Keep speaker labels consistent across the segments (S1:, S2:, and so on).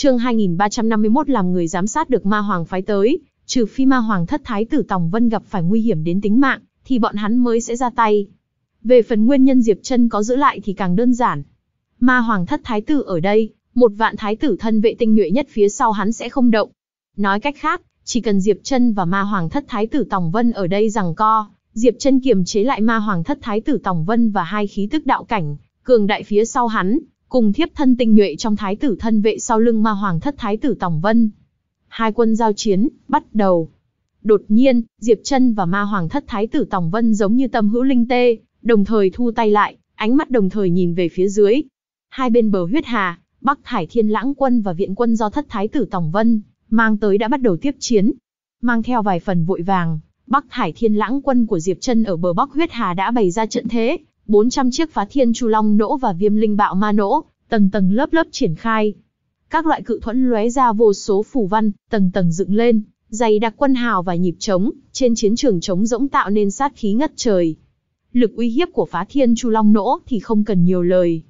S1: chương 2351 làm người giám sát được ma hoàng phái tới, trừ phi ma hoàng thất thái tử Tòng Vân gặp phải nguy hiểm đến tính mạng, thì bọn hắn mới sẽ ra tay. Về phần nguyên nhân Diệp chân có giữ lại thì càng đơn giản. Ma hoàng thất thái tử ở đây, một vạn thái tử thân vệ tinh nhuệ nhất phía sau hắn sẽ không động. Nói cách khác, chỉ cần Diệp chân và ma hoàng thất thái tử Tòng Vân ở đây rằng co, Diệp chân kiềm chế lại ma hoàng thất thái tử Tòng Vân và hai khí tức đạo cảnh, cường đại phía sau hắn, cùng thiếp thân tinh nhuệ trong thái tử thân vệ sau lưng ma hoàng thất thái tử Tòng Vân. Hai quân giao chiến, bắt đầu. Đột nhiên, Diệp chân và ma hoàng thất thái tử Tòng Vân giống như tâm hữu linh tê, đồng thời thu tay lại, ánh mắt đồng thời nhìn về phía dưới. Hai bên bờ huyết hà, Bắc Hải Thiên Lãng quân và viện quân do thất thái tử Tòng Vân mang tới đã bắt đầu tiếp chiến. Mang theo vài phần vội vàng, Bắc Hải Thiên Lãng quân của Diệp chân ở bờ Bắc Huyết Hà đã bày ra trận thế, 400 chiếc phá thiên chu long nỗ và viêm linh bạo ma nỗ, tầng tầng lớp lớp triển khai. Các loại cự thuẫn lóe ra vô số phủ văn, tầng tầng dựng lên, dày đặc quân hào và nhịp trống, trên chiến trường trống rỗng tạo nên sát khí ngất trời. Lực uy hiếp của phá thiên chu long nỗ thì không cần nhiều lời.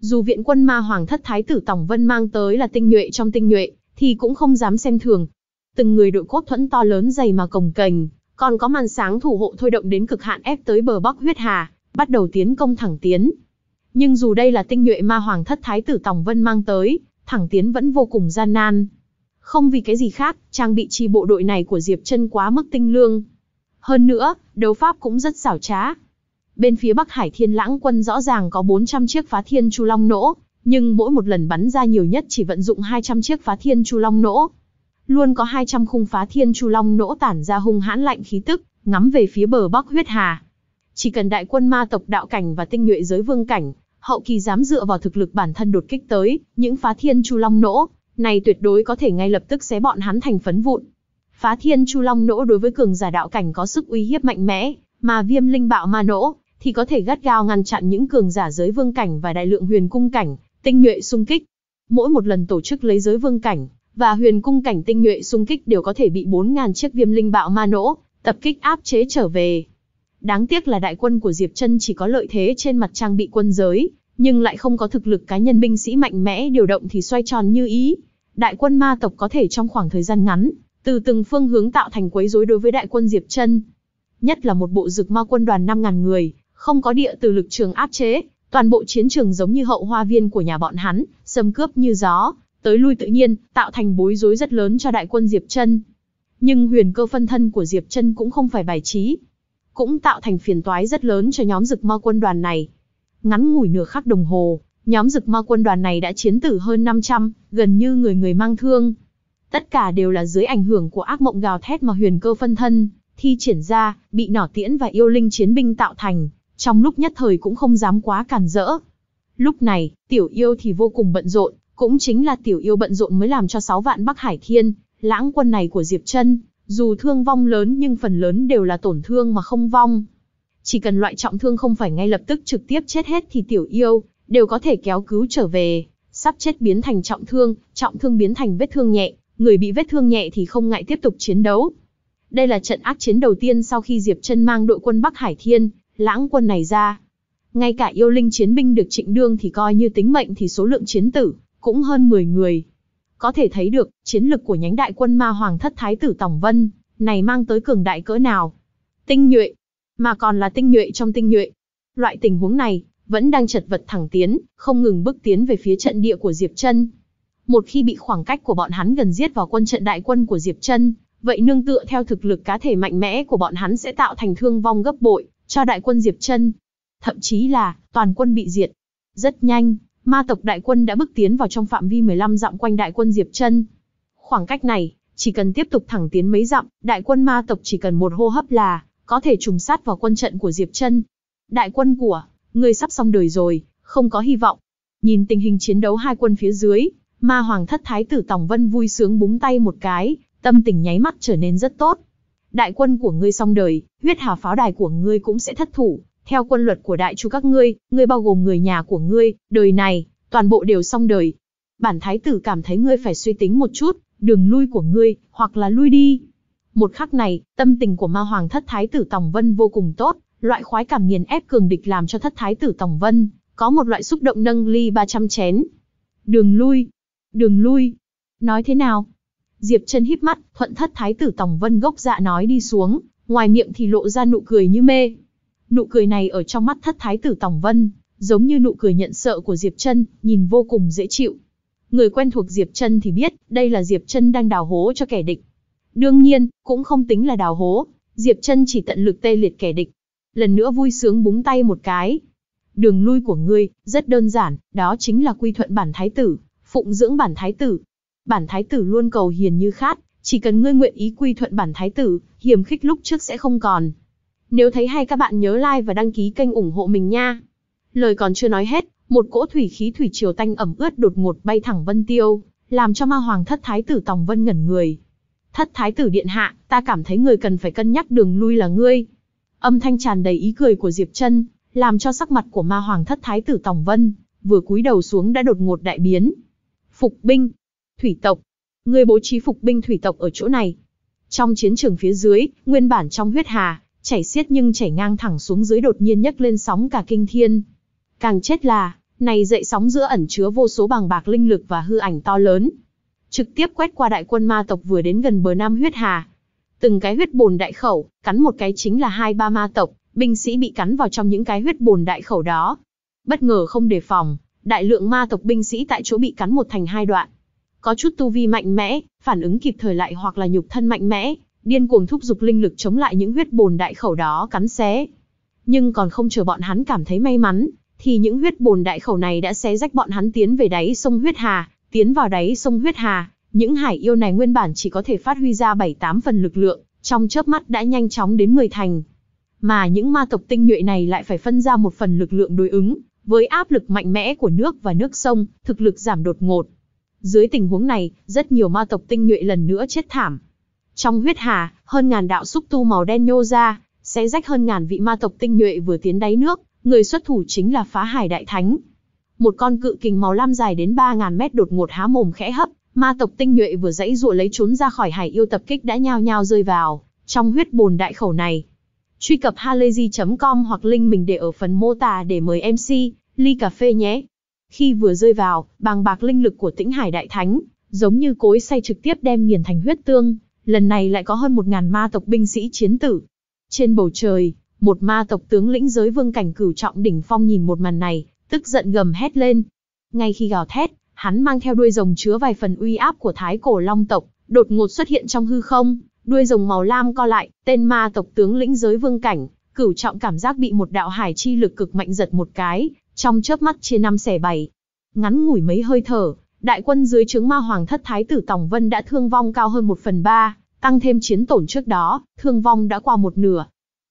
S1: Dù viện quân ma hoàng thất thái tử tổng Vân mang tới là tinh nhuệ trong tinh nhuệ, thì cũng không dám xem thường. Từng người đội cốt thuẫn to lớn dày mà cồng cành, còn có màn sáng thủ hộ thôi động đến cực hạn ép tới bờ bắc huyết hà, bắt đầu tiến công thẳng tiến. Nhưng dù đây là tinh nhuệ ma hoàng thất thái tử Tòng Vân mang tới, thẳng tiến vẫn vô cùng gian nan. Không vì cái gì khác, trang bị chi bộ đội này của Diệp chân quá mức tinh lương. Hơn nữa, đấu pháp cũng rất xảo trá. Bên phía Bắc Hải Thiên Lãng quân rõ ràng có 400 chiếc phá thiên chu long nỗ, nhưng mỗi một lần bắn ra nhiều nhất chỉ vận dụng 200 chiếc phá thiên chu long nỗ. Luôn có 200 khung phá thiên chu long nỗ tản ra hung hãn lạnh khí tức, ngắm về phía bờ Bắc Huyết Hà. Chỉ cần đại quân ma tộc đạo cảnh và tinh nhuệ giới vương cảnh, hậu kỳ dám dựa vào thực lực bản thân đột kích tới, những phá thiên chu long nỗ, này tuyệt đối có thể ngay lập tức xé bọn hắn thành phấn vụn. Phá thiên chu long nỗ đối với cường giả đạo cảnh có sức uy hiếp mạnh mẽ, mà viêm linh bạo ma nỗ, thì có thể gắt gao ngăn chặn những cường giả giới vương cảnh và đại lượng huyền cung cảnh, tinh nhuệ xung kích. Mỗi một lần tổ chức lấy giới vương cảnh và huyền cung cảnh tinh nhuệ xung kích đều có thể bị 4000 chiếc viêm linh bạo ma nỗ tập kích áp chế trở về. Đáng tiếc là đại quân của Diệp Trân chỉ có lợi thế trên mặt trang bị quân giới, nhưng lại không có thực lực cá nhân binh sĩ mạnh mẽ điều động thì xoay tròn như ý. Đại quân ma tộc có thể trong khoảng thời gian ngắn, từ từng phương hướng tạo thành quấy rối đối với đại quân Diệp Trân. Nhất là một bộ rực ma quân đoàn 5.000 người, không có địa từ lực trường áp chế, toàn bộ chiến trường giống như hậu hoa viên của nhà bọn hắn, xâm cướp như gió, tới lui tự nhiên, tạo thành bối rối rất lớn cho đại quân Diệp Trân. Nhưng huyền cơ phân thân của Diệp Trân cũng không phải bài trí, cũng tạo thành phiền toái rất lớn cho nhóm rực ma quân đoàn này. Ngắn ngủi nửa khắc đồng hồ, nhóm rực ma quân đoàn này đã chiến tử hơn 500, gần như người người mang thương. Tất cả đều là dưới ảnh hưởng của ác mộng gào thét mà huyền cơ phân thân, thi triển ra, bị nỏ tiễn và yêu linh chiến binh tạo thành, trong lúc nhất thời cũng không dám quá cản rỡ. Lúc này, tiểu yêu thì vô cùng bận rộn, cũng chính là tiểu yêu bận rộn mới làm cho sáu vạn Bắc Hải Thiên, lãng quân này của Diệp Trân, dù thương vong lớn nhưng phần lớn đều là tổn thương mà không vong. Chỉ cần loại trọng thương không phải ngay lập tức trực tiếp chết hết thì tiểu yêu, đều có thể kéo cứu trở về, sắp chết biến thành trọng thương, trọng thương biến thành vết thương nhẹ, người bị vết thương nhẹ thì không ngại tiếp tục chiến đấu. Đây là trận ác chiến đầu tiên sau khi Diệp Trân mang đội quân Bắc Hải Thiên, lãng quân này ra. Ngay cả yêu linh chiến binh được trịnh đương thì coi như tính mệnh thì số lượng chiến tử, cũng hơn 10 người. Có thể thấy được, chiến lực của nhánh đại quân ma hoàng thất thái tử tổng Vân, này mang tới cường đại cỡ nào. Tinh nhuệ, mà còn là tinh nhuệ trong tinh nhuệ. Loại tình huống này, vẫn đang chật vật thẳng tiến, không ngừng bước tiến về phía trận địa của Diệp chân Một khi bị khoảng cách của bọn hắn gần giết vào quân trận đại quân của Diệp chân vậy nương tựa theo thực lực cá thể mạnh mẽ của bọn hắn sẽ tạo thành thương vong gấp bội cho đại quân Diệp chân thậm chí là toàn quân bị diệt. Rất nhanh, ma tộc đại quân đã bước tiến vào trong phạm vi 15 dặm quanh đại quân Diệp Trân. Khoảng cách này, chỉ cần tiếp tục thẳng tiến mấy dặm, đại quân ma tộc chỉ cần một hô hấp là có thể trùng sát vào quân trận của Diệp Trân. Đại quân của ngươi sắp xong đời rồi, không có hy vọng. Nhìn tình hình chiến đấu hai quân phía dưới, Ma Hoàng Thất Thái tử Tòng Vân vui sướng búng tay một cái, tâm tình nháy mắt trở nên rất tốt. Đại quân của ngươi xong đời, huyết hà pháo đài của ngươi cũng sẽ thất thủ, theo quân luật của đại chu các ngươi, ngươi bao gồm người nhà của ngươi, đời này, toàn bộ đều xong đời. Bản thái tử cảm thấy ngươi phải suy tính một chút, đường lui của ngươi, hoặc là lui đi. Một khắc này, tâm tình của ma hoàng thất thái tử Tòng Vân vô cùng tốt, loại khoái cảm nghiền ép cường địch làm cho thất thái tử Tòng Vân, có một loại xúc động nâng ly 300 chén. Đường lui, đường lui, nói thế nào? Diệp chân híp mắt, thuận thất thái tử Tòng Vân gốc dạ nói đi xuống, ngoài miệng thì lộ ra nụ cười như mê. Nụ cười này ở trong mắt thất thái tử Tòng Vân, giống như nụ cười nhận sợ của Diệp Trân, nhìn vô cùng dễ chịu. Người quen thuộc Diệp Trân thì biết, đây là Diệp Trân đang đào hố cho kẻ địch. Đương nhiên, cũng không tính là đào hố, Diệp Trân chỉ tận lực tê liệt kẻ địch. Lần nữa vui sướng búng tay một cái. Đường lui của ngươi, rất đơn giản, đó chính là quy thuận bản thái tử, phụng dưỡng bản thái tử. Bản thái tử luôn cầu hiền như khát, chỉ cần ngươi nguyện ý quy thuận bản thái tử, hiểm khích lúc trước sẽ không còn. Nếu thấy hay các bạn nhớ like và đăng ký kênh ủng hộ mình nha. Lời còn chưa nói hết, một cỗ thủy khí thủy triều tanh ẩm ướt đột ngột bay thẳng Vân Tiêu, làm cho ma hoàng thất thái tử Tòng Vân ngẩn người. Thất thái tử điện hạ, ta cảm thấy người cần phải cân nhắc đường lui là ngươi. Âm thanh tràn đầy ý cười của Diệp Chân, làm cho sắc mặt của ma hoàng thất thái tử Tòng Vân, vừa cúi đầu xuống đã đột ngột đại biến. Phục binh, thủy tộc, ngươi bố trí phục binh thủy tộc ở chỗ này. Trong chiến trường phía dưới, nguyên bản trong huyết hà, chảy xiết nhưng chảy ngang thẳng xuống dưới đột nhiên nhấc lên sóng cả kinh thiên. Càng chết là, này dậy sóng giữa ẩn chứa vô số bằng bạc linh lực và hư ảnh to lớn. Trực tiếp quét qua đại quân ma tộc vừa đến gần bờ Nam huyết hà. Từng cái huyết bồn đại khẩu, cắn một cái chính là hai ba ma tộc, binh sĩ bị cắn vào trong những cái huyết bồn đại khẩu đó. Bất ngờ không đề phòng, đại lượng ma tộc binh sĩ tại chỗ bị cắn một thành hai đoạn. Có chút tu vi mạnh mẽ, phản ứng kịp thời lại hoặc là nhục thân mạnh mẽ, điên cuồng thúc giục linh lực chống lại những huyết bồn đại khẩu đó cắn xé. Nhưng còn không chờ bọn hắn cảm thấy may mắn, thì những huyết bồn đại khẩu này đã xé rách bọn hắn tiến về đáy sông huyết hà, tiến vào đáy sông huyết hà, những hải yêu này nguyên bản chỉ có thể phát huy ra 7-8 phần lực lượng, trong chớp mắt đã nhanh chóng đến 10 thành. Mà những ma tộc tinh nhuệ này lại phải phân ra một phần lực lượng đối ứng, với áp lực mạnh mẽ của nước và nước sông, thực lực giảm đột ngột. Dưới tình huống này, rất nhiều ma tộc tinh nhuệ lần nữa chết thảm, trong huyết hà, hơn ngàn đạo xúc tu màu đen nhô ra, sẽ rách hơn ngàn vị ma tộc tinh nhuệ vừa tiến đáy nước, người xuất thủ chính là phá hải đại thánh. Một con cự kình màu lam dài đến 3.000 mét đột ngột há mồm khẽ hấp, ma tộc tinh nhuệ vừa dãy rụa lấy trốn ra khỏi hải yêu tập kích đã nhao nhao rơi vào, trong huyết bồn đại khẩu này. Truy cập halayzi.com hoặc link mình để ở phần mô tả để mời MC, ly cà phê nhé. Khi vừa rơi vào, bàng bạc linh lực của tĩnh hải đại thánh, giống như cối xay trực tiếp đem nghiền thành huyết tương, lần này lại có hơn một ngàn ma tộc binh sĩ chiến tử. Trên bầu trời, một ma tộc tướng lĩnh giới vương cảnh cửu trọng đỉnh phong nhìn một màn này, tức giận gầm hét lên. Ngay khi gào thét, hắn mang theo đuôi rồng chứa vài phần uy áp của thái cổ long tộc, đột ngột xuất hiện trong hư không, đuôi rồng màu lam co lại, tên ma tộc tướng lĩnh giới vương cảnh, cửu trọng cảm giác bị một đạo hải chi lực cực mạnh giật một cái, trong chớp mắt chia năm xẻ bảy. Ngắn ngủi mấy hơi thở, đại quân dưới trướng ma hoàng thất thái tử Tòng Vân đã thương vong cao hơn một phần ba, tăng thêm chiến tổn trước đó, thương vong đã qua một nửa.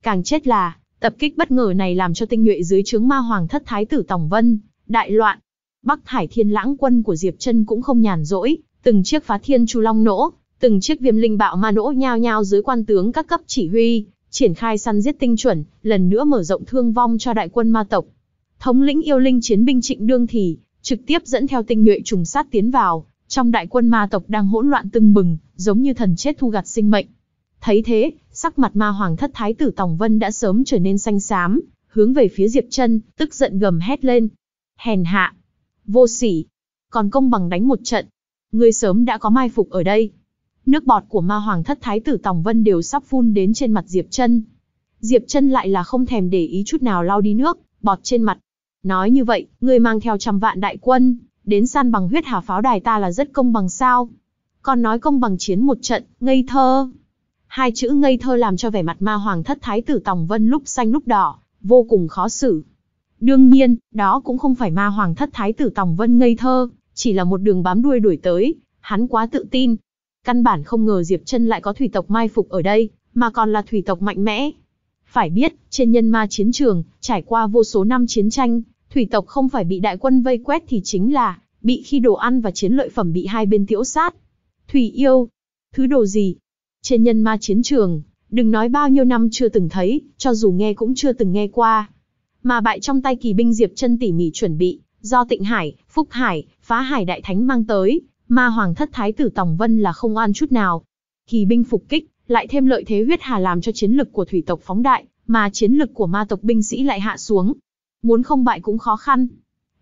S1: Càng chết là, tập kích bất ngờ này làm cho tinh nhuệ dưới trướng ma hoàng thất thái tử Tòng Vân, đại loạn. Bắc Hải Thiên Lãng quân của Diệp Chân cũng không nhàn rỗi, từng chiếc phá thiên chu long nỗ, từng chiếc viêm linh bạo ma nỗ nhao nhao dưới quan tướng các cấp chỉ huy, triển khai săn giết tinh chuẩn, lần nữa mở rộng thương vong cho đại quân ma tộc. Thống lĩnh yêu linh chiến binh Trịnh Đương thì trực tiếp dẫn theo tinh nhuệ trùng sát tiến vào, trong đại quân ma tộc đang hỗn loạn tưng bừng, giống như thần chết thu gặt sinh mệnh. Thấy thế, sắc mặt ma hoàng thất thái tử Tòng Vân đã sớm trở nên xanh xám, hướng về phía Diệp chân tức giận gầm hét lên. Hèn hạ! Vô sỉ! Còn công bằng đánh một trận. Ngươi sớm đã có mai phục ở đây. Nước bọt của ma hoàng thất thái tử Tòng Vân đều sắp phun đến trên mặt Diệp chân Diệp chân lại là không thèm để ý chút nào lau đi nước, bọt trên mặt, Nói như vậy, ngươi mang theo trăm vạn đại quân, đến san bằng huyết hà pháo đài ta là rất công bằng sao. Còn nói công bằng chiến một trận, ngây thơ. Hai chữ ngây thơ làm cho vẻ mặt ma hoàng thất thái tử Tòng Vân lúc xanh lúc đỏ, vô cùng khó xử. Đương nhiên, đó cũng không phải ma hoàng thất thái tử Tòng Vân ngây thơ, chỉ là một đường bám đuôi đuổi tới, hắn quá tự tin. Căn bản không ngờ Diệp chân lại có thủy tộc mai phục ở đây, mà còn là thủy tộc mạnh mẽ. Phải biết, trên nhân ma chiến trường, trải qua vô số năm chiến tranh, thủy tộc không phải bị đại quân vây quét thì chính là bị khi đồ ăn và chiến lợi phẩm bị hai bên tiễu sát. Thủy yêu, thứ đồ gì? Trên nhân ma chiến trường, đừng nói bao nhiêu năm chưa từng thấy, cho dù nghe cũng chưa từng nghe qua. Mà bại trong tay kỳ binh Diệp chân tỉ mỉ chuẩn bị, do Tịnh Hải, Phúc Hải, Phá Hải Đại Thánh mang tới, ma hoàng thất thái tử Tòng Vân là không an chút nào. Kỳ binh phục kích, lại thêm lợi thế huyết hà làm cho chiến lực của thủy tộc phóng đại, mà chiến lực của ma tộc binh sĩ lại hạ xuống. Muốn không bại cũng khó khăn.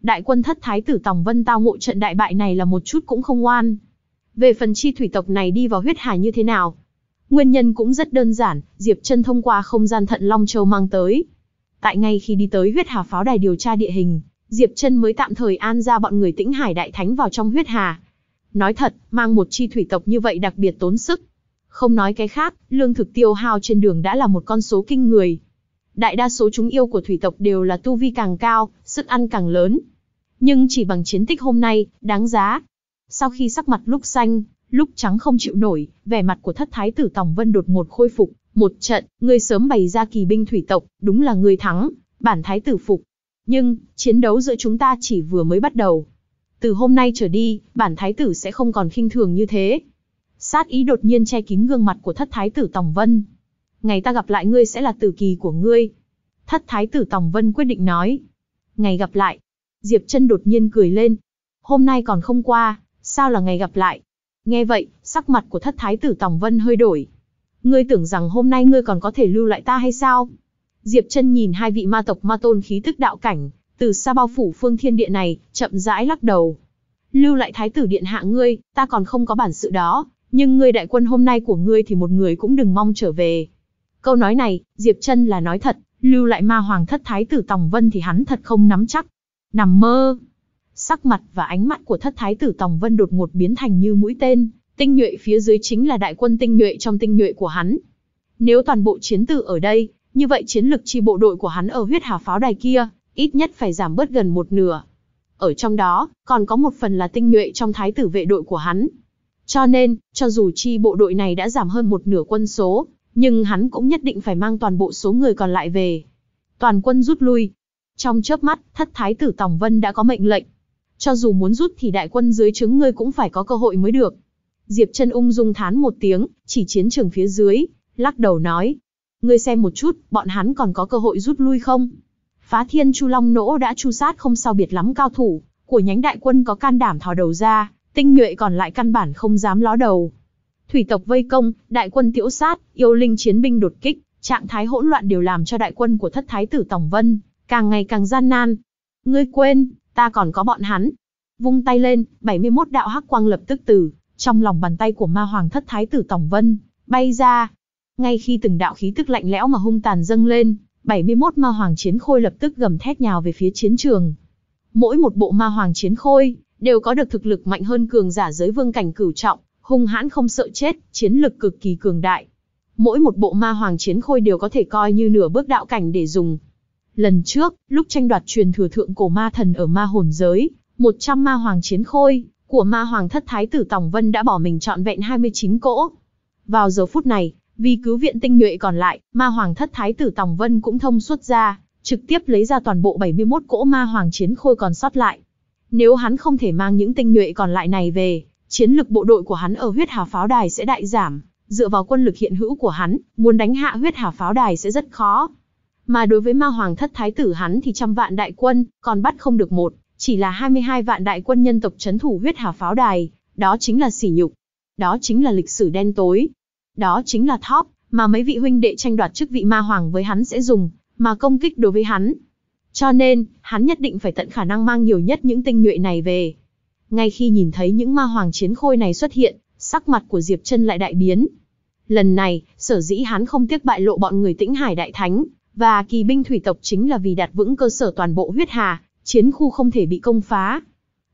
S1: Đại quân thất thái tử Tòng Vân tao ngộ trận đại bại này là một chút cũng không oan. Về phần chi thủy tộc này đi vào huyết hà như thế nào? Nguyên nhân cũng rất đơn giản, Diệp Chân thông qua không gian thận Long Châu mang tới. Tại ngay khi đi tới huyết hà pháo đài điều tra địa hình, Diệp Chân mới tạm thời an ra bọn người Tĩnh Hải Đại Thánh vào trong huyết hà. Nói thật, mang một chi thủy tộc như vậy đặc biệt tốn sức, không nói cái khác, lương thực tiêu hao trên đường đã là một con số kinh người. Đại đa số chúng yêu của thủy tộc đều là tu vi càng cao, sức ăn càng lớn. Nhưng chỉ bằng chiến tích hôm nay, đáng giá. Sau khi sắc mặt lúc xanh, lúc trắng không chịu nổi, vẻ mặt của thất thái tử Tòng Vân đột ngột khôi phục. Một trận, người sớm bày ra kỳ binh thủy tộc, đúng là người thắng, bản thái tử phục. Nhưng, chiến đấu giữa chúng ta chỉ vừa mới bắt đầu. Từ hôm nay trở đi, bản thái tử sẽ không còn khinh thường như thế sát ý đột nhiên che kín gương mặt của thất thái tử Tòng Vân. Ngày ta gặp lại ngươi sẽ là tử kỳ của ngươi. Thất thái tử Tòng Vân quyết định nói. Ngày gặp lại. Diệp chân đột nhiên cười lên. Hôm nay còn không qua, sao là ngày gặp lại? Nghe vậy, sắc mặt của thất thái tử Tòng Vân hơi đổi. Ngươi tưởng rằng hôm nay ngươi còn có thể lưu lại ta hay sao? Diệp chân nhìn hai vị ma tộc ma tôn khí tức đạo cảnh, từ xa bao phủ phương thiên địa này, chậm rãi lắc đầu. Lưu lại thái tử điện hạ ngươi, ta còn không có bản sự đó, nhưng ngươi đại quân hôm nay của ngươi thì một người cũng đừng mong trở về. Câu nói này, Diệp Trân là nói thật, lưu lại ma hoàng thất thái tử Tòng Vân thì hắn thật không nắm chắc. Nằm mơ. Sắc mặt và ánh mắt của thất thái tử Tòng Vân đột ngột biến thành như mũi tên, tinh nhuệ phía dưới chính là đại quân tinh nhuệ trong tinh nhuệ của hắn. Nếu toàn bộ chiến tử ở đây, như vậy chiến lực chi bộ đội của hắn ở huyết hà pháo đài kia, ít nhất phải giảm bớt gần một nửa. Ở trong đó, còn có một phần là tinh nhuệ trong thái tử vệ đội của hắn. Cho nên, cho dù chi bộ đội này đã giảm hơn một nửa quân số, nhưng hắn cũng nhất định phải mang toàn bộ số người còn lại về. Toàn quân rút lui. Trong chớp mắt, thất thái tử Tòng Vân đã có mệnh lệnh. Cho dù muốn rút thì đại quân dưới trướng ngươi cũng phải có cơ hội mới được. Diệp chân ung dung thán một tiếng, chỉ chiến trường phía dưới, lắc đầu nói. Ngươi xem một chút, bọn hắn còn có cơ hội rút lui không? Phá thiên chu long nỗ đã chu sát không sao biệt lắm cao thủ, của nhánh đại quân có can đảm thò đầu ra, tinh nhuệ còn lại căn bản không dám ló đầu. Thủy tộc vây công, đại quân tiễu sát, yêu linh chiến binh đột kích, trạng thái hỗn loạn đều làm cho đại quân của thất thái tử Tổng Vân, càng ngày càng gian nan. Ngươi quên, ta còn có bọn hắn. Vung tay lên, 71 đạo hắc quang lập tức từ, trong lòng bàn tay của ma hoàng thất thái tử Tổng Vân, bay ra. Ngay khi từng đạo khí tức lạnh lẽo mà hung tàn dâng lên, 71 ma hoàng chiến khôi lập tức gầm thét nhào về phía chiến trường. Mỗi một bộ ma hoàng chiến khôi đều có được thực lực mạnh hơn cường giả giới vương cảnh cửu trọng, hung hãn không sợ chết, chiến lực cực kỳ cường đại. Mỗi một bộ ma hoàng chiến khôi đều có thể coi như nửa bước đạo cảnh để dùng. Lần trước, lúc tranh đoạt truyền thừa thượng cổ ma thần ở ma hồn giới, 100 ma hoàng chiến khôi của ma hoàng thất thái tử Tòng Vân đã bỏ mình trọn vẹn 29 cỗ. Vào giờ phút này, vì cứu viện tinh nhuệ còn lại, ma hoàng thất thái tử Tòng Vân cũng thông suốt ra, trực tiếp lấy ra toàn bộ 71 cỗ ma hoàng chiến khôi còn sót lại. Nếu hắn không thể mang những tinh nhuệ còn lại này về, chiến lực bộ đội của hắn ở huyết hà pháo đài sẽ đại giảm, dựa vào quân lực hiện hữu của hắn, muốn đánh hạ huyết hà pháo đài sẽ rất khó. Mà đối với ma hoàng thất thái tử hắn thì trăm vạn đại quân, còn bắt không được một, chỉ là 22 vạn đại quân nhân tộc chấn thủ huyết hà pháo đài, đó chính là sỉ nhục. Đó chính là lịch sử đen tối. Đó chính là thóp, mà mấy vị huynh đệ tranh đoạt chức vị ma hoàng với hắn sẽ dùng, mà công kích đối với hắn, cho nên, hắn nhất định phải tận khả năng mang nhiều nhất những tinh nhuệ này về. Ngay khi nhìn thấy những ma hoàng chiến khôi này xuất hiện, sắc mặt của Diệp Chân lại đại biến. Lần này, sở dĩ hắn không tiếc bại lộ bọn người Tĩnh Hải đại thánh và kỳ binh thủy tộc chính là vì đặt vững cơ sở toàn bộ huyết hà, chiến khu không thể bị công phá.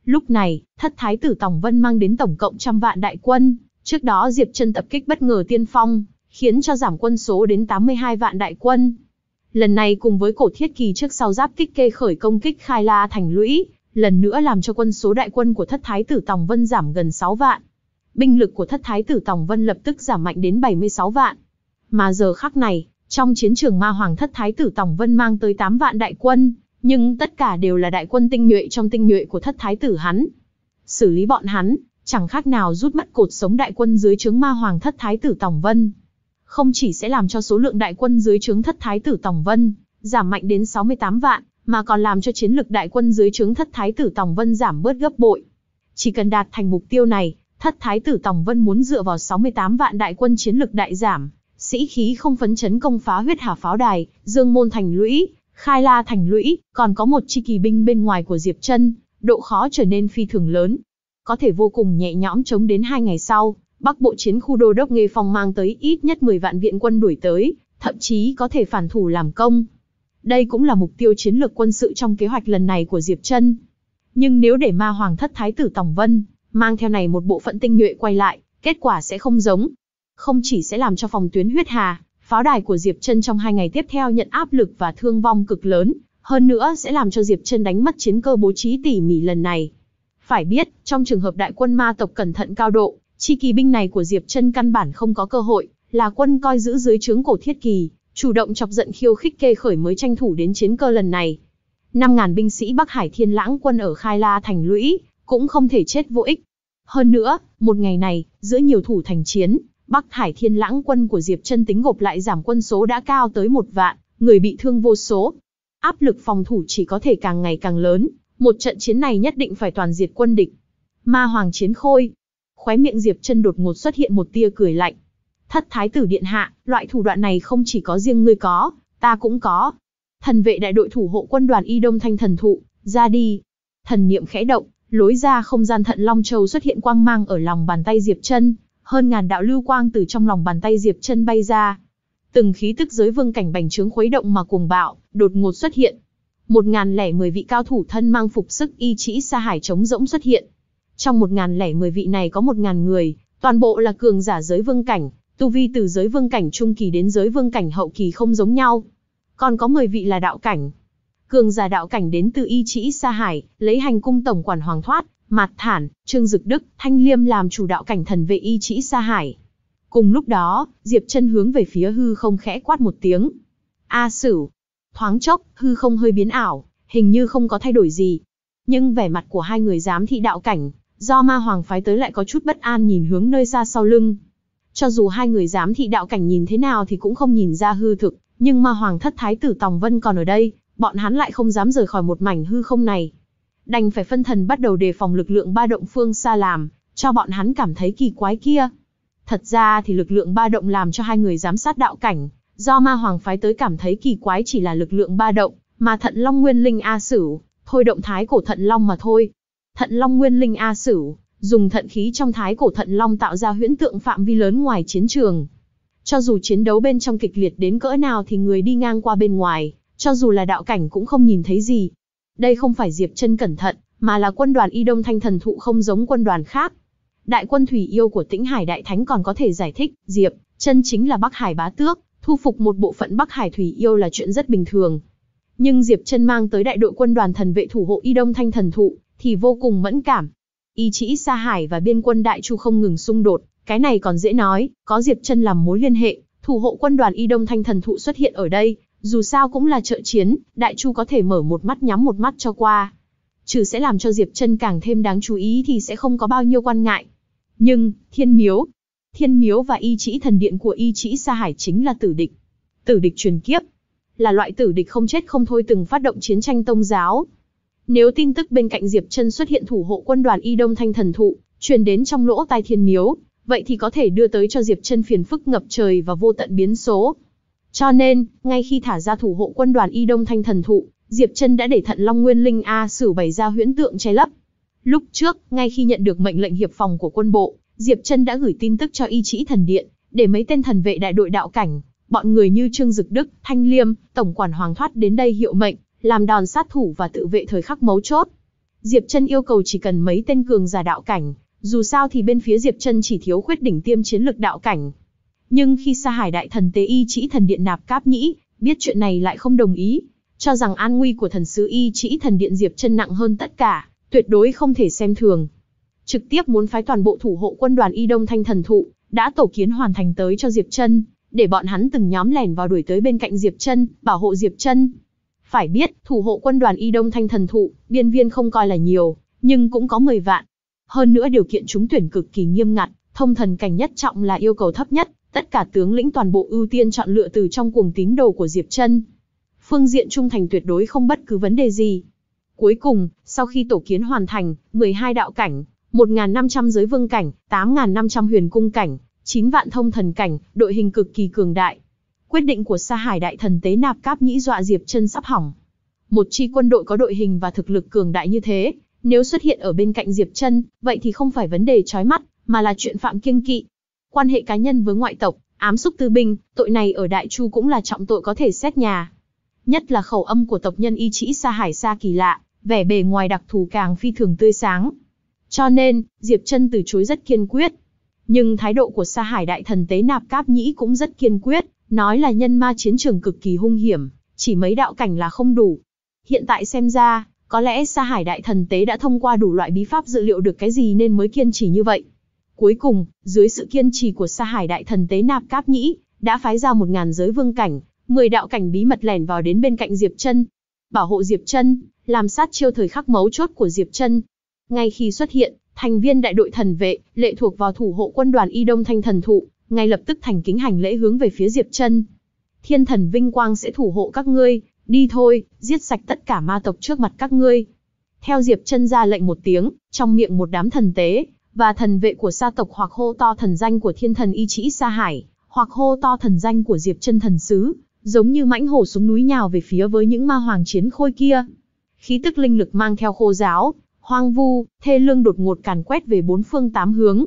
S1: Lúc này, thất thái tử Tòng Vân mang đến tổng cộng trăm vạn đại quân, trước đó Diệp Chân tập kích bất ngờ tiên phong, khiến cho giảm quân số đến 82 vạn đại quân, Lần này cùng với cổ thiết kỳ trước sau giáp kích kê khởi công kích khai la thành lũy, lần nữa làm cho quân số đại quân của thất thái tử Tòng Vân giảm gần 6 vạn. Binh lực của thất thái tử Tòng Vân lập tức giảm mạnh đến 76 vạn. Mà giờ khắc này, trong chiến trường ma hoàng thất thái tử Tòng Vân mang tới 8 vạn đại quân, nhưng tất cả đều là đại quân tinh nhuệ trong tinh nhuệ của thất thái tử hắn. Xử lý bọn hắn, chẳng khác nào rút mất cột sống đại quân dưới trướng ma hoàng thất thái tử Tòng Vân không chỉ sẽ làm cho số lượng đại quân dưới trướng thất thái tử Tòng Vân giảm mạnh đến 68 vạn, mà còn làm cho chiến lực đại quân dưới trướng thất thái tử Tòng Vân giảm bớt gấp bội. Chỉ cần đạt thành mục tiêu này, thất thái tử Tòng Vân muốn dựa vào 68 vạn đại quân chiến lực đại giảm, sĩ khí không phấn chấn công phá huyết hà pháo đài, dương môn thành lũy, khai la thành lũy, còn có một chi kỳ binh bên ngoài của Diệp chân độ khó trở nên phi thường lớn. Có thể vô cùng nhẹ nhõm chống đến hai ngày sau, Bắc Bộ chiến khu đô đốc Nghê Phong mang tới ít nhất 10 vạn viện quân đuổi tới, thậm chí có thể phản thủ làm công. Đây cũng là mục tiêu chiến lược quân sự trong kế hoạch lần này của Diệp Trân. Nhưng nếu để ma hoàng thất thái tử Tòng Vân, mang theo này một bộ phận tinh nhuệ quay lại, kết quả sẽ không giống. Không chỉ sẽ làm cho phòng tuyến huyết hà, pháo đài của Diệp Trân trong hai ngày tiếp theo nhận áp lực và thương vong cực lớn, hơn nữa sẽ làm cho Diệp Trân đánh mất chiến cơ bố trí tỉ mỉ lần này. Phải biết, trong trường hợp đại quân ma tộc cẩn thận cao độ, Chi kỳ binh này của Diệp Chân căn bản không có cơ hội, là quân coi giữ dưới trướng cổ thiết kỳ, chủ động chọc giận khiêu khích kê khởi mới tranh thủ đến chiến cơ lần này. Năm ngàn binh sĩ Bắc Hải Thiên Lãng quân ở Khai La thành lũy, cũng không thể chết vô ích. Hơn nữa, một ngày này, giữa nhiều thủ thành chiến, Bắc Hải Thiên Lãng quân của Diệp Chân tính gộp lại giảm quân số đã cao tới một vạn, người bị thương vô số. Áp lực phòng thủ chỉ có thể càng ngày càng lớn, một trận chiến này nhất định phải toàn diệt quân địch. Ma Hoàng Chiến Khôi, khóe miệng Diệp Chân đột ngột xuất hiện một tia cười lạnh. Thất thái tử điện hạ, loại thủ đoạn này không chỉ có riêng ngươi có, ta cũng có. Thần vệ đại đội thủ hộ quân đoàn Y Đông Thanh thần thụ, ra đi. Thần niệm khẽ động, lối ra không gian Thận Long Châu xuất hiện quang mang ở lòng bàn tay Diệp Chân, hơn ngàn đạo lưu quang từ trong lòng bàn tay Diệp Chân bay ra. Từng khí tức giới vương cảnh bành trướng khuấy động mà cuồng bạo, đột ngột xuất hiện. Một ngàn lẻ mười vị cao thủ thân mang phục sức y chỉ sa hải chống rỗng xuất hiện, trong 1010 vị này có 1000 người, toàn bộ là cường giả giới vương cảnh, tu vi từ giới vương cảnh trung kỳ đến giới vương cảnh hậu kỳ không giống nhau. Còn có 10 vị là đạo cảnh. Cường giả đạo cảnh đến từ Y Chỉ Sa Hải, lấy hành cung tổng quản Hoàng Thoát, Mạt Thản, Trương Dực Đức, Thanh Liêm làm chủ đạo cảnh thần vệ Y Chỉ Sa Hải. Cùng lúc đó, Diệp Chân hướng về phía hư không khẽ quát một tiếng. A à, Sử. Thoáng chốc, hư không hơi biến ảo, hình như không có thay đổi gì. Nhưng vẻ mặt của hai người giám thị đạo cảnh, Do ma hoàng phái tới lại có chút bất an nhìn hướng nơi xa sau lưng. Cho dù hai người dám thị đạo cảnh nhìn thế nào thì cũng không nhìn ra hư thực, nhưng ma hoàng thất thái tử Tòng Vân còn ở đây, bọn hắn lại không dám rời khỏi một mảnh hư không này. Đành phải phân thần bắt đầu đề phòng lực lượng ba động phương xa làm, cho bọn hắn cảm thấy kỳ quái kia. Thật ra thì lực lượng ba động làm cho hai người giám sát đạo cảnh, do ma hoàng phái tới cảm thấy kỳ quái chỉ là lực lượng ba động, mà thận long nguyên linh A Sử, thôi động thái cổ thận long mà thôi, Thận Long Nguyên Linh A Sử dùng thận khí trong thái cổ thận long tạo ra huyễn tượng phạm vi lớn ngoài chiến trường. Cho dù chiến đấu bên trong kịch liệt đến cỡ nào thì người đi ngang qua bên ngoài, cho dù là đạo cảnh cũng không nhìn thấy gì. Đây không phải Diệp Chân cẩn thận, mà là quân đoàn Y Đông Thanh Thần Thụ không giống quân đoàn khác. Đại quân thủy yêu của Tĩnh Hải Đại Thánh còn có thể giải thích, Diệp Chân chính là Bắc Hải bá tước, thu phục một bộ phận Bắc Hải thủy yêu là chuyện rất bình thường. Nhưng Diệp Chân mang tới đại đội quân đoàn thần vệ thủ hộ Y Đông Thanh Thần Thụ, thì vô cùng mẫn cảm. Ý chỉ Sa Hải và biên quân Đại Chu không ngừng xung đột, cái này còn dễ nói, có Diệp Chân làm mối liên hệ, thủ hộ quân đoàn Y Đông Thanh thần thụ xuất hiện ở đây, dù sao cũng là trợ chiến, Đại Chu có thể mở một mắt nhắm một mắt cho qua. Trừ sẽ làm cho Diệp Chân càng thêm đáng chú ý thì sẽ không có bao nhiêu quan ngại. Nhưng, Thiên Miếu, Thiên Miếu và Y Chỉ Thần Điện của Y Chỉ Sa Hải chính là tử địch. Tử địch truyền kiếp, là loại tử địch không chết không thôi từng phát động chiến tranh tông giáo, nếu tin tức bên cạnh Diệp Trân xuất hiện thủ hộ quân đoàn Y Đông Thanh thần thụ, truyền đến trong lỗ tai Thiên Miếu, vậy thì có thể đưa tới cho Diệp Trân phiền phức ngập trời và vô tận biến số. Cho nên, ngay khi thả ra thủ hộ quân đoàn Y Đông Thanh thần thụ, Diệp Trân đã để Thận Long Nguyên Linh A Sử bày ra huyễn tượng che lấp. Lúc trước, ngay khi nhận được mệnh lệnh hiệp phòng của quân bộ, Diệp Trân đã gửi tin tức cho Y Trĩ Thần Điện, để mấy tên thần vệ đại đội đạo cảnh, bọn người như Trương Dực Đức, Thanh Liêm, Tổng quản Hoàng Thoát đến đây hiệu mệnh, làm đòn sát thủ và tự vệ thời khắc mấu chốt. Diệp Trân yêu cầu chỉ cần mấy tên cường giả đạo cảnh, dù sao thì bên phía Diệp Trân chỉ thiếu khuyết đỉnh tiêm chiến lực đạo cảnh. Nhưng khi Sa Hải Đại Thần Tế Y Chỉ Thần Điện Nạp Cáp Nhĩ, biết chuyện này lại không đồng ý, cho rằng an nguy của thần sứ Y Chỉ Thần Điện Diệp Trân nặng hơn tất cả, tuyệt đối không thể xem thường. Trực tiếp muốn phái toàn bộ thủ hộ quân đoàn Y Đông Thanh Thần Thụ, đã tổ kiến hoàn thành tới cho Diệp Trân, để bọn hắn từng nhóm lẻn vào đuổi tới bên cạnh Diệp Trân, bảo hộ Diệp Trân. Phải biết, thủ hộ quân đoàn Y Đông Thanh thần thụ, biên viên không coi là nhiều, nhưng cũng có 10 vạn. Hơn nữa điều kiện chúng tuyển cực kỳ nghiêm ngặt, thông thần cảnh nhất trọng là yêu cầu thấp nhất, tất cả tướng lĩnh toàn bộ ưu tiên chọn lựa từ trong cuồng tín đồ của Diệp Chân. Phương diện trung thành tuyệt đối không bất cứ vấn đề gì. Cuối cùng, sau khi tổ kiến hoàn thành, 12 đạo cảnh, 1.500 giới vương cảnh, 8.500 huyền cung cảnh, 9 vạn thông thần cảnh, đội hình cực kỳ cường đại. Quyết định của Sa Hải Đại Thần Tế Nạp Cáp Nhĩ dọa Diệp Chân sắp hỏng. Một chi quân đội có đội hình và thực lực cường đại như thế, nếu xuất hiện ở bên cạnh Diệp Chân, vậy thì không phải vấn đề chói mắt, mà là chuyện phạm kiêng kỵ. Quan hệ cá nhân với ngoại tộc, ám xúc tư binh, tội này ở Đại Chu cũng là trọng tội có thể xét nhà. Nhất là khẩu âm của tộc nhân y chỉ Sa Hải Sa kỳ lạ, vẻ bề ngoài đặc thù càng phi thường tươi sáng. Cho nên, Diệp Chân từ chối rất kiên quyết. Nhưng thái độ của Sa Hải Đại Thần Tế Nạp Cáp Nhĩ cũng rất kiên quyết. Nói là nhân ma chiến trường cực kỳ hung hiểm, chỉ mấy đạo cảnh là không đủ. Hiện tại xem ra, có lẽ Sa Hải Đại Thần Tế đã thông qua đủ loại bí pháp dự liệu được cái gì nên mới kiên trì như vậy. Cuối cùng, dưới sự kiên trì của Sa Hải Đại Thần Tế Nạp Cáp Nhĩ, đã phái ra một ngàn giới vương cảnh, mười đạo cảnh bí mật lẻn vào đến bên cạnh Diệp Trân, bảo hộ Diệp Trân, làm sát chiêu thời khắc mấu chốt của Diệp Trân. Ngay khi xuất hiện, thành viên đại đội thần vệ, lệ thuộc vào thủ hộ quân đoàn Y Đông Thanh thần thụ, ngay lập tức thành kính hành lễ hướng về phía Diệp Chân. Thiên thần vinh quang sẽ thủ hộ các ngươi, đi thôi, giết sạch tất cả ma tộc trước mặt các ngươi. Theo Diệp Chân ra lệnh một tiếng, trong miệng một đám thần tế và thần vệ của sa tộc hoặc hô to thần danh của thiên thần Y Chỉ Sa Hải, hoặc hô to thần danh của Diệp Chân thần sứ, giống như mãnh hổ xuống núi nhào về phía với những ma hoàng chiến khôi kia. Khí tức linh lực mang theo khô giáo, hoang vu, thê lương đột ngột càn quét về bốn phương tám hướng.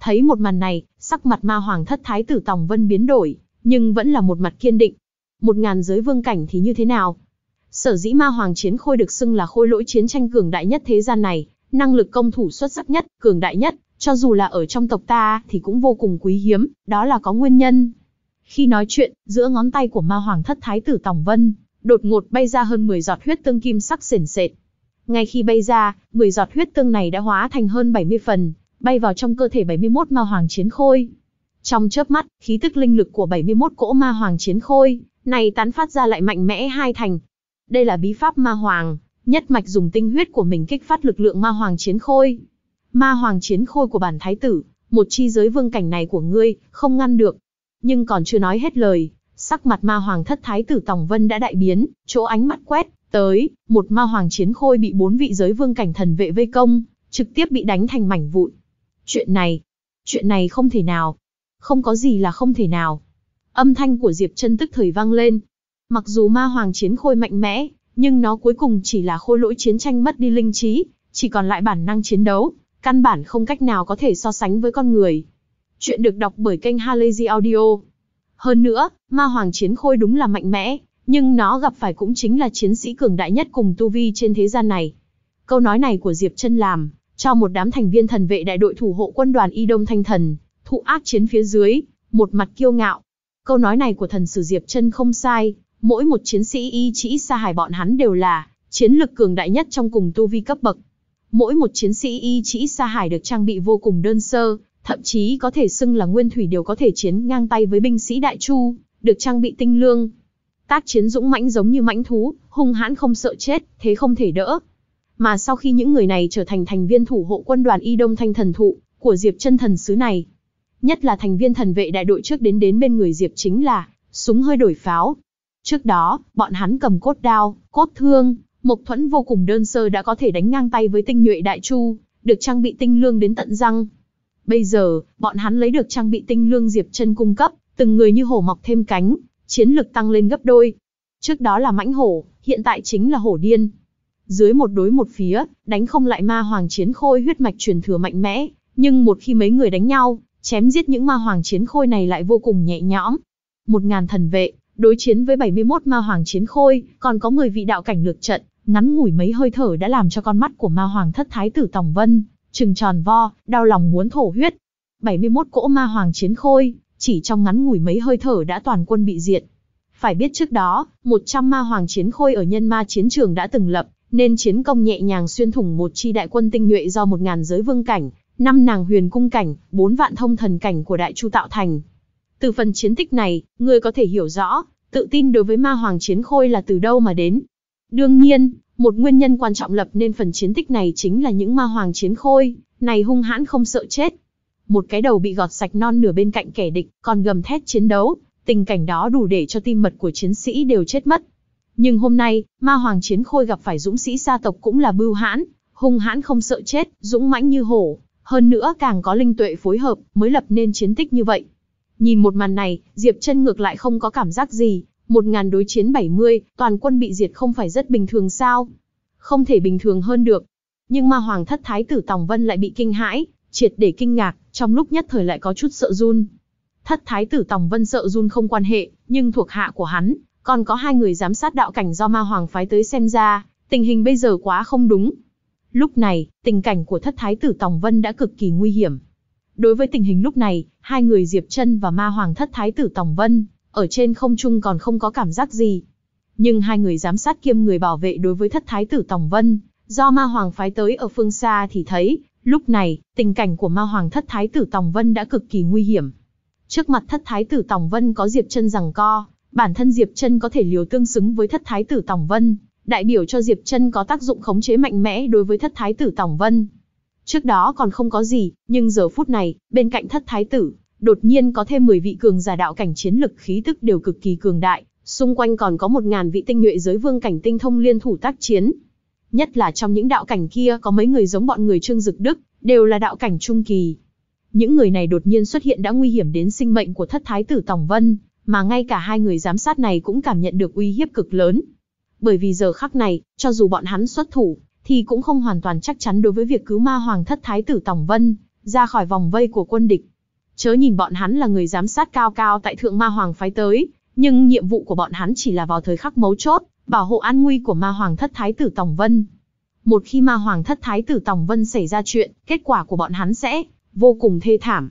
S1: Thấy một màn này, Sắc mặt ma hoàng thất thái tử Tòng Vân biến đổi, nhưng vẫn là một mặt kiên định. Một ngàn giới vương cảnh thì như thế nào? Sở dĩ ma hoàng chiến khôi được xưng là khôi lỗi chiến tranh cường đại nhất thế gian này, năng lực công thủ xuất sắc nhất, cường đại nhất, cho dù là ở trong tộc ta thì cũng vô cùng quý hiếm, đó là có nguyên nhân. Khi nói chuyện, giữa ngón tay của ma hoàng thất thái tử Tòng Vân, đột ngột bay ra hơn 10 giọt huyết tương kim sắc sền sệt. Ngay khi bay ra, 10 giọt huyết tương này đã hóa thành hơn 70 phần, bay vào trong cơ thể 71 ma hoàng chiến khôi. Trong chớp mắt, khí tức linh lực của 71 cỗ ma hoàng chiến khôi, này tán phát ra lại mạnh mẽ hai thành. Đây là bí pháp ma hoàng, nhất mạch dùng tinh huyết của mình kích phát lực lượng ma hoàng chiến khôi. Ma hoàng chiến khôi của bản thái tử, một chi giới vương cảnh này của ngươi, không ngăn được. Nhưng còn chưa nói hết lời, sắc mặt ma hoàng thất thái tử Tòng Vân đã đại biến, chỗ ánh mắt quét, tới, một ma hoàng chiến khôi bị bốn vị giới vương cảnh thần vệ vây công, trực tiếp bị đánh thành mảnh vụn. Chuyện này, chuyện này không thể nào. Không có gì là không thể nào. Âm thanh của Diệp chân tức thời vang lên. Mặc dù ma hoàng chiến khôi mạnh mẽ, nhưng nó cuối cùng chỉ là khôi lỗi chiến tranh mất đi linh trí, chỉ còn lại bản năng chiến đấu, căn bản không cách nào có thể so sánh với con người. Chuyện được đọc bởi kênh Halazy Audio. Hơn nữa, ma hoàng chiến khôi đúng là mạnh mẽ, nhưng nó gặp phải cũng chính là chiến sĩ cường đại nhất cùng tu vi trên thế gian này. Câu nói này của Diệp Chân làm cho một đám thành viên thần vệ đại đội thủ hộ quân đoàn Y Đông Thanh Thần, thụ ác chiến phía dưới, một mặt kiêu ngạo. Câu nói này của thần sử Diệp chân không sai, mỗi một chiến sĩ y chỉ xa hải bọn hắn đều là chiến lực cường đại nhất trong cùng tu vi cấp bậc. Mỗi một chiến sĩ y chỉ xa hải được trang bị vô cùng đơn sơ, thậm chí có thể xưng là nguyên thủy đều có thể chiến ngang tay với binh sĩ đại chu, được trang bị tinh lương. Tác chiến dũng mãnh giống như mãnh thú, hung hãn không sợ chết, thế không thể đỡ mà sau khi những người này trở thành thành viên thủ hộ quân đoàn Y Đông Thanh thần thụ của Diệp chân thần sứ này. Nhất là thành viên thần vệ đại đội trước đến đến bên người Diệp chính là súng hơi đổi pháo. Trước đó, bọn hắn cầm cốt đao, cốt thương, mộc thuẫn vô cùng đơn sơ đã có thể đánh ngang tay với tinh nhuệ đại chu, được trang bị tinh lương đến tận răng. Bây giờ, bọn hắn lấy được trang bị tinh lương Diệp chân cung cấp, từng người như hổ mọc thêm cánh, chiến lực tăng lên gấp đôi. Trước đó là mãnh hổ, hiện tại chính là hổ điên, dưới một đối một phía, đánh không lại ma hoàng chiến khôi huyết mạch truyền thừa mạnh mẽ, nhưng một khi mấy người đánh nhau, chém giết những ma hoàng chiến khôi này lại vô cùng nhẹ nhõm. Một ngàn thần vệ, đối chiến với 71 ma hoàng chiến khôi, còn có 10 vị đạo cảnh lược trận, ngắn ngủi mấy hơi thở đã làm cho con mắt của ma hoàng thất thái tử Tòng Vân, trừng tròn vo, đau lòng muốn thổ huyết. 71 cỗ ma hoàng chiến khôi, chỉ trong ngắn ngủi mấy hơi thở đã toàn quân bị diệt. Phải biết trước đó, 100 ma hoàng chiến khôi ở nhân ma chiến trường đã từng lập, nên chiến công nhẹ nhàng xuyên thủng một chi đại quân tinh nhuệ do một ngàn giới vương cảnh, năm nàng huyền cung cảnh, bốn vạn thông thần cảnh của đại chu tạo thành. Từ phần chiến tích này, người có thể hiểu rõ, tự tin đối với ma hoàng chiến khôi là từ đâu mà đến. Đương nhiên, một nguyên nhân quan trọng lập nên phần chiến tích này chính là những ma hoàng chiến khôi, này hung hãn không sợ chết. Một cái đầu bị gọt sạch non nửa bên cạnh kẻ địch, còn gầm thét chiến đấu, tình cảnh đó đủ để cho tim mật của chiến sĩ đều chết mất. Nhưng hôm nay, ma hoàng chiến khôi gặp phải dũng sĩ gia tộc cũng là bưu hãn, hung hãn không sợ chết, dũng mãnh như hổ, hơn nữa càng có linh tuệ phối hợp, mới lập nên chiến tích như vậy. Nhìn một màn này, Diệp chân ngược lại không có cảm giác gì, một ngàn đối chiến 70, toàn quân bị diệt không phải rất bình thường sao? Không thể bình thường hơn được. Nhưng ma hoàng thất thái tử Tòng Vân lại bị kinh hãi, triệt để kinh ngạc, trong lúc nhất thời lại có chút sợ run. Thất thái tử Tòng Vân sợ run không quan hệ, nhưng thuộc hạ của hắn, còn có hai người giám sát đạo cảnh do ma hoàng phái tới xem ra, tình hình bây giờ quá không đúng. Lúc này, tình cảnh của thất thái tử Tòng Vân đã cực kỳ nguy hiểm. Đối với tình hình lúc này, hai người Diệp Trân và ma hoàng thất thái tử Tòng Vân, ở trên không trung còn không có cảm giác gì. Nhưng hai người giám sát kiêm người bảo vệ đối với thất thái tử Tòng Vân, do ma hoàng phái tới ở phương xa thì thấy, lúc này, tình cảnh của ma hoàng thất thái tử Tòng Vân đã cực kỳ nguy hiểm. Trước mặt thất thái tử Tòng Vân có Diệp Trân rằng co, bản thân Diệp chân có thể liều tương xứng với thất thái tử Tòng Vân, đại biểu cho Diệp chân có tác dụng khống chế mạnh mẽ đối với thất thái tử Tòng Vân. Trước đó còn không có gì, nhưng giờ phút này, bên cạnh thất thái tử, đột nhiên có thêm 10 vị cường giả đạo cảnh chiến lực khí tức đều cực kỳ cường đại, xung quanh còn có 1.000 vị tinh nhuệ giới vương cảnh tinh thông liên thủ tác chiến. Nhất là trong những đạo cảnh kia có mấy người giống bọn người Trương Dực Đức, đều là đạo cảnh trung kỳ. Những người này đột nhiên xuất hiện đã nguy hiểm đến sinh mệnh của thất thái tử Tòng Vân, mà ngay cả hai người giám sát này cũng cảm nhận được uy hiếp cực lớn. Bởi vì giờ khắc này, cho dù bọn hắn xuất thủ, thì cũng không hoàn toàn chắc chắn đối với việc cứu ma hoàng thất thái tử Tòng Vân, ra khỏi vòng vây của quân địch. Chớ nhìn bọn hắn là người giám sát cao cao tại thượng ma hoàng phái tới, nhưng nhiệm vụ của bọn hắn chỉ là vào thời khắc mấu chốt, bảo hộ an nguy của ma hoàng thất thái tử Tòng Vân. Một khi ma hoàng thất thái tử Tòng Vân xảy ra chuyện, kết quả của bọn hắn sẽ vô cùng thê thảm.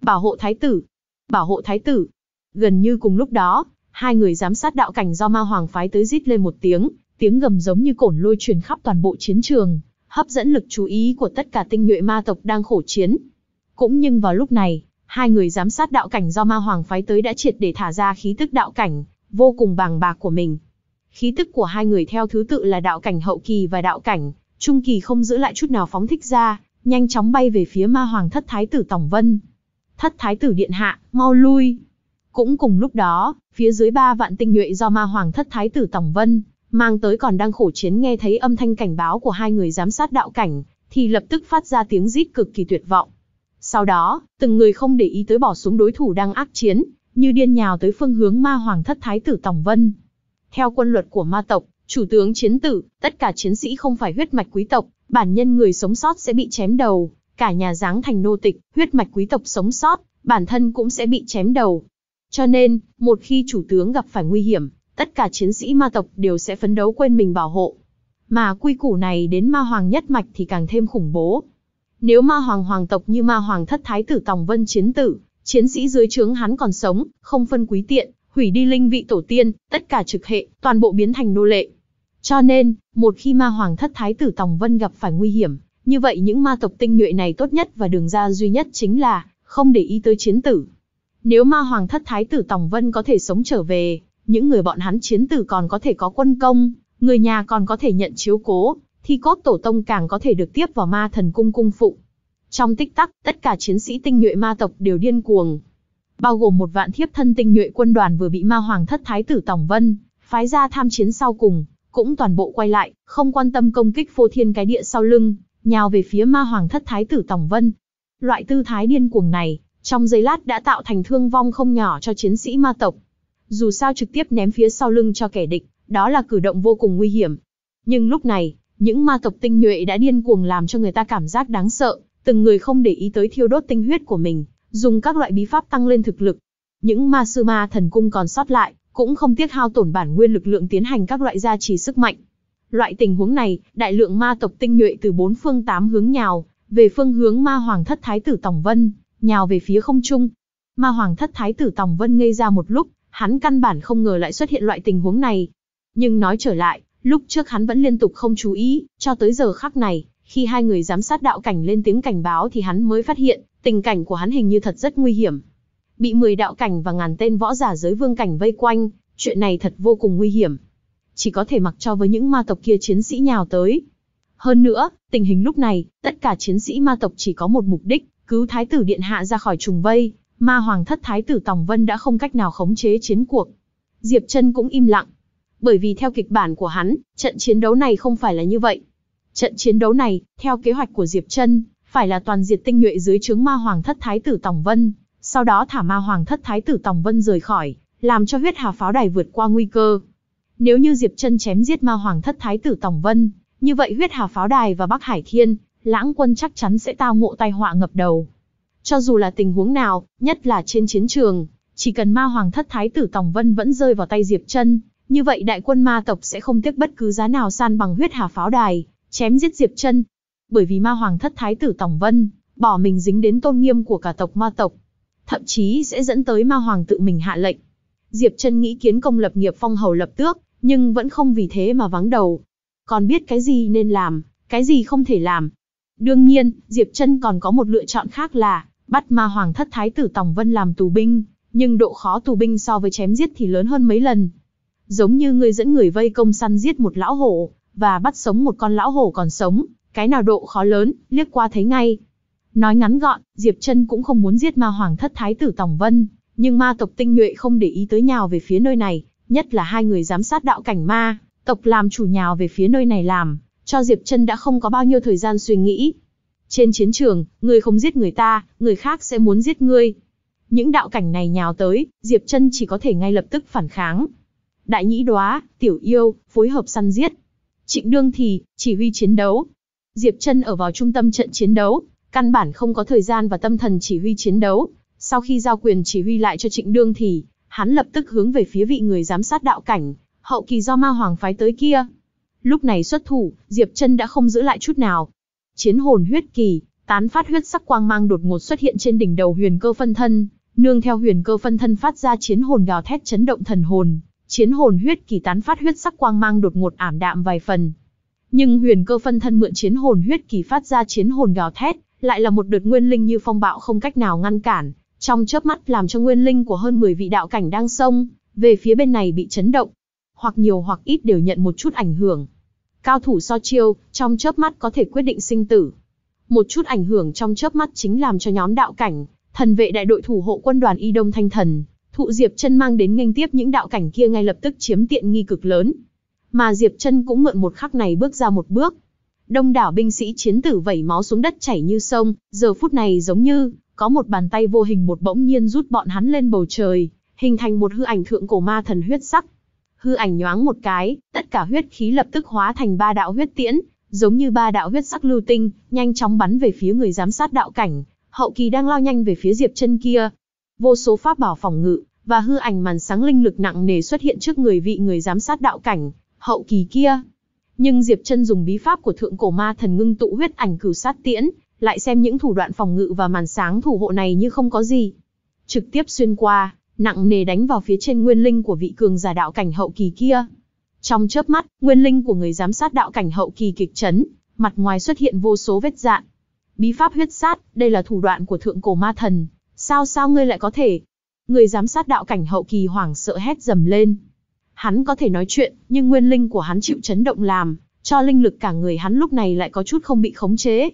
S1: Bảo hộ thái tử, bảo hộ thái tử, Gần như cùng lúc đó, hai người giám sát đạo cảnh do ma hoàng phái tới rít lên một tiếng, tiếng gầm giống như cổn lôi truyền khắp toàn bộ chiến trường, hấp dẫn lực chú ý của tất cả tinh nhuệ ma tộc đang khổ chiến. Cũng nhưng vào lúc này, hai người giám sát đạo cảnh do ma hoàng phái tới đã triệt để thả ra khí tức đạo cảnh, vô cùng bàng bạc của mình. Khí tức của hai người theo thứ tự là đạo cảnh hậu kỳ và đạo cảnh, trung kỳ không giữ lại chút nào phóng thích ra, nhanh chóng bay về phía ma hoàng thất thái tử Tổng Vân. Thất thái tử điện hạ, mau lui! Cũng cùng lúc đó, phía dưới ba vạn tinh nhuệ do ma hoàng thất thái tử tổng Vân, mang tới còn đang khổ chiến nghe thấy âm thanh cảnh báo của hai người giám sát đạo cảnh, thì lập tức phát ra tiếng rít cực kỳ tuyệt vọng. Sau đó, từng người không để ý tới bỏ xuống đối thủ đang ác chiến, như điên nhào tới phương hướng ma hoàng thất thái tử tổng Vân. Theo quân luật của ma tộc, chủ tướng chiến tử, tất cả chiến sĩ không phải huyết mạch quý tộc, bản nhân người sống sót sẽ bị chém đầu, cả nhà giáng thành nô tịch, huyết mạch quý tộc sống sót, bản thân cũng sẽ bị chém đầu, cho nên, một khi chủ tướng gặp phải nguy hiểm, tất cả chiến sĩ ma tộc đều sẽ phấn đấu quên mình bảo hộ. Mà quy củ này đến ma hoàng nhất mạch thì càng thêm khủng bố. Nếu ma hoàng hoàng tộc như ma hoàng thất thái tử Tòng Vân chiến tử, chiến sĩ dưới trướng hắn còn sống, không phân quý tiện, hủy đi linh vị tổ tiên, tất cả trực hệ, toàn bộ biến thành nô lệ. Cho nên, một khi ma hoàng thất thái tử Tòng Vân gặp phải nguy hiểm, như vậy những ma tộc tinh nhuệ này tốt nhất và đường ra duy nhất chính là không để ý tới chiến tử. Nếu ma hoàng thất thái tử Tòng Vân có thể sống trở về, những người bọn hắn chiến tử còn có thể có quân công, người nhà còn có thể nhận chiếu cố, thì cốt tổ tông càng có thể được tiếp vào ma thần cung cung phụ. Trong tích tắc, tất cả chiến sĩ tinh nhuệ ma tộc đều điên cuồng. Bao gồm một vạn thiếp thân tinh nhuệ quân đoàn vừa bị ma hoàng thất thái tử Tòng Vân, phái ra tham chiến sau cùng, cũng toàn bộ quay lại, không quan tâm công kích phô thiên cái địa sau lưng, nhào về phía ma hoàng thất thái tử Tòng Vân. Loại tư thái điên cuồng này, trong giây lát đã tạo thành thương vong không nhỏ cho chiến sĩ ma tộc. Dù sao trực tiếp ném phía sau lưng cho kẻ địch, đó là cử động vô cùng nguy hiểm. Nhưng lúc này, những ma tộc tinh nhuệ đã điên cuồng làm cho người ta cảm giác đáng sợ, từng người không để ý tới thiêu đốt tinh huyết của mình, dùng các loại bí pháp tăng lên thực lực. Những ma sư ma thần cung còn sót lại, cũng không tiếc hao tổn bản nguyên lực lượng tiến hành các loại gia trì sức mạnh. Loại tình huống này, đại lượng ma tộc tinh nhuệ từ bốn phương tám hướng nhào, về phương hướng ma hoàng thất thái tử tổng Vân, nhào về phía không trung. Ma hoàng thất thái tử Tòng Vân ngây ra một lúc, hắn căn bản không ngờ lại xuất hiện loại tình huống này. Nhưng nói trở lại, lúc trước hắn vẫn liên tục không chú ý, cho tới giờ khắc này, khi hai người giám sát đạo cảnh lên tiếng cảnh báo thì hắn mới phát hiện, tình cảnh của hắn hình như thật rất nguy hiểm. Bị 10 đạo cảnh và ngàn tên võ giả giới vương cảnh vây quanh, chuyện này thật vô cùng nguy hiểm. Chỉ có thể mặc cho với những ma tộc kia chiến sĩ nhào tới. Hơn nữa, tình hình lúc này, tất cả chiến sĩ ma tộc chỉ có một mục đích, Cứu thái tử điện hạ ra khỏi trùng vây, ma hoàng thất thái tử Tòng Vân đã không cách nào khống chế chiến cuộc. Diệp Trân cũng im lặng. Bởi vì theo kịch bản của hắn, trận chiến đấu này không phải là như vậy. Trận chiến đấu này, theo kế hoạch của Diệp Trân, phải là toàn diệt tinh nhuệ dưới trướng ma hoàng thất thái tử Tòng Vân, sau đó thả ma hoàng thất thái tử Tòng Vân rời khỏi, làm cho huyết hà pháo đài vượt qua nguy cơ. Nếu như Diệp Trân chém giết ma hoàng thất thái tử Tòng Vân, như vậy huyết hà pháo đài và Bắc Hải Thiên lãng quân chắc chắn sẽ tao ngộ tai họa ngập đầu. Cho dù là tình huống nào, nhất là trên chiến trường, chỉ cần ma hoàng thất thái tử Tòng Vân vẫn rơi vào tay Diệp chân như vậy đại quân ma tộc sẽ không tiếc bất cứ giá nào san bằng huyết hà pháo đài, chém giết Diệp chân Bởi vì ma hoàng thất thái tử Tòng Vân, bỏ mình dính đến tôn nghiêm của cả tộc ma tộc. Thậm chí sẽ dẫn tới ma hoàng tự mình hạ lệnh. Diệp chân nghĩ kiến công lập nghiệp phong hầu lập tước, nhưng vẫn không vì thế mà vắng đầu. Còn biết cái gì nên làm, cái gì không thể làm, Đương nhiên, Diệp Trân còn có một lựa chọn khác là bắt ma hoàng thất thái tử Tòng Vân làm tù binh, nhưng độ khó tù binh so với chém giết thì lớn hơn mấy lần. Giống như người dẫn người vây công săn giết một lão hổ, và bắt sống một con lão hổ còn sống, cái nào độ khó lớn, liếc qua thấy ngay. Nói ngắn gọn, Diệp Trân cũng không muốn giết ma hoàng thất thái tử Tòng Vân, nhưng ma tộc tinh nhuệ không để ý tới nhào về phía nơi này, nhất là hai người giám sát đạo cảnh ma, tộc làm chủ nhào về phía nơi này làm, cho Diệp Trân đã không có bao nhiêu thời gian suy nghĩ. Trên chiến trường, người không giết người ta, người khác sẽ muốn giết ngươi. Những đạo cảnh này nhào tới, Diệp Trân chỉ có thể ngay lập tức phản kháng. Đại nhĩ đoá, tiểu yêu, phối hợp săn giết. Trịnh đương thì, chỉ huy chiến đấu. Diệp Trân ở vào trung tâm trận chiến đấu, căn bản không có thời gian và tâm thần chỉ huy chiến đấu. Sau khi giao quyền chỉ huy lại cho trịnh đương thì, hắn lập tức hướng về phía vị người giám sát đạo cảnh, hậu kỳ do ma hoàng phái tới kia. Lúc này xuất thủ, Diệp Chân đã không giữ lại chút nào. Chiến hồn huyết kỳ, tán phát huyết sắc quang mang đột ngột xuất hiện trên đỉnh đầu huyền cơ phân thân, nương theo huyền cơ phân thân phát ra chiến hồn gào thét chấn động thần hồn, chiến hồn huyết kỳ tán phát huyết sắc quang mang đột ngột ảm đạm vài phần. Nhưng huyền cơ phân thân mượn chiến hồn huyết kỳ phát ra chiến hồn gào thét, lại là một đợt nguyên linh như phong bạo không cách nào ngăn cản, trong chớp mắt làm cho nguyên linh của hơn 10 vị đạo cảnh đang xông về phía bên này bị chấn động, hoặc nhiều hoặc ít đều nhận một chút ảnh hưởng. Cao thủ so chiêu, trong chớp mắt có thể quyết định sinh tử. Một chút ảnh hưởng trong chớp mắt chính làm cho nhóm đạo cảnh, thần vệ đại đội thủ hộ quân đoàn Y Đông Thanh Thần, thụ Diệp Chân mang đến nghênh tiếp những đạo cảnh kia ngay lập tức chiếm tiện nghi cực lớn. Mà Diệp Chân cũng mượn một khắc này bước ra một bước. Đông đảo binh sĩ chiến tử vẩy máu xuống đất chảy như sông, giờ phút này giống như có một bàn tay vô hình một bỗng nhiên rút bọn hắn lên bầu trời, hình thành một hư ảnh thượng cổ ma thần huyết sắc hư ảnh nhoáng một cái, tất cả huyết khí lập tức hóa thành ba đạo huyết tiễn, giống như ba đạo huyết sắc lưu tinh, nhanh chóng bắn về phía người giám sát đạo cảnh, hậu kỳ đang lao nhanh về phía Diệp Chân kia. Vô số pháp bảo phòng ngự và hư ảnh màn sáng linh lực nặng nề xuất hiện trước người vị người giám sát đạo cảnh, hậu kỳ kia. Nhưng Diệp Chân dùng bí pháp của thượng cổ ma thần ngưng tụ huyết ảnh cửu sát tiễn, lại xem những thủ đoạn phòng ngự và màn sáng thủ hộ này như không có gì. Trực tiếp xuyên qua, nặng nề đánh vào phía trên nguyên linh của vị cường giả đạo cảnh hậu kỳ kia. Trong chớp mắt, nguyên linh của người giám sát đạo cảnh hậu kỳ kịch chấn, mặt ngoài xuất hiện vô số vết dạn. Bí pháp huyết sát, đây là thủ đoạn của thượng cổ ma thần, sao sao ngươi lại có thể? Người giám sát đạo cảnh hậu kỳ hoảng sợ hét dầm lên. Hắn có thể nói chuyện, nhưng nguyên linh của hắn chịu chấn động làm, cho linh lực cả người hắn lúc này lại có chút không bị khống chế.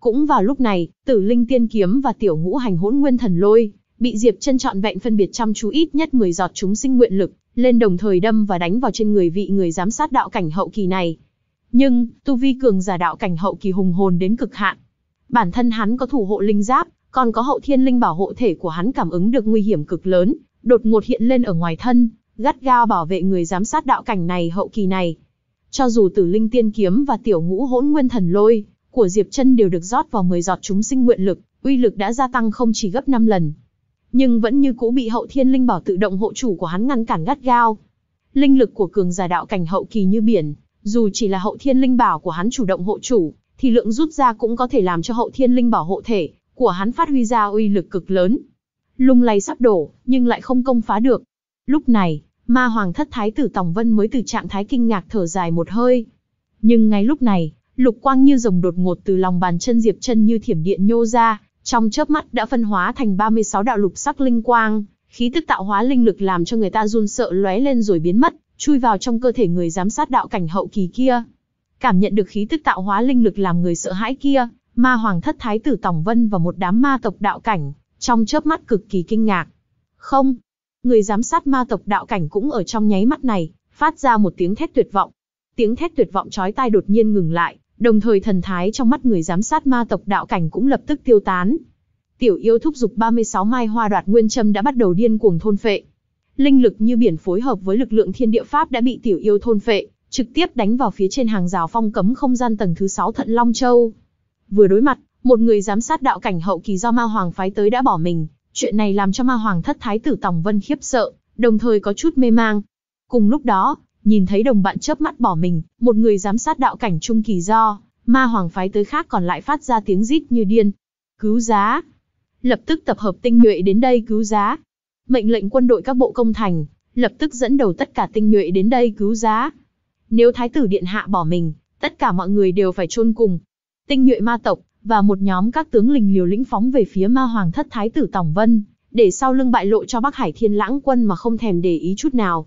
S1: Cũng vào lúc này, tử linh tiên kiếm và tiểu ngũ hành hỗn nguyên thần lôi, bị Diệp Chân trọn vẹn phân biệt chăm chú ít nhất 10 giọt chúng sinh nguyện lực, lên đồng thời đâm và đánh vào trên người vị người giám sát đạo cảnh hậu kỳ này. Nhưng, tu vi cường giả đạo cảnh hậu kỳ hùng hồn đến cực hạn. Bản thân hắn có thủ hộ linh giáp, còn có hậu thiên linh bảo hộ thể của hắn cảm ứng được nguy hiểm cực lớn, đột ngột hiện lên ở ngoài thân, gắt gao bảo vệ người giám sát đạo cảnh này hậu kỳ này. Cho dù Tử Linh Tiên kiếm và Tiểu Ngũ Hỗn Nguyên Thần Lôi của Diệp Chân đều được rót vào 10 giọt chúng sinh nguyện lực, uy lực đã gia tăng không chỉ gấp 5 lần, nhưng vẫn như cũ bị hậu thiên linh bảo tự động hộ chủ của hắn ngăn cản gắt gao. Linh lực của cường giả đạo cảnh hậu kỳ như biển, dù chỉ là hậu thiên linh bảo của hắn chủ động hộ chủ, thì lượng rút ra cũng có thể làm cho hậu thiên linh bảo hộ thể của hắn phát huy ra uy lực cực lớn. Lung lay sắp đổ, nhưng lại không công phá được. Lúc này, ma hoàng thất thái tử Tòng Vân mới từ trạng thái kinh ngạc thở dài một hơi. Nhưng ngay lúc này, lục quang như rồng đột ngột từ lòng bàn chân Diệp chân như thiểm điện nhô ra, trong chớp mắt đã phân hóa thành 36 đạo lục sắc linh quang, khí tức tạo hóa linh lực làm cho người ta run sợ lóe lên rồi biến mất, chui vào trong cơ thể người giám sát đạo cảnh hậu kỳ kia. Cảm nhận được khí tức tạo hóa linh lực làm người sợ hãi kia, ma hoàng thất thái tử Tòng Vân và một đám ma tộc đạo cảnh, trong chớp mắt cực kỳ kinh ngạc. Không, người giám sát ma tộc đạo cảnh cũng ở trong nháy mắt này, phát ra một tiếng thét tuyệt vọng. Tiếng thét tuyệt vọng chói tai đột nhiên ngừng lại, Đồng thời thần thái trong mắt người giám sát ma tộc đạo cảnh cũng lập tức tiêu tán. Tiểu yêu thúc dục 36 mai hoa đoạt nguyên châm đã bắt đầu điên cuồng thôn phệ. Linh lực như biển phối hợp với lực lượng thiên địa pháp đã bị tiểu yêu thôn phệ, trực tiếp đánh vào phía trên hàng rào phong cấm không gian tầng thứ 6 Thận Long Châu. Vừa đối mặt, một người giám sát đạo cảnh hậu kỳ do Ma Hoàng phái tới đã bỏ mình, chuyện này làm cho Ma Hoàng thất thái tử Tòng Vân khiếp sợ, đồng thời có chút mê mang. Cùng lúc đó, nhìn thấy đồng bạn chớp mắt bỏ mình, một người giám sát đạo cảnh trung kỳ do, ma hoàng phái tới khác còn lại phát ra tiếng rít như điên. Cứu giá! Lập tức tập hợp tinh nhuệ đến đây cứu giá. Mệnh lệnh quân đội các bộ công thành, lập tức dẫn đầu tất cả tinh nhuệ đến đây cứu giá. Nếu thái tử điện hạ bỏ mình, tất cả mọi người đều phải chôn cùng. Tinh nhuệ ma tộc, và một nhóm các tướng lình liều lĩnh phóng về phía ma hoàng thất thái tử Tòng Vân, để sau lưng bại lộ cho Bắc Hải Thiên Lãng quân mà không thèm để ý chút nào.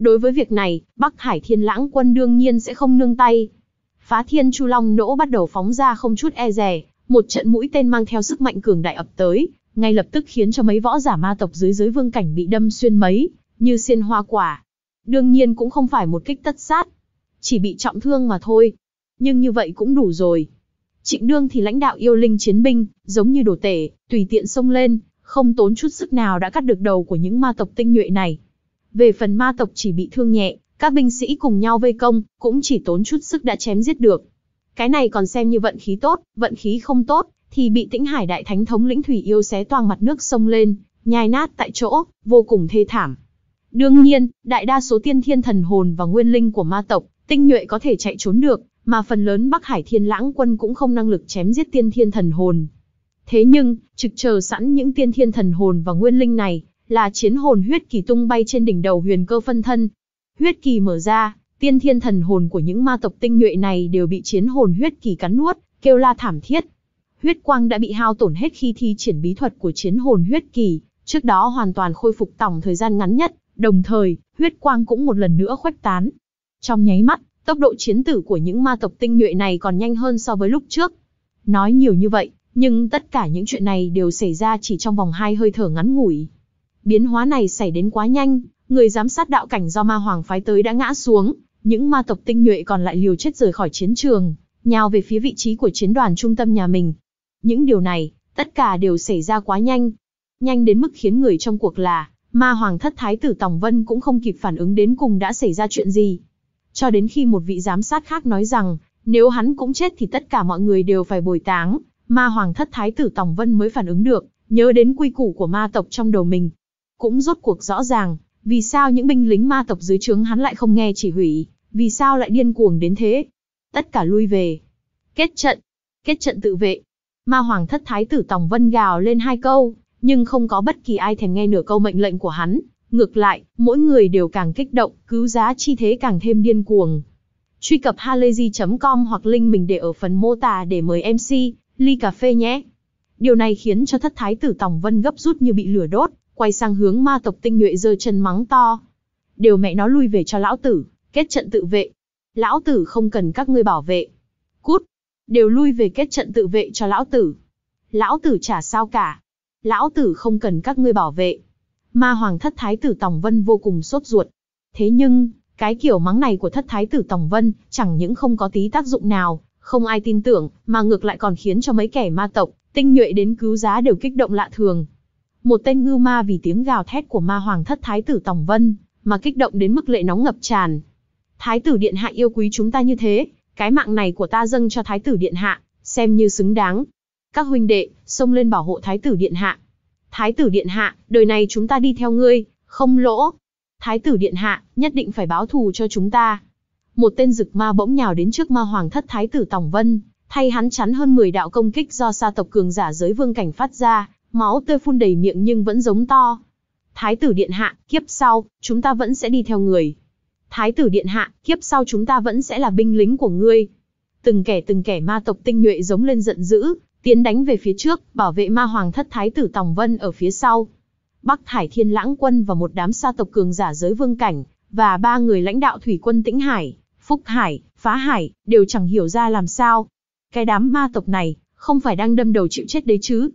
S1: Đối với việc này, Bắc Hải Thiên Lãng quân đương nhiên sẽ không nương tay. Phá Thiên Chu Long nỗ bắt đầu phóng ra không chút e dè, một trận mũi tên mang theo sức mạnh cường đại ập tới, ngay lập tức khiến cho mấy võ giả ma tộc dưới dưới vương cảnh bị đâm xuyên mấy, như xiên hoa quả. Đương nhiên cũng không phải một kích tất sát, chỉ bị trọng thương mà thôi. Nhưng như vậy cũng đủ rồi. Trịnh Đương thì lãnh đạo yêu linh chiến binh, giống như đồ tể, tùy tiện xông lên, không tốn chút sức nào đã cắt được đầu của những ma tộc tinh nhuệ này. Về phần ma tộc chỉ bị thương nhẹ, các binh sĩ cùng nhau vây công, cũng chỉ tốn chút sức đã chém giết được. Cái này còn xem như vận khí tốt, vận khí không tốt, thì bị tĩnh hải đại thánh thống lĩnh thủy yêu xé toang mặt nước sông lên, nhai nát tại chỗ, vô cùng thê thảm. Đương nhiên, đại đa số tiên thiên thần hồn và nguyên linh của ma tộc, tinh nhuệ có thể chạy trốn được, mà phần lớn Bắc Hải Thiên Lãng quân cũng không năng lực chém giết tiên thiên thần hồn. Thế nhưng, trực chờ sẵn những tiên thiên thần hồn và nguyên linh này, là chiến hồn huyết kỳ tung bay trên đỉnh đầu huyền cơ phân thân. Huyết kỳ mở ra, tiên thiên thần hồn của những ma tộc tinh nhuệ này đều bị chiến hồn huyết kỳ cắn nuốt, kêu la thảm thiết. Huyết quang đã bị hao tổn hết khi thi triển bí thuật của chiến hồn huyết kỳ, trước đó hoàn toàn khôi phục tổng thời gian ngắn nhất, đồng thời, huyết quang cũng một lần nữa khuếch tán. Trong nháy mắt, tốc độ chiến tử của những ma tộc tinh nhuệ này còn nhanh hơn so với lúc trước. Nói nhiều như vậy, nhưng tất cả những chuyện này đều xảy ra chỉ trong vòng hai hơi thở ngắn ngủi. Biến hóa này xảy đến quá nhanh, người giám sát đạo cảnh do ma hoàng phái tới đã ngã xuống, những ma tộc tinh nhuệ còn lại liều chết rời khỏi chiến trường, nhào về phía vị trí của chiến đoàn trung tâm nhà mình. Những điều này, tất cả đều xảy ra quá nhanh. Nhanh đến mức khiến người trong cuộc là, ma hoàng thất thái tử Tòng Vân cũng không kịp phản ứng đến cùng đã xảy ra chuyện gì. Cho đến khi một vị giám sát khác nói rằng, nếu hắn cũng chết thì tất cả mọi người đều phải bồi táng, ma hoàng thất thái tử Tòng Vân mới phản ứng được, nhớ đến quy củ của ma tộc trong đầu mình, cũng rốt cuộc rõ ràng, vì sao những binh lính ma tộc dưới trướng hắn lại không nghe chỉ huy, vì sao lại điên cuồng đến thế. Tất cả lui về. Kết trận. Kết trận tự vệ. Ma hoàng thất thái tử Tòng Vân gào lên hai câu, nhưng không có bất kỳ ai thèm nghe nửa câu mệnh lệnh của hắn. Ngược lại, mỗi người đều càng kích động, cứu giá chi thế càng thêm điên cuồng. Truy cập halayzi.com hoặc link mình để ở phần mô tả để mời MC, ly cà phê nhé. Điều này khiến cho thất thái tử Tòng Vân gấp rút như bị lửa đốt, quay sang hướng ma tộc tinh nhuệ giơ chân mắng to. Đều mẹ nó lui về cho lão tử, kết trận tự vệ. Lão tử không cần các ngươi bảo vệ. Cút, đều lui về kết trận tự vệ cho lão tử. Lão tử chả sao cả. Lão tử không cần các ngươi bảo vệ. Ma hoàng thất thái tử Tòng Vân vô cùng sốt ruột. Thế nhưng, cái kiểu mắng này của thất thái tử Tòng Vân chẳng những không có tí tác dụng nào, không ai tin tưởng, mà ngược lại còn khiến cho mấy kẻ ma tộc, tinh nhuệ đến cứu giá đều kích động lạ thường. Một tên ngưu ma vì tiếng gào thét của ma hoàng thất thái tử Tòng Vân, mà kích động đến mức lệ nóng ngập tràn. Thái tử điện hạ yêu quý chúng ta như thế, cái mạng này của ta dâng cho thái tử điện hạ, xem như xứng đáng. Các huynh đệ, xông lên bảo hộ thái tử điện hạ. Thái tử điện hạ, đời này chúng ta đi theo ngươi, không lỗ. Thái tử điện hạ, nhất định phải báo thù cho chúng ta. Một tên rực ma bỗng nhào đến trước ma hoàng thất thái tử Tòng Vân, thay hắn chắn hơn 10 đạo công kích do sa tộc cường giả giới vương cảnh phát ra, Máu tươi phun đầy miệng nhưng vẫn giống to. Thái tử điện hạ, kiếp sau, chúng ta vẫn sẽ đi theo người. Thái tử điện hạ, kiếp sau chúng ta vẫn sẽ là binh lính của ngươi. Từng kẻ từng kẻ ma tộc tinh nhuệ giống lên giận dữ, tiến đánh về phía trước, bảo vệ ma hoàng thất thái tử Tòng Vân ở phía sau. Bắc Thải Thiên Lãng Quân và một đám sa tộc cường giả giới vương cảnh, và ba người lãnh đạo thủy quân Tĩnh Hải, Phúc Hải, Phá Hải, đều chẳng hiểu ra làm sao. Cái đám ma tộc này, không phải đang đâm đầu chịu chết đấy chứ.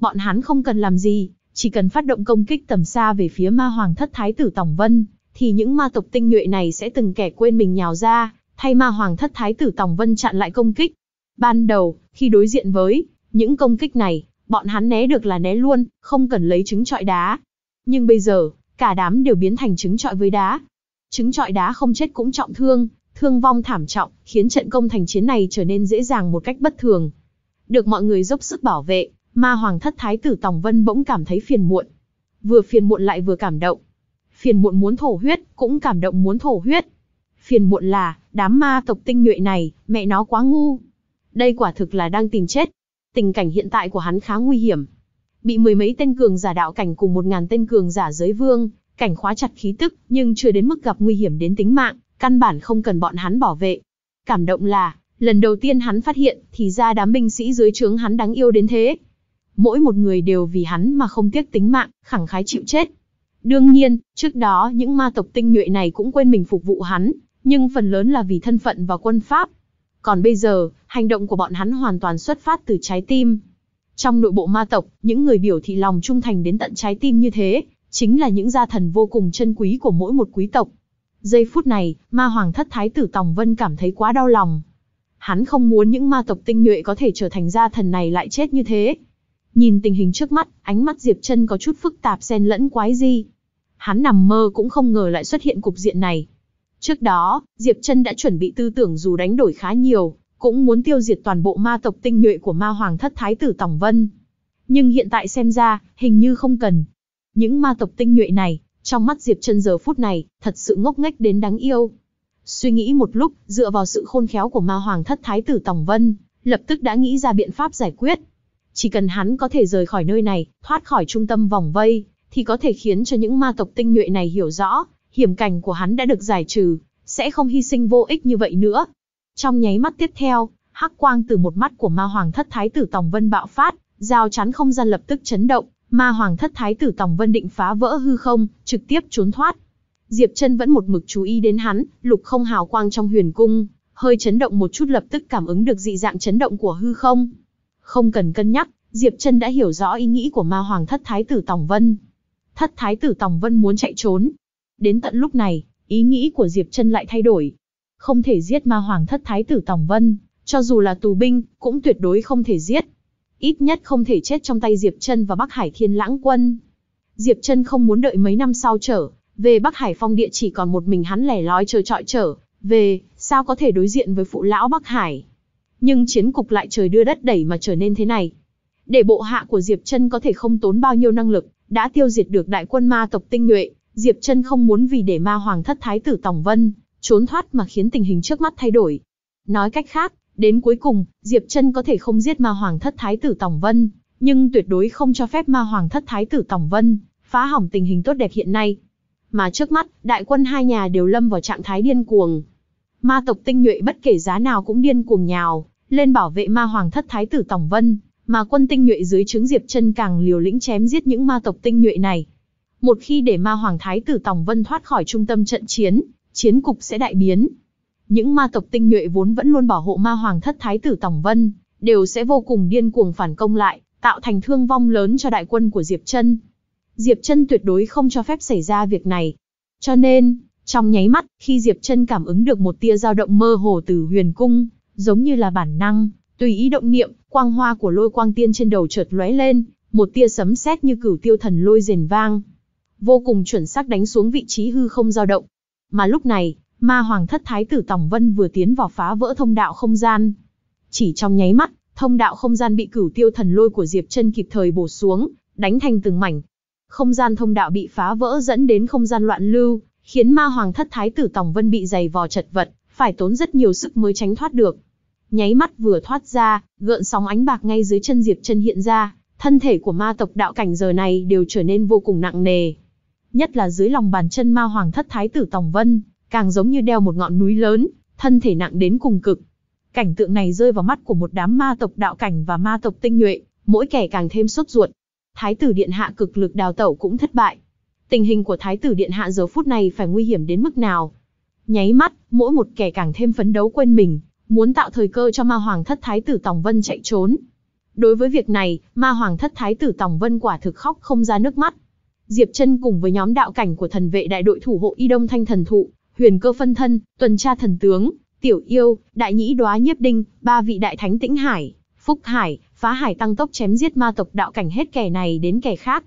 S1: Bọn hắn không cần làm gì, chỉ cần phát động công kích tầm xa về phía ma hoàng thất thái tử Tòng Vân, thì những ma tộc tinh nhuệ này sẽ từng kẻ quên mình nhào ra, thay ma hoàng thất thái tử Tòng Vân chặn lại công kích. Ban đầu, khi đối diện với những công kích này, bọn hắn né được là né luôn, không cần lấy trứng trọi đá. Nhưng bây giờ, cả đám đều biến thành trứng trọi với đá. Trứng trọi đá không chết cũng trọng thương, thương vong thảm trọng, khiến trận công thành chiến này trở nên dễ dàng một cách bất thường. Được mọi người dốc sức bảo vệ, Ma hoàng thất thái tử Tòng Vân bỗng cảm thấy phiền muộn. Vừa phiền muộn lại vừa cảm động. Phiền muộn muốn thổ huyết, cũng cảm động muốn thổ huyết. Phiền muộn là, đám ma tộc tinh nhuệ này, mẹ nó quá ngu. Đây quả thực là đang tìm chết. Tình cảnh hiện tại của hắn khá nguy hiểm. Bị mười mấy tên cường giả đạo cảnh cùng một ngàn tên cường giả giới vương, cảnh khóa chặt khí tức, nhưng chưa đến mức gặp nguy hiểm đến tính mạng, căn bản không cần bọn hắn bảo vệ. Cảm động là, lần đầu tiên hắn phát hiện, thì ra đám binh sĩ dưới trướng hắn đáng yêu đến thế, mỗi một người đều vì hắn mà không tiếc tính mạng, khẳng khái chịu chết. Đương nhiên, trước đó những ma tộc tinh nhuệ này cũng quên mình phục vụ hắn, nhưng phần lớn là vì thân phận và quân pháp. Còn bây giờ, hành động của bọn hắn hoàn toàn xuất phát từ trái tim. Trong nội bộ ma tộc, những người biểu thị lòng trung thành đến tận trái tim như thế, chính là những gia thần vô cùng chân quý của mỗi một quý tộc. Giây phút này, ma hoàng thất thái tử Tòng Vân cảm thấy quá đau lòng. Hắn không muốn những ma tộc tinh nhuệ có thể trở thành gia thần này lại chết như thế. Nhìn tình hình trước mắt, ánh mắt Diệp Chân có chút phức tạp xen lẫn quái di. Hắn nằm mơ cũng không ngờ lại xuất hiện cục diện này. Trước đó, Diệp Chân đã chuẩn bị tư tưởng dù đánh đổi khá nhiều, cũng muốn tiêu diệt toàn bộ ma tộc tinh nhuệ của Ma Hoàng Thất Thái tử Tòng Vân. Nhưng hiện tại xem ra, hình như không cần. Những ma tộc tinh nhuệ này, trong mắt Diệp Chân giờ phút này, thật sự ngốc nghếch đến đáng yêu. Suy nghĩ một lúc, dựa vào sự khôn khéo của Ma Hoàng Thất Thái tử Tòng Vân, lập tức đã nghĩ ra biện pháp giải quyết. Chỉ cần hắn có thể rời khỏi nơi này, thoát khỏi trung tâm vòng vây, thì có thể khiến cho những ma tộc tinh nhuệ này hiểu rõ, hiểm cảnh của hắn đã được giải trừ, sẽ không hy sinh vô ích như vậy nữa. Trong nháy mắt tiếp theo, hắc quang từ một mắt của ma hoàng thất thái tử Tòng Vân bạo phát, giao chắn không gian lập tức chấn động, ma hoàng thất thái tử Tòng Vân định phá vỡ hư không, trực tiếp trốn thoát. Diệp chân vẫn một mực chú ý đến hắn, lục không hào quang trong huyền cung, hơi chấn động một chút lập tức cảm ứng được dị dạng chấn động của hư không, không cần cân nhắc, Diệp Trân đã hiểu rõ ý nghĩ của ma hoàng thất thái tử Tòng Vân. Thất thái tử Tòng Vân muốn chạy trốn. Đến tận lúc này, ý nghĩ của Diệp Trân lại thay đổi. Không thể giết ma hoàng thất thái tử Tòng Vân, cho dù là tù binh, cũng tuyệt đối không thể giết. Ít nhất không thể chết trong tay Diệp Trân và Bắc Hải Thiên Lãng Quân. Diệp Trân không muốn đợi mấy năm sau trở, về Bắc Hải Phong địa chỉ còn một mình hắn lẻ loi chờ trọi trở, về, sao có thể đối diện với phụ lão Bắc Hải nhưng chiến cục lại trời đưa đất đẩy mà trở nên thế này. Để bộ hạ của Diệp Chân có thể không tốn bao nhiêu năng lực, đã tiêu diệt được đại quân ma tộc tinh nhuệ, Diệp Chân không muốn vì để ma hoàng thất thái tử Tòng Vân trốn thoát mà khiến tình hình trước mắt thay đổi. Nói cách khác, đến cuối cùng, Diệp Chân có thể không giết ma hoàng thất thái tử Tòng Vân, nhưng tuyệt đối không cho phép ma hoàng thất thái tử Tòng Vân phá hỏng tình hình tốt đẹp hiện nay. Mà trước mắt, đại quân hai nhà đều lâm vào trạng thái điên cuồng. Ma tộc tinh nhuệ bất kể giá nào cũng điên cuồng nhào, lên bảo vệ ma hoàng thất thái tử tổng Vân, mà quân tinh nhuệ dưới trướng Diệp Chân càng liều lĩnh chém giết những ma tộc tinh nhuệ này. Một khi để ma hoàng thái tử tổng Vân thoát khỏi trung tâm trận chiến, chiến cục sẽ đại biến. Những ma tộc tinh nhuệ vốn vẫn luôn bảo hộ ma hoàng thất thái tử tổng Vân, đều sẽ vô cùng điên cuồng phản công lại, tạo thành thương vong lớn cho đại quân của Diệp Chân. Diệp Chân tuyệt đối không cho phép xảy ra việc này. Cho nên, trong nháy mắt, khi Diệp Chân cảm ứng được một tia dao động mơ hồ từ Huyền cung, Giống như là bản năng, tùy ý động niệm, quang hoa của lôi quang tiên trên đầu chợt lóe lên, một tia sấm sét như cửu tiêu thần lôi rền vang. Vô cùng chuẩn xác đánh xuống vị trí hư không dao động. Mà lúc này, ma hoàng thất thái tử Tòng Vân vừa tiến vào phá vỡ thông đạo không gian. Chỉ trong nháy mắt, thông đạo không gian bị cửu tiêu thần lôi của Diệp chân kịp thời bổ xuống, đánh thành từng mảnh. Không gian thông đạo bị phá vỡ dẫn đến không gian loạn lưu, khiến ma hoàng thất thái tử Tòng Vân bị giày vò chật vật, phải tốn rất nhiều sức mới tránh thoát được. Nháy mắt vừa thoát ra, gợn sóng ánh bạc ngay dưới chân Diệp Chân hiện ra, thân thể của ma tộc đạo cảnh giờ này đều trở nên vô cùng nặng nề. Nhất là dưới lòng bàn chân ma hoàng thất thái tử Tòng Vân, càng giống như đeo một ngọn núi lớn, thân thể nặng đến cùng cực. Cảnh tượng này rơi vào mắt của một đám ma tộc đạo cảnh và ma tộc tinh nhuệ, mỗi kẻ càng thêm sốt ruột. Thái tử điện hạ cực lực đào tẩu cũng thất bại. Tình hình của thái tử điện hạ giờ phút này phải nguy hiểm đến mức nào, Nháy mắt, mỗi một kẻ càng thêm phấn đấu quên mình, muốn tạo thời cơ cho ma hoàng thất thái tử Tòng Vân chạy trốn. Đối với việc này, ma hoàng thất thái tử Tòng Vân quả thực khóc không ra nước mắt. Diệp chân cùng với nhóm đạo cảnh của thần vệ đại đội thủ hộ Y Đông Thanh Thần Thụ, Huyền Cơ Phân Thân, Tuần Tra Thần Tướng, Tiểu Yêu, Đại Nhĩ Đoá Nhiếp Đinh, ba vị đại thánh Tĩnh Hải, Phúc Hải, Phá Hải tăng tốc chém giết ma tộc đạo cảnh hết kẻ này đến kẻ khác.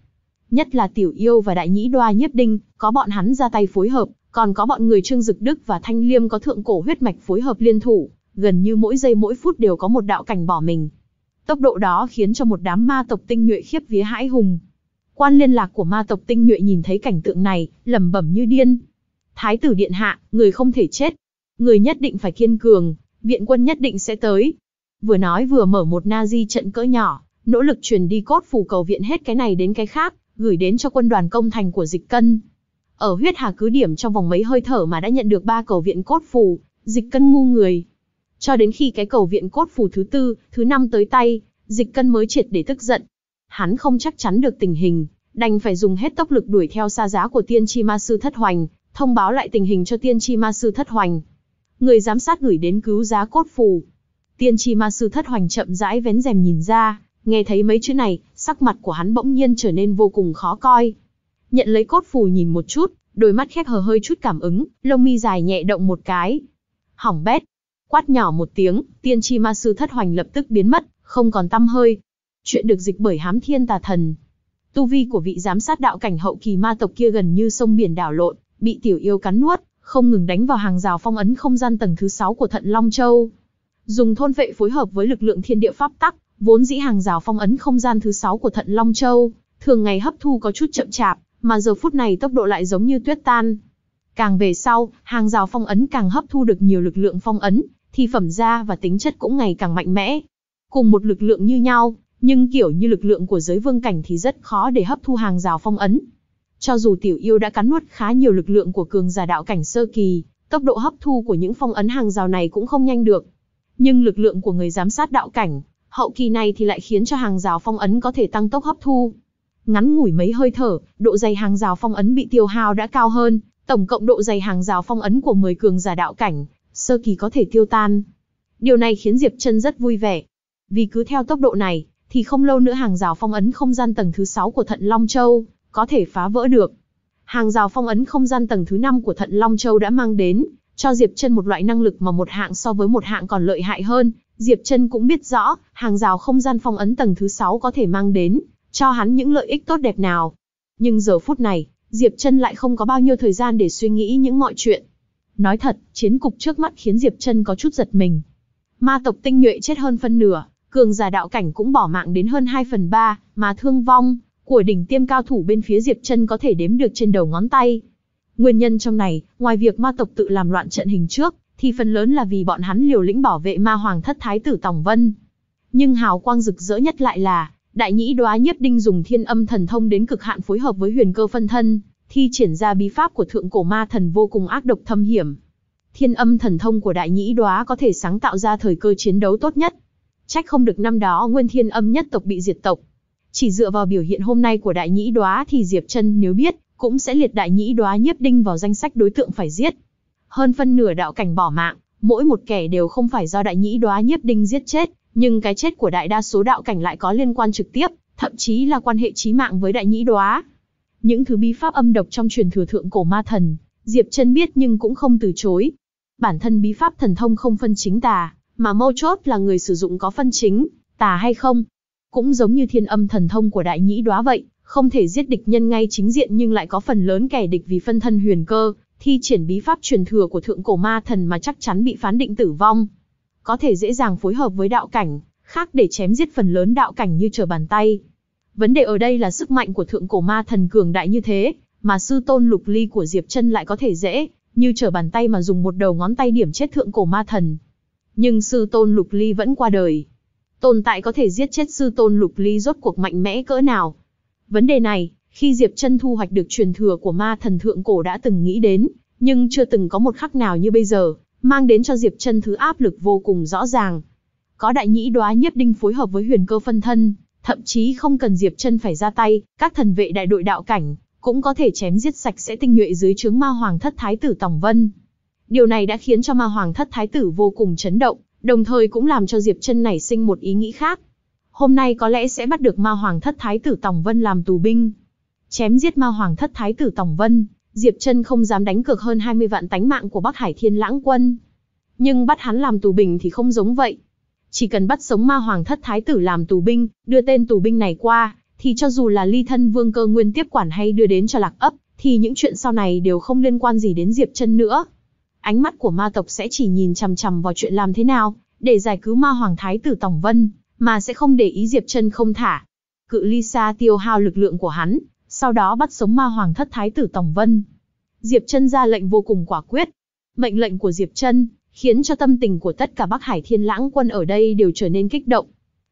S1: Nhất là Tiểu Yêu và Đại Nhĩ Đoá Nhiếp Đinh, có bọn hắn ra tay phối hợp, còn có bọn người Trương Dực Đức và Thanh Liêm có thượng cổ huyết mạch phối hợp liên thủ, gần như mỗi giây mỗi phút đều có một đạo cảnh bỏ mình. Tốc độ đó khiến cho một đám ma tộc tinh nhuệ khiếp vía hãi hùng. Quan liên lạc của ma tộc tinh nhuệ nhìn thấy cảnh tượng này, lẩm bẩm như điên. Thái tử điện hạ, người không thể chết, người nhất định phải kiên cường, viện quân nhất định sẽ tới. Vừa nói vừa mở một Nazi trận cỡ nhỏ, nỗ lực truyền đi cốt phù cầu viện hết cái này đến cái khác, gửi đến cho quân đoàn công thành của dịch cân. Ở huyết hà cứ điểm trong vòng mấy hơi thở mà đã nhận được ba cầu viện cốt phù, dịch cân ngu người. Cho đến khi cái cầu viện cốt phù thứ tư, thứ năm tới tay, dịch cân mới triệt để tức giận. Hắn không chắc chắn được tình hình, đành phải dùng hết tốc lực đuổi theo xa giá của tiên tri ma sư thất hoành, thông báo lại tình hình cho tiên tri ma sư thất hoành. Người giám sát gửi đến cứu giá cốt phù. Tiên tri ma sư thất hoành chậm rãi vén rèm nhìn ra, nghe thấy mấy chữ này, sắc mặt của hắn bỗng nhiên trở nên vô cùng khó coi nhận lấy cốt phù nhìn một chút, đôi mắt khép hờ hơi chút cảm ứng, lông mi dài nhẹ động một cái. Hỏng bét. Quát nhỏ một tiếng, tiên tri ma sư thất hoành lập tức biến mất, không còn tâm hơi. Chuyện được dịch bởi hám thiên tà thần. Tu vi của vị giám sát đạo cảnh hậu kỳ ma tộc kia gần như sông biển đảo lộn, bị tiểu yêu cắn nuốt, không ngừng đánh vào hàng rào phong ấn không gian tầng thứ 6 của thận Long Châu. Dùng thôn vệ phối hợp với lực lượng thiên địa pháp tắc, vốn dĩ hàng rào phong ấn không gian thứ 6 của thận Long Châu, thường ngày hấp thu có chút chậm chạp, mà giờ phút này tốc độ lại giống như tuyết tan. Càng về sau, hàng rào phong ấn càng hấp thu được nhiều lực lượng phong ấn, thì phẩm ra và tính chất cũng ngày càng mạnh mẽ. Cùng một lực lượng như nhau, nhưng kiểu như lực lượng của giới vương cảnh thì rất khó để hấp thu hàng rào phong ấn. Cho dù tiểu yêu đã cắn nuốt khá nhiều lực lượng của cường giả đạo cảnh sơ kỳ, tốc độ hấp thu của những phong ấn hàng rào này cũng không nhanh được. Nhưng lực lượng của người giám sát đạo cảnh, hậu kỳ này thì lại khiến cho hàng rào phong ấn có thể tăng tốc hấp thu, Ngắn ngủi mấy hơi thở, độ dày hàng rào phong ấn bị tiêu hao đã cao hơn, tổng cộng độ dày hàng rào phong ấn của 10 cường giả đạo cảnh, sơ kỳ có thể tiêu tan. Điều này khiến Diệp Chân rất vui vẻ, vì cứ theo tốc độ này thì không lâu nữa hàng rào phong ấn không gian tầng thứ 6 của Thận Long Châu có thể phá vỡ được. Hàng rào phong ấn không gian tầng thứ 5 của Thận Long Châu đã mang đến cho Diệp Chân một loại năng lực mà một hạng so với một hạng còn lợi hại hơn, Diệp Chân cũng biết rõ, hàng rào không gian phong ấn tầng thứ 6 có thể mang đến cho hắn những lợi ích tốt đẹp nào. Nhưng giờ phút này, Diệp Trân lại không có bao nhiêu thời gian để suy nghĩ những mọi chuyện. Nói thật, chiến cục trước mắt khiến Diệp Trân có chút giật mình. Ma tộc tinh nhuệ chết hơn phân nửa, cường giả đạo cảnh cũng bỏ mạng đến hơn 2 phần 3, mà thương vong của đỉnh tiêm cao thủ bên phía Diệp Trân có thể đếm được trên đầu ngón tay. Nguyên nhân trong này, ngoài việc ma tộc tự làm loạn trận hình trước, thì phần lớn là vì bọn hắn liều lĩnh bảo vệ ma hoàng thất thái tử Tòng Vân. Nhưng hào quang rực rỡ nhất lại là, Đại nhĩ đoá Nhất đinh dùng thiên âm thần thông đến cực hạn phối hợp với huyền cơ phân thân, thi triển ra bí pháp của thượng cổ ma thần vô cùng ác độc thâm hiểm. Thiên âm thần thông của đại nhĩ đoá có thể sáng tạo ra thời cơ chiến đấu tốt nhất. Trách không được năm đó nguyên thiên âm nhất tộc bị diệt tộc. Chỉ dựa vào biểu hiện hôm nay của đại nhĩ đoá thì Diệp chân nếu biết, cũng sẽ liệt đại nhĩ đoá nhiếp đinh vào danh sách đối tượng phải giết. Hơn phân nửa đạo cảnh bỏ mạng, mỗi một kẻ đều không phải do đại nhĩ đoá nhiếp đinh giết chết, nhưng cái chết của đại đa số đạo cảnh lại có liên quan trực tiếp, thậm chí là quan hệ chí mạng với đại nhĩ đoá. Những thứ bí pháp âm độc trong truyền thừa thượng cổ ma thần, Diệp Chân biết nhưng cũng không từ chối. Bản thân bí pháp thần thông không phân chính tà, mà mâu chốt là người sử dụng có phân chính, tà hay không. Cũng giống như thiên âm thần thông của đại nhĩ đoá vậy, không thể giết địch nhân ngay chính diện nhưng lại có phần lớn kẻ địch vì phân thân huyền cơ, thi triển bí pháp truyền thừa của thượng cổ ma thần mà chắc chắn bị phán định tử vong có thể dễ dàng phối hợp với đạo cảnh, khác để chém giết phần lớn đạo cảnh như trở bàn tay. Vấn đề ở đây là sức mạnh của thượng cổ ma thần cường đại như thế, mà sư tôn lục ly của Diệp Chân lại có thể dễ, như trở bàn tay mà dùng một đầu ngón tay điểm chết thượng cổ ma thần. Nhưng sư tôn lục ly vẫn qua đời. Tồn tại có thể giết chết sư tôn lục ly rốt cuộc mạnh mẽ cỡ nào? Vấn đề này, khi Diệp Chân thu hoạch được truyền thừa của ma thần thượng cổ đã từng nghĩ đến, nhưng chưa từng có một khắc nào như bây giờ, mang đến cho Diệp Chân thứ áp lực vô cùng rõ ràng. Có đại nhĩ đoá nhất đinh phối hợp với huyền cơ phân thân, thậm chí không cần Diệp Chân phải ra tay, các thần vệ đại đội đạo cảnh cũng có thể chém giết sạch sẽ tinh nhuệ dưới trướng Ma Hoàng Thất Thái tử Tòng Vân. Điều này đã khiến cho Ma Hoàng Thất Thái tử vô cùng chấn động, đồng thời cũng làm cho Diệp Chân nảy sinh một ý nghĩ khác. Hôm nay có lẽ sẽ bắt được Ma Hoàng Thất Thái tử Tòng Vân làm tù binh. Chém giết Ma Hoàng Thất Thái tử Tòng Vân, Diệp Trân không dám đánh cược hơn 20 vạn tánh mạng của Bắc Hải Thiên Lãng Quân. Nhưng bắt hắn làm tù binh thì không giống vậy. Chỉ cần bắt sống ma hoàng thất thái tử làm tù binh, đưa tên tù binh này qua, thì cho dù là ly thân vương cơ nguyên tiếp quản hay đưa đến cho lạc ấp, thì những chuyện sau này đều không liên quan gì đến Diệp Trân nữa. Ánh mắt của ma tộc sẽ chỉ nhìn chằm chằm vào chuyện làm thế nào, để giải cứu ma hoàng thái tử Tổng Vân, mà sẽ không để ý Diệp Trân không thả. Cự ly xa tiêu hao lực lượng của hắn, sau đó bắt sống ma hoàng thất thái tử Tổng Vân. Diệp Trân ra lệnh vô cùng quả quyết. Mệnh lệnh của Diệp Trân khiến cho tâm tình của tất cả Bắc Hải Thiên Lãng quân ở đây đều trở nên kích động.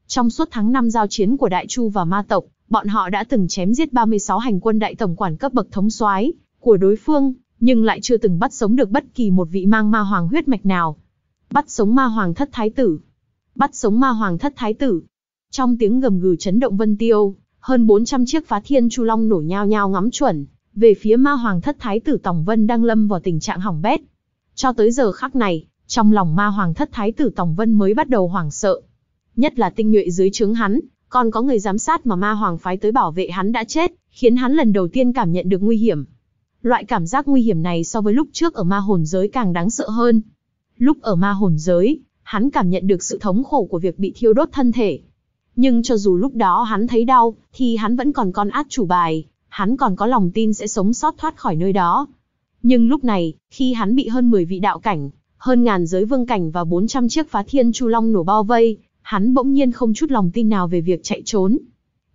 S1: Trong suốt tháng năm giao chiến của Đại Chu và Ma tộc, bọn họ đã từng chém giết 36 hành quân đại tổng quản cấp bậc thống soái của đối phương, nhưng lại chưa từng bắt sống được bất kỳ một vị mang ma hoàng huyết mạch nào. Bắt sống ma hoàng thất thái tử. Bắt sống ma hoàng thất thái tử. Trong tiếng gầm gừ chấn động vân tiêu, hơn 400 chiếc phá thiên chu long nổ nhao nhao ngắm chuẩn, về phía ma hoàng thất thái tử Tòng Vân đang lâm vào tình trạng hỏng bét. Cho tới giờ khắc này, trong lòng ma hoàng thất thái tử Tòng Vân mới bắt đầu hoảng sợ. Nhất là tinh nhuệ dưới trướng hắn, còn có người giám sát mà ma hoàng phái tới bảo vệ hắn đã chết, khiến hắn lần đầu tiên cảm nhận được nguy hiểm. Loại cảm giác nguy hiểm này so với lúc trước ở ma hồn giới càng đáng sợ hơn. Lúc ở ma hồn giới, hắn cảm nhận được sự thống khổ của việc bị thiêu đốt thân thể. Nhưng cho dù lúc đó hắn thấy đau, thì hắn vẫn còn con át chủ bài, hắn còn có lòng tin sẽ sống sót thoát khỏi nơi đó. Nhưng lúc này, khi hắn bị hơn 10 vị đạo cảnh, hơn ngàn giới vương cảnh và 400 chiếc phá thiên chu long nổ bao vây, hắn bỗng nhiên không chút lòng tin nào về việc chạy trốn.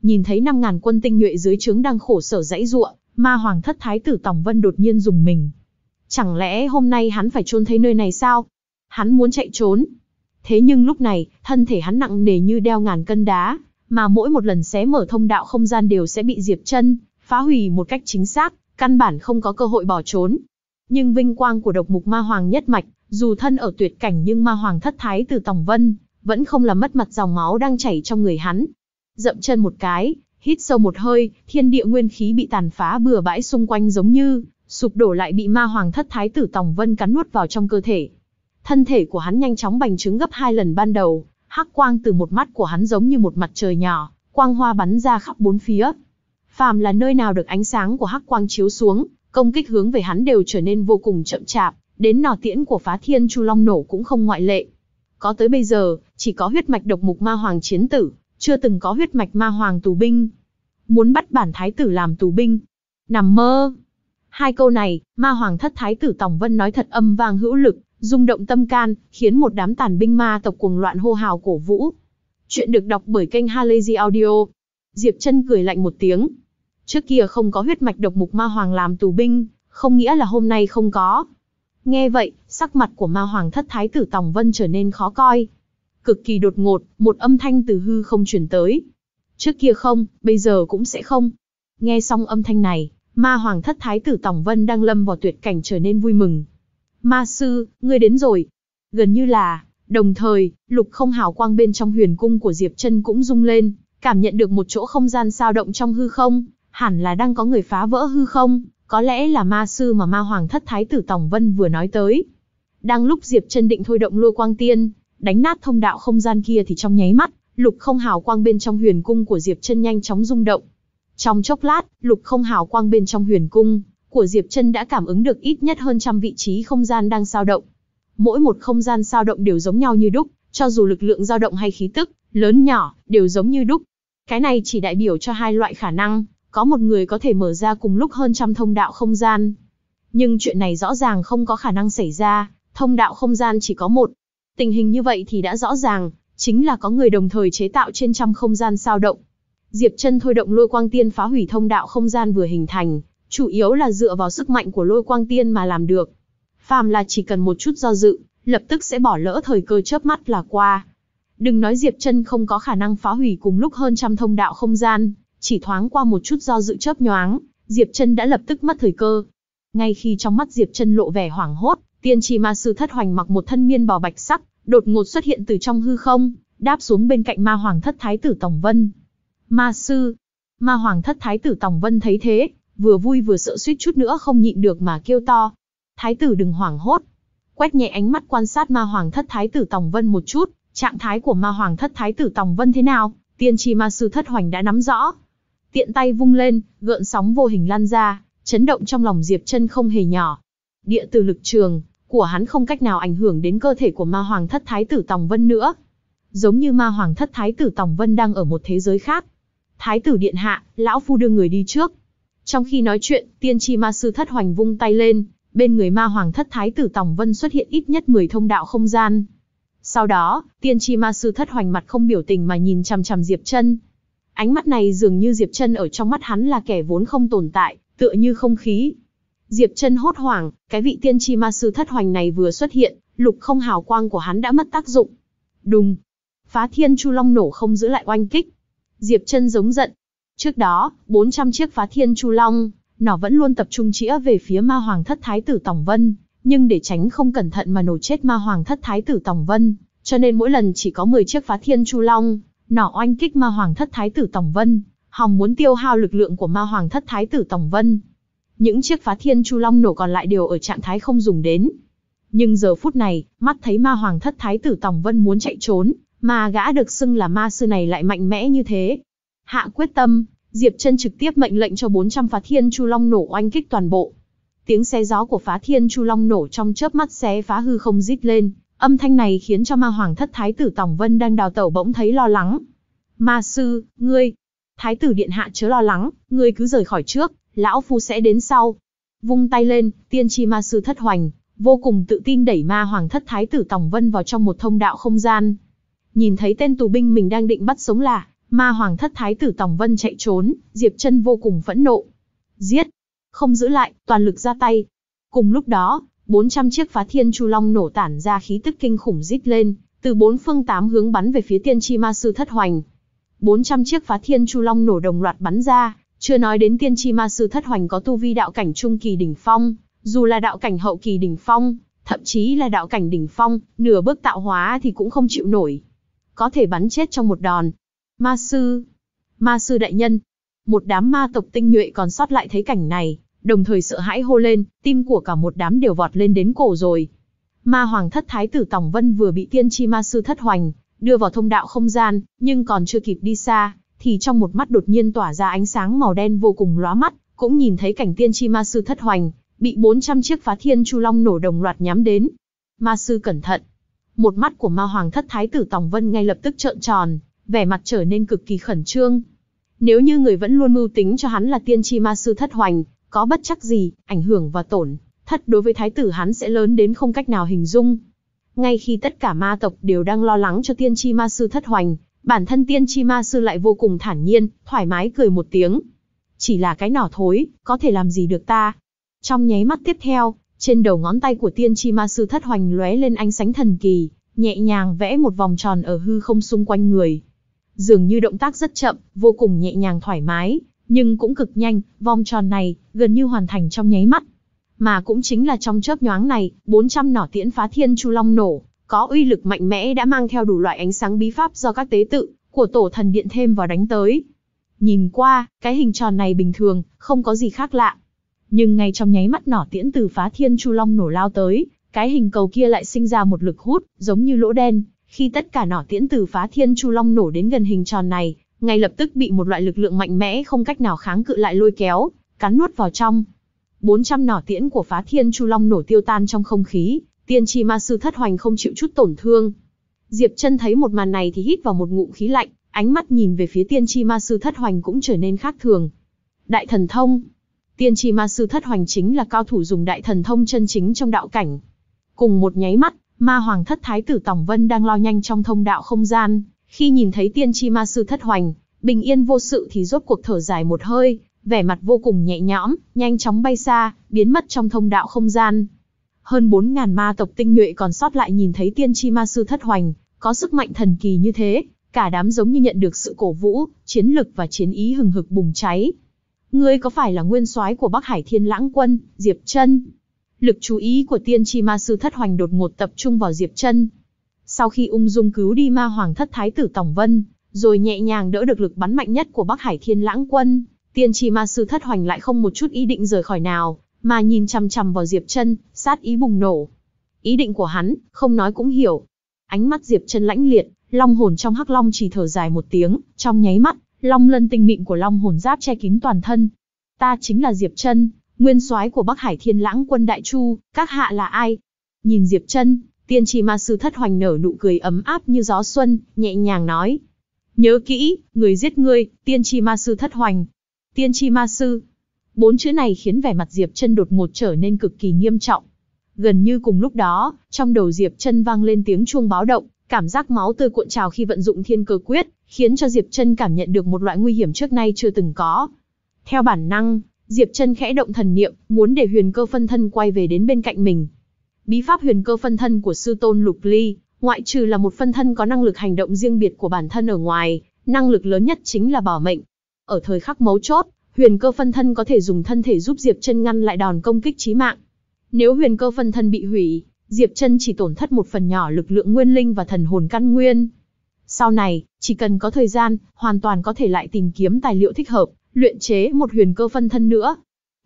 S1: Nhìn thấy 5.000 quân tinh nhuệ dưới trướng đang khổ sở dãy ruộng, ma hoàng thất thái tử Tòng Vân đột nhiên dùng mình. Chẳng lẽ hôm nay hắn phải trốn thấy nơi này sao? Hắn muốn chạy trốn. Thế nhưng lúc này, thân thể hắn nặng nề như đeo ngàn cân đá, mà mỗi một lần xé mở thông đạo không gian đều sẽ bị Diệp chân phá hủy một cách chính xác, căn bản không có cơ hội bỏ trốn. Nhưng vinh quang của độc mục ma hoàng nhất mạch, dù thân ở tuyệt cảnh nhưng ma hoàng thất thái từ Tòng Vân, vẫn không là mất mặt dòng máu đang chảy trong người hắn. Dậm chân một cái, hít sâu một hơi, thiên địa nguyên khí bị tàn phá bừa bãi xung quanh giống như sụp đổ lại bị ma hoàng thất thái tử Tòng Vân cắn nuốt vào trong cơ thể, Thân thể của hắn nhanh chóng bành trướng gấp hai lần ban đầu, hắc quang từ một mắt của hắn giống như một mặt trời nhỏ, quang hoa bắn ra khắp bốn phía. Phàm là nơi nào được ánh sáng của hắc quang chiếu xuống, công kích hướng về hắn đều trở nên vô cùng chậm chạp, đến nỏ tiễn của phá thiên chu long nổ cũng không ngoại lệ. Có tới bây giờ, chỉ có huyết mạch độc mục ma hoàng chiến tử, chưa từng có huyết mạch ma hoàng tù binh. Muốn bắt bản thái tử làm tù binh. Nằm mơ. Hai câu này, ma hoàng thất thái tử Tòng Vân nói thật âm vang hữu lực, rung động tâm can, khiến một đám tàn binh ma tộc cuồng loạn hô hào cổ vũ. Chuyện được đọc bởi kênh Halazy Audio. Diệp Chân cười lạnh một tiếng. Trước kia không có huyết mạch độc mục ma hoàng làm tù binh, không nghĩa là hôm nay không có. Nghe vậy, sắc mặt của ma hoàng thất thái tử Tòng Vân trở nên khó coi. Cực kỳ đột ngột, một âm thanh từ hư không truyền tới. Trước kia không, bây giờ cũng sẽ không. Nghe xong âm thanh này, ma hoàng thất thái tử Tòng Vân đang lâm vào tuyệt cảnh trở nên vui mừng, Ma sư, ngươi đến rồi. Gần như là, đồng thời, lục không hào quang bên trong huyền cung của Diệp chân cũng rung lên, cảm nhận được một chỗ không gian sao động trong hư không, hẳn là đang có người phá vỡ hư không, có lẽ là ma sư mà ma hoàng thất thái tử Tòng Vân vừa nói tới. Đang lúc Diệp chân định thôi động lôi quang tiên, đánh nát thông đạo không gian kia thì trong nháy mắt, lục không hào quang bên trong huyền cung của Diệp chân nhanh chóng rung động. Trong chốc lát, lục không hào quang bên trong huyền cung, của Diệp Trân đã cảm ứng được ít nhất hơn trăm vị trí không gian đang dao động. Mỗi một không gian dao động đều giống nhau như đúc, cho dù lực lượng dao động hay khí tức, lớn nhỏ đều giống như đúc. Cái này chỉ đại biểu cho hai loại khả năng, có một người có thể mở ra cùng lúc hơn trăm thông đạo không gian. Nhưng chuyện này rõ ràng không có khả năng xảy ra, thông đạo không gian chỉ có một. Tình hình như vậy thì đã rõ ràng, chính là có người đồng thời chế tạo trên trăm không gian sao động. Diệp Chân thôi động lôi quang tiên phá hủy thông đạo không gian vừa hình thành, chủ yếu là dựa vào sức mạnh của lôi quang tiên mà làm được. Phàm là chỉ cần một chút do dự, lập tức sẽ bỏ lỡ thời cơ chớp mắt là qua. Đừng nói Diệp chân không có khả năng phá hủy cùng lúc hơn trăm thông đạo không gian, chỉ thoáng qua một chút do dự chớp nhoáng, Diệp chân đã lập tức mất thời cơ. Ngay khi trong mắt Diệp chân lộ vẻ hoảng hốt, tiên tri ma sư thất hoành mặc một thân miên bò bạch sắc, đột ngột xuất hiện từ trong hư không, đáp xuống bên cạnh ma hoàng thất thái tử Tổng Vân. Ma sư, ma hoàng thất thái tử Tổng Vân thấy thế, vừa vui vừa sợ suýt chút nữa không nhịn được mà kêu to. Thái tử đừng hoảng hốt. Quét nhẹ ánh mắt quan sát ma hoàng thất thái tử Tòng Vân một chút, trạng thái của ma hoàng thất thái tử Tòng Vân thế nào, tiên tri ma sư thất hoành đã nắm rõ. Tiện tay vung lên, gợn sóng vô hình lan ra, chấn động trong lòng Diệp chân không hề nhỏ. Địa từ lực trường, của hắn không cách nào ảnh hưởng đến cơ thể của ma hoàng thất thái tử Tòng Vân nữa. Giống như ma hoàng thất thái tử Tòng Vân đang ở một thế giới khác. Thái tử điện hạ, lão phu đưa người đi trước. Trong khi nói chuyện, tiên tri ma sư thất hoành vung tay lên, bên người ma hoàng thất thái tử Tòng Vân xuất hiện ít nhất 10 thông đạo không gian. Sau đó, tiên tri ma sư thất hoành mặt không biểu tình mà nhìn chằm chằm Diệp chân Ánh mắt này dường như Diệp chân ở trong mắt hắn là kẻ vốn không tồn tại, tựa như không khí. Diệp chân hốt hoảng, cái vị tiên tri ma sư thất hoành này vừa xuất hiện, lục không hào quang của hắn đã mất tác dụng. Đùng! Phá thiên chu long nổ không giữ lại oanh kích. Diệp chân giống giận, Trước đó, 400 chiếc phá thiên chu long, nó vẫn luôn tập trung chĩa về phía ma hoàng thất thái tử tổng Vân, nhưng để tránh không cẩn thận mà nổ chết ma hoàng thất thái tử tổng Vân, cho nên mỗi lần chỉ có 10 chiếc phá thiên chu long, nó oanh kích ma hoàng thất thái tử tổng Vân, hòng muốn tiêu hao lực lượng của ma hoàng thất thái tử tổng Vân. Những chiếc phá thiên chu long nổ còn lại đều ở trạng thái không dùng đến. Nhưng giờ phút này, mắt thấy ma hoàng thất thái tử tổng Vân muốn chạy trốn, mà gã được xưng là ma sư này lại mạnh mẽ như thế, Hạ quyết tâm, Diệp Chân trực tiếp mệnh lệnh cho 400 Phá Thiên Chu Long nổ oanh kích toàn bộ. Tiếng xé gió của Phá Thiên Chu Long nổ trong chớp mắt xé phá hư không rít lên, âm thanh này khiến cho Ma Hoàng Thất Thái tử tổng Vân đang đào tẩu bỗng thấy lo lắng. "Ma sư, ngươi, Thái tử điện hạ chớ lo lắng, ngươi cứ rời khỏi trước, lão phu sẽ đến sau." Vung tay lên, Tiên tri Ma sư thất hoành, vô cùng tự tin đẩy Ma Hoàng Thất Thái tử tổng Vân vào trong một thông đạo không gian. Nhìn thấy tên tù binh mình đang định bắt sống là, Ma hoàng thất thái tử Tòng Vân chạy trốn, Diệp Trân vô cùng phẫn nộ. Giết! Không giữ lại, toàn lực ra tay. Cùng lúc đó, 400 chiếc phá thiên chu long nổ tản ra khí tức kinh khủng rít lên, từ bốn phương tám hướng bắn về phía tiên tri ma sư thất hoành. 400 chiếc phá thiên chu long nổ đồng loạt bắn ra, chưa nói đến tiên tri ma sư thất hoành có tu vi đạo cảnh trung kỳ đỉnh phong, dù là đạo cảnh hậu kỳ đỉnh phong, thậm chí là đạo cảnh đỉnh phong, nửa bước tạo hóa thì cũng không chịu nổi. Có thể bắn chết trong một đòn, Ma sư, ma sư đại nhân, một đám ma tộc tinh nhuệ còn sót lại thấy cảnh này, đồng thời sợ hãi hô lên, tim của cả một đám đều vọt lên đến cổ rồi. Ma hoàng thất thái tử Tòng Vân vừa bị tiên tri ma sư thất hoành, đưa vào thông đạo không gian, nhưng còn chưa kịp đi xa, thì trong một mắt đột nhiên tỏa ra ánh sáng màu đen vô cùng lóa mắt, cũng nhìn thấy cảnh tiên tri ma sư thất hoành, bị 400 chiếc phá thiên chu long nổ đồng loạt nhắm đến. Ma sư cẩn thận. Một mắt của ma hoàng thất thái tử Tòng Vân ngay lập tức trợn tròn, vẻ mặt trở nên cực kỳ khẩn trương. Nếu như người vẫn luôn mưu tính cho hắn là tiên tri ma sư thất hoành, có bất chắc gì, ảnh hưởng và tổn, thất đối với thái tử hắn sẽ lớn đến không cách nào hình dung. Ngay khi tất cả ma tộc đều đang lo lắng cho tiên tri ma sư thất hoành, bản thân tiên tri ma sư lại vô cùng thản nhiên, thoải mái cười một tiếng. Chỉ là cái nỏ thối, có thể làm gì được ta? Trong nháy mắt tiếp theo, trên đầu ngón tay của tiên tri ma sư thất hoành lóe lên ánh sánh thần kỳ, nhẹ nhàng vẽ một vòng tròn ở hư không xung quanh người dường như động tác rất chậm, vô cùng nhẹ nhàng thoải mái, nhưng cũng cực nhanh, vòng tròn này gần như hoàn thành trong nháy mắt. Mà cũng chính là trong chớp nhoáng này, 400 nỏ tiễn phá thiên chu long nổ, có uy lực mạnh mẽ đã mang theo đủ loại ánh sáng bí pháp do các tế tự của tổ thần điện thêm vào đánh tới. Nhìn qua, cái hình tròn này bình thường, không có gì khác lạ. Nhưng ngay trong nháy mắt nỏ tiễn từ phá thiên chu long nổ lao tới, cái hình cầu kia lại sinh ra một lực hút, giống như lỗ đen, khi tất cả nỏ tiễn từ phá thiên chu long nổ đến gần hình tròn này, ngay lập tức bị một loại lực lượng mạnh mẽ không cách nào kháng cự lại lôi kéo, cắn nuốt vào trong. 400 nỏ tiễn của phá thiên chu long nổ tiêu tan trong không khí, tiên tri ma sư thất hoành không chịu chút tổn thương. Diệp chân thấy một màn này thì hít vào một ngụm khí lạnh, ánh mắt nhìn về phía tiên tri ma sư thất hoành cũng trở nên khác thường. Đại thần thông Tiên tri ma sư thất hoành chính là cao thủ dùng đại thần thông chân chính trong đạo cảnh. Cùng một nháy mắt, Ma Hoàng Thất Thái tử Tòng Vân đang lo nhanh trong thông đạo không gian, khi nhìn thấy tiên tri ma sư thất hoành, bình yên vô sự thì rốt cuộc thở dài một hơi, vẻ mặt vô cùng nhẹ nhõm, nhanh chóng bay xa, biến mất trong thông đạo không gian. Hơn 4.000 ma tộc tinh nhuệ còn sót lại nhìn thấy tiên tri ma sư thất hoành, có sức mạnh thần kỳ như thế, cả đám giống như nhận được sự cổ vũ, chiến lực và chiến ý hừng hực bùng cháy. Ngươi có phải là nguyên soái của Bắc Hải Thiên Lãng Quân, Diệp Chân? lực chú ý của tiên tri ma sư thất hoành đột ngột tập trung vào Diệp Chân. Sau khi ung dung cứu đi ma hoàng thất thái tử Tổng Vân, rồi nhẹ nhàng đỡ được lực bắn mạnh nhất của Bắc Hải Thiên Lãng Quân, tiên tri ma sư thất hoành lại không một chút ý định rời khỏi nào, mà nhìn chằm chằm vào Diệp Chân, sát ý bùng nổ. Ý định của hắn, không nói cũng hiểu. Ánh mắt Diệp Chân lãnh liệt, long hồn trong hắc long chỉ thở dài một tiếng, trong nháy mắt, long lân tinh mịn của long hồn giáp che kín toàn thân. Ta chính là Diệp Chân, nguyên soái của Bắc Hải Thiên Lãng quân Đại Chu, các hạ là ai? Nhìn Diệp Chân, tiên tri ma sư thất hoành nở nụ cười ấm áp như gió xuân, nhẹ nhàng nói: "Nhớ kỹ, người giết ngươi, tiên tri ma sư thất hoành." Tiên tri ma sư? Bốn chữ này khiến vẻ mặt Diệp Chân đột ngột trở nên cực kỳ nghiêm trọng. Gần như cùng lúc đó, trong đầu Diệp Chân vang lên tiếng chuông báo động, cảm giác máu tươi cuộn trào khi vận dụng thiên cơ quyết, khiến cho Diệp Chân cảm nhận được một loại nguy hiểm trước nay chưa từng có. Theo bản năng, Diệp Trân khẽ động thần niệm, muốn để huyền cơ phân thân quay về đến bên cạnh mình. Bí pháp huyền cơ phân thân của sư tôn Lục Ly, ngoại trừ là một phân thân có năng lực hành động riêng biệt của bản thân ở ngoài, năng lực lớn nhất chính là bảo mệnh. Ở thời khắc mấu chốt, huyền cơ phân thân có thể dùng thân thể giúp Diệp Trân ngăn lại đòn công kích chí mạng. Nếu huyền cơ phân thân bị hủy, Diệp Trân chỉ tổn thất một phần nhỏ lực lượng nguyên linh và thần hồn căn nguyên. Sau này, chỉ cần có thời gian, hoàn toàn có thể lại tìm kiếm tài liệu thích hợp, luyện chế một huyền cơ phân thân nữa.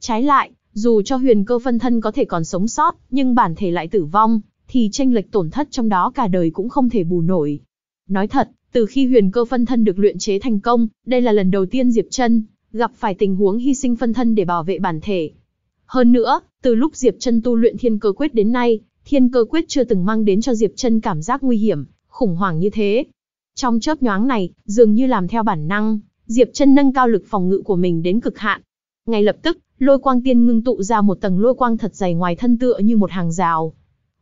S1: Trái lại, dù cho huyền cơ phân thân có thể còn sống sót, nhưng bản thể lại tử vong, thì tranh lệch tổn thất trong đó cả đời cũng không thể bù nổi. Nói thật, từ khi huyền cơ phân thân được luyện chế thành công, đây là lần đầu tiên Diệp Trân gặp phải tình huống hy sinh phân thân để bảo vệ bản thể. Hơn nữa, từ lúc Diệp Trân tu luyện thiên cơ quyết đến nay, thiên cơ quyết chưa từng mang đến cho Diệp Trân cảm giác nguy hiểm, khủng hoảng như thế. Trong chớp nhoáng này, dường như làm theo bản năng, Diệp Chân nâng cao lực phòng ngự của mình đến cực hạn. Ngay lập tức, lôi quang tiên ngưng tụ ra một tầng lôi quang thật dày ngoài thân tựa như một hàng rào.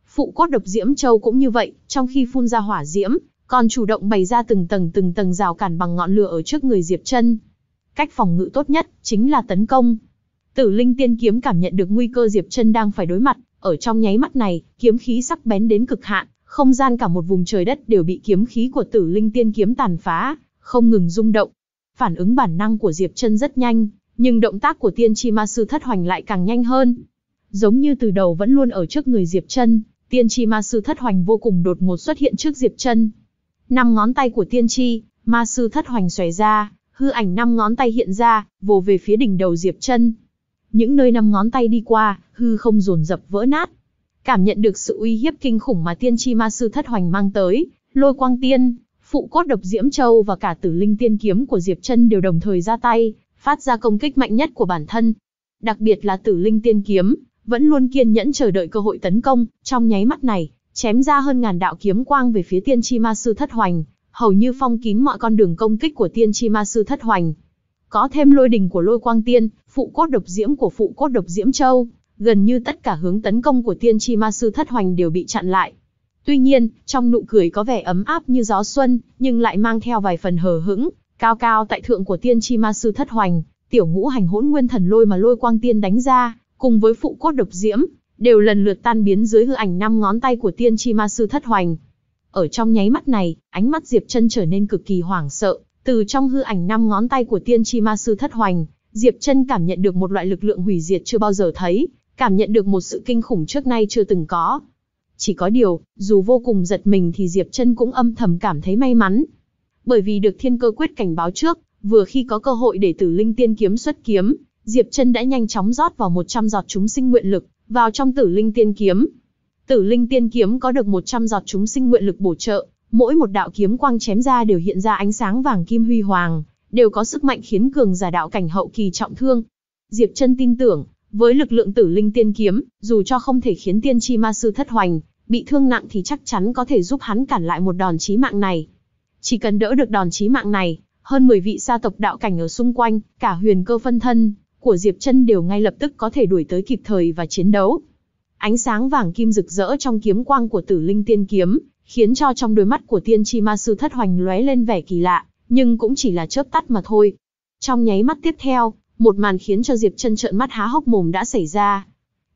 S1: Phụ cốt độc diễm châu cũng như vậy, trong khi phun ra hỏa diễm, còn chủ động bày ra từng tầng từng tầng rào cản bằng ngọn lửa ở trước người Diệp Chân. Cách phòng ngự tốt nhất chính là tấn công. Tử Linh Tiên kiếm cảm nhận được nguy cơ Diệp Chân đang phải đối mặt, ở trong nháy mắt này, kiếm khí sắc bén đến cực hạn, không gian cả một vùng trời đất đều bị kiếm khí của Tử Linh Tiên kiếm tàn phá, không ngừng rung động. Phản ứng bản năng của Diệp Chân rất nhanh, nhưng động tác của Tiên Chi Ma sư Thất Hoành lại càng nhanh hơn. Giống như từ đầu vẫn luôn ở trước người Diệp Chân, Tiên Chi Ma sư Thất Hoành vô cùng đột ngột xuất hiện trước Diệp Chân. Năm ngón tay của Tiên Chi Ma sư Thất Hoành xòe ra, hư ảnh năm ngón tay hiện ra, vồ về phía đỉnh đầu Diệp Chân. Những nơi năm ngón tay đi qua, hư không dồn dập vỡ nát. Cảm nhận được sự uy hiếp kinh khủng mà Tiên Chi Ma sư Thất Hoành mang tới, Lôi Quang Tiên, phụ cốt độc diễm châu và cả tử linh tiên kiếm của Diệp Chân đều đồng thời ra tay, phát ra công kích mạnh nhất của bản thân. Đặc biệt là tử linh tiên kiếm, vẫn luôn kiên nhẫn chờ đợi cơ hội tấn công, trong nháy mắt này, chém ra hơn ngàn đạo kiếm quang về phía tiên Chi ma sư thất hoành, hầu như phong kín mọi con đường công kích của tiên Chi ma sư thất hoành. Có thêm lôi đình của lôi quang tiên, phụ cốt độc diễm của phụ cốt độc diễm châu, gần như tất cả hướng tấn công của tiên Chi ma sư thất hoành đều bị chặn lại. Tuy nhiên, trong nụ cười có vẻ ấm áp như gió xuân, nhưng lại mang theo vài phần hờ hững, cao cao tại thượng của tiên tri ma sư thất hoành, tiểu ngũ hành hỗn nguyên thần lôi mà lôi quang tiên đánh ra, cùng với phụ cốt độc diễm, đều lần lượt tan biến dưới hư ảnh năm ngón tay của tiên tri ma sư thất hoành. Ở trong nháy mắt này, ánh mắt Diệp Chân trở nên cực kỳ hoảng sợ, từ trong hư ảnh năm ngón tay của tiên tri ma sư thất hoành, Diệp Chân cảm nhận được một loại lực lượng hủy diệt chưa bao giờ thấy, cảm nhận được một sự kinh khủng trước nay chưa từng có. Chỉ có điều, dù vô cùng giật mình thì Diệp Trân cũng âm thầm cảm thấy may mắn. Bởi vì được thiên cơ quyết cảnh báo trước, vừa khi có cơ hội để tử linh tiên kiếm xuất kiếm, Diệp Trân đã nhanh chóng rót vào 100 giọt chúng sinh nguyện lực, vào trong tử linh tiên kiếm. Tử linh tiên kiếm có được 100 giọt chúng sinh nguyện lực bổ trợ, mỗi một đạo kiếm quang chém ra đều hiện ra ánh sáng vàng kim huy hoàng, đều có sức mạnh khiến cường giả đạo cảnh hậu kỳ trọng thương. Diệp Trân tin tưởng, với lực lượng tử linh tiên kiếm, dù cho không thể khiến tiên Chi ma sư thất hoành, bị thương nặng thì chắc chắn có thể giúp hắn cản lại một đòn chí mạng này. Chỉ cần đỡ được đòn chí mạng này, hơn 10 vị gia tộc đạo cảnh ở xung quanh, cả huyền cơ phân thân của Diệp Chân đều ngay lập tức có thể đuổi tới kịp thời và chiến đấu. Ánh sáng vàng kim rực rỡ trong kiếm quang của Tử Linh Tiên kiếm, khiến cho trong đôi mắt của Tiên Chi Ma sư thất hoành lóe lên vẻ kỳ lạ, nhưng cũng chỉ là chớp tắt mà thôi. Trong nháy mắt tiếp theo, một màn khiến cho Diệp Chân trợn mắt há hốc mồm đã xảy ra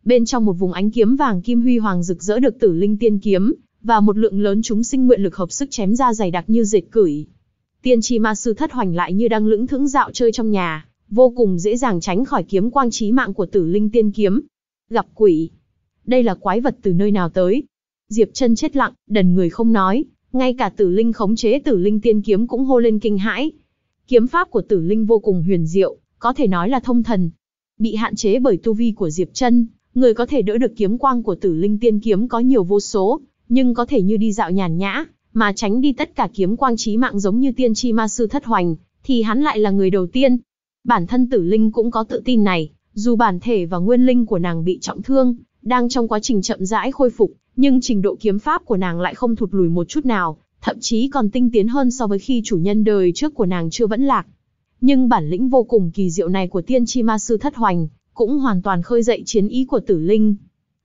S1: bên trong một vùng ánh kiếm vàng kim huy hoàng rực rỡ được tử linh tiên kiếm, và một lượng lớn chúng sinh nguyện lực hợp sức chém ra dày đặc như dệt cửi. Tiên tri ma sư thất hoành lại như đang lững thững dạo chơi trong nhà, vô cùng dễ dàng tránh khỏi kiếm quang trí mạng của tử linh tiên kiếm. Gặp quỷ. Đây là quái vật từ nơi nào tới? Diệp chân chết lặng, đần người không nói, ngay cả tử linh khống chế tử linh tiên kiếm cũng hô lên kinh hãi. Kiếm pháp của tử linh vô cùng huyền diệu, có thể nói là thông thần. Bị hạn chế bởi tu vi của Diệp chân Người có thể đỡ được kiếm quang của tử linh tiên kiếm có nhiều vô số, nhưng có thể như đi dạo nhàn nhã, mà tránh đi tất cả kiếm quang trí mạng giống như tiên tri ma sư thất hoành, thì hắn lại là người đầu tiên. Bản thân tử linh cũng có tự tin này, dù bản thể và nguyên linh của nàng bị trọng thương, đang trong quá trình chậm rãi khôi phục, nhưng trình độ kiếm pháp của nàng lại không thụt lùi một chút nào, thậm chí còn tinh tiến hơn so với khi chủ nhân đời trước của nàng chưa vẫn lạc. Nhưng bản lĩnh vô cùng kỳ diệu này của tiên tri ma sư thất hoành, cũng hoàn toàn khơi dậy chiến ý của tử linh.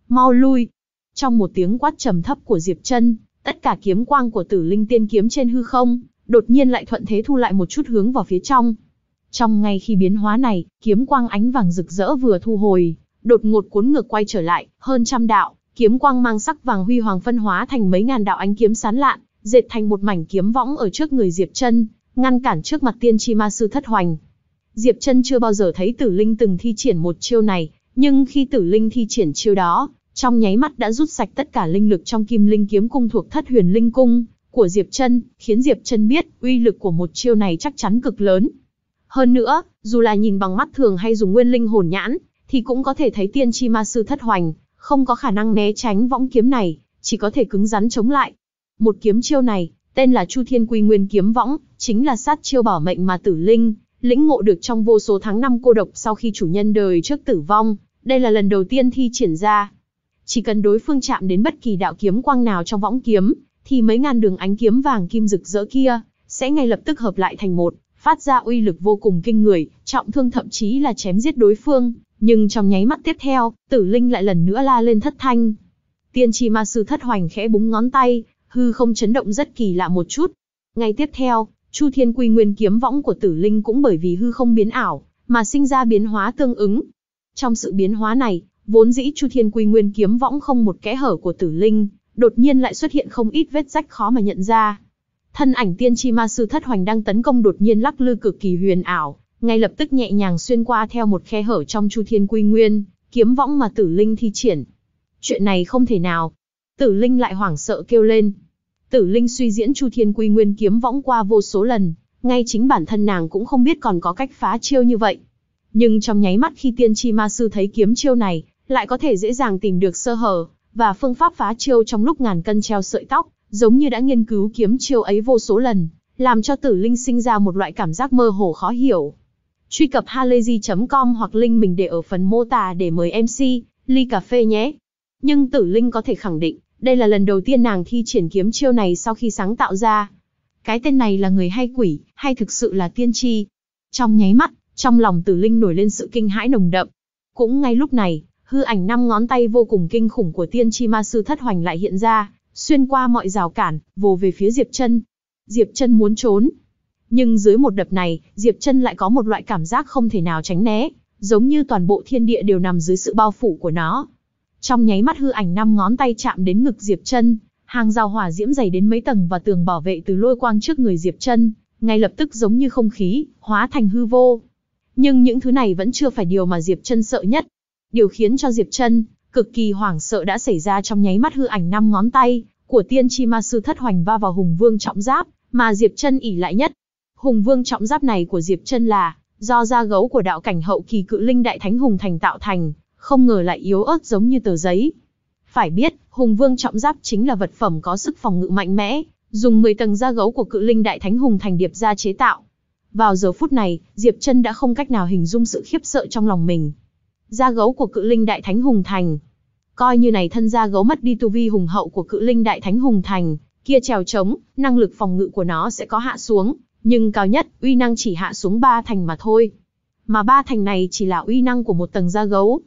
S1: Mau lui! Trong một tiếng quát trầm thấp của Diệp chân tất cả kiếm quang của tử linh tiên kiếm trên hư không, đột nhiên lại thuận thế thu lại một chút hướng vào phía trong. Trong ngay khi biến hóa này, kiếm quang ánh vàng rực rỡ vừa thu hồi, đột ngột cuốn ngược quay trở lại, hơn trăm đạo, kiếm quang mang sắc vàng huy hoàng phân hóa thành mấy ngàn đạo ánh kiếm sán lạn, dệt thành một mảnh kiếm võng ở trước người Diệp Chân, ngăn cản trước mặt tiên tri ma sư thất hoành. Diệp Trân chưa bao giờ thấy Tử Linh từng thi triển một chiêu này, nhưng khi Tử Linh thi triển chiêu đó, trong nháy mắt đã rút sạch tất cả linh lực trong Kim Linh kiếm cung thuộc Thất Huyền Linh cung của Diệp Trân, khiến Diệp Trân biết uy lực của một chiêu này chắc chắn cực lớn. Hơn nữa, dù là nhìn bằng mắt thường hay dùng nguyên linh hồn nhãn, thì cũng có thể thấy tiên Chi ma sư thất hoành, không có khả năng né tránh võng kiếm này, chỉ có thể cứng rắn chống lại. Một kiếm chiêu này, tên là Chu Thiên Quy Nguyên Kiếm Võng, chính là sát chiêu bảo mệnh mà Tử Linh lĩnh ngộ được trong vô số tháng năm cô độc sau khi chủ nhân đời trước tử vong, đây là lần đầu tiên thi triển ra. Chỉ cần đối phương chạm đến bất kỳ đạo kiếm quang nào trong võng kiếm, thì mấy ngàn đường ánh kiếm vàng kim rực rỡ kia sẽ ngay lập tức hợp lại thành một, phát ra uy lực vô cùng kinh người, trọng thương thậm chí là chém giết đối phương, nhưng trong nháy mắt tiếp theo, Tử Linh lại lần nữa la lên thất thanh. Tiên tri ma sư thất hoành khẽ búng ngón tay, hư không chấn động rất kỳ lạ một chút. Ngay tiếp theo, Chu Thiên Quy Nguyên kiếm võng của Tử Linh cũng bởi vì hư không biến ảo, mà sinh ra biến hóa tương ứng. Trong sự biến hóa này, vốn dĩ Chu Thiên Quy Nguyên kiếm võng không một kẽ hở của Tử Linh, đột nhiên lại xuất hiện không ít vết rách khó mà nhận ra. Thân ảnh tiên Chi ma sư thất hoành đang tấn công đột nhiên lắc lư cực kỳ huyền ảo, ngay lập tức nhẹ nhàng xuyên qua theo một khe hở trong Chu Thiên Quy Nguyên, kiếm võng mà Tử Linh thi triển. Chuyện này không thể nào. Tử Linh lại hoảng sợ kêu lên. Tử Linh suy diễn Chu Thiên Quy Nguyên kiếm võng qua vô số lần, ngay chính bản thân nàng cũng không biết còn có cách phá chiêu như vậy. Nhưng trong nháy mắt khi tiên tri ma sư thấy kiếm chiêu này, lại có thể dễ dàng tìm được sơ hở, và phương pháp phá chiêu trong lúc ngàn cân treo sợi tóc, giống như đã nghiên cứu kiếm chiêu ấy vô số lần, làm cho tử linh sinh ra một loại cảm giác mơ hồ khó hiểu. Truy cập halayzi.com hoặc link mình để ở phần mô tả để mời MC, ly cà phê nhé. Nhưng tử linh có thể khẳng định, đây là lần đầu tiên nàng thi triển kiếm chiêu này sau khi sáng tạo ra. Cái tên này là người hay quỷ, hay thực sự là tiên tri? Trong nháy mắt, trong lòng tử linh nổi lên sự kinh hãi nồng đậm. Cũng ngay lúc này, hư ảnh năm ngón tay vô cùng kinh khủng của tiên tri ma sư thất hoành lại hiện ra, xuyên qua mọi rào cản, vồ về phía Diệp chân. Diệp chân muốn trốn. Nhưng dưới một đập này, Diệp chân lại có một loại cảm giác không thể nào tránh né, giống như toàn bộ thiên địa đều nằm dưới sự bao phủ của nó, trong nháy mắt hư ảnh năm ngón tay chạm đến ngực Diệp Chân, hàng rào hỏa diễm dày đến mấy tầng và tường bảo vệ từ lôi quang trước người Diệp Chân, ngay lập tức giống như không khí, hóa thành hư vô. Nhưng những thứ này vẫn chưa phải điều mà Diệp Chân sợ nhất. Điều khiến cho Diệp Chân cực kỳ hoảng sợ đã xảy ra trong nháy mắt hư ảnh năm ngón tay của Tiên Chi Ma sư thất hoành va vào Hùng Vương trọng giáp, mà Diệp Chân ỉ lại nhất. Hùng Vương trọng giáp này của Diệp Chân là do da gấu của đạo cảnh hậu kỳ cự linh đại thánh hùng thành tạo thành, không ngờ lại yếu ớt giống như tờ giấy. Phải biết, Hùng Vương trọng giáp chính là vật phẩm có sức phòng ngự mạnh mẽ, dùng 10 tầng da gấu của cự linh đại thánh hùng thành điệp ra chế tạo. Vào giờ phút này, Diệp Chân đã không cách nào hình dung sự khiếp sợ trong lòng mình. Da gấu của cự linh đại thánh hùng thành, coi như này thân da gấu mất đi tu vi hùng hậu của cự linh đại thánh hùng thành, kia trèo trống, năng lực phòng ngự của nó sẽ có hạ xuống, nhưng cao nhất, uy năng chỉ hạ xuống ba thành mà thôi. Mà ba thành này chỉ là uy năng của một tầng da gấu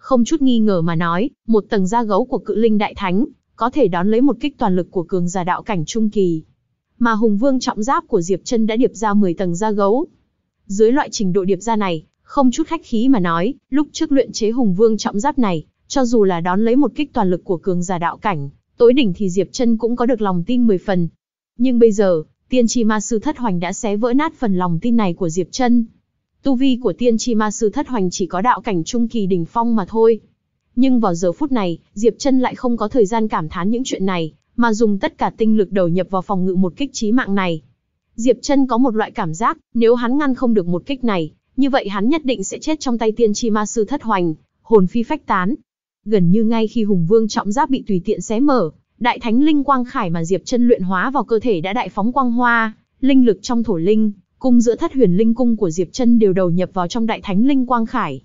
S1: không chút nghi ngờ mà nói, một tầng da gấu của cự linh đại thánh, có thể đón lấy một kích toàn lực của cường giả đạo cảnh trung kỳ. Mà hùng vương trọng giáp của Diệp Chân đã điệp ra 10 tầng da gấu. Dưới loại trình độ điệp ra này, không chút khách khí mà nói, lúc trước luyện chế hùng vương trọng giáp này, cho dù là đón lấy một kích toàn lực của cường giả đạo cảnh, tối đỉnh thì Diệp Chân cũng có được lòng tin 10 phần. Nhưng bây giờ, Tiên tri ma sư thất hoành đã xé vỡ nát phần lòng tin này của Diệp Chân. Tu vi của tiên tri ma sư thất hoành chỉ có đạo cảnh trung kỳ đỉnh phong mà thôi. Nhưng vào giờ phút này, Diệp Chân lại không có thời gian cảm thán những chuyện này, mà dùng tất cả tinh lực đầu nhập vào phòng ngự một kích trí mạng này. Diệp Chân có một loại cảm giác, nếu hắn ngăn không được một kích này, như vậy hắn nhất định sẽ chết trong tay tiên tri ma sư thất hoành, hồn phi phách tán. Gần như ngay khi Hùng Vương trọng giáp bị tùy tiện xé mở, đại thánh linh quang khải mà Diệp Chân luyện hóa vào cơ thể đã đại phóng quang hoa, linh lực trong thổ linh, cung giữa thất huyền linh cung của Diệp Chân đều đầu nhập vào trong Đại Thánh Linh Quang Khải.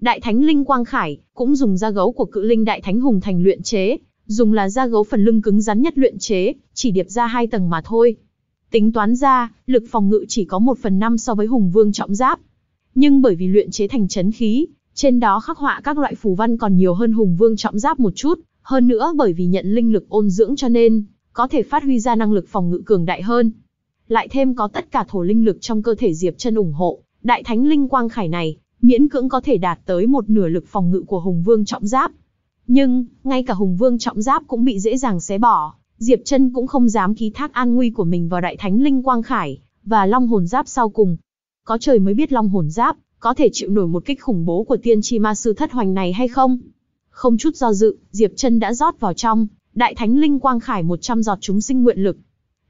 S1: Đại Thánh Linh Quang Khải cũng dùng da gấu của cự linh Đại Thánh Hùng thành luyện chế, dùng là da gấu phần lưng cứng rắn nhất luyện chế, chỉ điệp ra hai tầng mà thôi. Tính toán ra, lực phòng ngự chỉ có 1 phần 5 so với Hùng Vương trọng giáp. Nhưng bởi vì luyện chế thành chấn khí, trên đó khắc họa các loại phù văn còn nhiều hơn Hùng Vương trọng giáp một chút, hơn nữa bởi vì nhận linh lực ôn dưỡng cho nên có thể phát huy ra năng lực phòng ngự cường đại hơn lại thêm có tất cả thổ linh lực trong cơ thể Diệp Chân ủng hộ, đại thánh linh quang khải này, miễn cưỡng có thể đạt tới một nửa lực phòng ngự của Hùng Vương trọng giáp. Nhưng, ngay cả Hùng Vương trọng giáp cũng bị dễ dàng xé bỏ, Diệp Chân cũng không dám ký thác an nguy của mình vào đại thánh linh quang khải và long hồn giáp sau cùng. Có trời mới biết long hồn giáp có thể chịu nổi một kích khủng bố của tiên tri ma sư thất hoành này hay không. Không chút do dự, Diệp Chân đã rót vào trong, đại thánh linh quang khải 100 giọt chúng sinh nguyện lực.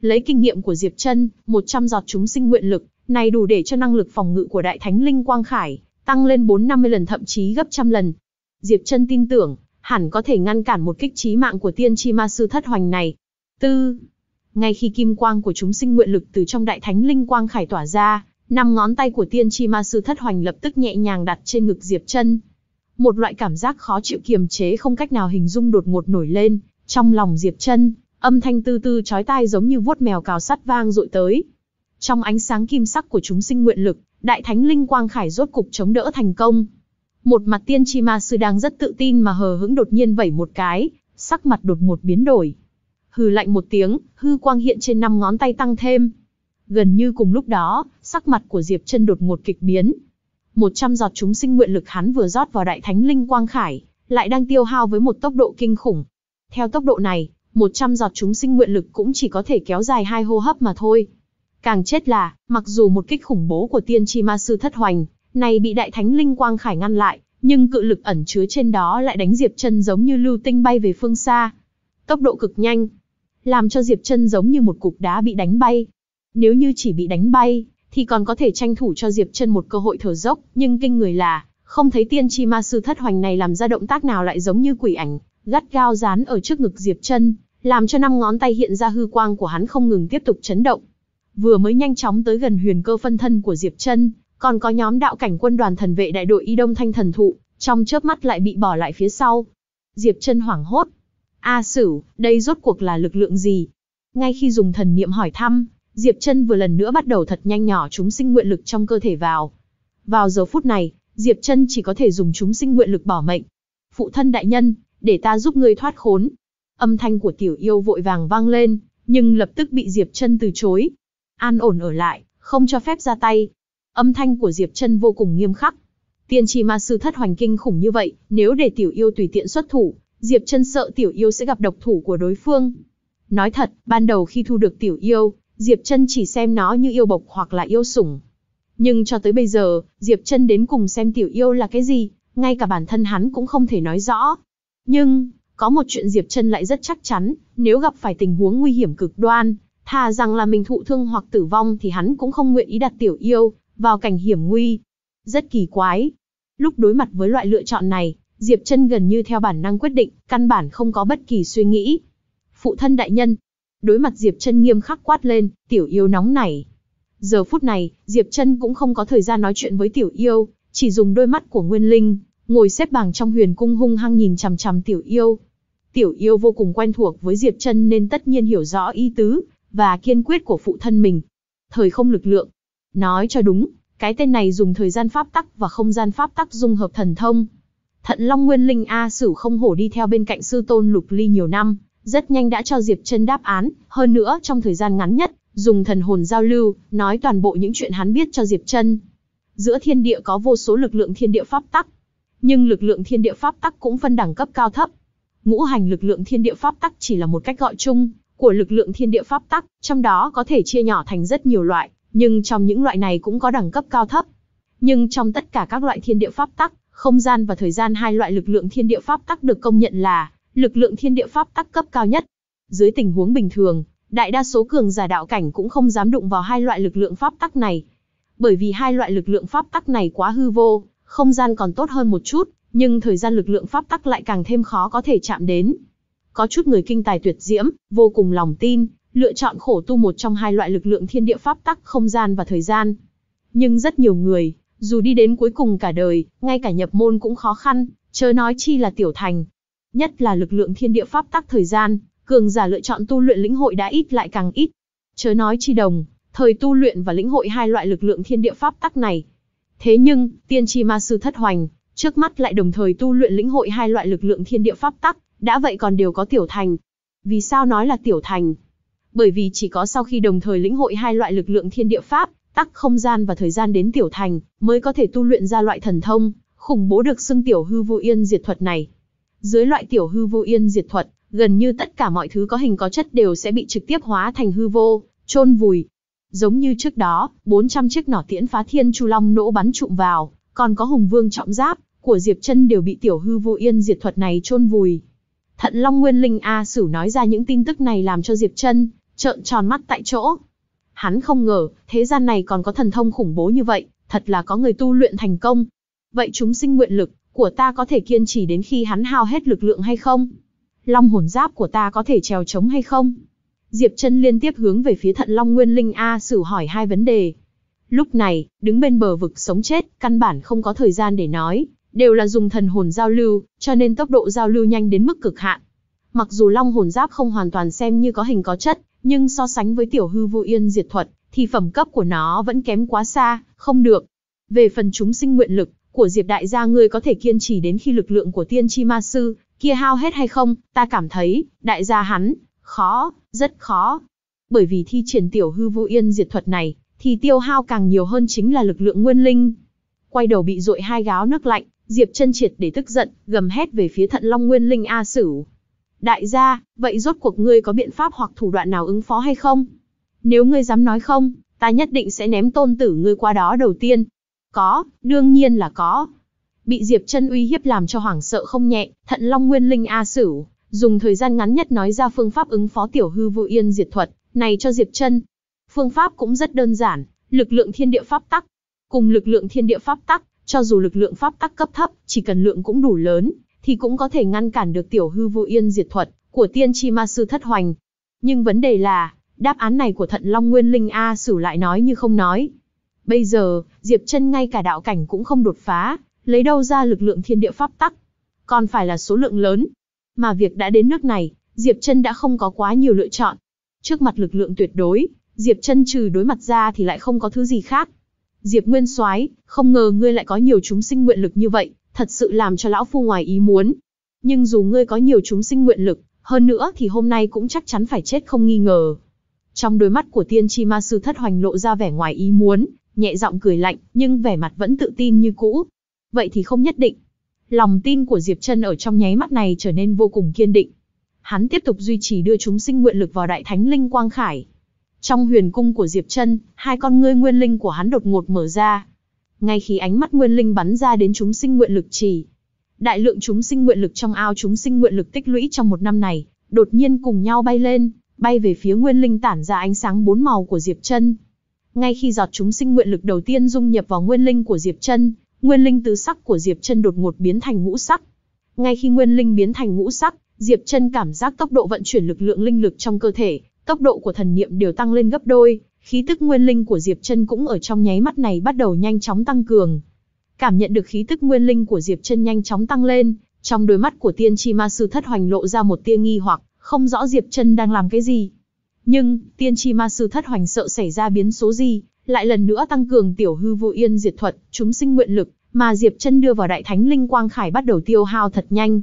S1: Lấy kinh nghiệm của Diệp Chân, 100 giọt chúng sinh nguyện lực, này đủ để cho năng lực phòng ngự của đại thánh linh quang khải tăng lên 450 lần thậm chí gấp trăm lần. Diệp Chân tin tưởng, hẳn có thể ngăn cản một kích chí mạng của tiên tri ma sư thất hoành này. Tư, ngay khi kim quang của chúng sinh nguyện lực từ trong đại thánh linh quang khải tỏa ra, năm ngón tay của tiên tri ma sư thất hoành lập tức nhẹ nhàng đặt trên ngực Diệp Chân. Một loại cảm giác khó chịu kiềm chế không cách nào hình dung đột ngột nổi lên trong lòng Diệp Chân, Âm thanh tư tư chói tai giống như vuốt mèo cào sắt vang dội tới. Trong ánh sáng kim sắc của chúng sinh nguyện lực, đại thánh linh quang khải rốt cục chống đỡ thành công. Một mặt tiên chi ma sư đang rất tự tin mà hờ hững đột nhiên vẩy một cái, sắc mặt đột ngột biến đổi. Hừ lạnh một tiếng, hư quang hiện trên năm ngón tay tăng thêm. Gần như cùng lúc đó, sắc mặt của Diệp Chân đột ngột kịch biến. Một trăm giọt chúng sinh nguyện lực hắn vừa rót vào đại thánh linh quang khải, lại đang tiêu hao với một tốc độ kinh khủng. Theo tốc độ này, 100 giọt chúng sinh nguyện lực cũng chỉ có thể kéo dài hai hô hấp mà thôi. Càng chết là, mặc dù một kích khủng bố của tiên tri ma sư thất hoành, này bị đại thánh linh quang khải ngăn lại, nhưng cự lực ẩn chứa trên đó lại đánh Diệp Chân giống như lưu tinh bay về phương xa. Tốc độ cực nhanh, làm cho Diệp Chân giống như một cục đá bị đánh bay. Nếu như chỉ bị đánh bay, thì còn có thể tranh thủ cho Diệp Chân một cơ hội thở dốc, nhưng kinh người là, không thấy tiên tri ma sư thất hoành này làm ra động tác nào lại giống như quỷ ảnh, gắt gao dán ở trước ngực Diệp Chân làm cho năm ngón tay hiện ra hư quang của hắn không ngừng tiếp tục chấn động. Vừa mới nhanh chóng tới gần huyền cơ phân thân của Diệp Chân, còn có nhóm đạo cảnh quân đoàn thần vệ đại đội Y Đông Thanh thần thụ, trong chớp mắt lại bị bỏ lại phía sau. Diệp Chân hoảng hốt. A à, đây rốt cuộc là lực lượng gì? Ngay khi dùng thần niệm hỏi thăm, Diệp Chân vừa lần nữa bắt đầu thật nhanh nhỏ chúng sinh nguyện lực trong cơ thể vào. Vào giờ phút này, Diệp Chân chỉ có thể dùng chúng sinh nguyện lực bỏ mệnh. Phụ thân đại nhân, để ta giúp ngươi thoát khốn, Âm thanh của tiểu yêu vội vàng vang lên, nhưng lập tức bị Diệp Chân từ chối. An ổn ở lại, không cho phép ra tay. Âm thanh của Diệp Chân vô cùng nghiêm khắc. Tiên tri ma sư thất hoành kinh khủng như vậy, nếu để tiểu yêu tùy tiện xuất thủ, Diệp Chân sợ tiểu yêu sẽ gặp độc thủ của đối phương. Nói thật, ban đầu khi thu được tiểu yêu, Diệp Chân chỉ xem nó như yêu bộc hoặc là yêu sủng. Nhưng cho tới bây giờ, Diệp Chân đến cùng xem tiểu yêu là cái gì, ngay cả bản thân hắn cũng không thể nói rõ. Nhưng, có một chuyện Diệp Trân lại rất chắc chắn, nếu gặp phải tình huống nguy hiểm cực đoan, thà rằng là mình thụ thương hoặc tử vong thì hắn cũng không nguyện ý đặt tiểu yêu vào cảnh hiểm nguy. Rất kỳ quái. Lúc đối mặt với loại lựa chọn này, Diệp Trân gần như theo bản năng quyết định, căn bản không có bất kỳ suy nghĩ. Phụ thân đại nhân. Đối mặt Diệp Trân nghiêm khắc quát lên, tiểu yêu nóng này. Giờ phút này, Diệp Trân cũng không có thời gian nói chuyện với tiểu yêu, chỉ dùng đôi mắt của Nguyên Linh, ngồi xếp bằng trong huyền cung hung hăng nhìn chằm chằm tiểu yêu. Tiểu yêu vô cùng quen thuộc với Diệp Trân nên tất nhiên hiểu rõ ý tứ và kiên quyết của phụ thân mình. Thời không lực lượng. Nói cho đúng, cái tên này dùng thời gian pháp tắc và không gian pháp tắc dung hợp thần thông. Thận Long Nguyên Linh A Sử không hổ đi theo bên cạnh sư tôn Lục Ly nhiều năm, rất nhanh đã cho Diệp Trân đáp án, hơn nữa trong thời gian ngắn nhất, dùng thần hồn giao lưu, nói toàn bộ những chuyện hắn biết cho Diệp Trân. Giữa thiên địa có vô số lực lượng thiên địa pháp tắc, nhưng lực lượng thiên địa pháp tắc cũng phân đẳng cấp cao thấp, ngũ hành lực lượng thiên địa pháp tắc chỉ là một cách gọi chung của lực lượng thiên địa pháp tắc, trong đó có thể chia nhỏ thành rất nhiều loại, nhưng trong những loại này cũng có đẳng cấp cao thấp. Nhưng trong tất cả các loại thiên địa pháp tắc, không gian và thời gian hai loại lực lượng thiên địa pháp tắc được công nhận là lực lượng thiên địa pháp tắc cấp cao nhất. Dưới tình huống bình thường, đại đa số cường giả đạo cảnh cũng không dám đụng vào hai loại lực lượng pháp tắc này, bởi vì hai loại lực lượng pháp tắc này quá hư vô, không gian còn tốt hơn một chút, nhưng thời gian lực lượng pháp tắc lại càng thêm khó có thể chạm đến. Có chút người kinh tài tuyệt diễm, vô cùng lòng tin, lựa chọn khổ tu một trong hai loại lực lượng thiên địa pháp tắc không gian và thời gian. Nhưng rất nhiều người, dù đi đến cuối cùng cả đời, ngay cả nhập môn cũng khó khăn, chớ nói chi là tiểu thành. Nhất là lực lượng thiên địa pháp tắc thời gian, cường giả lựa chọn tu luyện lĩnh hội đã ít lại càng ít. Chớ nói chi đồng, thời tu luyện và lĩnh hội hai loại lực lượng thiên địa pháp tắc này. Thế nhưng, tiên tri ma sư thất hoành, Trước mắt lại đồng thời tu luyện lĩnh hội hai loại lực lượng thiên địa pháp tắc, đã vậy còn đều có tiểu thành. Vì sao nói là tiểu thành? Bởi vì chỉ có sau khi đồng thời lĩnh hội hai loại lực lượng thiên địa pháp, tắc không gian và thời gian đến tiểu thành, mới có thể tu luyện ra loại thần thông, khủng bố được xưng tiểu hư vô yên diệt thuật này. Dưới loại tiểu hư vô yên diệt thuật, gần như tất cả mọi thứ có hình có chất đều sẽ bị trực tiếp hóa thành hư vô, chôn vùi. Giống như trước đó, 400 chiếc nỏ tiễn phá thiên chu long nỗ bắn trụm vào, còn có hùng vương trọng giáp của Diệp Chân đều bị tiểu hư vô yên diệt thuật này chôn vùi. Thận Long Nguyên Linh A Sử nói ra những tin tức này làm cho Diệp Chân trợn tròn mắt tại chỗ. Hắn không ngờ, thế gian này còn có thần thông khủng bố như vậy, thật là có người tu luyện thành công. Vậy chúng sinh nguyện lực của ta có thể kiên trì đến khi hắn hao hết lực lượng hay không? Long hồn giáp của ta có thể trèo chống hay không? Diệp Chân liên tiếp hướng về phía Thận Long Nguyên Linh A Sử hỏi hai vấn đề, Lúc này, đứng bên bờ vực sống chết, căn bản không có thời gian để nói, đều là dùng thần hồn giao lưu, cho nên tốc độ giao lưu nhanh đến mức cực hạn. Mặc dù long hồn giáp không hoàn toàn xem như có hình có chất, nhưng so sánh với tiểu hư vô yên diệt thuật, thì phẩm cấp của nó vẫn kém quá xa, không được. Về phần chúng sinh nguyện lực, của Diệp Đại gia ngươi có thể kiên trì đến khi lực lượng của tiên tri ma sư, kia hao hết hay không, ta cảm thấy, đại gia hắn, khó, rất khó. Bởi vì thi triển tiểu hư vô yên diệt thuật này, thì tiêu hao càng nhiều hơn chính là lực lượng nguyên linh. Quay đầu bị dội hai gáo nước lạnh, Diệp chân triệt để tức giận, gầm hét về phía thận long nguyên linh A Sử. Đại gia, vậy rốt cuộc ngươi có biện pháp hoặc thủ đoạn nào ứng phó hay không? Nếu ngươi dám nói không, ta nhất định sẽ ném tôn tử ngươi qua đó đầu tiên. Có, đương nhiên là có. Bị Diệp chân uy hiếp làm cho hoảng sợ không nhẹ, thận long nguyên linh A Sử, dùng thời gian ngắn nhất nói ra phương pháp ứng phó tiểu hư vô yên diệt thuật, này cho Diệp chân Phương pháp cũng rất đơn giản, lực lượng thiên địa pháp tắc. Cùng lực lượng thiên địa pháp tắc, cho dù lực lượng pháp tắc cấp thấp, chỉ cần lượng cũng đủ lớn, thì cũng có thể ngăn cản được tiểu hư vô yên diệt thuật của tiên tri ma sư thất hoành. Nhưng vấn đề là, đáp án này của thận long nguyên linh A sử lại nói như không nói. Bây giờ, Diệp chân ngay cả đạo cảnh cũng không đột phá, lấy đâu ra lực lượng thiên địa pháp tắc? Còn phải là số lượng lớn. Mà việc đã đến nước này, Diệp chân đã không có quá nhiều lựa chọn. Trước mặt lực lượng tuyệt đối, Diệp chân trừ đối mặt ra thì lại không có thứ gì khác. Diệp Nguyên Soái, không ngờ ngươi lại có nhiều chúng sinh nguyện lực như vậy, thật sự làm cho lão phu ngoài ý muốn. Nhưng dù ngươi có nhiều chúng sinh nguyện lực, hơn nữa thì hôm nay cũng chắc chắn phải chết không nghi ngờ. Trong đôi mắt của tiên Chi ma sư thất hoành lộ ra vẻ ngoài ý muốn, nhẹ giọng cười lạnh, nhưng vẻ mặt vẫn tự tin như cũ. Vậy thì không nhất định. Lòng tin của Diệp Trân ở trong nháy mắt này trở nên vô cùng kiên định. Hắn tiếp tục duy trì đưa chúng sinh nguyện lực vào đại thánh linh quang khải, trong huyền cung của Diệp chân hai con ngươi nguyên linh của hắn đột ngột mở ra. Ngay khi ánh mắt nguyên linh bắn ra đến chúng sinh nguyện lực trì, đại lượng chúng sinh nguyện lực trong ao chúng sinh nguyện lực tích lũy trong một năm này, đột nhiên cùng nhau bay lên, bay về phía nguyên linh tản ra ánh sáng bốn màu của Diệp chân Ngay khi giọt chúng sinh nguyện lực đầu tiên dung nhập vào nguyên linh của Diệp chân nguyên linh tứ sắc của Diệp chân đột ngột biến thành ngũ sắc. Ngay khi nguyên linh biến thành ngũ sắc, Diệp chân cảm giác tốc độ vận chuyển lực lượng linh lực trong cơ thể tốc độ của thần niệm đều tăng lên gấp đôi, khí tức nguyên linh của Diệp Chân cũng ở trong nháy mắt này bắt đầu nhanh chóng tăng cường. Cảm nhận được khí tức nguyên linh của Diệp Chân nhanh chóng tăng lên, trong đôi mắt của Tiên Chi Ma sư thất hoành lộ ra một tia nghi hoặc, không rõ Diệp Chân đang làm cái gì. Nhưng, Tiên Chi Ma sư thất hoành sợ xảy ra biến số gì, lại lần nữa tăng cường tiểu hư vô yên diệt thuật, chúng sinh nguyện lực, mà Diệp Chân đưa vào đại thánh linh quang khải bắt đầu tiêu hao thật nhanh.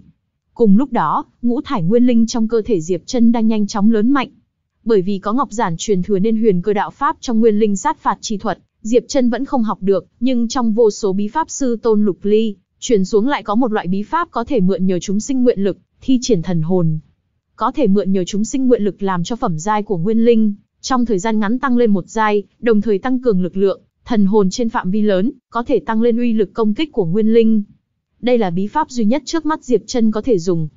S1: Cùng lúc đó, ngũ thải nguyên linh trong cơ thể Diệp Chân đang nhanh chóng lớn mạnh, bởi vì có Ngọc Giản truyền thừa nên huyền cơ đạo pháp trong nguyên linh sát phạt chi thuật, Diệp Chân vẫn không học được, nhưng trong vô số bí pháp sư Tôn Lục Ly, truyền xuống lại có một loại bí pháp có thể mượn nhờ chúng sinh nguyện lực, thi triển thần hồn. Có thể mượn nhờ chúng sinh nguyện lực làm cho phẩm giai của nguyên linh trong thời gian ngắn tăng lên một giai, đồng thời tăng cường lực lượng, thần hồn trên phạm vi lớn, có thể tăng lên uy lực công kích của nguyên linh. Đây là bí pháp duy nhất trước mắt Diệp Chân có thể dùng.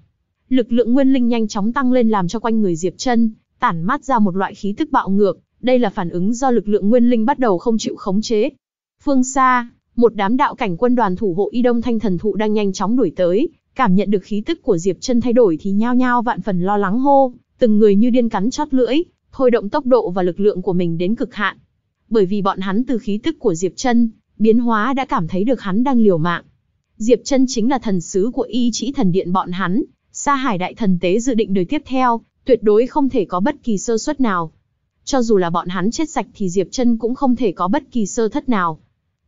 S1: Lực lượng nguyên linh nhanh chóng tăng lên làm cho quanh người Diệp Chân tản mát ra một loại khí tức bạo ngược, đây là phản ứng do lực lượng nguyên linh bắt đầu không chịu khống chế. Phương xa, một đám đạo cảnh quân đoàn thủ hộ Y Đông Thanh Thần Thụ đang nhanh chóng đuổi tới, cảm nhận được khí tức của Diệp Chân thay đổi thì nhao nhao vạn phần lo lắng hô, từng người như điên cắn chót lưỡi, thôi động tốc độ và lực lượng của mình đến cực hạn. Bởi vì bọn hắn từ khí tức của Diệp Chân, biến hóa đã cảm thấy được hắn đang liều mạng. Diệp Chân chính là thần sứ của Y Chỉ Thần Điện bọn hắn, Sa Hải Đại Thần Tế dự định đời tiếp theo tuyệt đối không thể có bất kỳ sơ suất nào. Cho dù là bọn hắn chết sạch thì Diệp Chân cũng không thể có bất kỳ sơ thất nào.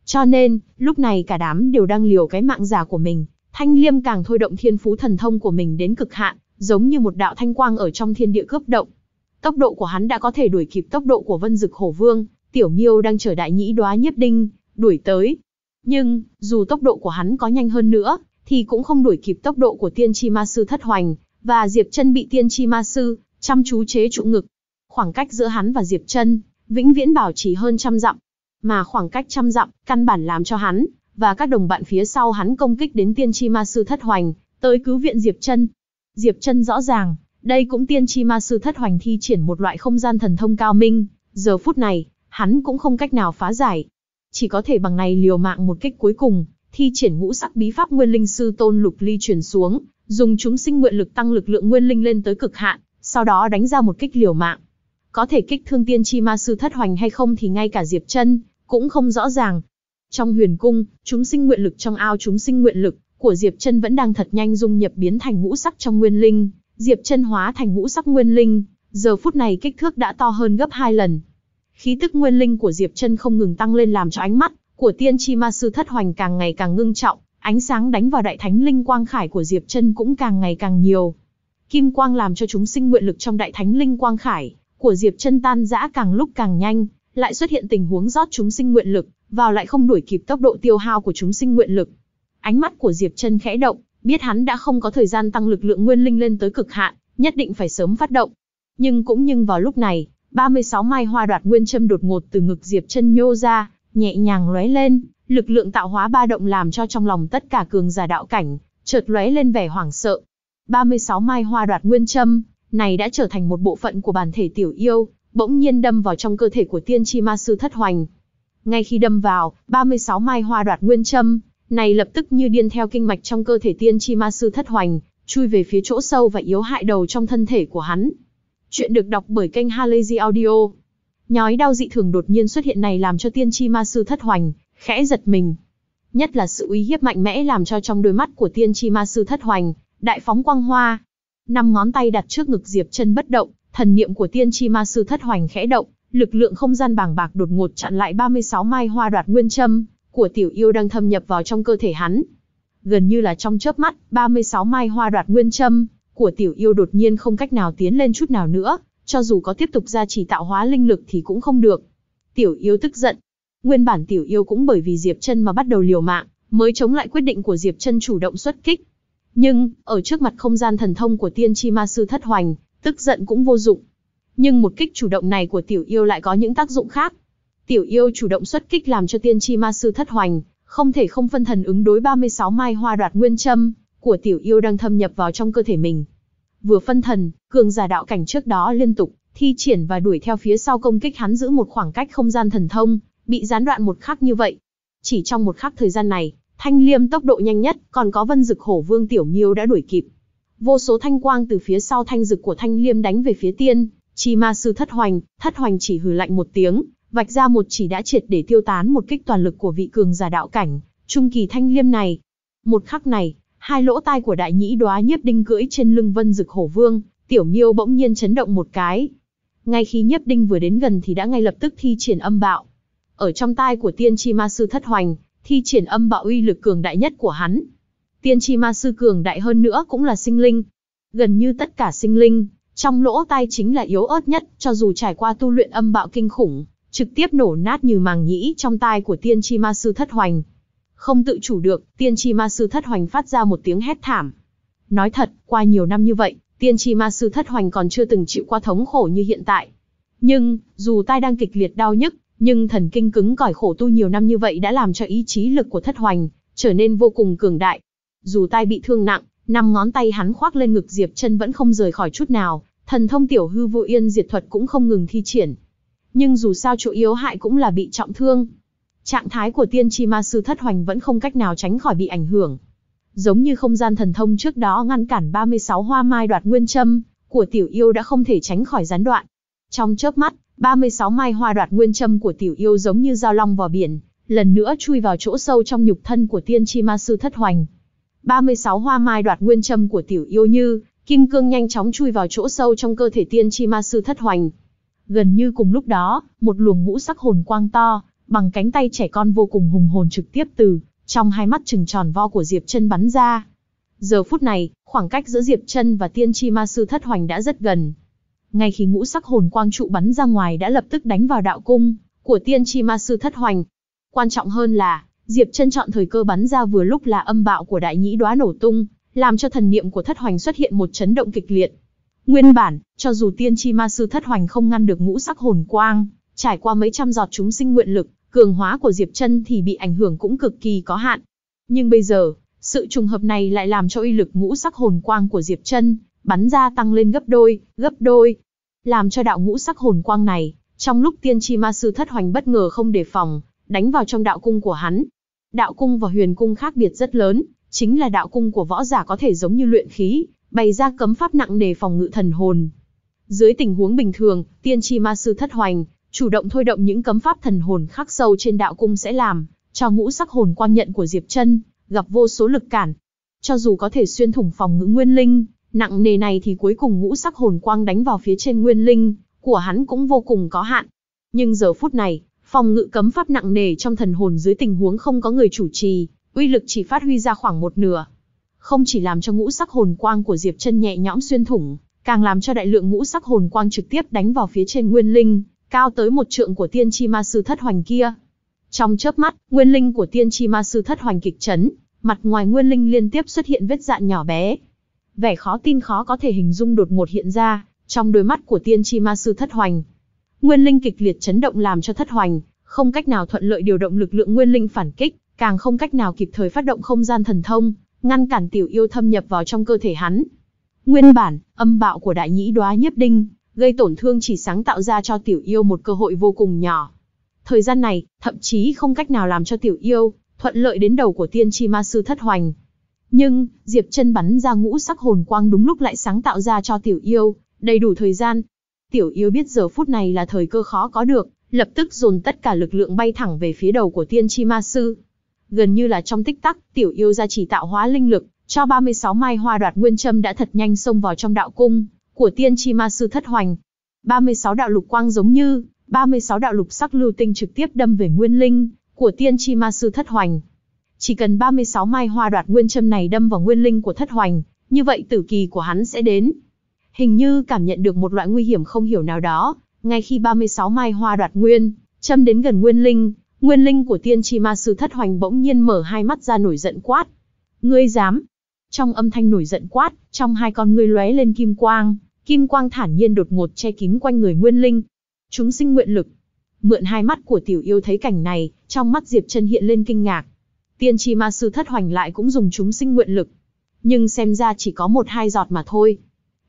S1: Cho nên, lúc này cả đám đều đang liều cái mạng giả của mình, Thanh Liêm càng thôi động thiên phú thần thông của mình đến cực hạn, giống như một đạo thanh quang ở trong thiên địa cướp động. Tốc độ của hắn đã có thể đuổi kịp tốc độ của Vân Dực Hổ Vương, Tiểu Miêu đang chờ đại nhĩ đóa nhiếp đinh, đuổi tới. Nhưng, dù tốc độ của hắn có nhanh hơn nữa, thì cũng không đuổi kịp tốc độ của Tiên Chi Ma Sư Thất Hoành, và Diệp Chân bị Tiên Chi Ma sư chăm chú chế trụ ngực. Khoảng cách giữa hắn và Diệp Chân vĩnh viễn bảo trì hơn trăm dặm, mà khoảng cách trăm dặm căn bản làm cho hắn và các đồng bạn phía sau hắn công kích đến Tiên Chi Ma sư thất hoành, tới cứu viện Diệp Chân. Diệp Chân rõ ràng, đây cũng Tiên Chi Ma sư thất hoành thi triển một loại không gian thần thông cao minh, giờ phút này, hắn cũng không cách nào phá giải, chỉ có thể bằng này liều mạng một kích cuối cùng, thi triển ngũ sắc bí pháp Nguyên Linh sư Tôn Lục Ly truyền xuống, dùng chúng sinh nguyện lực tăng lực lượng nguyên linh lên tới cực hạn, sau đó đánh ra một kích liều mạng. Có thể kích thương tiên chi ma sư thất hoành hay không thì ngay cả Diệp Chân cũng không rõ ràng. Trong huyền cung, chúng sinh nguyện lực trong ao chúng sinh nguyện lực của Diệp Chân vẫn đang thật nhanh dung nhập biến thành ngũ sắc trong nguyên linh, Diệp Chân hóa thành ngũ sắc nguyên linh, giờ phút này kích thước đã to hơn gấp 2 lần. Khí tức nguyên linh của Diệp Chân không ngừng tăng lên làm cho ánh mắt của Tiên Chi Ma sư thất hoành càng ngày càng ngưng trọng, Ánh sáng đánh vào đại thánh linh quang khải của Diệp Chân cũng càng ngày càng nhiều. Kim quang làm cho chúng sinh nguyện lực trong đại thánh linh quang khải của Diệp Chân tan rã càng lúc càng nhanh, lại xuất hiện tình huống rót chúng sinh nguyện lực, vào lại không đuổi kịp tốc độ tiêu hao của chúng sinh nguyện lực. Ánh mắt của Diệp Chân khẽ động, biết hắn đã không có thời gian tăng lực lượng nguyên linh lên tới cực hạn, nhất định phải sớm phát động. Nhưng cũng nhưng vào lúc này, 36 mai hoa đoạt nguyên châm đột ngột từ ngực Diệp Chân nhô ra, nhẹ nhàng lóe lên, Lực lượng tạo hóa ba động làm cho trong lòng tất cả cường giả đạo cảnh, chợt lóe lên vẻ hoảng sợ. 36 mai hoa đoạt nguyên châm, này đã trở thành một bộ phận của bản thể tiểu yêu, bỗng nhiên đâm vào trong cơ thể của tiên tri ma sư thất hoành. Ngay khi đâm vào, 36 mai hoa đoạt nguyên châm, này lập tức như điên theo kinh mạch trong cơ thể tiên tri ma sư thất hoành, chui về phía chỗ sâu và yếu hại đầu trong thân thể của hắn. Chuyện được đọc bởi kênh Halazy Audio. Nhói đau dị thường đột nhiên xuất hiện này làm cho tiên tri ma sư thất hoành, khẽ giật mình. Nhất là sự uy hiếp mạnh mẽ làm cho trong đôi mắt của tiên tri ma sư thất hoành, đại phóng quang hoa. Năm ngón tay đặt trước ngực Diệp chân bất động, thần niệm của tiên tri ma sư thất hoành khẽ động, lực lượng không gian bàng bạc đột ngột chặn lại 36 mai hoa đoạt nguyên châm của tiểu yêu đang thâm nhập vào trong cơ thể hắn. Gần như là trong chớp mắt, 36 mai hoa đoạt nguyên châm của tiểu yêu đột nhiên không cách nào tiến lên chút nào nữa, cho dù có tiếp tục ra chỉ tạo hóa linh lực thì cũng không được. Tiểu yêu tức giận, Nguyên bản tiểu yêu cũng bởi vì Diệp Chân mà bắt đầu liều mạng, mới chống lại quyết định của Diệp Chân chủ động xuất kích. Nhưng, ở trước mặt không gian thần thông của Tiên Tri Ma sư thất hoành, tức giận cũng vô dụng. Nhưng một kích chủ động này của tiểu yêu lại có những tác dụng khác. Tiểu yêu chủ động xuất kích làm cho Tiên Tri Ma sư thất hoành, không thể không phân thần ứng đối 36 mai hoa đoạt nguyên châm của tiểu yêu đang thâm nhập vào trong cơ thể mình. Vừa phân thần, cường giả đạo cảnh trước đó liên tục thi triển và đuổi theo phía sau công kích hắn giữ một khoảng cách không gian thần thông, bị gián đoạn một khắc như vậy. Chỉ trong một khắc thời gian này, thanh liêm tốc độ nhanh nhất, còn có vân dực hổ vương tiểu miêu đã đuổi kịp. Vô số thanh quang từ phía sau thanh dực của thanh liêm đánh về phía tiên, chi ma sư thất hoành, thất hoành chỉ hừ lạnh một tiếng, vạch ra một chỉ đã triệt để tiêu tán một kích toàn lực của vị cường giả đạo cảnh, trung kỳ thanh liêm này. Một khắc này, hai lỗ tai của đại nhĩ đoá nhiếp đinh cưỡi trên lưng vân dực hổ vương, tiểu miêu bỗng nhiên chấn động một cái. Ngay khi nhiếp đinh vừa đến gần thì đã ngay lập tức thi triển âm bạo, ở trong tai của tiên tri ma sư thất hoành, thi triển âm bạo uy lực cường đại nhất của hắn. Tiên tri ma sư cường đại hơn nữa cũng là sinh linh. Gần như tất cả sinh linh, trong lỗ tai chính là yếu ớt nhất, cho dù trải qua tu luyện âm bạo kinh khủng, trực tiếp nổ nát như màng nhĩ trong tai của tiên tri ma sư thất hoành. Không tự chủ được, tiên tri ma sư thất hoành phát ra một tiếng hét thảm. Nói thật, qua nhiều năm như vậy, tiên tri ma sư thất hoành còn chưa từng chịu qua thống khổ như hiện tại. Nhưng, dù tai đang kịch liệt đau nhức, nhưng thần kinh cứng cỏi khổ tu nhiều năm như vậy đã làm cho ý chí lực của thất hoành trở nên vô cùng cường đại. Dù tay bị thương nặng, năm ngón tay hắn khoác lên ngực Diệp chân vẫn không rời khỏi chút nào, thần thông tiểu hư vô yên diệt thuật cũng không ngừng thi triển. Nhưng dù sao chỗ yếu hại cũng là bị trọng thương. Trạng thái của tiên tri ma sư thất hoành vẫn không cách nào tránh khỏi bị ảnh hưởng. Giống như không gian thần thông trước đó ngăn cản 36 hoa mai đoạt nguyên châm, của tiểu yêu đã không thể tránh khỏi gián đoạn. Trong chớp mắt, 36 mai hoa đoạt nguyên châm của tiểu yêu giống như dao long vào biển, lần nữa chui vào chỗ sâu trong nhục thân của tiên tri ma sư thất hoành. 36 hoa mai đoạt nguyên châm của tiểu yêu như, kim cương nhanh chóng chui vào chỗ sâu trong cơ thể tiên tri ma sư thất hoành. Gần như cùng lúc đó, một luồng ngũ sắc hồn quang to, bằng cánh tay trẻ con vô cùng hùng hồn trực tiếp từ, trong hai mắt trừng tròn vo của Diệp chân bắn ra. Giờ phút này, khoảng cách giữa Diệp chân và tiên tri ma sư thất hoành đã rất gần, ngay khi ngũ sắc hồn quang trụ bắn ra ngoài đã lập tức đánh vào đạo cung của tiên tri ma sư thất hoành. Quan trọng hơn là, Diệp Chân chọn thời cơ bắn ra vừa lúc là âm bạo của đại nhĩ đóa nổ tung, làm cho thần niệm của thất hoành xuất hiện một chấn động kịch liệt. Nguyên bản, cho dù tiên tri ma sư thất hoành không ngăn được ngũ sắc hồn quang, trải qua mấy trăm giọt chúng sinh nguyện lực, cường hóa của Diệp Chân thì bị ảnh hưởng cũng cực kỳ có hạn. Nhưng bây giờ, sự trùng hợp này lại làm cho uy lực ngũ sắc hồn quang của Diệp Chân bắn ra tăng lên gấp đôi, gấp đôi, làm cho đạo ngũ sắc hồn quang này, trong lúc tiên tri ma sư thất hoành bất ngờ không đề phòng, đánh vào trong đạo cung của hắn. Đạo cung và huyền cung khác biệt rất lớn, chính là đạo cung của võ giả có thể giống như luyện khí, bày ra cấm pháp nặng đề phòng ngự thần hồn. Dưới tình huống bình thường, tiên tri ma sư thất hoành, chủ động thôi động những cấm pháp thần hồn khắc sâu trên đạo cung sẽ làm cho ngũ sắc hồn quang nhận của Diệp Chân gặp vô số lực cản. Cho dù có thể xuyên thủng phòng ngự nguyên linh, Nặng nề này thì cuối cùng ngũ sắc hồn quang đánh vào phía trên nguyên linh, của hắn cũng vô cùng có hạn. Nhưng giờ phút này, phòng ngự cấm pháp nặng nề trong thần hồn dưới tình huống không có người chủ trì, uy lực chỉ phát huy ra khoảng một nửa. Không chỉ làm cho ngũ sắc hồn quang của Diệp chân nhẹ nhõm xuyên thủng, càng làm cho đại lượng ngũ sắc hồn quang trực tiếp đánh vào phía trên nguyên linh, cao tới một trượng của tiên tri ma sư thất hoành kia. Trong chớp mắt, nguyên linh của tiên tri ma sư thất hoành kịch chấn, mặt ngoài nguyên linh liên tiếp xuất hiện vết dạn nhỏ bé vẻ khó tin khó có thể hình dung đột ngột hiện ra, trong đôi mắt của tiên tri ma sư thất hoành. Nguyên linh kịch liệt chấn động làm cho thất hoành, không cách nào thuận lợi điều động lực lượng nguyên linh phản kích, càng không cách nào kịp thời phát động không gian thần thông, ngăn cản tiểu yêu thâm nhập vào trong cơ thể hắn. Nguyên bản, âm bạo của đại nhĩ đoá nhiếp đinh, gây tổn thương chỉ sáng tạo ra cho tiểu yêu một cơ hội vô cùng nhỏ. Thời gian này, thậm chí không cách nào làm cho tiểu yêu thuận lợi đến đầu của tiên tri ma sư thất hoành. Nhưng, Diệp chân bắn ra ngũ sắc hồn quang đúng lúc lại sáng tạo ra cho tiểu yêu, đầy đủ thời gian. Tiểu yêu biết giờ phút này là thời cơ khó có được, lập tức dồn tất cả lực lượng bay thẳng về phía đầu của tiên tri ma sư. Gần như là trong tích tắc, tiểu yêu ra chỉ tạo hóa linh lực, cho 36 mai hoa đoạt nguyên châm đã thật nhanh xông vào trong đạo cung, của tiên tri ma sư thất hoành. 36 đạo lục quang giống như, 36 đạo lục sắc lưu tinh trực tiếp đâm về nguyên linh, của tiên tri ma sư thất hoành. Chỉ cần 36 mai hoa đoạt nguyên châm này đâm vào nguyên linh của thất hoành, như vậy tử kỳ của hắn sẽ đến. Hình như cảm nhận được một loại nguy hiểm không hiểu nào đó, ngay khi 36 mai hoa đoạt nguyên, châm đến gần nguyên linh, nguyên linh của tiên tri ma sư thất hoành bỗng nhiên mở hai mắt ra nổi giận quát. Ngươi dám! Trong âm thanh nổi giận quát, trong hai con ngươi lóe lên kim quang, kim quang thản nhiên đột ngột che kín quanh người nguyên linh. Chúng sinh nguyện lực. Mượn hai mắt của tiểu yêu thấy cảnh này, trong mắt Diệp chân hiện lên kinh ngạc. Tiên tri ma sư thất hoành lại cũng dùng chúng sinh nguyện lực. Nhưng xem ra chỉ có một hai giọt mà thôi.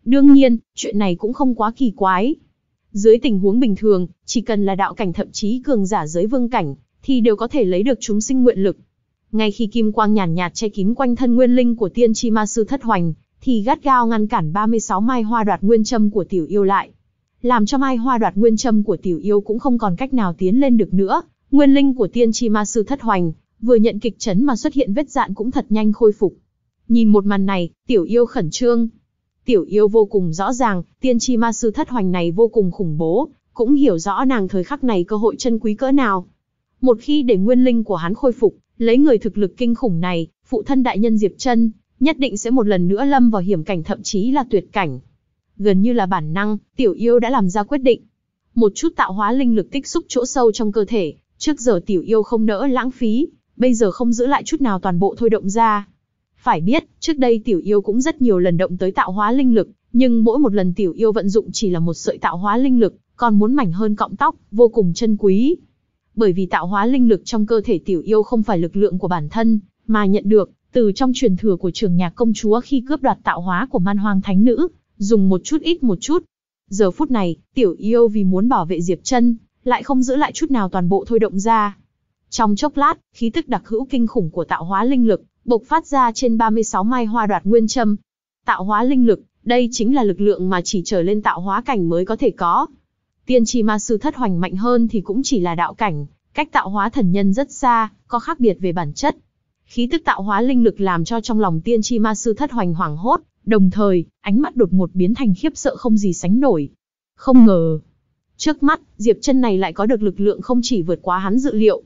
S1: Đương nhiên, chuyện này cũng không quá kỳ quái. Dưới tình huống bình thường, chỉ cần là đạo cảnh thậm chí cường giả giới vương cảnh, thì đều có thể lấy được chúng sinh nguyện lực. Ngay khi kim quang nhàn nhạt, che kín quanh thân nguyên linh của tiên tri ma sư thất hoành, thì gắt gao ngăn cản 36 mai hoa đoạt nguyên châm của tiểu yêu lại. Làm cho mai hoa đoạt nguyên châm của tiểu yêu cũng không còn cách nào tiến lên được nữa, nguyên linh của tiên tri ma sư thất hoành vừa nhận kịch chấn mà xuất hiện vết dạn cũng thật nhanh khôi phục. Nhìn một màn này, tiểu yêu khẩn trương. Tiểu yêu vô cùng rõ ràng, tiên tri ma sư thất hoành này vô cùng khủng bố, cũng hiểu rõ nàng thời khắc này cơ hội chân quý cỡ nào. Một khi để nguyên linh của hắn khôi phục, lấy người thực lực kinh khủng này, phụ thân đại nhân Diệp Chân nhất định sẽ một lần nữa lâm vào hiểm cảnh thậm chí là tuyệt cảnh. Gần như là bản năng, tiểu yêu đã làm ra quyết định. Một chút tạo hóa linh lực tích xúc chỗ sâu trong cơ thể, trước giờ tiểu yêu không nỡ lãng phí, bây giờ không giữ lại chút nào toàn bộ thôi động ra. Phải biết, trước đây tiểu yêu cũng rất nhiều lần động tới tạo hóa linh lực, nhưng mỗi một lần tiểu yêu vận dụng chỉ là một sợi tạo hóa linh lực, còn muốn mảnh hơn cọng tóc, vô cùng chân quý. Bởi vì tạo hóa linh lực trong cơ thể tiểu yêu không phải lực lượng của bản thân, mà nhận được từ trong truyền thừa của trường nhạc công chúa khi cướp đoạt tạo hóa của man hoang thánh nữ, dùng một chút ít một chút. Giờ phút này, tiểu yêu vì muốn bảo vệ Diệp chân lại không giữ lại chút nào toàn bộ thôi động ra, trong chốc lát, khí tức đặc hữu kinh khủng của tạo hóa linh lực bộc phát ra trên 36 mai hoa đoạt nguyên châm. Tạo hóa linh lực, đây chính là lực lượng mà chỉ trở lên tạo hóa cảnh mới có thể có. Tiên tri ma sư thất hoành mạnh hơn thì cũng chỉ là đạo cảnh, cách tạo hóa thần nhân rất xa, có khác biệt về bản chất. Khí tức tạo hóa linh lực làm cho trong lòng tiên tri ma sư thất hoành hoảng hốt, đồng thời, ánh mắt đột một biến thành khiếp sợ không gì sánh nổi. Không ngờ, trước mắt, Diệp chân này lại có được lực lượng không chỉ vượt quá hắn dự liệu,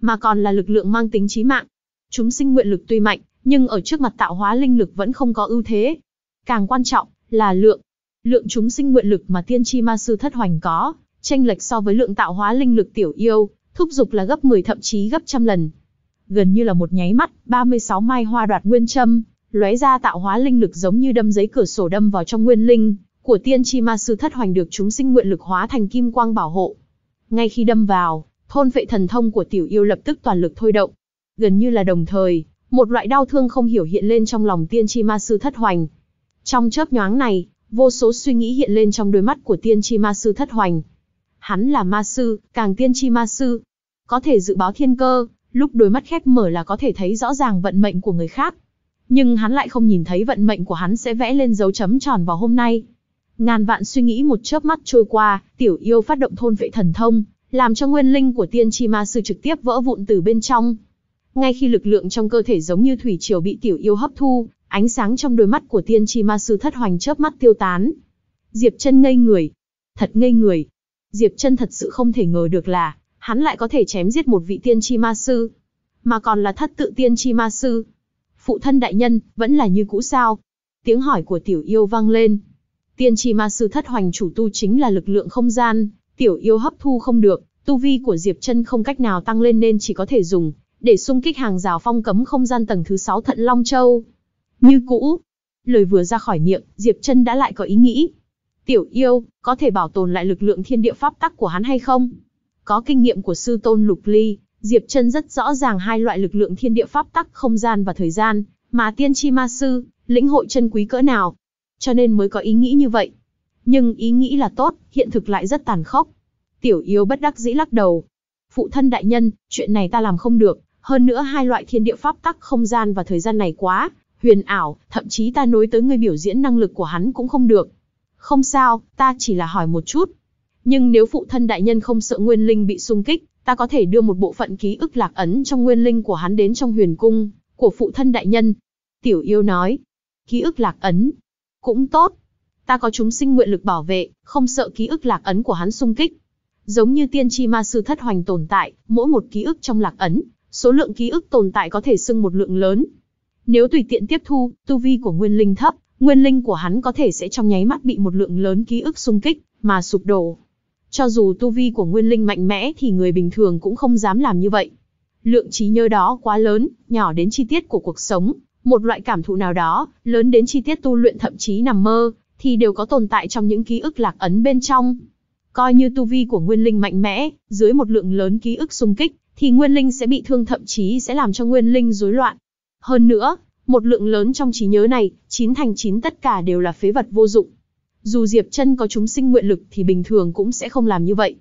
S1: mà còn là lực lượng mang tính chí mạng. Chúng sinh nguyện lực tuy mạnh, nhưng ở trước mặt tạo hóa linh lực vẫn không có ưu thế. Càng quan trọng là lượng. Lượng chúng sinh nguyện lực mà tiên tri ma sư thất hoành có, tranh lệch so với lượng tạo hóa linh lực tiểu yêu, thúc dục là gấp 10 thậm chí gấp trăm lần. Gần như là một nháy mắt, 36 mai hoa đoạt nguyên châm, lóe ra tạo hóa linh lực giống như đâm giấy cửa sổ đâm vào trong nguyên linh của tiên tri ma sư thất hoành được chúng sinh nguyện lực hóa thành kim quang bảo hộ. Ngay khi đâm vào, Thôn vệ thần thông của tiểu yêu lập tức toàn lực thôi động. Gần như là đồng thời, một loại đau thương không hiểu hiện lên trong lòng tiên tri ma sư thất hoành. Trong chớp nhoáng này, vô số suy nghĩ hiện lên trong đôi mắt của tiên tri ma sư thất hoành. Hắn là ma sư, càng tiên tri ma sư, có thể dự báo thiên cơ, lúc đôi mắt khép mở là có thể thấy rõ ràng vận mệnh của người khác. Nhưng hắn lại không nhìn thấy vận mệnh của hắn sẽ vẽ lên dấu chấm tròn vào hôm nay. Ngàn vạn suy nghĩ một chớp mắt trôi qua, tiểu yêu phát động thôn vệ thần thông, làm cho nguyên linh của tiên tri ma sư trực tiếp vỡ vụn từ bên trong. Ngay khi lực lượng trong cơ thể giống như thủy triều bị tiểu yêu hấp thu, ánh sáng trong đôi mắt của tiên tri ma sư thất hoành chớp mắt tiêu tán. Diệp chân ngây người, thật ngây người. Diệp chân thật sự không thể ngờ được là, hắn lại có thể chém giết một vị tiên tri ma sư, mà còn là thất tự tiên tri ma sư. Phụ thân đại nhân, vẫn là như cũ sao? Tiếng hỏi của tiểu yêu vang lên. Tiên tri ma sư thất hoành chủ tu chính là lực lượng không gian, tiểu yêu hấp thu không được, tu vi của Diệp Chân không cách nào tăng lên nên chỉ có thể dùng để xung kích hàng rào phong cấm không gian tầng thứ 6 Thận Long Châu. Như cũ, lời vừa ra khỏi miệng, Diệp Chân đã lại có ý nghĩ. Tiểu yêu, có thể bảo tồn lại lực lượng thiên địa pháp tắc của hắn hay không? Có kinh nghiệm của sư tôn Lục Ly, Diệp Chân rất rõ ràng hai loại lực lượng thiên địa pháp tắc không gian và thời gian, mà tiên tri ma sư, lĩnh hội chân quý cỡ nào, cho nên mới có ý nghĩ như vậy. Nhưng ý nghĩ là tốt, hiện thực lại rất tàn khốc. Tiểu yếu bất đắc dĩ lắc đầu. Phụ thân đại nhân, chuyện này ta làm không được. Hơn nữa hai loại thiên địa pháp tắc không gian và thời gian này quá, huyền ảo, thậm chí ta nối tới người biểu diễn năng lực của hắn cũng không được. Không sao, ta chỉ là hỏi một chút. Nhưng nếu phụ thân đại nhân không sợ nguyên linh bị xung kích, ta có thể đưa một bộ phận ký ức lạc ấn trong nguyên linh của hắn đến trong huyền cung, của phụ thân đại nhân. Tiểu yêu nói, ký ức lạc ấn, cũng tốt, ta có chúng sinh nguyện lực bảo vệ, không sợ ký ức lạc ấn của hắn xung kích. Giống như tiên tri ma sư thất hoành tồn tại, mỗi một ký ức trong lạc ấn, số lượng ký ức tồn tại có thể xưng một lượng lớn. Nếu tùy tiện tiếp thu, tu vi của nguyên linh thấp, nguyên linh của hắn có thể sẽ trong nháy mắt bị một lượng lớn ký ức xung kích mà sụp đổ. Cho dù tu vi của nguyên linh mạnh mẽ thì người bình thường cũng không dám làm như vậy. Lượng trí nhớ đó quá lớn, nhỏ đến chi tiết của cuộc sống, một loại cảm thụ nào đó, lớn đến chi tiết tu luyện thậm chí nằm mơ, thì đều có tồn tại trong những ký ức lạc ấn bên trong. Coi như tu vi của nguyên linh mạnh mẽ, dưới một lượng lớn ký ức xung kích, thì nguyên linh sẽ bị thương thậm chí sẽ làm cho nguyên linh rối loạn. Hơn nữa, một lượng lớn trong trí nhớ này, chín thành chín tất cả đều là phế vật vô dụng. Dù Diệp Chân có chúng sinh nguyện lực thì bình thường cũng sẽ không làm như vậy.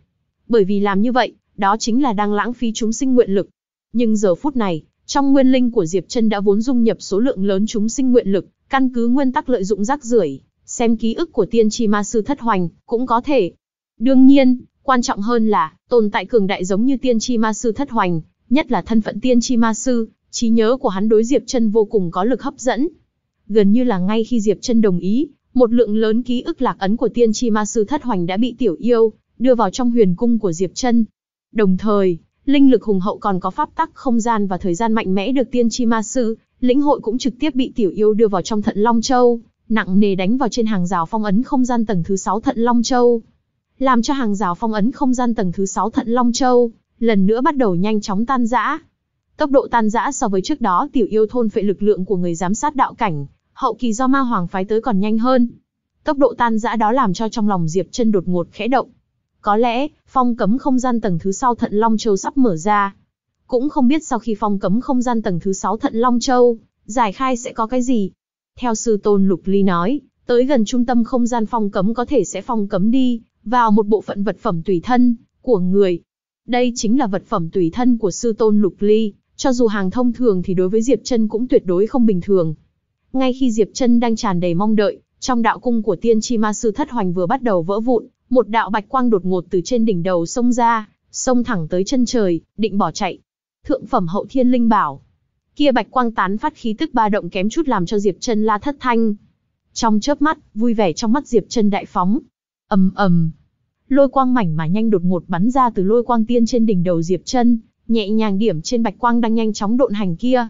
S1: Bởi vì làm như vậy, đó chính là đang lãng phí chúng sinh nguyện lực. Nhưng giờ phút này, trong nguyên linh của Diệp Chân đã vốn dung nhập số lượng lớn chúng sinh nguyện lực, căn cứ nguyên tắc lợi dụng rác rưởi, xem ký ức của tiên tri ma sư thất hoành, cũng có thể. Đương nhiên, quan trọng hơn là, tồn tại cường đại giống như tiên tri ma sư thất hoành, nhất là thân phận tiên tri ma sư, trí nhớ của hắn đối Diệp Chân vô cùng có lực hấp dẫn. Gần như là ngay khi Diệp Chân đồng ý, một lượng lớn ký ức lạc ấn của tiên tri ma sư thất hoành đã bị tiểu yêu đưa vào trong huyền cung của Diệp Chân. Đồng thời, linh lực hùng hậu còn có pháp tắc không gian và thời gian mạnh mẽ được tiên tri ma sư lĩnh hội cũng trực tiếp bị tiểu yêu đưa vào trong Thận Long Châu nặng nề đánh vào trên hàng rào phong ấn không gian tầng thứ 6 Thận Long Châu. Làm cho hàng rào phong ấn không gian tầng thứ 6 Thận Long Châu lần nữa bắt đầu nhanh chóng tan rã. Tốc độ tan rã so với trước đó tiểu yêu thôn phệ lực lượng của người giám sát đạo cảnh, hậu kỳ do ma hoàng phái tới còn nhanh hơn. Tốc độ tan rã đó làm cho trong lòng Diệp chân đột ngột khẽ động. Có lẽ, phong cấm không gian tầng thứ sau Thận Long Châu sắp mở ra. Cũng không biết sau khi phong cấm không gian tầng thứ 6 Thận Long Châu, giải khai sẽ có cái gì, theo sư tôn Lục Ly nói, tới gần trung tâm không gian phong cấm có thể sẽ phong cấm đi, vào một bộ phận vật phẩm tùy thân, của người. Đây chính là vật phẩm tùy thân của sư tôn Lục Ly, cho dù hàng thông thường thì đối với Diệp chân cũng tuyệt đối không bình thường. Ngay khi Diệp chân đang tràn đầy mong đợi, trong đạo cung của tiên tri ma sư thất hoành vừa bắt đầu vỡ vụn, một đạo bạch quang đột ngột từ trên đỉnh đầu xông ra, xông thẳng tới chân trời, định bỏ chạy. Thượng phẩm hậu thiên linh bảo, kia bạch quang tán phát khí tức ba động kém chút làm cho Diệp Chân la thất thanh. Trong chớp mắt, vui vẻ trong mắt Diệp Chân đại phóng. Ầm ầm. Lôi quang mảnh mà nhanh đột ngột bắn ra từ lôi quang tiên trên đỉnh đầu Diệp Chân, nhẹ nhàng điểm trên bạch quang đang nhanh chóng độn hành kia.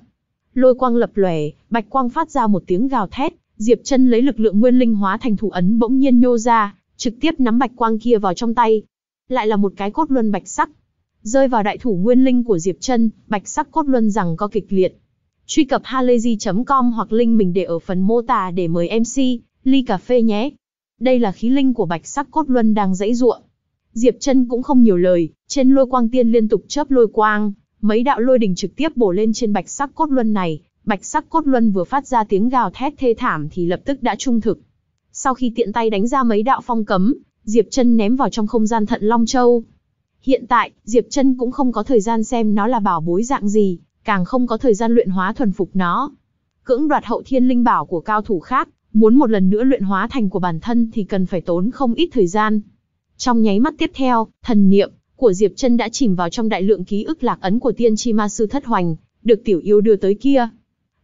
S1: Lôi quang lập lòe, bạch quang phát ra một tiếng gào thét, Diệp Chân lấy lực lượng nguyên linh hóa thành thủ ấn bỗng nhiên nhô ra, trực tiếp nắm bạch quang kia vào trong tay. Lại là một cái cốt luân bạch sắc. Rơi vào đại thủ nguyên linh của Diệp Trân, bạch sắc cốt luân rằng co kịch liệt. Truy cập halayzi.com hoặc link mình để ở phần mô tả để mời MC, ly cà phê nhé. Đây là khí linh của bạch sắc cốt luân đang dãy ruộng. Diệp Trân cũng không nhiều lời, trên lôi quang tiên liên tục chớp lôi quang, mấy đạo lôi đình trực tiếp bổ lên trên bạch sắc cốt luân này, bạch sắc cốt luân vừa phát ra tiếng gào thét thê thảm thì lập tức đã trung thực. Sau khi tiện tay đánh ra mấy đạo phong cấm, Diệp Trân ném vào trong không gian Thận Long Châu, Hiện tại, Diệp Trân cũng không có thời gian xem nó là bảo bối dạng gì, càng không có thời gian luyện hóa thuần phục nó. Cưỡng đoạt hậu thiên linh bảo của cao thủ khác, muốn một lần nữa luyện hóa thành của bản thân thì cần phải tốn không ít thời gian. Trong nháy mắt tiếp theo, thần niệm của Diệp Trân đã chìm vào trong đại lượng ký ức lạc ấn của tiên tri ma sư thất hoành, được tiểu yêu đưa tới kia.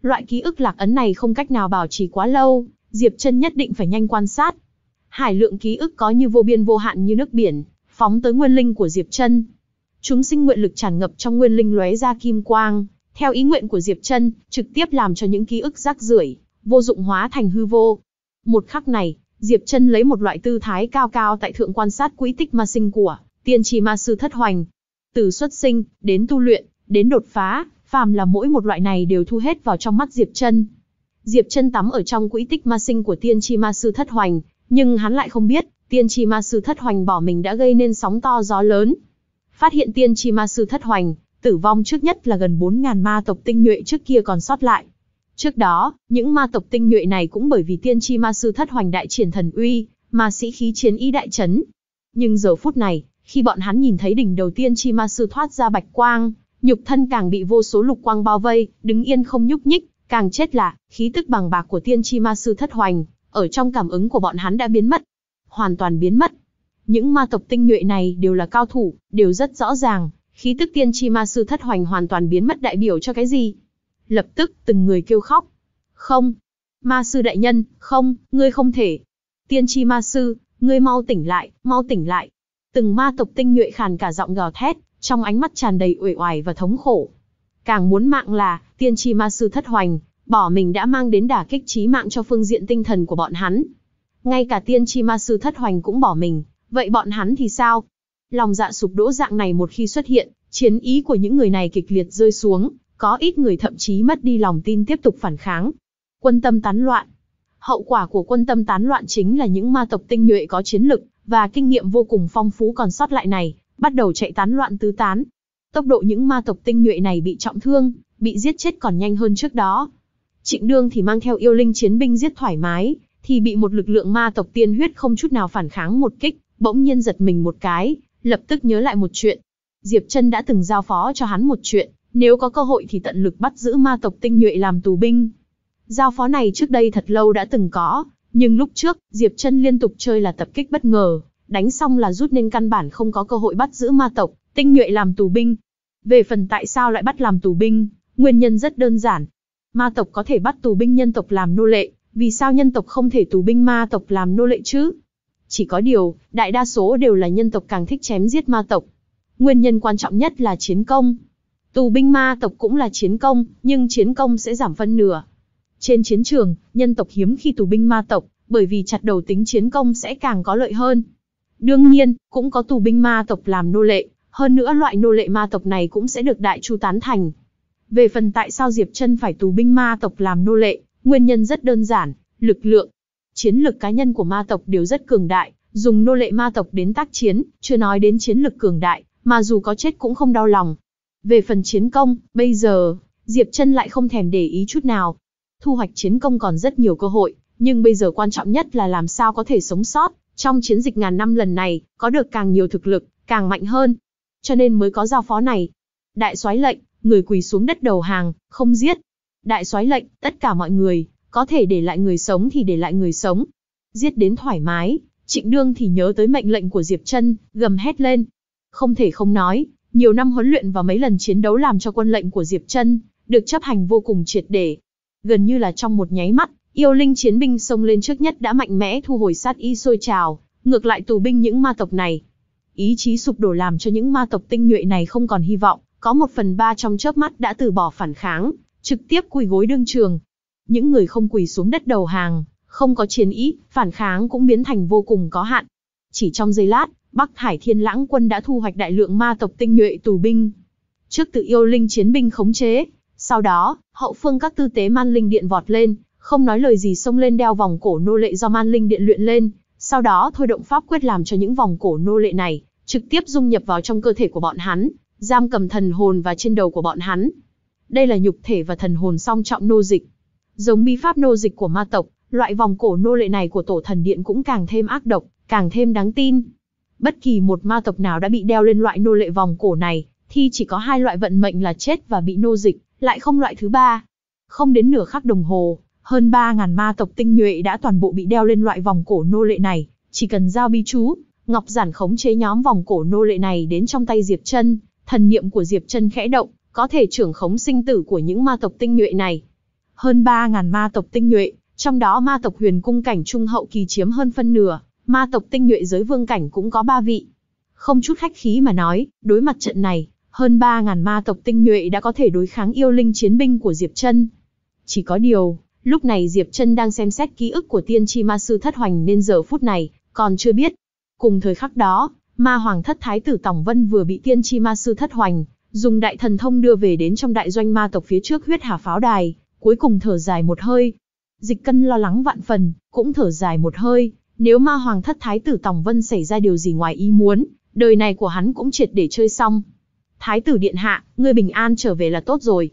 S1: Loại ký ức lạc ấn này không cách nào bảo trì quá lâu, Diệp Trân nhất định phải nhanh quan sát. Hải lượng ký ức có như vô biên vô hạn như nước biển, phóng tới nguyên linh của Diệp Chân. Chúng sinh nguyện lực tràn ngập trong nguyên linh lóe ra kim quang, theo ý nguyện của Diệp Chân, trực tiếp làm cho những ký ức rác rưởi, vô dụng hóa thành hư vô. Một khắc này, Diệp Chân lấy một loại tư thái cao cao tại thượng quan sát quỹ tích ma sinh của Tiên trì ma sư thất hoành. Từ xuất sinh đến tu luyện, đến đột phá, phàm là mỗi một loại này đều thu hết vào trong mắt Diệp Chân. Diệp Chân tắm ở trong quỹ tích ma sinh của Tiên tri ma sư thất hoành, nhưng hắn lại không biết, tiên tri ma sư thất hoành bỏ mình đã gây nên sóng to gió lớn. Phát hiện tiên tri ma sư thất hoành, tử vong trước nhất là gần 4.000 ma tộc tinh nhuệ trước kia còn sót lại. Trước đó, những ma tộc tinh nhuệ này cũng bởi vì tiên tri ma sư thất hoành đại triển thần uy, ma sĩ khí chiến ý đại chấn. Nhưng giờ phút này, khi bọn hắn nhìn thấy đỉnh đầu tiên tri ma sư thoát ra bạch quang, nhục thân càng bị vô số lục quang bao vây, đứng yên không nhúc nhích, càng chết lạ, khí tức bằng bạc của tiên tri ma sư thất hoành, ở trong cảm ứng của bọn hắn đã biến mất, hoàn toàn biến mất. Những ma tộc tinh nhuệ này đều là cao thủ, đều rất rõ ràng, khí tức tiên tri ma sư thất hoành hoàn toàn biến mất đại biểu cho cái gì? Lập tức, từng người kêu khóc. Không, ma sư đại nhân, không, ngươi không thể. Tiên tri ma sư, ngươi mau tỉnh lại, mau tỉnh lại. Từng ma tộc tinh nhuệ khàn cả giọng gào thét, trong ánh mắt tràn đầy uể oải và thống khổ. Càng muốn mạng là, tiên tri ma sư thất hoành, bỏ mình đã mang đến đả kích trí mạng cho phương diện tinh thần của bọn hắn. Ngay cả tiên tri ma sư thất hoành cũng bỏ mình, vậy bọn hắn thì sao? Lòng dạ sụp đỗ dạng này một khi xuất hiện, chiến ý của những người này kịch liệt rơi xuống, có ít người thậm chí mất đi lòng tin tiếp tục phản kháng. Quân tâm tán loạn. Hậu quả của quân tâm tán loạn chính là những ma tộc tinh nhuệ có chiến lực và kinh nghiệm vô cùng phong phú còn sót lại này, bắt đầu chạy tán loạn tứ tán. Tốc độ những ma tộc tinh nhuệ này bị trọng thương, bị giết chết còn nhanh hơn trước đó. Trịnh Đương thì mang theo yêu linh chiến binh giết thoải mái, thì bị một lực lượng ma tộc tiên huyết không chút nào phản kháng một kích, bỗng nhiên giật mình một cái, lập tức nhớ lại một chuyện. Diệp Trân đã từng giao phó cho hắn một chuyện, nếu có cơ hội thì tận lực bắt giữ ma tộc tinh nhuệ làm tù binh. Giao phó này trước đây thật lâu đã từng có, nhưng lúc trước, Diệp Trân liên tục chơi là tập kích bất ngờ, đánh xong là rút nên căn bản không có cơ hội bắt giữ ma tộc, tinh nhuệ làm tù binh. Về phần tại sao lại bắt làm tù binh, nguyên nhân rất đơn giản. Ma tộc có thể bắt tù binh nhân tộc làm nô lệ, vì sao nhân tộc không thể tù binh ma tộc làm nô lệ chứ? Chỉ có điều, đại đa số đều là nhân tộc càng thích chém giết ma tộc. Nguyên nhân quan trọng nhất là chiến công. Tù binh ma tộc cũng là chiến công, nhưng chiến công sẽ giảm phân nửa. Trên chiến trường, nhân tộc hiếm khi tù binh ma tộc, bởi vì chặt đầu tính chiến công sẽ càng có lợi hơn. Đương nhiên, cũng có tù binh ma tộc làm nô lệ, hơn nữa loại nô lệ ma tộc này cũng sẽ được đại chu tán thành. Về phần tại sao Diệp Chân phải tù binh ma tộc làm nô lệ, Nguyên nhân rất đơn giản, lực lượng, chiến lực cá nhân của ma tộc đều rất cường đại, dùng nô lệ ma tộc đến tác chiến, chưa nói đến chiến lực cường đại, mà dù có chết cũng không đau lòng. Về phần chiến công, bây giờ, Diệp Chân lại không thèm để ý chút nào. Thu hoạch chiến công còn rất nhiều cơ hội, nhưng bây giờ quan trọng nhất là làm sao có thể sống sót trong chiến dịch ngàn năm lần này, có được càng nhiều thực lực, càng mạnh hơn. Cho nên mới có giao phó này. Đại soái lệnh, người quỳ xuống đất đầu hàng, không giết, Đại soái lệnh, tất cả mọi người, có thể để lại người sống thì để lại người sống. Giết đến thoải mái, Trịnh Đương thì nhớ tới mệnh lệnh của Diệp Trân, gầm hét lên. Không thể không nói, nhiều năm huấn luyện và mấy lần chiến đấu làm cho quân lệnh của Diệp Trân được chấp hành vô cùng triệt để. Gần như là trong một nháy mắt, yêu linh chiến binh xông lên trước nhất đã mạnh mẽ thu hồi sát y sôi trào, ngược lại tù binh những ma tộc này. Ý chí sụp đổ làm cho những ma tộc tinh nhuệ này không còn hy vọng, có một phần ba trong chớp mắt đã từ bỏ phản kháng, trực tiếp quỳ gối đương trường. Những người không quỳ xuống đất đầu hàng, không có chiến ý, phản kháng cũng biến thành vô cùng có hạn. Chỉ trong giây lát, Bắc Hải Thiên Lãng quân đã thu hoạch đại lượng ma tộc tinh nhuệ tù binh. Trước tự yêu linh chiến binh khống chế, sau đó, hậu phương các tư tế man linh điện vọt lên, không nói lời gì xông lên đeo vòng cổ nô lệ do man linh điện luyện lên, sau đó thôi động pháp quyết làm cho những vòng cổ nô lệ này trực tiếp dung nhập vào trong cơ thể của bọn hắn, giam cầm thần hồn và trên đầu của bọn hắn. Đây là nhục thể và thần hồn song trọng nô dịch. Giống bi pháp nô dịch của ma tộc, loại vòng cổ nô lệ này của tổ thần điện cũng càng thêm ác độc, càng thêm đáng tin. Bất kỳ một ma tộc nào đã bị đeo lên loại nô lệ vòng cổ này, thì chỉ có hai loại vận mệnh là chết và bị nô dịch, lại không loại thứ ba. Không đến nửa khắc đồng hồ, hơn 3.000 ma tộc tinh nhuệ đã toàn bộ bị đeo lên loại vòng cổ nô lệ này, chỉ cần giao bi chú, Ngọc Giản khống chế nhóm vòng cổ nô lệ này đến trong tay Diệp Chân, thần niệm của Diệp Chân khẽ động, có thể trưởng khống sinh tử của những ma tộc tinh nhuệ này. Hơn 3.000 ma tộc tinh nhuệ, trong đó ma tộc huyền cung cảnh trung hậu kỳ chiếm hơn phân nửa, ma tộc tinh nhuệ giới vương cảnh cũng có 3 vị. Không chút khách khí mà nói, đối mặt trận này, hơn 3.000 ma tộc tinh nhuệ đã có thể đối kháng yêu linh chiến binh của Diệp chân Chỉ có điều, lúc này Diệp chân đang xem xét ký ức của tiên tri ma sư thất hoành nên giờ phút này, còn chưa biết. Cùng thời khắc đó, ma hoàng thất thái tử tổng Vân vừa bị tiên tri ma sư thất hoành, dùng đại thần thông đưa về đến trong đại doanh ma tộc phía trước huyết hà pháo đài, cuối cùng thở dài một hơi. Dịch cân lo lắng vạn phần, cũng thở dài một hơi, nếu ma hoàng thất thái tử Tòng Vân xảy ra điều gì ngoài ý muốn, đời này của hắn cũng triệt để chơi xong. Thái tử điện hạ, người bình an trở về là tốt rồi.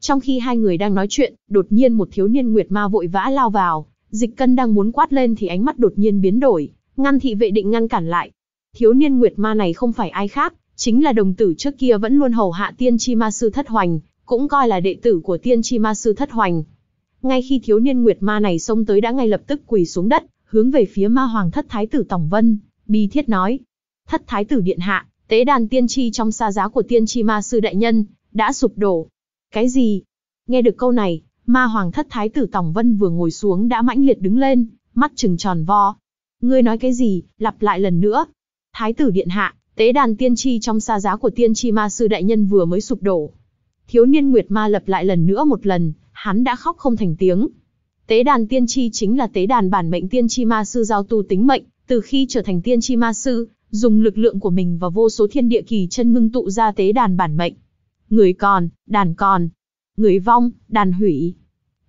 S1: Trong khi hai người đang nói chuyện, đột nhiên một thiếu niên nguyệt ma vội vã lao vào, dịch cân đang muốn quát lên thì ánh mắt đột nhiên biến đổi, ngăn thị vệ định ngăn cản lại. Thiếu niên nguyệt ma này không phải ai khác, chính là đồng tử trước kia vẫn luôn hầu hạ tiên tri ma sư thất hoành, cũng coi là đệ tử của tiên tri ma sư thất hoành. Ngay khi thiếu niên nguyệt ma này xông tới đã ngay lập tức quỳ xuống đất, hướng về phía ma hoàng thất thái tử Tổng Vân, bi thiết nói. Thất thái tử điện hạ, tế đàn tiên tri trong xa giá của tiên tri ma sư đại nhân, đã sụp đổ. Cái gì? Nghe được câu này, ma hoàng thất thái tử Tổng Vân vừa ngồi xuống đã mãnh liệt đứng lên, mắt trừng tròn vo. Ngươi nói cái gì, lặp lại lần nữa. Thái tử điện hạ, Tế đàn tiên tri trong xa giá của tiên tri ma sư đại nhân vừa mới sụp đổ. Thiếu niên Nguyệt Ma lập lại lần nữa một lần, hắn đã khóc không thành tiếng. Tế đàn tiên tri chính là tế đàn bản mệnh tiên tri ma sư giao tu tính mệnh, từ khi trở thành tiên tri ma sư, dùng lực lượng của mình và vô số thiên địa kỳ chân ngưng tụ ra tế đàn bản mệnh. Người còn, đàn còn, người vong, đàn hủy.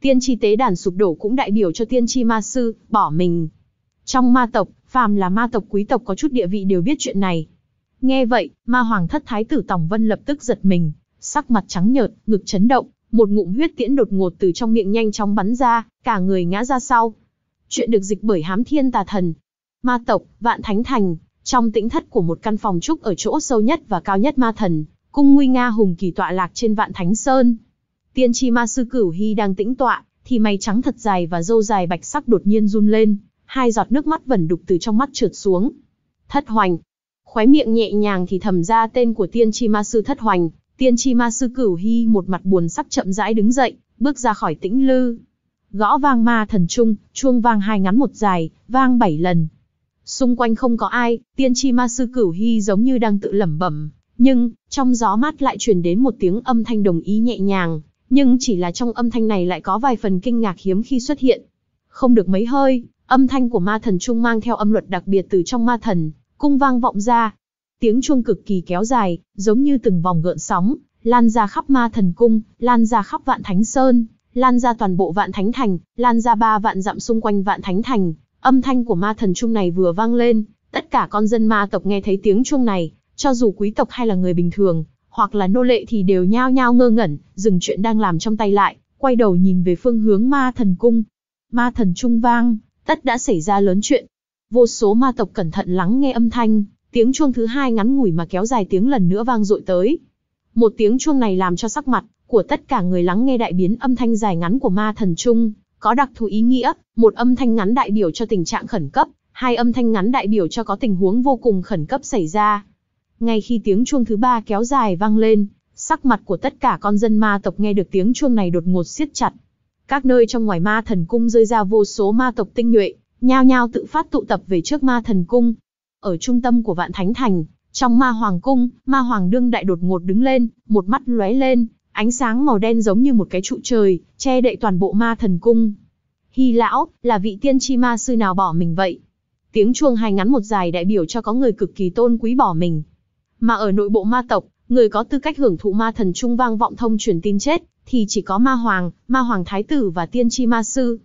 S1: Tiên tri tế đàn sụp đổ cũng đại biểu cho tiên tri ma sư, bỏ mình. Trong ma tộc, phàm là ma tộc quý tộc có chút địa vị đều biết chuyện này. Nghe vậy, ma hoàng thất thái tử Tòng Vân lập tức giật mình, sắc mặt trắng nhợt, ngực chấn động, một ngụm huyết tiễn đột ngột từ trong miệng nhanh chóng bắn ra, cả người ngã ra sau. Chuyện được dịch bởi hám thiên tà thần. Ma tộc, vạn thánh thành, trong tĩnh thất của một căn phòng trúc ở chỗ sâu nhất và cao nhất ma thần, cung nguy nga hùng kỳ tọa lạc trên vạn thánh sơn. Tiên tri ma sư cửu hy đang tĩnh tọa, thì mày trắng thật dài và râu dài bạch sắc đột nhiên run lên, hai giọt nước mắt vẩn đục từ trong mắt trượt xuống. Thất hoành, khóe miệng nhẹ nhàng thì thầm ra tên của tiên tri ma sư thất hoành, tiên tri ma sư cửu hy một mặt buồn sắc chậm rãi đứng dậy, bước ra khỏi tĩnh lư. Gõ vang ma thần trung, chuông vang hai ngắn một dài, vang bảy lần. Xung quanh không có ai, tiên tri ma sư cửu hy giống như đang tự lẩm bẩm, nhưng, trong gió mát lại truyền đến một tiếng âm thanh đồng ý nhẹ nhàng, nhưng chỉ là trong âm thanh này lại có vài phần kinh ngạc hiếm khi xuất hiện. Không được mấy hơi, âm thanh của ma thần trung mang theo âm luật đặc biệt từ trong ma thần, cung vang vọng ra. Tiếng chuông cực kỳ kéo dài, giống như từng vòng gợn sóng, lan ra khắp ma thần cung, lan ra khắp vạn thánh sơn, lan ra toàn bộ vạn thánh thành, lan ra ba vạn dặm xung quanh vạn thánh thành. Âm thanh của ma thần chung này vừa vang lên, tất cả con dân ma tộc nghe thấy tiếng chuông này, cho dù quý tộc hay là người bình thường, hoặc là nô lệ thì đều nhao nhao ngơ ngẩn, dừng chuyện đang làm trong tay lại, quay đầu nhìn về phương hướng ma thần cung. Ma thần trung vang, tất đã xảy ra lớn chuyện, Vô số ma tộc cẩn thận lắng nghe âm thanh, tiếng chuông thứ hai ngắn ngủi mà kéo dài tiếng lần nữa vang dội tới. Một tiếng chuông này làm cho sắc mặt của tất cả người lắng nghe đại biến âm thanh dài ngắn của ma thần chung, có đặc thù ý nghĩa, một âm thanh ngắn đại biểu cho tình trạng khẩn cấp, hai âm thanh ngắn đại biểu cho có tình huống vô cùng khẩn cấp xảy ra. Ngay khi tiếng chuông thứ ba kéo dài vang lên, sắc mặt của tất cả con dân ma tộc nghe được tiếng chuông này đột ngột siết chặt. Các nơi trong ngoài ma thần cung rơi ra vô số ma tộc tinh nhuệ, nhao nhao tự phát tụ tập về trước ma thần cung. Ở trung tâm của vạn thánh thành, trong ma hoàng cung, ma hoàng đương đại đột ngột đứng lên, một mắt lóe lên, ánh sáng màu đen giống như một cái trụ trời, che đậy toàn bộ ma thần cung. Hy lão, là vị tiên tri ma sư nào bỏ mình vậy? Tiếng chuông hay ngắn một dài đại biểu cho có người cực kỳ tôn quý bỏ mình. Mà ở nội bộ ma tộc, người có tư cách hưởng thụ ma thần trung vang vọng thông truyền tin chết, thì chỉ có ma hoàng, ma hoàng thái tử và tiên tri ma sư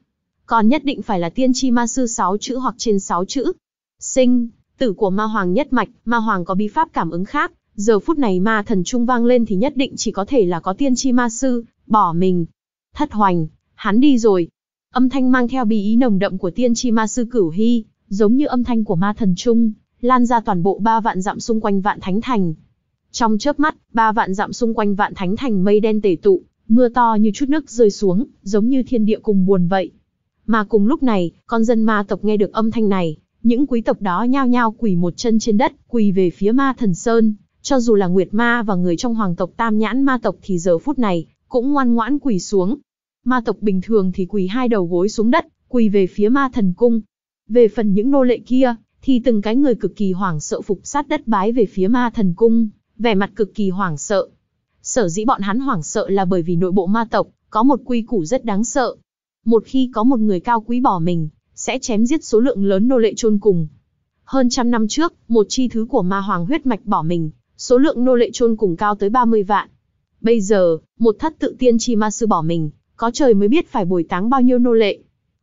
S1: còn nhất định phải là tiên tri ma sư 6 chữ hoặc trên 6 chữ. Sinh, tử của ma hoàng nhất mạch, ma hoàng có bí pháp cảm ứng khác, giờ phút này ma thần trung vang lên thì nhất định chỉ có thể là có tiên tri ma sư, bỏ mình. Thất hoành, hắn đi rồi. Âm thanh mang theo bí ý nồng đậm của tiên tri ma sư cửu hy, giống như âm thanh của ma thần trung, lan ra toàn bộ ba vạn dặm xung quanh vạn thánh thành. Trong chớp mắt, ba vạn dặm xung quanh vạn thánh thành mây đen tể tụ, mưa to như chút nước rơi xuống, giống như thiên địa cùng buồn vậy. Mà cùng lúc này, con dân ma tộc nghe được âm thanh này, những quý tộc đó nhao nhao quỳ một chân trên đất, quỳ về phía ma thần Sơn. Cho dù là Nguyệt Ma và người trong hoàng tộc Tam Nhãn ma tộc thì giờ phút này, cũng ngoan ngoãn quỳ xuống. Ma tộc bình thường thì quỳ hai đầu gối xuống đất, quỳ về phía ma thần cung. Về phần những nô lệ kia, thì từng cái người cực kỳ hoảng sợ phục sát đất bái về phía ma thần cung, vẻ mặt cực kỳ hoảng sợ. Sở dĩ bọn hắn hoảng sợ là bởi vì nội bộ ma tộc, có một quy củ rất đáng sợ, một khi có một người cao quý bỏ mình, sẽ chém giết số lượng lớn nô lệ chôn cùng. Hơn trăm năm trước, một chi thứ của ma hoàng huyết mạch bỏ mình, số lượng nô lệ chôn cùng cao tới 30 vạn. Bây giờ, một thất tự tiên chi ma sư bỏ mình, có trời mới biết phải bồi táng bao nhiêu nô lệ.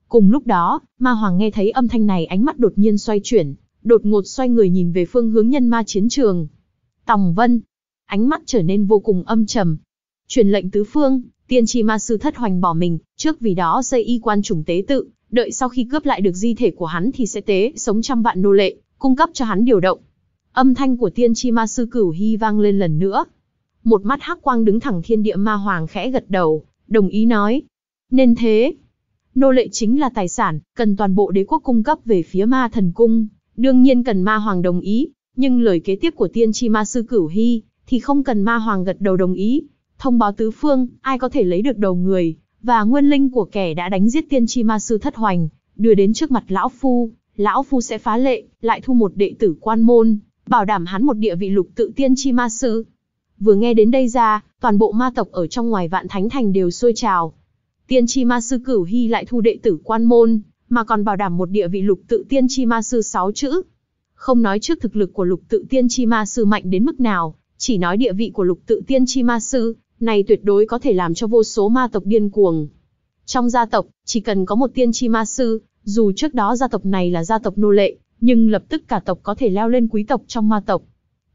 S1: Cùng lúc đó, ma hoàng nghe thấy âm thanh này ánh mắt đột nhiên xoay chuyển, đột ngột xoay người nhìn về phương hướng nhân ma chiến trường. Tòng Vân, ánh mắt trở nên vô cùng âm trầm. Truyền lệnh tứ phương, Tiên tri ma sư thất hoành bỏ mình, trước vì đó xây y quan trùng tế tự, đợi sau khi cướp lại được di thể của hắn thì sẽ tế sống trăm vạn nô lệ, cung cấp cho hắn điều động. Âm thanh của tiên tri ma sư cửu hy vang lên lần nữa. Một mắt hắc quang đứng thẳng thiên địa ma hoàng khẽ gật đầu, đồng ý nói. Nên thế, nô lệ chính là tài sản, cần toàn bộ đế quốc cung cấp về phía ma thần cung. Đương nhiên cần ma hoàng đồng ý, nhưng lời kế tiếp của tiên tri ma sư cửu hy thì không cần ma hoàng gật đầu đồng ý, thông báo tứ phương, ai có thể lấy được đầu người, và nguyên linh của kẻ đã đánh giết tiên tri ma sư thất hoành, đưa đến trước mặt lão phu, lão phu sẽ phá lệ, lại thu một đệ tử quan môn, bảo đảm hắn một địa vị lục tự tiên tri ma sư. Vừa nghe đến đây ra, toàn bộ ma tộc ở trong ngoài vạn thánh thành đều sôi trào. Tiên tri ma sư cửu hy lại thu đệ tử quan môn, mà còn bảo đảm một địa vị lục tự tiên tri ma sư sáu chữ. Không nói trước thực lực của lục tự tiên tri ma sư mạnh đến mức nào, chỉ nói địa vị của lục tự tiên tri ma sư, này tuyệt đối có thể làm cho vô số ma tộc điên cuồng. Trong gia tộc, chỉ cần có một tiên tri ma sư, dù trước đó gia tộc này là gia tộc nô lệ, nhưng lập tức cả tộc có thể leo lên quý tộc trong ma tộc.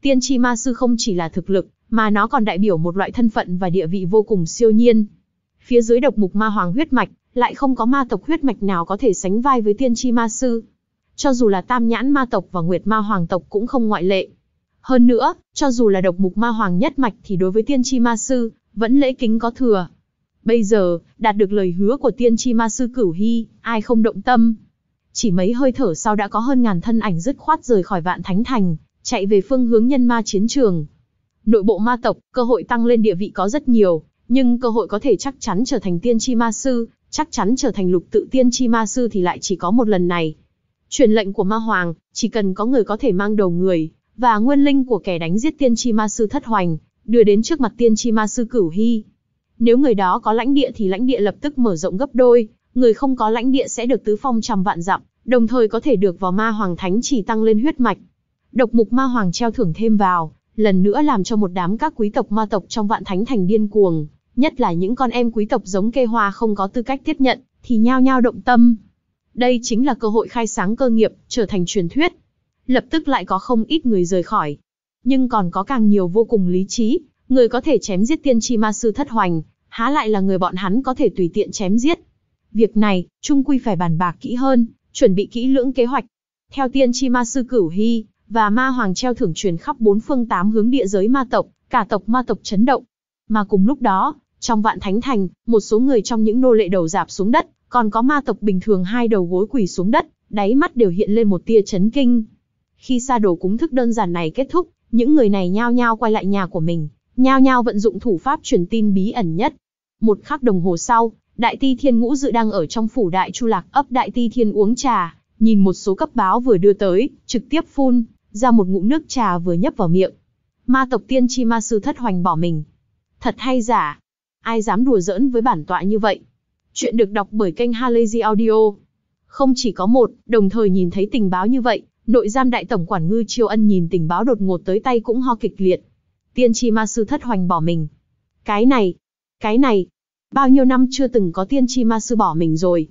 S1: Tiên tri ma sư không chỉ là thực lực, mà nó còn đại biểu một loại thân phận và địa vị vô cùng siêu nhiên. Phía dưới độc mục ma hoàng huyết mạch, lại không có ma tộc huyết mạch nào có thể sánh vai với tiên tri ma sư. Cho dù là tam nhãn ma tộc và nguyệt ma hoàng tộc cũng không ngoại lệ. Hơn nữa, cho dù là độc mục ma hoàng nhất mạch thì đối với tiên tri ma sư, vẫn lễ kính có thừa. Bây giờ, đạt được lời hứa của tiên tri ma sư Cửu Hy, ai không động tâm. Chỉ mấy hơi thở sau đã có hơn ngàn thân ảnh dứt khoát rời khỏi vạn thánh thành, chạy về phương hướng nhân ma chiến trường. Nội bộ ma tộc, cơ hội tăng lên địa vị có rất nhiều, nhưng cơ hội có thể chắc chắn trở thành tiên tri ma sư, chắc chắn trở thành lục tự tiên tri ma sư thì lại chỉ có một lần này. Truyền lệnh của ma hoàng, chỉ cần có người có thể mang đầu người, và nguyên linh của kẻ đánh giết tiên tri ma sư thất hoành, đưa đến trước mặt tiên tri ma sư Cửu Hy. Nếu người đó có lãnh địa thì lãnh địa lập tức mở rộng gấp đôi, người không có lãnh địa sẽ được tứ phong trăm vạn dặm, đồng thời có thể được vào ma hoàng thánh chỉ tăng lên huyết mạch. Độc mục ma hoàng treo thưởng thêm vào, lần nữa làm cho một đám các quý tộc ma tộc trong vạn thánh thành điên cuồng, nhất là những con em quý tộc giống kê hoa không có tư cách tiếp nhận, thì nhao nhao động tâm. Đây chính là cơ hội khai sáng cơ nghiệp, trở thành truyền thuyết. Lập tức lại có không ít người rời khỏi, nhưng còn có càng nhiều vô cùng lý trí, người có thể chém giết tiên tri ma sư thất hoành, há lại là người bọn hắn có thể tùy tiện chém giết. Việc này, trung quy phải bàn bạc kỹ hơn, chuẩn bị kỹ lưỡng kế hoạch. Theo tiên tri ma sư cửu hy, và ma hoàng treo thưởng truyền khắp bốn phương tám hướng địa giới ma tộc, cả tộc ma tộc chấn động. Mà cùng lúc đó, trong vạn thánh thành, một số người trong những nô lệ đầu dạp xuống đất, còn có ma tộc bình thường hai đầu gối quỳ xuống đất, đáy mắt đều hiện lên một tia chấn kinh. Khi sa đồ cúng thức đơn giản này kết thúc, những người này nhao nhao quay lại nhà của mình, nhao nhao vận dụng thủ pháp truyền tin bí ẩn nhất. Một khắc đồng hồ sau, Đại Ti Thiên Ngũ Dự đang ở trong phủ Đại Chu Lạc ấp Đại Ti Thiên uống trà, nhìn một số cấp báo vừa đưa tới, trực tiếp phun ra một ngụm nước trà vừa nhấp vào miệng. Ma tộc tiên chi ma sư thất hoành bỏ mình. Thật hay giả? Ai dám đùa giỡn với bản tọa như vậy? Chuyện được đọc bởi kênh Halazy Audio. Không chỉ có một, đồng thời nhìn thấy tình báo như vậy, Nội giam đại tổng quản ngư chiêu ân nhìn tình báo đột ngột tới tay cũng ho kịch liệt. Tiên tri ma sư thất hoành bỏ mình. Cái này, cái này, bao nhiêu năm chưa từng có tiên tri ma sư bỏ mình rồi.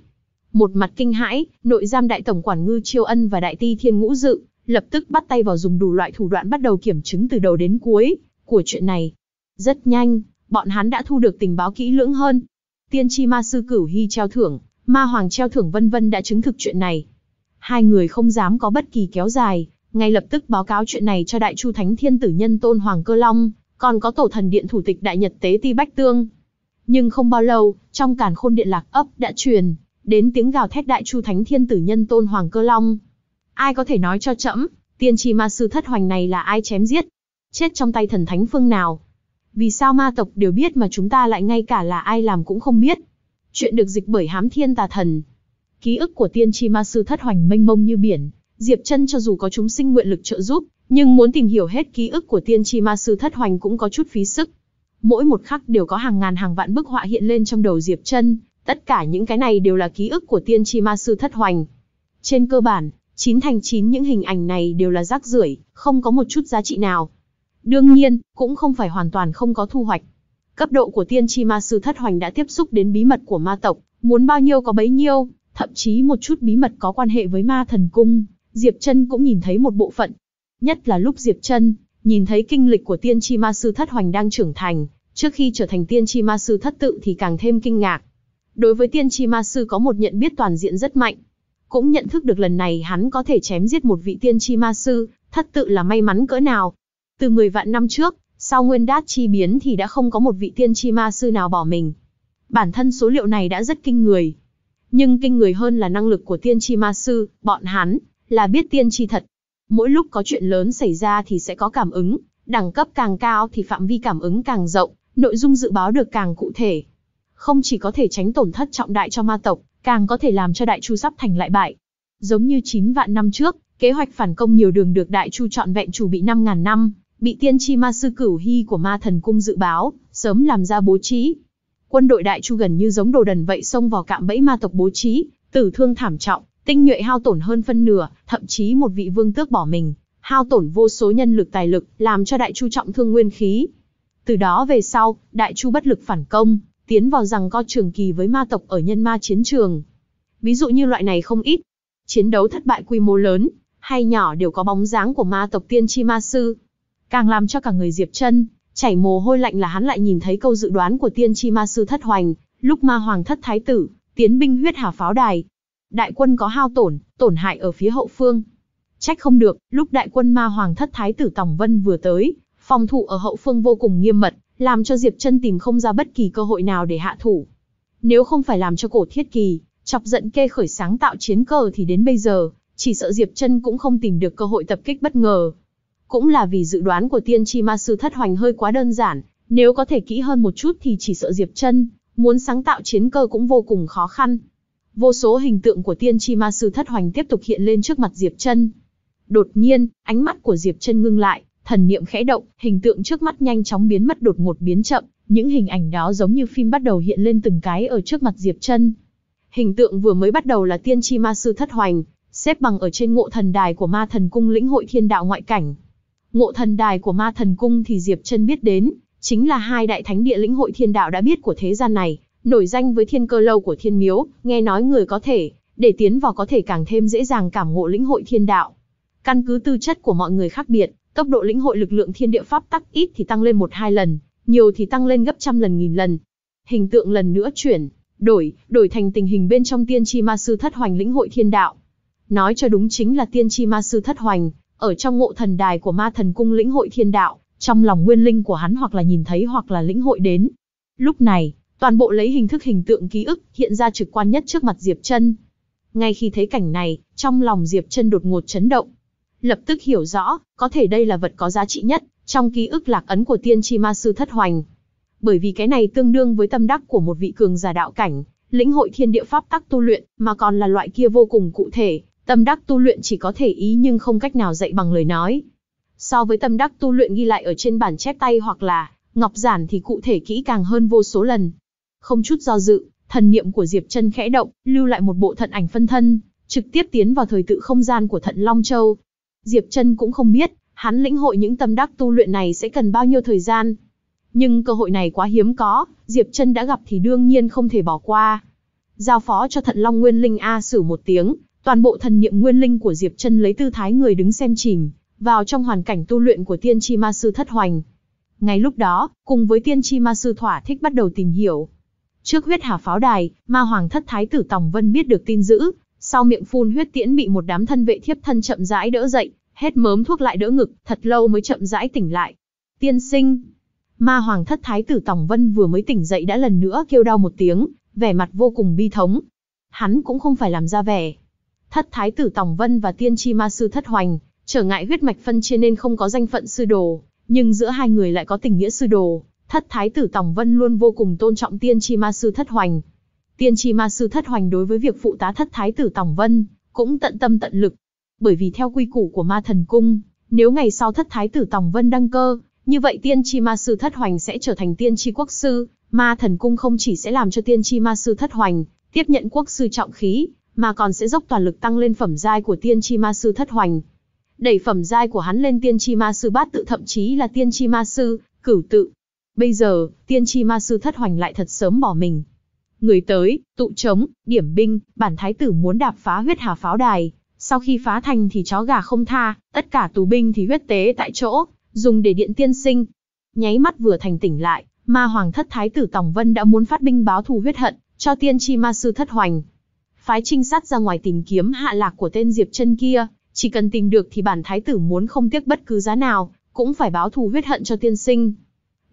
S1: Một mặt kinh hãi, nội giam đại tổng quản ngư chiêu ân và đại ti thiên ngũ dự, lập tức bắt tay vào dùng đủ loại thủ đoạn bắt đầu kiểm chứng từ đầu đến cuối của chuyện này. Rất nhanh, bọn hắn đã thu được tình báo kỹ lưỡng hơn. Tiên tri ma sư cửu hy treo thưởng, ma hoàng treo thưởng vân vân đã chứng thực chuyện này. Hai người không dám có bất kỳ kéo dài, ngay lập tức báo cáo chuyện này cho Đại Chu Thánh Thiên Tử Nhân Tôn Hoàng Cơ Long, còn có Tổ Thần Điện Thủ tịch Đại Nhật Tế Ti Bách Tương. Nhưng không bao lâu, trong cản khôn điện lạc ấp đã truyền, đến tiếng gào thét Đại Chu Thánh Thiên Tử Nhân Tôn Hoàng Cơ Long. Ai có thể nói cho chậm, tiên tri ma sư thất hoành này là ai chém giết? Chết trong tay thần thánh phương nào? Vì sao ma tộc đều biết mà chúng ta lại ngay cả là ai làm cũng không biết? Chuyện được dịch bởi hám thiên tà thần, Ký ức của tiên tri ma sư thất hoành mênh mông như biển, Diệp Chân cho dù có chúng sinh nguyện lực trợ giúp, nhưng muốn tìm hiểu hết ký ức của tiên tri ma sư thất hoành cũng có chút phí sức. Mỗi một khắc đều có hàng ngàn hàng vạn bức họa hiện lên trong đầu Diệp Chân, tất cả những cái này đều là ký ức của tiên tri ma sư thất hoành. Trên cơ bản, chín thành chín những hình ảnh này đều là rác rưởi, không có một chút giá trị nào. Đương nhiên, cũng không phải hoàn toàn không có thu hoạch. Cấp độ của tiên tri ma sư thất hoành đã tiếp xúc đến bí mật của ma tộc, muốn bao nhiêu có bấy nhiêu, thậm chí một chút bí mật có quan hệ với ma thần cung, Diệp Trân cũng nhìn thấy một bộ phận. Nhất là lúc Diệp Trân nhìn thấy kinh lịch của tiên tri ma sư thất hoành đang trưởng thành, trước khi trở thành tiên tri ma sư thất tự thì càng thêm kinh ngạc. Đối với tiên tri ma sư có một nhận biết toàn diện rất mạnh, cũng nhận thức được lần này hắn có thể chém giết một vị tiên tri ma sư, thất tự là may mắn cỡ nào. Từ 10 vạn năm trước, sau nguyên đát chi biến thì đã không có một vị tiên tri ma sư nào bỏ mình. Bản thân số liệu này đã rất kinh người, nhưng kinh người hơn là năng lực của tiên tri ma sư, bọn hắn là biết tiên tri thật. Mỗi lúc có chuyện lớn xảy ra thì sẽ có cảm ứng, đẳng cấp càng cao thì phạm vi cảm ứng càng rộng, nội dung dự báo được càng cụ thể. Không chỉ có thể tránh tổn thất trọng đại cho ma tộc, càng có thể làm cho đại chu sắp thành lại bại. Giống như 9 vạn năm trước, kế hoạch phản công nhiều đường được đại chu trọn vẹn chủ bị 5.000 năm, bị tiên tri ma sư cửu hy của ma thần cung dự báo, sớm làm ra bố trí, Quân đội Đại Chu gần như giống đồ đần vậy xông vào cạm bẫy ma tộc bố trí, tử thương thảm trọng, tinh nhuệ hao tổn hơn phân nửa, thậm chí một vị vương tước bỏ mình, hao tổn vô số nhân lực tài lực, làm cho Đại Chu trọng thương nguyên khí. Từ đó về sau, Đại Chu bất lực phản công, tiến vào rằng co trường kỳ với ma tộc ở nhân ma chiến trường. Ví dụ như loại này không ít. Chiến đấu thất bại quy mô lớn, hay nhỏ đều có bóng dáng của ma tộc tiên tri ma sư. Càng làm cho cả người Diệp chân Chảy mồ hôi lạnh là hắn lại nhìn thấy câu dự đoán của tiên tri ma sư thất hoành, lúc ma hoàng thất thái tử, tiến binh huyết hà pháo đài. Đại quân có hao tổn, tổn hại ở phía hậu phương. Trách không được, lúc đại quân ma hoàng thất thái tử Tòng Vân vừa tới, phòng thủ ở hậu phương vô cùng nghiêm mật, làm cho Diệp chân tìm không ra bất kỳ cơ hội nào để hạ thủ. Nếu không phải làm cho cổ thiết kỳ, chọc giận kê khởi sáng tạo chiến cờ thì đến bây giờ, chỉ sợ Diệp chân cũng không tìm được cơ hội tập kích bất ngờ. Cũng là vì dự đoán của tiên tri ma sư thất hoành hơi quá đơn giản, nếu có thể kỹ hơn một chút thì chỉ sợ Diệp chân muốn sáng tạo chiến cơ cũng vô cùng khó khăn. Vô số hình tượng của tiên tri ma sư thất hoành tiếp tục hiện lên trước mặt Diệp chân Đột nhiên, ánh mắt của Diệp chân ngưng lại, thần niệm khẽ động, hình tượng trước mắt nhanh chóng biến mất đột ngột biến chậm, những hình ảnh đó giống như phim bắt đầu hiện lên từng cái ở trước mặt Diệp Chân. Hình tượng vừa mới bắt đầu là tiên tri ma sư thất hoành, xếp bằng ở trên ngộ thần đài của Ma Thần cung lĩnh hội thiên đạo ngoại cảnh. Ngộ thần đài của ma thần cung thì Diệp Trân biết đến, chính là hai đại thánh địa lĩnh hội thiên đạo đã biết của thế gian này, nổi danh với thiên cơ lâu của thiên miếu, nghe nói người có thể, để tiến vào có thể càng thêm dễ dàng cảm ngộ lĩnh hội thiên đạo. Căn cứ tư chất của mọi người khác biệt, tốc độ lĩnh hội lực lượng thiên địa pháp tắc ít thì tăng lên một hai lần, nhiều thì tăng lên gấp trăm lần nghìn lần. Hình tượng lần nữa chuyển, đổi, đổi thành tình hình bên trong tiên tri ma sư thất hoành lĩnh hội thiên đạo. Nói cho đúng chính là tiên tri ma sư thất hoành, ở trong ngộ thần đài của ma thần cung lĩnh hội thiên đạo, trong lòng nguyên linh của hắn hoặc là nhìn thấy hoặc là lĩnh hội đến. Lúc này, toàn bộ lấy hình thức hình tượng ký ức hiện ra trực quan nhất trước mặt Diệp Chân. Ngay khi thấy cảnh này, trong lòng Diệp Chân đột ngột chấn động. Lập tức hiểu rõ, có thể đây là vật có giá trị nhất trong ký ức lạc ấn của tiên tri ma sư thất hoành. Bởi vì cái này tương đương với tâm đắc của một vị cường giả đạo cảnh, lĩnh hội thiên địa pháp tắc tu luyện, mà còn là loại kia vô cùng cụ thể, Tâm đắc tu luyện chỉ có thể ý nhưng không cách nào dạy bằng lời nói. So với tâm đắc tu luyện ghi lại ở trên bản chép tay hoặc là ngọc giản thì cụ thể kỹ càng hơn vô số lần. Không chút do dự, thần niệm của Diệp Chân khẽ động, lưu lại một bộ thận ảnh phân thân, trực tiếp tiến vào thời tự không gian của Thận Long Châu. Diệp Chân cũng không biết, hắn lĩnh hội những tâm đắc tu luyện này sẽ cần bao nhiêu thời gian. Nhưng cơ hội này quá hiếm có, Diệp Chân đã gặp thì đương nhiên không thể bỏ qua. Giao phó cho Thận Long Nguyên Linh A sử một tiếng, Toàn bộ thần niệm nguyên linh của Diệp Chân lấy tư thái người đứng xem chìm vào trong hoàn cảnh tu luyện của Tiên Tri Ma sư Thất Hoành. Ngay lúc đó, cùng với Tiên Tri Ma sư thỏa thích bắt đầu tìm hiểu. Trước huyết hà pháo đài, Ma Hoàng Thất Thái tử Tòng Vân biết được tin dữ, sau miệng phun huyết tiễn bị một đám thân vệ thiếp thân chậm rãi đỡ dậy, hết mớm thuốc lại đỡ ngực, thật lâu mới chậm rãi tỉnh lại. Tiên sinh, Ma Hoàng Thất Thái tử Tòng Vân vừa mới tỉnh dậy đã lần nữa kêu đau một tiếng, vẻ mặt vô cùng bi thống. Hắn cũng không phải làm ra vẻ, Thất thái tử Tòng Vân và tiên tri ma sư Thất Hoành, trở ngại huyết mạch phân chia nên không có danh phận sư đồ, nhưng giữa hai người lại có tình nghĩa sư đồ. Thất thái tử Tòng Vân luôn vô cùng tôn trọng tiên tri ma sư Thất Hoành. Tiên tri ma sư Thất Hoành đối với việc phụ tá thất thái tử Tòng Vân, cũng tận tâm tận lực. Bởi vì theo quy củ của ma thần cung, nếu ngày sau thất thái tử Tòng Vân đăng cơ, như vậy tiên tri ma sư Thất Hoành sẽ trở thành tiên tri quốc sư, ma thần cung không chỉ sẽ làm cho tiên tri ma sư Thất Hoành tiếp nhận quốc sư trọng khí, mà còn sẽ dốc toàn lực tăng lên phẩm giai của tiên tri ma sư thất hoành. Đẩy phẩm giai của hắn lên tiên tri ma sư bát tự thậm chí là tiên tri ma sư, cửu tự. Bây giờ, tiên tri ma sư thất hoành lại thật sớm bỏ mình. Người tới, tụ trống, điểm binh, bản thái tử muốn đạp phá huyết hà pháo đài. Sau khi phá thành thì chó gà không tha, tất cả tù binh thì huyết tế tại chỗ, dùng để điện tiên sinh. Nháy mắt vừa thành tỉnh lại, ma hoàng thất thái tử Tòng Vân đã muốn phát binh báo thù huyết hận, cho tiên tri ma sư thất hoành, phái trinh sát ra ngoài tìm kiếm hạ lạc của tên Diệp chân kia, chỉ cần tìm được thì bản thái tử muốn không tiếc bất cứ giá nào, cũng phải báo thù huyết hận cho tiên sinh.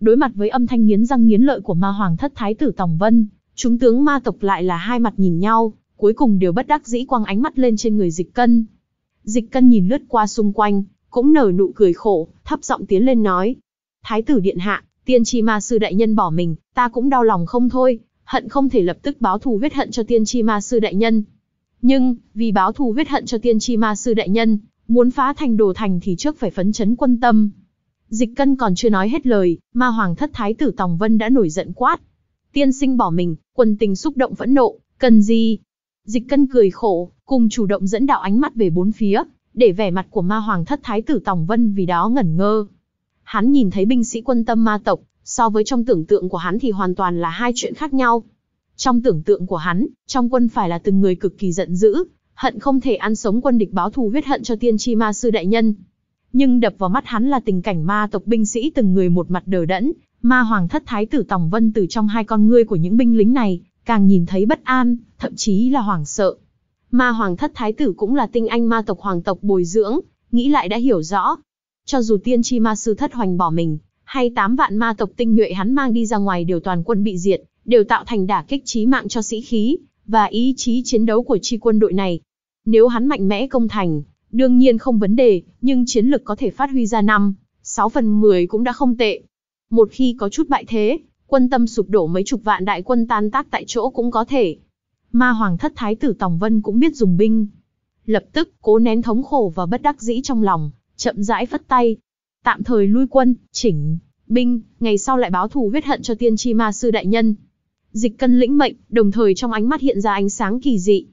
S1: Đối mặt với âm thanh nghiến răng nghiến lợi của ma hoàng thất thái tử Tòng Vân, chúng tướng ma tộc lại là hai mặt nhìn nhau, cuối cùng đều bất đắc dĩ quăng ánh mắt lên trên người dịch cân. Dịch cân nhìn lướt qua xung quanh, cũng nở nụ cười khổ, thấp giọng tiến lên nói. Thái tử điện hạ, tiên tri ma sư đại nhân bỏ mình, ta cũng đau lòng không thôi, hận không thể lập tức báo thù huyết hận cho tiên tri ma sư đại nhân. Nhưng, vì báo thù huyết hận cho tiên tri ma sư đại nhân, muốn phá thành đồ thành thì trước phải phấn chấn quân tâm. Dịch cân còn chưa nói hết lời, ma hoàng thất thái tử Tòng Vân đã nổi giận quát. Tiên sinh bỏ mình, quân tình xúc động vẫn nộ, cần gì? Dịch cân cười khổ, cùng chủ động dẫn đạo ánh mắt về bốn phía, để vẻ mặt của ma hoàng thất thái tử Tòng Vân vì đó ngẩn ngơ. Hắn nhìn thấy binh sĩ quân tâm ma tộc, so với trong tưởng tượng của hắn thì hoàn toàn là hai chuyện khác nhau. Trong tưởng tượng của hắn, trong quân phải là từng người cực kỳ giận dữ, hận không thể ăn sống quân địch báo thù huyết hận cho tiên tri ma sư đại nhân. Nhưng đập vào mắt hắn là tình cảnh ma tộc binh sĩ từng người một mặt đờ đẫn, ma hoàng thất thái tử Tòng Vân từ trong hai con ngươi của những binh lính này, càng nhìn thấy bất an, thậm chí là hoảng sợ. Ma hoàng thất thái tử cũng là tinh anh ma tộc hoàng tộc bồi dưỡng, nghĩ lại đã hiểu rõ. Cho dù tiên tri ma sư thất hoành bỏ mình, hay tám vạn ma tộc tinh nhuệ hắn mang đi ra ngoài đều toàn quân bị diệt, đều tạo thành đả kích chí mạng cho sĩ khí và ý chí chiến đấu của chi quân đội này. Nếu hắn mạnh mẽ công thành, đương nhiên không vấn đề, nhưng chiến lực có thể phát huy ra năm, 6 phần 10 cũng đã không tệ. Một khi có chút bại thế, quân tâm sụp đổ mấy chục vạn đại quân tan tác tại chỗ cũng có thể. Ma hoàng thất thái tử Tòng Vân cũng biết dùng binh. Lập tức, cố nén thống khổ và bất đắc dĩ trong lòng, chậm rãi phất tay. Tạm thời lui quân, chỉnh binh, ngày sau lại báo thù huyết hận cho tiên tri ma sư đại nhân. Dịch cân lĩnh mệnh, đồng thời trong ánh mắt hiện ra ánh sáng kỳ dị.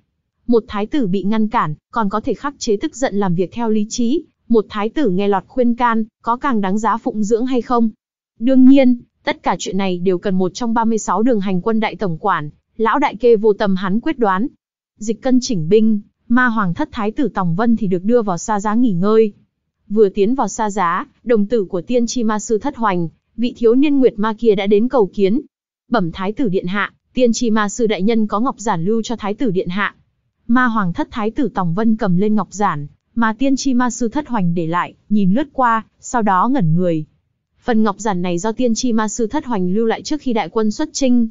S1: Một thái tử bị ngăn cản, còn có thể khắc chế tức giận làm việc theo lý trí. Một thái tử nghe lọt khuyên can, có càng đáng giá phụng dưỡng hay không? Đương nhiên, tất cả chuyện này đều cần một trong 36 đường hành quân đại tổng quản, lão đại kê vô tâm hắn quyết đoán. Dịch cân chỉnh binh, ma hoàng thất thái tử Tòng Vân thì được đưa vào xa giá nghỉ ngơi, Vừa tiến vào xa giá, đồng tử của tiên tri ma sư thất hoành, vị thiếu niên nguyệt ma kia đã đến cầu kiến. Bẩm thái tử điện hạ, tiên tri ma sư đại nhân có ngọc giản lưu cho thái tử điện hạ. Ma hoàng thất thái tử Tòng Vân cầm lên ngọc giản, mà tiên tri ma sư thất hoành để lại, nhìn lướt qua, sau đó ngẩn người. Phần ngọc giản này do tiên tri ma sư thất hoành lưu lại trước khi đại quân xuất chinh.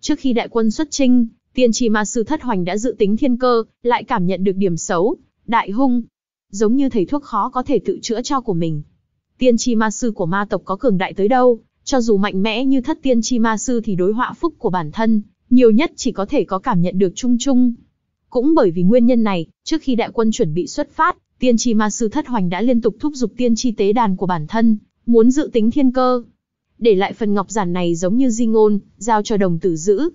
S1: Trước khi đại quân xuất chinh, tiên tri ma sư thất hoành đã dự tính thiên cơ, lại cảm nhận được điểm xấu, đại hung, giống như thầy thuốc khó có thể tự chữa cho của mình. Tiên tri ma sư của ma tộc có cường đại tới đâu, cho dù mạnh mẽ như thất tiên tri ma sư thì đối họa phúc của bản thân, nhiều nhất chỉ có thể có cảm nhận được chung chung. Cũng bởi vì nguyên nhân này, trước khi đại quân chuẩn bị xuất phát, tiên tri ma sư thất hoành đã liên tục thúc giục tiên tri tế đàn của bản thân, muốn dự tính thiên cơ. Để lại phần ngọc giản này giống như di ngôn, giao cho đồng tử giữ.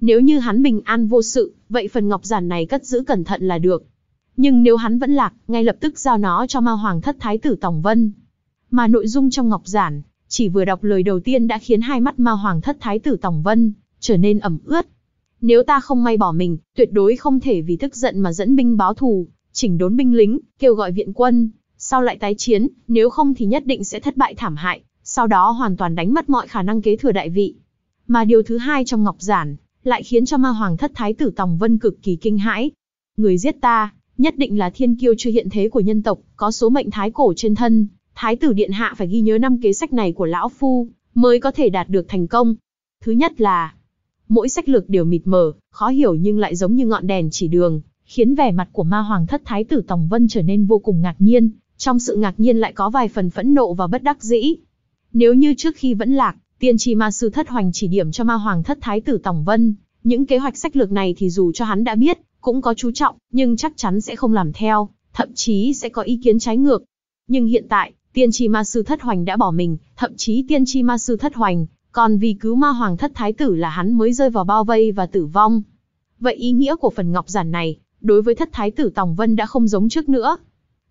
S1: Nếu như hắn bình an vô sự, vậy phần ngọc giản này cất giữ cẩn thận là được. Nhưng nếu hắn vẫn lạc, ngay lập tức giao nó cho ma hoàng thất thái tử Tòng Vân. Mà nội dung trong ngọc giản, chỉ vừa đọc lời đầu tiên đã khiến hai mắt ma hoàng thất thái tử Tòng Vân trở nên ẩm ướt. Nếu ta không may bỏ mình, tuyệt đối không thể vì tức giận mà dẫn binh báo thù, chỉnh đốn binh lính, kêu gọi viện quân, sau lại tái chiến, nếu không thì nhất định sẽ thất bại thảm hại, sau đó hoàn toàn đánh mất mọi khả năng kế thừa đại vị. Mà điều thứ hai trong ngọc giản, lại khiến cho ma hoàng thất thái tử Tòng Vân cực kỳ kinh hãi. Người giết ta, nhất định là thiên kiêu chưa hiện thế của nhân tộc, có số mệnh thái cổ trên thân, thái tử điện hạ phải ghi nhớ năm kế sách này của lão phu, mới có thể đạt được thành công. Thứ nhất là, mỗi sách lược đều mịt mờ, khó hiểu nhưng lại giống như ngọn đèn chỉ đường, khiến vẻ mặt của ma hoàng thất thái tử Tòng Vân trở nên vô cùng ngạc nhiên, trong sự ngạc nhiên lại có vài phần phẫn nộ và bất đắc dĩ. Nếu như trước khi vẫn lạc, tiên tri ma sư thất hoành chỉ điểm cho ma hoàng thất thái tử Tòng Vân, những kế hoạch sách lược này thì dù cho hắn đã biết, cũng có chú trọng, nhưng chắc chắn sẽ không làm theo, thậm chí sẽ có ý kiến trái ngược. Nhưng hiện tại, tiên tri ma sư thất hoành đã bỏ mình, thậm chí tiên tri ma sư thất hoành, còn vì cứu ma hoàng thất thái tử là hắn mới rơi vào bao vây và tử vong. Vậy ý nghĩa của phần ngọc giản này, đối với thất thái tử Tòng Vân đã không giống trước nữa.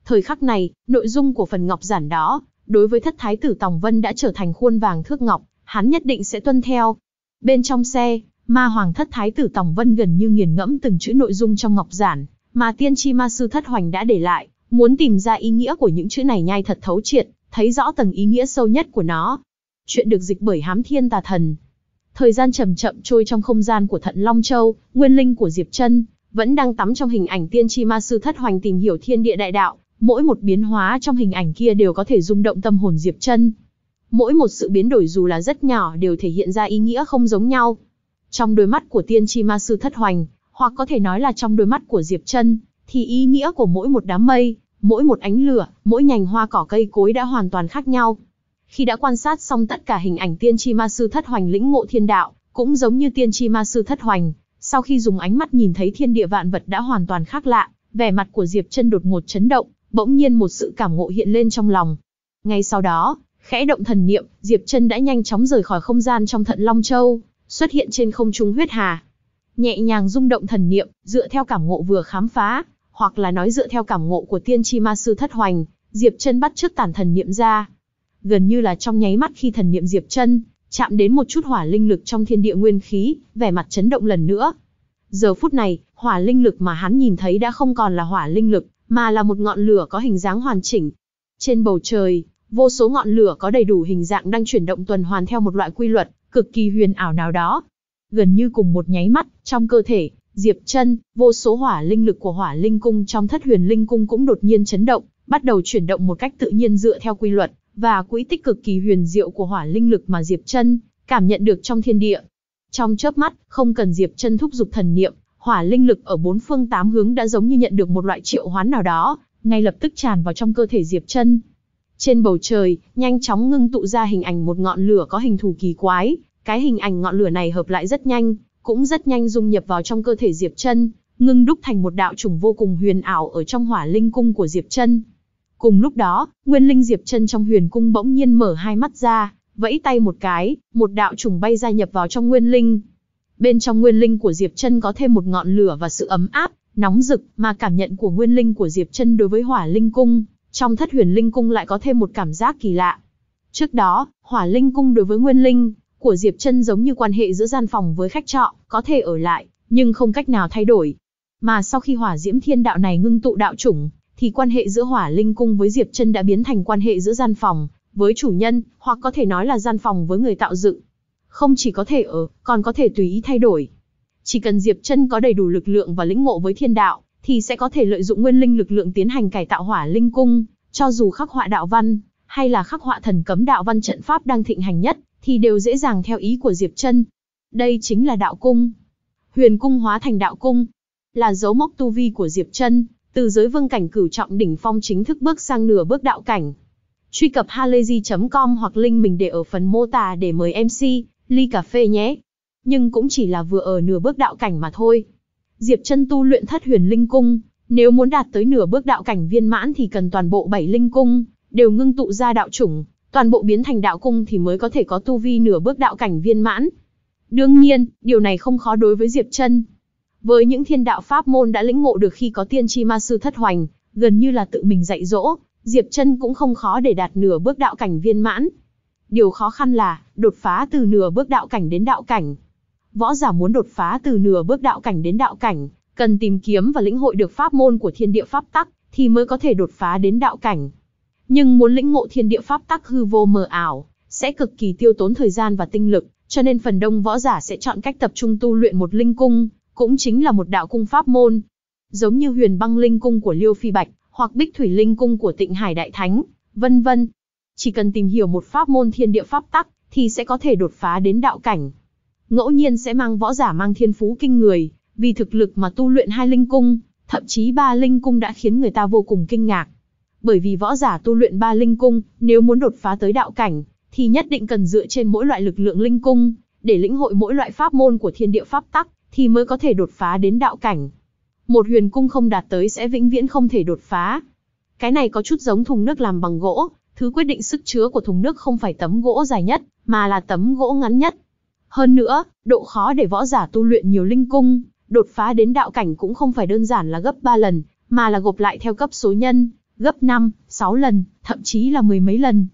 S1: Thời khắc này, nội dung của phần ngọc giản đó, đối với thất thái tử Tòng Vân đã trở thành khuôn vàng thước ngọc, hắn nhất định sẽ tuân theo. Bên trong xe, Ma hoàng thất thái tử Tòng Vân gần như nghiền ngẫm từng chữ nội dung trong ngọc giản, mà tiên tri ma sư thất hoành đã để lại, muốn tìm ra ý nghĩa của những chữ này nhai thật thấu triệt, thấy rõ tầng ý nghĩa sâu nhất của nó. Chuyện được dịch bởi hám thiên tà thần. Thời gian chậm chậm trôi trong không gian của thận Long Châu, nguyên linh của Diệp Trân, vẫn đang tắm trong hình ảnh tiên tri ma sư thất hoành tìm hiểu thiên địa đại đạo, mỗi một biến hóa trong hình ảnh kia đều có thể rung động tâm hồn Diệp Trân. Mỗi một sự biến đổi dù là rất nhỏ đều thể hiện ra ý nghĩa không giống nhau, trong đôi mắt của tiên tri ma sư thất hoành, hoặc có thể nói là trong đôi mắt của Diệp Trân, thì ý nghĩa của mỗi một đám mây, mỗi một ánh lửa, mỗi nhành hoa cỏ cây cối đã hoàn toàn khác nhau. Khi đã quan sát xong tất cả hình ảnh tiên tri ma sư thất hoành lĩnh ngộ thiên đạo, cũng giống như tiên tri ma sư thất hoành, sau khi dùng ánh mắt nhìn thấy thiên địa vạn vật đã hoàn toàn khác lạ, vẻ mặt của Diệp Chân đột ngột chấn động, bỗng nhiên một sự cảm ngộ hiện lên trong lòng. Ngay sau đó, khẽ động thần niệm, Diệp Chân đã nhanh chóng rời khỏi không gian trong Thận Long Châu, xuất hiện trên không trung huyết hà. Nhẹ nhàng rung động thần niệm, dựa theo cảm ngộ vừa khám phá, hoặc là nói dựa theo cảm ngộ của tiên tri ma sư thất hoành, Diệp Chân bắt trước tản thần niệm ra. Gần như là trong nháy mắt khi thần niệm Diệp Chân chạm đến một chút hỏa linh lực trong thiên địa nguyên khí, vẻ mặt chấn động lần nữa. Giờ phút này, hỏa linh lực mà hắn nhìn thấy đã không còn là hỏa linh lực, mà là một ngọn lửa có hình dáng hoàn chỉnh. Trên bầu trời, vô số ngọn lửa có đầy đủ hình dạng đang chuyển động tuần hoàn theo một loại quy luật, cực kỳ huyền ảo nào đó. Gần như cùng một nháy mắt, trong cơ thể, Diệp Chân, vô số hỏa linh lực của Hỏa Linh cung trong Thất Huyền Linh cung cũng đột nhiên chấn động, bắt đầu chuyển động một cách tự nhiên dựa theo quy luật và quỹ tích cực kỳ huyền diệu của hỏa linh lực mà Diệp Chân cảm nhận được trong thiên địa. Trong chớp mắt, không cần Diệp Chân thúc giục thần niệm, hỏa linh lực ở bốn phương tám hướng đã giống như nhận được một loại triệu hoán nào đó, ngay lập tức tràn vào trong cơ thể Diệp Chân. Trên bầu trời, nhanh chóng ngưng tụ ra hình ảnh một ngọn lửa có hình thù kỳ quái, cái hình ảnh ngọn lửa này hợp lại rất nhanh, cũng rất nhanh dung nhập vào trong cơ thể Diệp Chân, ngưng đúc thành một đạo trùng vô cùng huyền ảo ở trong Hỏa Linh cung của Diệp Chân. Cùng lúc đó, Nguyên Linh Diệp Chân trong Huyền cung bỗng nhiên mở hai mắt ra, vẫy tay một cái, một đạo trùng bay ra nhập vào trong Nguyên Linh. Bên trong Nguyên Linh của Diệp Chân có thêm một ngọn lửa và sự ấm áp, nóng rực mà cảm nhận của Nguyên Linh của Diệp Chân đối với Hỏa Linh cung trong thất huyền linh cung lại có thêm một cảm giác kỳ lạ. Trước đó, hỏa linh cung đối với nguyên linh, của Diệp chân giống như quan hệ giữa gian phòng với khách trọ, có thể ở lại, nhưng không cách nào thay đổi. Mà sau khi hỏa diễm thiên đạo này ngưng tụ đạo chủng, thì quan hệ giữa hỏa linh cung với Diệp chân đã biến thành quan hệ giữa gian phòng, với chủ nhân, hoặc có thể nói là gian phòng với người tạo dựng. Không chỉ có thể ở, còn có thể tùy ý thay đổi. Chỉ cần Diệp chân có đầy đủ lực lượng và lĩnh ngộ với thiên đạo, thì sẽ có thể lợi dụng nguyên linh lực lượng tiến hành cải tạo hỏa linh cung, cho dù khắc họa đạo văn, hay là khắc họa thần cấm đạo văn trận pháp đang thịnh hành nhất, thì đều dễ dàng theo ý của Diệp Chân. Đây chính là đạo cung. Huyền cung hóa thành đạo cung, là dấu mốc tu vi của Diệp Chân, từ giới vương cảnh cửu trọng đỉnh phong chính thức bước sang nửa bước đạo cảnh. Truy cập halayzi.com hoặc link mình để ở phần mô tả để mời MC ly cà phê nhé. Nhưng cũng chỉ là vừa ở nửa bước đạo cảnh mà thôi. Diệp Chân tu luyện Thất Huyền Linh Cung, nếu muốn đạt tới nửa bước đạo cảnh viên mãn thì cần toàn bộ bảy linh cung đều ngưng tụ ra đạo chủng, toàn bộ biến thành đạo cung thì mới có thể có tu vi nửa bước đạo cảnh viên mãn. Đương nhiên, điều này không khó đối với Diệp Chân. Với những thiên đạo pháp môn đã lĩnh ngộ được khi có tiên tri ma sư thất hoành, gần như là tự mình dạy dỗ, Diệp Chân cũng không khó để đạt nửa bước đạo cảnh viên mãn. Điều khó khăn là đột phá từ nửa bước đạo cảnh đến đạo cảnh, Võ giả muốn đột phá từ nửa bước đạo cảnh đến đạo cảnh, cần tìm kiếm và lĩnh hội được pháp môn của thiên địa pháp tắc, thì mới có thể đột phá đến đạo cảnh. Nhưng muốn lĩnh ngộ thiên địa pháp tắc hư vô mờ ảo, sẽ cực kỳ tiêu tốn thời gian và tinh lực, cho nên phần đông võ giả sẽ chọn cách tập trung tu luyện một linh cung, cũng chính là một đạo cung pháp môn. Giống như huyền băng linh cung của Liêu Phi Bạch, hoặc bích thủy linh cung của tịnh Hải Đại Thánh, vân vân. Chỉ cần tìm hiểu một pháp môn thiên địa pháp tắc, thì sẽ có thể đột phá đến đạo cảnh ngẫu nhiên sẽ mang võ giả mang thiên phú kinh người, vì thực lực mà tu luyện hai linh cung, thậm chí ba linh cung đã khiến người ta vô cùng kinh ngạc. Bởi vì võ giả tu luyện ba linh cung, nếu muốn đột phá tới đạo cảnh, thì nhất định cần dựa trên mỗi loại lực lượng linh cung, để lĩnh hội mỗi loại pháp môn của thiên địa pháp tắc, thì mới có thể đột phá đến đạo cảnh. Một huyền cung không đạt tới sẽ vĩnh viễn không thể đột phá. Cái này có chút giống thùng nước làm bằng gỗ, thứ quyết định sức chứa của thùng nước không phải tấm gỗ dài nhất, mà là tấm gỗ ngắn nhất. Hơn nữa, độ khó để võ giả tu luyện nhiều linh cung, đột phá đến đạo cảnh cũng không phải đơn giản là gấp 3 lần, mà là gộp lại theo cấp số nhân, gấp 5, 6 lần, thậm chí là mười mấy lần.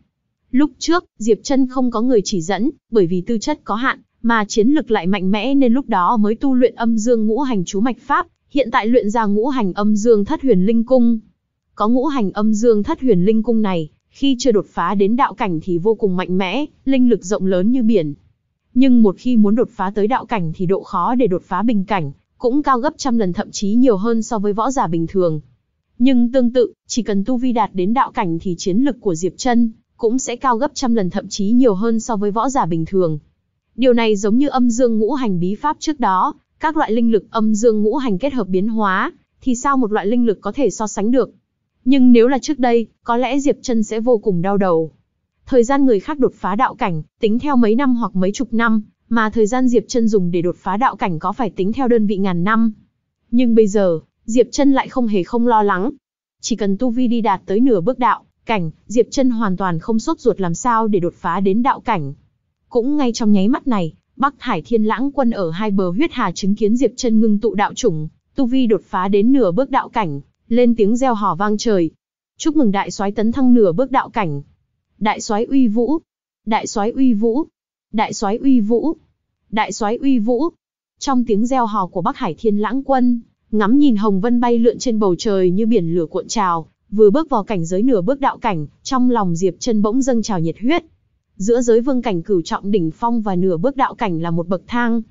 S1: Lúc trước, Diệp Chân không có người chỉ dẫn, bởi vì tư chất có hạn, mà chiến lực lại mạnh mẽ nên lúc đó mới tu luyện âm dương ngũ hành chú mạch pháp, hiện tại luyện ra ngũ hành âm dương thất huyền linh cung. Có ngũ hành âm dương thất huyền linh cung này, khi chưa đột phá đến đạo cảnh thì vô cùng mạnh mẽ, linh lực rộng lớn như biển, nhưng một khi muốn đột phá tới đạo cảnh thì độ khó để đột phá bình cảnh cũng cao gấp trăm lần thậm chí nhiều hơn so với võ giả bình thường. Nhưng tương tự, chỉ cần tu vi đạt đến đạo cảnh thì chiến lực của Diệp Chân cũng sẽ cao gấp trăm lần thậm chí nhiều hơn so với võ giả bình thường. Điều này giống như âm dương ngũ hành bí pháp trước đó, các loại linh lực âm dương ngũ hành kết hợp biến hóa, thì sao một loại linh lực có thể so sánh được? Nhưng nếu là trước đây, có lẽ Diệp Chân sẽ vô cùng đau đầu. Thời gian người khác đột phá đạo cảnh, tính theo mấy năm hoặc mấy chục năm, mà thời gian Diệp Chân dùng để đột phá đạo cảnh có phải tính theo đơn vị ngàn năm. Nhưng bây giờ, Diệp Chân lại không hề không lo lắng. Chỉ cần tu vi đi đạt tới nửa bước đạo cảnh, Diệp Chân hoàn toàn không sốt ruột làm sao để đột phá đến đạo cảnh. Cũng ngay trong nháy mắt này, Bắc Hải Thiên Lãng quân ở hai bờ huyết hà chứng kiến Diệp Chân ngưng tụ đạo chủng, tu vi đột phá đến nửa bước đạo cảnh, lên tiếng reo hò vang trời. Chúc mừng đại soái tấn thăng nửa bước đạo cảnh. Đại soái uy vũ, đại soái uy vũ, đại soái uy vũ, đại soái uy vũ. Trong tiếng reo hò của Bắc Hải Thiên Lãng quân, ngắm nhìn hồng vân bay lượn trên bầu trời như biển lửa cuộn trào, vừa bước vào cảnh giới nửa bước đạo cảnh, trong lòng Diệp Chân bỗng dâng trào nhiệt huyết. Giữa giới vương cảnh cửu trọng đỉnh phong và nửa bước đạo cảnh là một bậc thang,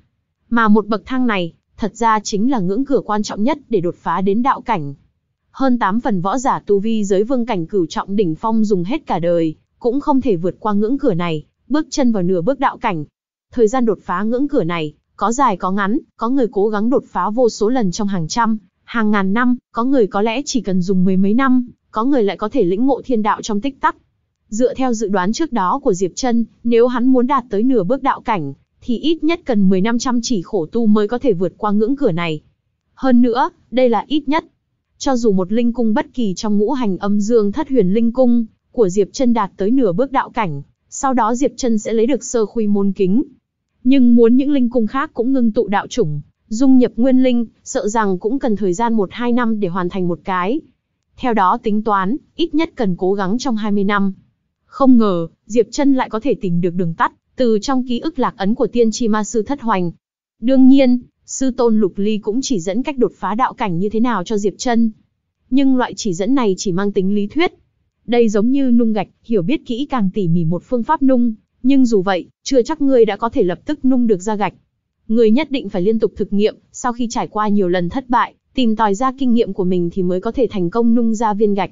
S1: mà một bậc thang này thật ra chính là ngưỡng cửa quan trọng nhất để đột phá đến đạo cảnh. Hơn tám phần võ giả tu vi giới vương cảnh cửu trọng đỉnh phong dùng hết cả đời, cũng không thể vượt qua ngưỡng cửa này, bước chân vào nửa bước đạo cảnh. Thời gian đột phá ngưỡng cửa này, có dài có ngắn, có người cố gắng đột phá vô số lần trong hàng trăm, hàng ngàn năm, có người có lẽ chỉ cần dùng mười mấy năm, có người lại có thể lĩnh ngộ thiên đạo trong tích tắc. Dựa theo dự đoán trước đó của Diệp Trân, nếu hắn muốn đạt tới nửa bước đạo cảnh, thì ít nhất cần 10 năm trăm chỉ khổ tu mới có thể vượt qua ngưỡng cửa này. Hơn nữa, đây là ít nhất. Cho dù một linh cung bất kỳ trong ngũ hành âm dương thất huyền linh cung, của Diệp Chân đạt tới nửa bước đạo cảnh, sau đó Diệp Chân sẽ lấy được sơ khuy môn kính. Nhưng muốn những linh cung khác cũng ngưng tụ đạo chủng, dung nhập nguyên linh, sợ rằng cũng cần thời gian 1 2 năm để hoàn thành một cái. Theo đó tính toán, ít nhất cần cố gắng trong 20 năm. Không ngờ, Diệp Chân lại có thể tìm được đường tắt từ trong ký ức lạc ấn của tiên tri ma sư thất hoành. Đương nhiên, sư tôn Lục Ly cũng chỉ dẫn cách đột phá đạo cảnh như thế nào cho Diệp Chân. Nhưng loại chỉ dẫn này chỉ mang tính lý thuyết, đây giống như nung gạch, hiểu biết kỹ càng tỉ mỉ một phương pháp nung, nhưng dù vậy, chưa chắc ngươi đã có thể lập tức nung được ra gạch. Ngươi nhất định phải liên tục thực nghiệm, sau khi trải qua nhiều lần thất bại, tìm tòi ra kinh nghiệm của mình thì mới có thể thành công nung ra viên gạch.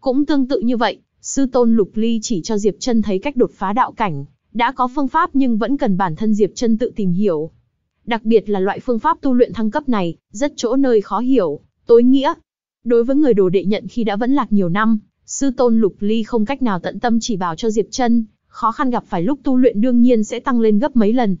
S1: Cũng tương tự như vậy, sư tôn Lục Ly chỉ cho Diệp Trân thấy cách đột phá đạo cảnh, đã có phương pháp nhưng vẫn cần bản thân Diệp Trân tự tìm hiểu. Đặc biệt là loại phương pháp tu luyện thăng cấp này, rất chỗ nơi khó hiểu, tối nghĩa. Đối với người đồ đệ nhận khi đã vẫn lạc nhiều năm, sư tôn Lục Ly không cách nào tận tâm chỉ bảo cho Diệp Chân, khó khăn gặp phải lúc tu luyện đương nhiên sẽ tăng lên gấp mấy lần.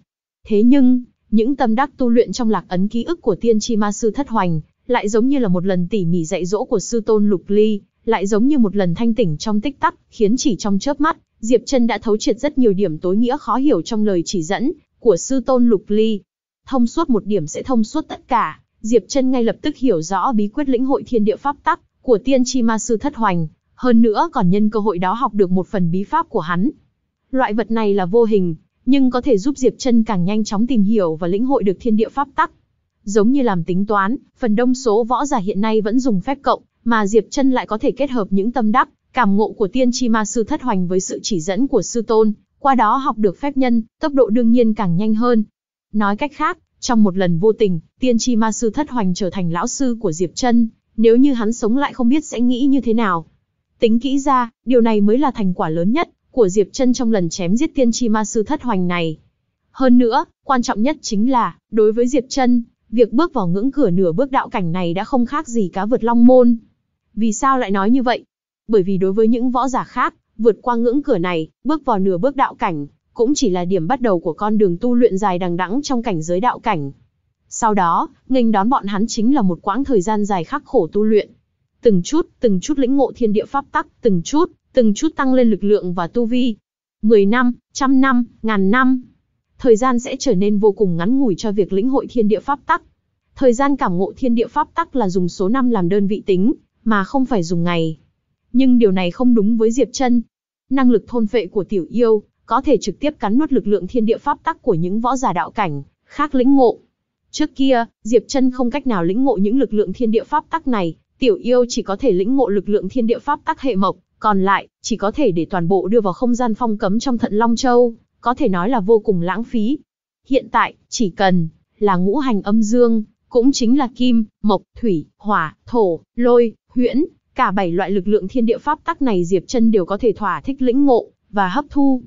S1: Thế nhưng, những tâm đắc tu luyện trong lạc ấn ký ức của tiên tri ma sư thất hoành, lại giống như là một lần tỉ mỉ dạy dỗ của sư tôn Lục Ly, lại giống như một lần thanh tỉnh trong tích tắc, khiến chỉ trong chớp mắt, Diệp Chân đã thấu triệt rất nhiều điểm tối nghĩa khó hiểu trong lời chỉ dẫn của sư tôn Lục Ly. Thông suốt một điểm sẽ thông suốt tất cả, Diệp Chân ngay lập tức hiểu rõ bí quyết lĩnh hội thiên địa pháp tắc của tiên tri ma sư thất hoành, hơn nữa còn nhân cơ hội đó học được một phần bí pháp của hắn. Loại vật này là vô hình, nhưng có thể giúp Diệp Chân càng nhanh chóng tìm hiểu và lĩnh hội được thiên địa pháp tắc. Giống như làm tính toán, phần đông số võ giả hiện nay vẫn dùng phép cộng, mà Diệp Chân lại có thể kết hợp những tâm đắc, cảm ngộ của tiên tri ma sư thất hoành với sự chỉ dẫn của sư tôn, qua đó học được phép nhân, tốc độ đương nhiên càng nhanh hơn. Nói cách khác, trong một lần vô tình, tiên tri ma sư thất hoành trở thành lão sư của Diệp Chân, nếu như hắn sống lại không biết sẽ nghĩ như thế nào. Tính kỹ ra, điều này mới là thành quả lớn nhất của Diệp Chân trong lần chém giết tiên tri ma sư thất hoành này. Hơn nữa, quan trọng nhất chính là, đối với Diệp Chân, việc bước vào ngưỡng cửa nửa bước đạo cảnh này đã không khác gì cá vượt long môn. Vì sao lại nói như vậy? Bởi vì đối với những võ giả khác, vượt qua ngưỡng cửa này, bước vào nửa bước đạo cảnh, cũng chỉ là điểm bắt đầu của con đường tu luyện dài đằng đẵng trong cảnh giới đạo cảnh. Sau đó, nghênh đón bọn hắn chính là một quãng thời gian dài khắc khổ tu luyện, từng chút, từng chút lĩnh ngộ thiên địa pháp tắc, từng chút, từng chút tăng lên lực lượng và tu vi. mười năm, trăm năm, ngàn năm. Thời gian sẽ trở nên vô cùng ngắn ngủi cho việc lĩnh hội thiên địa pháp tắc. Thời gian cảm ngộ thiên địa pháp tắc là dùng số năm làm đơn vị tính, mà không phải dùng ngày. Nhưng điều này không đúng với Diệp Chân. Năng lực thôn phệ của tiểu yêu có thể trực tiếp cắn nuốt lực lượng thiên địa pháp tắc của những võ giả đạo cảnh khác lĩnh ngộ. Trước kia, Diệp Chân không cách nào lĩnh ngộ những lực lượng thiên địa pháp tắc này, Tiểu yêu chỉ có thể lĩnh ngộ lực lượng thiên địa pháp tắc hệ mộc, còn lại, chỉ có thể để toàn bộ đưa vào không gian phong cấm trong thận Long Châu, có thể nói là vô cùng lãng phí. Hiện tại, chỉ cần là ngũ hành âm dương, cũng chính là kim, mộc, thủy, hỏa, thổ, lôi, huyễn, cả bảy loại lực lượng thiên địa pháp tắc này Diệp Chân đều có thể thỏa thích lĩnh ngộ và hấp thu.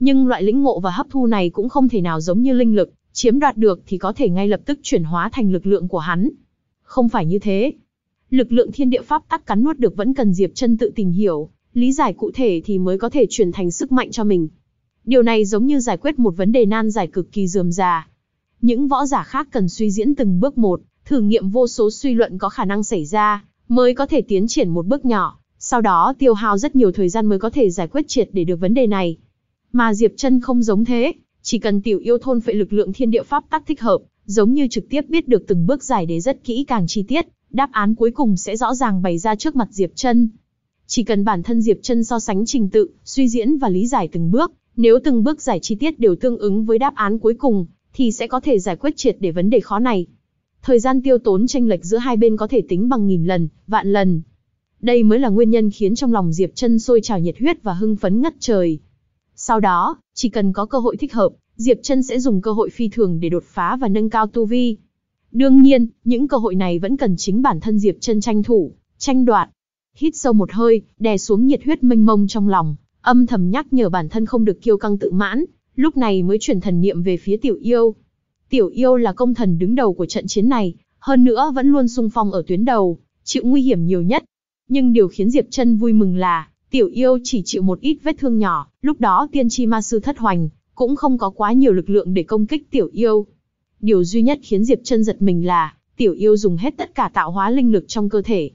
S1: Nhưng loại lĩnh ngộ và hấp thu này cũng không thể nào giống như linh lực, chiếm đoạt được thì có thể ngay lập tức chuyển hóa thành lực lượng của hắn. Không phải như thế, lực lượng thiên địa pháp tắc cắn nuốt được vẫn cần Diệp Chân tự tìm hiểu, lý giải cụ thể thì mới có thể chuyển thành sức mạnh cho mình. Điều này giống như giải quyết một vấn đề nan giải cực kỳ dườm già. Những võ giả khác cần suy diễn từng bước một, thử nghiệm vô số suy luận có khả năng xảy ra, mới có thể tiến triển một bước nhỏ, sau đó tiêu hao rất nhiều thời gian mới có thể giải quyết triệt để được vấn đề này. Mà Diệp Chân không giống thế, chỉ cần tiểu yêu thôn phệ lực lượng thiên địa pháp tắc thích hợp, giống như trực tiếp biết được từng bước giải đế rất kỹ càng chi tiết, đáp án cuối cùng sẽ rõ ràng bày ra trước mặt Diệp Trân. Chỉ cần bản thân Diệp Trân so sánh trình tự, suy diễn và lý giải từng bước, nếu từng bước giải chi tiết đều tương ứng với đáp án cuối cùng, thì sẽ có thể giải quyết triệt để vấn đề khó này. Thời gian tiêu tốn tranh lệch giữa hai bên có thể tính bằng nghìn lần, vạn lần. Đây mới là nguyên nhân khiến trong lòng Diệp Trân sôi trào nhiệt huyết và hưng phấn ngất trời. Sau đó, chỉ cần có cơ hội thích hợp, Diệp Trân sẽ dùng cơ hội phi thường để đột phá và nâng cao tu vi. Đương nhiên, những cơ hội này vẫn cần chính bản thân Diệp Trân tranh thủ, tranh đoạt. Hít sâu một hơi, đè xuống nhiệt huyết mênh mông trong lòng, âm thầm nhắc nhở bản thân không được kiêu căng tự mãn, lúc này mới chuyển thần niệm về phía Tiểu Yêu. Tiểu Yêu là công thần đứng đầu của trận chiến này, hơn nữa vẫn luôn sung phong ở tuyến đầu, chịu nguy hiểm nhiều nhất. Nhưng điều khiến Diệp Trân vui mừng là, Tiểu Yêu chỉ chịu một ít vết thương nhỏ, lúc đó Tiên Chi Ma sư thất hoành cũng không có quá nhiều lực lượng để công kích Tiểu Yêu. Điều duy nhất khiến Diệp Chân giật mình là, tiểu yêu dùng hết tất cả tạo hóa linh lực trong cơ thể.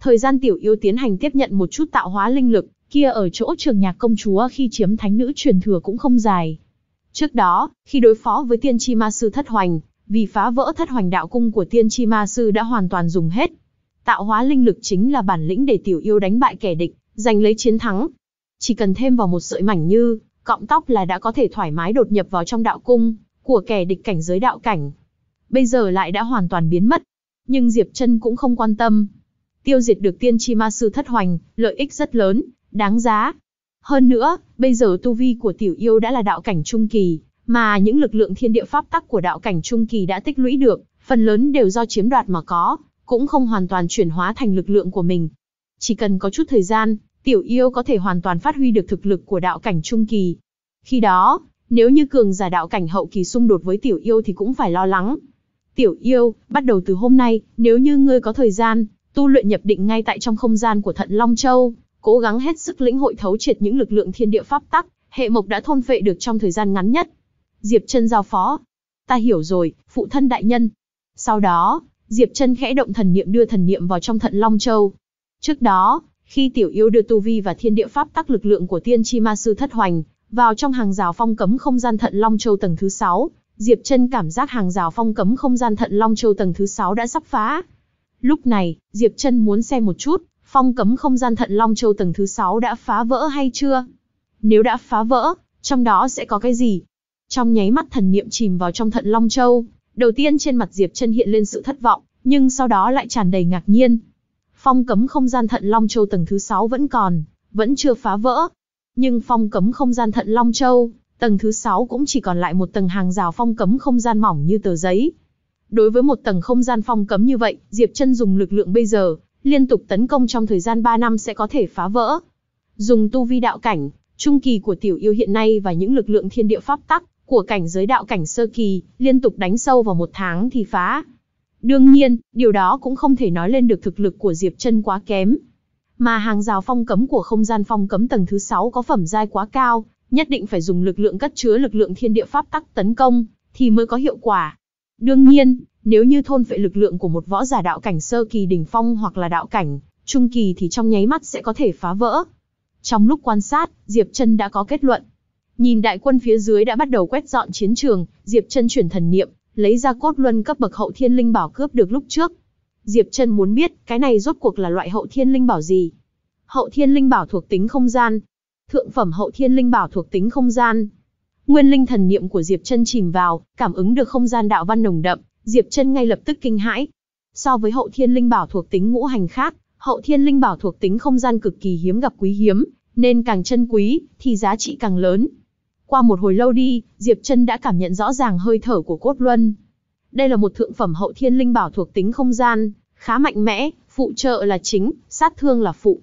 S1: Thời gian tiểu yêu tiến hành tiếp nhận một chút tạo hóa linh lực, kia ở chỗ trường nhạc công chúa khi chiếm thánh nữ truyền thừa cũng không dài. Trước đó, khi đối phó với tiên tri ma sư thất hoành, vì phá vỡ thất hoành đạo cung của tiên tri ma sư đã hoàn toàn dùng hết. Tạo hóa linh lực chính là bản lĩnh để tiểu yêu đánh bại kẻ địch, giành lấy chiến thắng. Chỉ cần thêm vào một sợi mảnh như, cọng tóc là đã có thể thoải mái đột nhập vào trong đạo cung, của kẻ địch cảnh giới đạo cảnh. Bây giờ lại đã hoàn toàn biến mất. Nhưng Diệp Trân cũng không quan tâm. Tiêu diệt được tiên tri ma sư thất hoành, lợi ích rất lớn, đáng giá. Hơn nữa, bây giờ tu vi của tiểu yêu đã là đạo cảnh trung kỳ, mà những lực lượng thiên địa pháp tắc của đạo cảnh trung kỳ đã tích lũy được, phần lớn đều do chiếm đoạt mà có, cũng không hoàn toàn chuyển hóa thành lực lượng của mình. Chỉ cần có chút thời gian, tiểu yêu có thể hoàn toàn phát huy được thực lực của đạo cảnh trung kỳ. Khi đó, nếu như cường giả đạo cảnh hậu kỳ xung đột với tiểu yêu thì cũng phải lo lắng. Tiểu yêu, bắt đầu từ hôm nay, nếu như ngươi có thời gian, tu luyện nhập định ngay tại trong không gian của thận Long Châu, cố gắng hết sức lĩnh hội thấu triệt những lực lượng thiên địa pháp tắc, hệ mộc đã thôn phệ được trong thời gian ngắn nhất. Diệp chân giao phó. Ta hiểu rồi, phụ thân đại nhân. Sau đó, Diệp chân khẽ động thần niệm đưa thần niệm vào trong thận Long Châu. Trước đó, khi tiểu yêu đưa tu vi và thiên địa pháp tắc lực lượng của tiên tri ma sư thất hoành vào trong hàng rào phong cấm không gian Thận Long Châu tầng thứ sáu, Diệp Chân cảm giác hàng rào phong cấm không gian Thận Long Châu tầng thứ sáu đã sắp phá. Lúc này, Diệp Chân muốn xem một chút, phong cấm không gian Thận Long Châu tầng thứ sáu đã phá vỡ hay chưa. Nếu đã phá vỡ, trong đó sẽ có cái gì? Trong nháy mắt thần niệm chìm vào trong Thận Long Châu, đầu tiên trên mặt Diệp Chân hiện lên sự thất vọng, nhưng sau đó lại tràn đầy ngạc nhiên. Phong cấm không gian Thận Long Châu tầng thứ sáu vẫn còn, vẫn chưa phá vỡ, nhưng phong cấm không gian thận Long Châu, tầng thứ 6 cũng chỉ còn lại một tầng hàng rào phong cấm không gian mỏng như tờ giấy. Đối với một tầng không gian phong cấm như vậy, Diệp Chân dùng lực lượng bây giờ, liên tục tấn công trong thời gian 3 năm sẽ có thể phá vỡ. Dùng tu vi đạo cảnh, trung kỳ của tiểu yêu hiện nay và những lực lượng thiên địa pháp tắc của cảnh giới đạo cảnh sơ kỳ, liên tục đánh sâu vào một tháng thì phá. Đương nhiên, điều đó cũng không thể nói lên được thực lực của Diệp Chân quá kém, mà hàng rào phong cấm của không gian phong cấm tầng thứ 6 có phẩm giai quá cao, nhất định phải dùng lực lượng cất chứa lực lượng thiên địa pháp tắc tấn công, thì mới có hiệu quả. Đương nhiên, nếu như thôn phệ lực lượng của một võ giả đạo cảnh sơ kỳ đỉnh phong hoặc là đạo cảnh, trung kỳ thì trong nháy mắt sẽ có thể phá vỡ. Trong lúc quan sát, Diệp Trân đã có kết luận. Nhìn đại quân phía dưới đã bắt đầu quét dọn chiến trường, Diệp Trân chuyển thần niệm, lấy ra cốt luân cấp bậc hậu thiên linh bảo cướp được lúc trước, Diệp Trân muốn biết, cái này rốt cuộc là loại hậu thiên linh bảo gì? Hậu thiên linh bảo thuộc tính không gian. Thượng phẩm hậu thiên linh bảo thuộc tính không gian. Nguyên linh thần niệm của Diệp Trân chìm vào, cảm ứng được không gian đạo văn nồng đậm, Diệp Trân ngay lập tức kinh hãi. So với hậu thiên linh bảo thuộc tính ngũ hành khác, hậu thiên linh bảo thuộc tính không gian cực kỳ hiếm gặp quý hiếm, nên càng chân quý thì giá trị càng lớn. Qua một hồi lâu đi, Diệp Trân đã cảm nhận rõ ràng hơi thở của cốt luân. Đây là một thượng phẩm hậu thiên linh bảo thuộc tính không gian, khá mạnh mẽ, phụ trợ là chính, sát thương là phụ.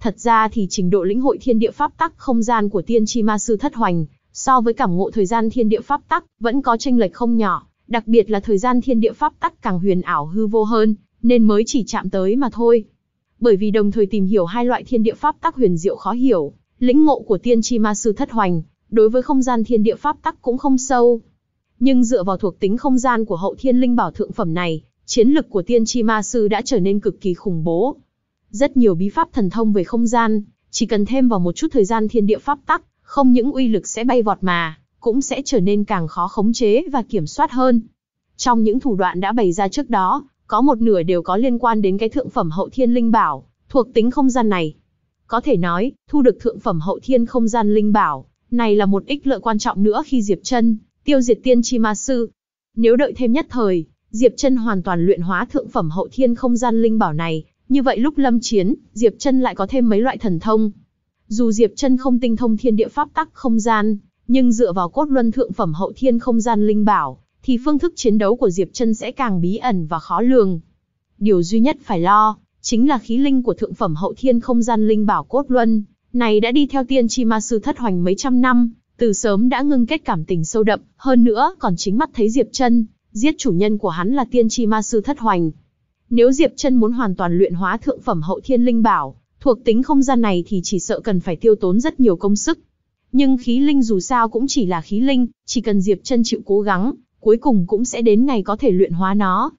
S1: Thật ra thì trình độ lĩnh hội thiên địa pháp tắc không gian của tiên tri ma sư thất hoành, so với cảm ngộ thời gian thiên địa pháp tắc, vẫn có tranh lệch không nhỏ, đặc biệt là thời gian thiên địa pháp tắc càng huyền ảo hư vô hơn, nên mới chỉ chạm tới mà thôi. Bởi vì đồng thời tìm hiểu hai loại thiên địa pháp tắc huyền diệu khó hiểu, lĩnh ngộ của tiên tri ma sư thất hoành, đối với không gian thiên địa pháp tắc cũng không sâu, nhưng dựa vào thuộc tính không gian của hậu thiên linh bảo thượng phẩm này, chiến lực của tiên tri ma sư đã trở nên cực kỳ khủng bố. Rất nhiều bí pháp thần thông về không gian, chỉ cần thêm vào một chút thời gian thiên địa pháp tắc, không những uy lực sẽ bay vọt mà, cũng sẽ trở nên càng khó khống chế và kiểm soát hơn. Trong những thủ đoạn đã bày ra trước đó, có một nửa đều có liên quan đến cái thượng phẩm hậu thiên linh bảo, thuộc tính không gian này. Có thể nói, thu được thượng phẩm hậu thiên không gian linh bảo, này là một ích lợi quan trọng nữa khi Diệp Chân tiêu diệt tiên chi ma sư. Nếu đợi thêm nhất thời, Diệp Chân hoàn toàn luyện hóa thượng phẩm hậu thiên không gian linh bảo này, như vậy lúc lâm chiến, Diệp Chân lại có thêm mấy loại thần thông. Dù Diệp Chân không tinh thông thiên địa pháp tắc không gian, nhưng dựa vào cốt luân thượng phẩm hậu thiên không gian linh bảo, thì phương thức chiến đấu của Diệp Chân sẽ càng bí ẩn và khó lường. Điều duy nhất phải lo chính là khí linh của thượng phẩm hậu thiên không gian linh bảo cốt luân, này đã đi theo tiên chi ma sư thất hoành mấy trăm năm, từ sớm đã ngưng kết cảm tình sâu đậm, hơn nữa còn chính mắt thấy Diệp Chân giết chủ nhân của hắn là tiên tri ma sư thất hoành. Nếu Diệp Chân muốn hoàn toàn luyện hóa thượng phẩm hậu thiên linh bảo, thuộc tính không gian này thì chỉ sợ cần phải tiêu tốn rất nhiều công sức. Nhưng khí linh dù sao cũng chỉ là khí linh, chỉ cần Diệp Chân chịu cố gắng, cuối cùng cũng sẽ đến ngày có thể luyện hóa nó.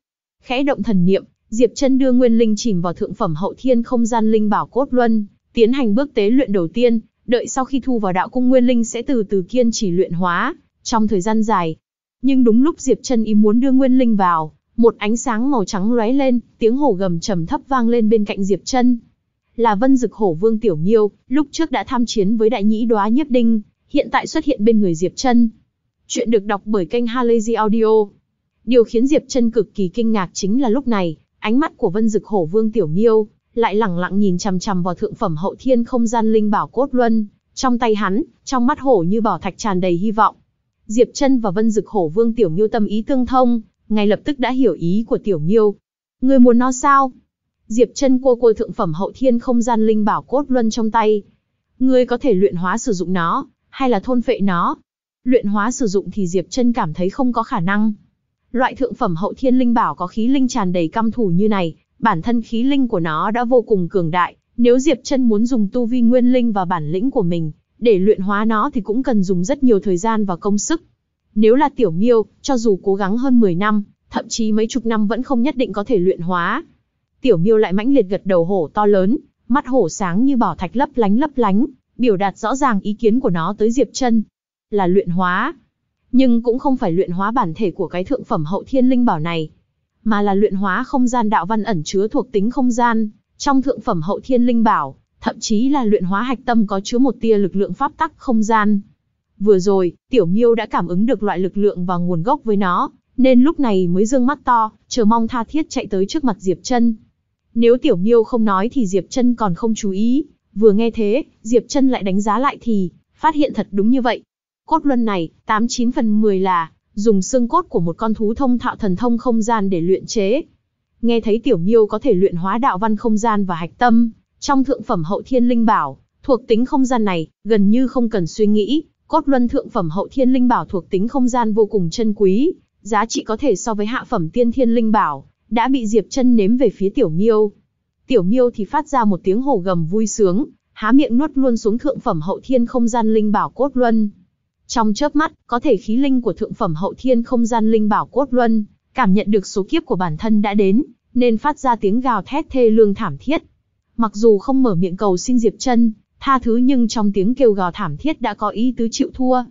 S1: Khẽ động thần niệm, Diệp Chân đưa Nguyên Linh chìm vào thượng phẩm hậu thiên không gian linh bảo cốt luân, tiến hành bước tế luyện đầu tiên, đợi sau khi thu vào đạo cung nguyên linh sẽ từ từ kiên trì luyện hóa, trong thời gian dài. Nhưng đúng lúc Diệp Chân ý muốn đưa nguyên linh vào, một ánh sáng màu trắng lóe lên, tiếng hổ gầm trầm thấp vang lên bên cạnh Diệp Chân. Là Vân Dực Hổ Vương Tiểu Miêu, lúc trước đã tham chiến với Đại Nhĩ Đóa Nhiếp Đinh, hiện tại xuất hiện bên người Diệp Chân. Chuyện được đọc bởi kênh Halazy Audio. Điều khiến Diệp Chân cực kỳ kinh ngạc chính là lúc này, ánh mắt của Vân Dực Hổ Vương Tiểu Miêu lại lẳng lặng nhìn chằm chằm vào thượng phẩm hậu thiên không gian linh bảo cốt luân, trong tay hắn, trong mắt hổ như bảo thạch tràn đầy hy vọng. Diệp Chân và Vân Dực Hổ Vương Tiểu Miêu tâm ý tương thông, ngay lập tức đã hiểu ý của Tiểu Miêu. Người muốn nó sao? Diệp Chân cô cô thượng phẩm hậu thiên không gian linh bảo cốt luân trong tay. Ngươi có thể luyện hóa sử dụng nó, hay là thôn phệ nó? Luyện hóa sử dụng thì Diệp Chân cảm thấy không có khả năng. Loại thượng phẩm hậu thiên linh bảo có khí linh tràn đầy căm thù như này, bản thân khí linh của nó đã vô cùng cường đại, nếu Diệp Chân muốn dùng tu vi nguyên linh và bản lĩnh của mình để luyện hóa nó thì cũng cần dùng rất nhiều thời gian và công sức. Nếu là Tiểu Miêu, cho dù cố gắng hơn 10 năm, thậm chí mấy chục năm vẫn không nhất định có thể luyện hóa. Tiểu Miêu lại mãnh liệt gật đầu hổ to lớn, mắt hổ sáng như bảo thạch lấp lánh lấp lánh, biểu đạt rõ ràng ý kiến của nó tới Diệp Chân, là luyện hóa, nhưng cũng không phải luyện hóa bản thể của cái thượng phẩm hậu thiên linh bảo này, mà là luyện hóa không gian đạo văn ẩn chứa thuộc tính không gian, trong thượng phẩm hậu thiên linh bảo, thậm chí là luyện hóa hạch tâm có chứa một tia lực lượng pháp tắc không gian. Vừa rồi, Tiểu Miêu đã cảm ứng được loại lực lượng và nguồn gốc với nó, nên lúc này mới dương mắt to, chờ mong tha thiết chạy tới trước mặt Diệp Chân. Nếu Tiểu Miêu không nói thì Diệp Chân còn không chú ý, vừa nghe thế, Diệp Chân lại đánh giá lại thì phát hiện thật đúng như vậy. Cốt luân này, tám chín phần mười là dùng xương cốt của một con thú thông thạo thần thông không gian để luyện chế. Nghe thấy tiểu miêu có thể luyện hóa đạo văn không gian và hạch tâm, trong thượng phẩm hậu thiên linh bảo, thuộc tính không gian này, gần như không cần suy nghĩ, cốt luân thượng phẩm hậu thiên linh bảo thuộc tính không gian vô cùng chân quý, giá trị có thể so với hạ phẩm tiên thiên linh bảo, đã bị Diệp chân nếm về phía tiểu miêu. Tiểu miêu thì phát ra một tiếng hổ gầm vui sướng, há miệng nuốt luôn xuống thượng phẩm hậu thiên không gian linh bảo cốt luân. Trong chớp mắt, có thể khí linh của thượng phẩm hậu thiên không gian linh bảo cốt luân, cảm nhận được số kiếp của bản thân đã đến, nên phát ra tiếng gào thét thê lương thảm thiết. Mặc dù không mở miệng cầu xin Diệp Chân tha thứ nhưng trong tiếng kêu gào thảm thiết đã có ý tứ chịu thua.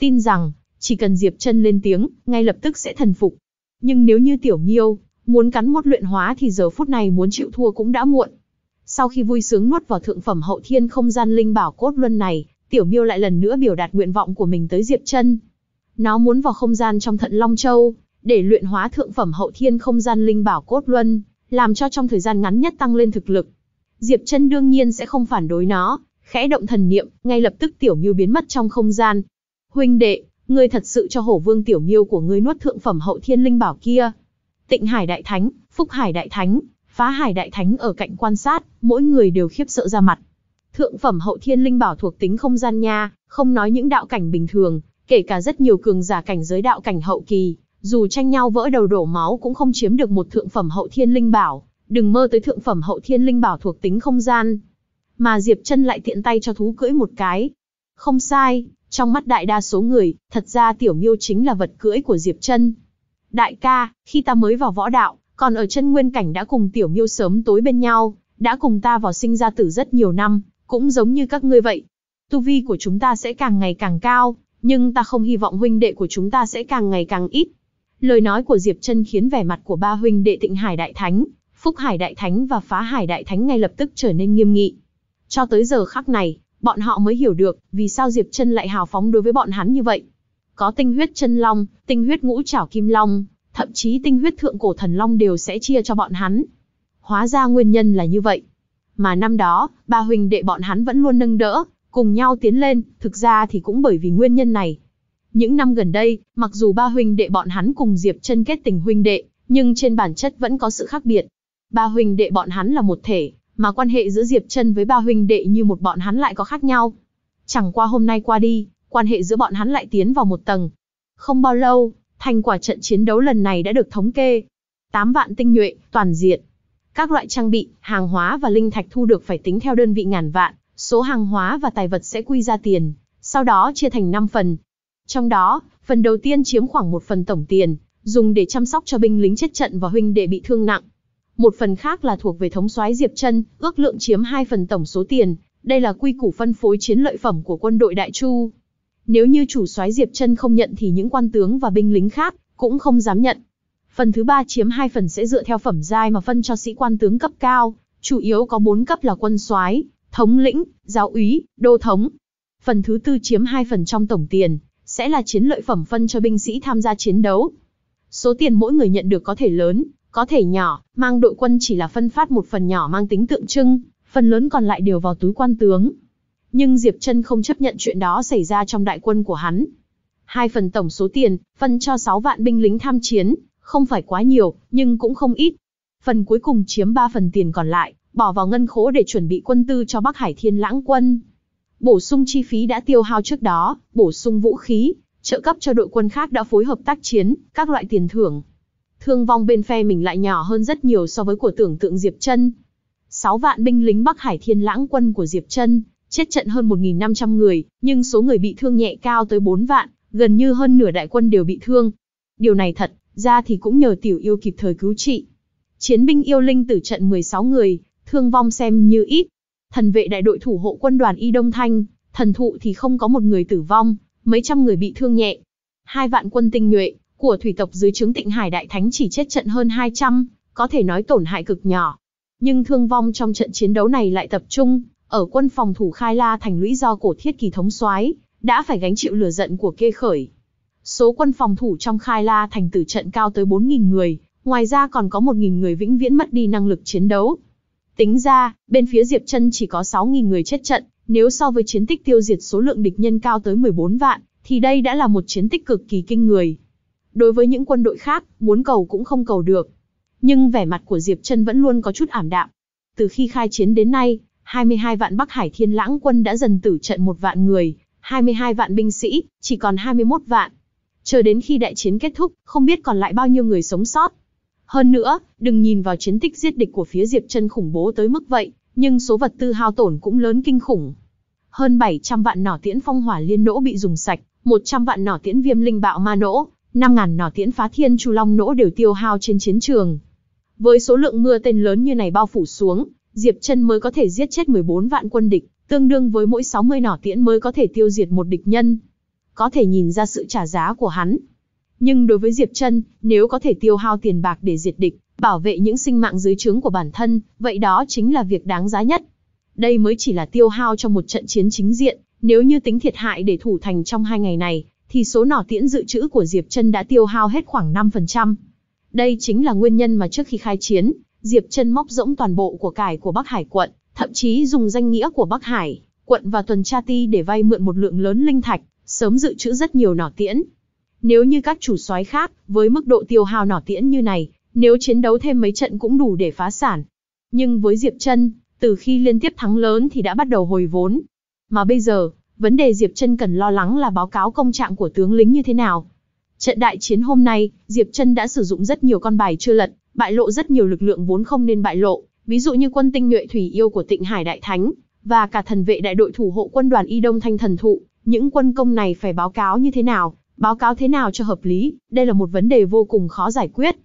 S1: Tin rằng, chỉ cần Diệp Chân lên tiếng, ngay lập tức sẽ thần phục. Nhưng nếu như Tiểu Miêu muốn cắn một luyện hóa thì giờ phút này muốn chịu thua cũng đã muộn. Sau khi vui sướng nuốt vào thượng phẩm hậu thiên không gian linh bảo cốt luân này, Tiểu Miêu lại lần nữa biểu đạt nguyện vọng của mình tới Diệp Chân. Nó muốn vào không gian trong Thận Long Châu, để luyện hóa thượng phẩm hậu thiên không gian linh bảo cốt luân, làm cho trong thời gian ngắn nhất tăng lên thực lực. Diệp Chân đương nhiên sẽ không phản đối nó, khẽ động thần niệm, ngay lập tức Tiểu Miêu biến mất trong không gian. Huynh đệ, ngươi thật sự cho Hổ Vương Tiểu Miêu của ngươi nuốt thượng phẩm hậu thiên linh bảo kia? Tịnh Hải Đại Thánh, Phúc Hải Đại Thánh, Phá Hải Đại Thánh ở cạnh quan sát, mỗi người đều khiếp sợ ra mặt. Thượng phẩm hậu thiên linh bảo thuộc tính không gian nha, không nói những đạo cảnh bình thường, kể cả rất nhiều cường giả cảnh giới đạo cảnh hậu kỳ, dù tranh nhau vỡ đầu đổ máu cũng không chiếm được một thượng phẩm hậu thiên linh bảo, đừng mơ tới thượng phẩm hậu thiên linh bảo thuộc tính không gian. Mà Diệp Chân lại tiện tay cho thú cưỡi một cái. Không sai, trong mắt đại đa số người, thật ra tiểu miêu chính là vật cưỡi của Diệp Chân. Đại ca, khi ta mới vào võ đạo, còn ở chân nguyên cảnh đã cùng tiểu miêu sớm tối bên nhau, đã cùng ta vào sinh ra tử rất nhiều năm, cũng giống như các ngươi vậy. Tu vi của chúng ta sẽ càng ngày càng cao, nhưng ta không hy vọng huynh đệ của chúng ta sẽ càng ngày càng ít. Lời nói của Diệp Trân khiến vẻ mặt của ba huynh đệ Tịnh Hải Đại Thánh, Phúc Hải Đại Thánh và Phá Hải Đại Thánh ngay lập tức trở nên nghiêm nghị. Cho tới giờ khắc này, bọn họ mới hiểu được vì sao Diệp Trân lại hào phóng đối với bọn hắn như vậy. Có tinh huyết chân long, tinh huyết ngũ trảo kim long, thậm chí tinh huyết thượng cổ thần long đều sẽ chia cho bọn hắn. Hóa ra nguyên nhân là như vậy mà năm đó, ba huynh đệ bọn hắn vẫn luôn nâng đỡ, cùng nhau tiến lên, thực ra thì cũng bởi vì nguyên nhân này. Những năm gần đây, mặc dù ba huynh đệ bọn hắn cùng Diệp Chân kết tình huynh đệ, nhưng trên bản chất vẫn có sự khác biệt. Ba huynh đệ bọn hắn là một thể, mà quan hệ giữa Diệp Chân với ba huynh đệ như một bọn hắn lại có khác nhau. Chẳng qua hôm nay qua đi, quan hệ giữa bọn hắn lại tiến vào một tầng. Không bao lâu, thành quả trận chiến đấu lần này đã được thống kê. tám vạn tinh nhuệ, toàn diện, các loại trang bị, hàng hóa và linh thạch thu được phải tính theo đơn vị ngàn vạn, số hàng hóa và tài vật sẽ quy ra tiền, sau đó chia thành 5 phần. Trong đó, phần đầu tiên chiếm khoảng một phần tổng tiền, dùng để chăm sóc cho binh lính chết trận và huynh đệ bị thương nặng. Một phần khác là thuộc về thống soái Diệp Trân, ước lượng chiếm 2 phần tổng số tiền, đây là quy củ phân phối chiến lợi phẩm của quân đội Đại Chu. Nếu như chủ soái Diệp Trân không nhận thì những quan tướng và binh lính khác cũng không dám nhận. Phần thứ ba chiếm hai phần sẽ dựa theo phẩm giai mà phân cho sĩ quan tướng cấp cao, chủ yếu có bốn cấp là quân soái, thống lĩnh, giáo úy, đô thống. Phần thứ tư chiếm hai phần trong tổng tiền, sẽ là chiến lợi phẩm phân cho binh sĩ tham gia chiến đấu. Số tiền mỗi người nhận được có thể lớn, có thể nhỏ, mang đội quân chỉ là phân phát một phần nhỏ mang tính tượng trưng, phần lớn còn lại đều vào túi quan tướng. Nhưng Diệp Trân không chấp nhận chuyện đó xảy ra trong đại quân của hắn. Hai phần tổng số tiền, phân cho 6 vạn binh lính tham chiến, không phải quá nhiều, nhưng cũng không ít. Phần cuối cùng chiếm 3 phần tiền còn lại, bỏ vào ngân khố để chuẩn bị quân tư cho Bắc Hải Thiên Lãng quân. Bổ sung chi phí đã tiêu hao trước đó, bổ sung vũ khí, trợ cấp cho đội quân khác đã phối hợp tác chiến, các loại tiền thưởng. Thương vong bên phe mình lại nhỏ hơn rất nhiều so với của tưởng tượng Diệp Trân 6 vạn binh lính Bắc Hải Thiên Lãng quân của Diệp Trân chết trận hơn 1500 người, nhưng số người bị thương nhẹ cao tới 4 vạn, gần như hơn nửa đại quân đều bị thương. Điều này thật ra thì cũng nhờ tiểu yêu kịp thời cứu trị. Chiến binh yêu linh tử trận 16 người, thương vong xem như ít. Thần vệ đại đội thủ hộ quân đoàn Y Đông Thanh, thần thụ thì không có một người tử vong, mấy trăm người bị thương nhẹ. Hai vạn quân tinh nhuệ của thủy tộc dưới trướng Tịnh Hải Đại Thánh chỉ chết trận hơn 200, có thể nói tổn hại cực nhỏ. Nhưng thương vong trong trận chiến đấu này lại tập trung ở quân phòng thủ Khai La thành lũy do cổ thiết kỳ thống soái đã phải gánh chịu lửa giận của kê khởi. Số quân phòng thủ trong Khai La thành tử trận cao tới 4.000 người, ngoài ra còn có 1.000 người vĩnh viễn mất đi năng lực chiến đấu. Tính ra, bên phía Diệp Trân chỉ có 6.000 người chết trận, nếu so với chiến tích tiêu diệt số lượng địch nhân cao tới 14 vạn, thì đây đã là một chiến tích cực kỳ kinh người. Đối với những quân đội khác, muốn cầu cũng không cầu được. Nhưng vẻ mặt của Diệp Trân vẫn luôn có chút ảm đạm. Từ khi khai chiến đến nay, 22 vạn Bắc Hải Thiên Lãng quân đã dần tử trận một vạn người, 22 vạn binh sĩ, chỉ còn 21 vạn chờ đến khi đại chiến kết thúc, không biết còn lại bao nhiêu người sống sót. Hơn nữa, đừng nhìn vào chiến tích giết địch của phía Diệp Trân khủng bố tới mức vậy, nhưng số vật tư hao tổn cũng lớn kinh khủng. Hơn 700 vạn nỏ tiễn phong hỏa liên nỗ bị dùng sạch, 100 vạn nỏ tiễn viêm linh bạo ma nỗ, 000 nỏ tiễn phá thiên chu long nỗ đều tiêu hao trên chiến trường. Với số lượng mưa tên lớn như này bao phủ xuống, Diệp Trân mới có thể giết chết 14 vạn quân địch, tương đương với mỗi 60 nỏ tiễn mới có thể tiêu diệt một địch nhân có thể nhìn ra sự trả giá của hắn. Nhưng đối với Diệp Trân, nếu có thể tiêu hao tiền bạc để diệt địch, bảo vệ những sinh mạng dưới trướng của bản thân, vậy đó chính là việc đáng giá nhất. Đây mới chỉ là tiêu hao cho một trận chiến chính diện, nếu như tính thiệt hại để thủ thành trong hai ngày này, thì số nỏ tiễn dự trữ của Diệp Trân đã tiêu hao hết khoảng 5%. Đây chính là nguyên nhân mà trước khi khai chiến, Diệp Trân móc rỗng toàn bộ của cải của Bắc Hải quận, thậm chí dùng danh nghĩa của Bắc Hải, quận và tuần tra ti để vay mượn một lượng lớn linh thạch, sớm dự trữ rất nhiều nỏ tiễn. Nếu như các chủ soái khác, với mức độ tiêu hao nỏ tiễn như này, nếu chiến đấu thêm mấy trận cũng đủ để phá sản. Nhưng với Diệp Trân, từ khi liên tiếp thắng lớn thì đã bắt đầu hồi vốn. Mà bây giờ, vấn đề Diệp Trân cần lo lắng là báo cáo công trạng của tướng lính như thế nào. Trận đại chiến hôm nay, Diệp Trân đã sử dụng rất nhiều con bài chưa lật, bại lộ rất nhiều lực lượng vốn không nên bại lộ, ví dụ như quân tinh nhuệ thủy yêu của Tịnh Hải Đại Thánh và cả thần vệ đại đội thủ hộ quân đoàn Y Đông Thanh Thần Thụ, những quân công này phải báo cáo như thế nào, báo cáo thế nào cho hợp lý, đây là một vấn đề vô cùng khó giải quyết.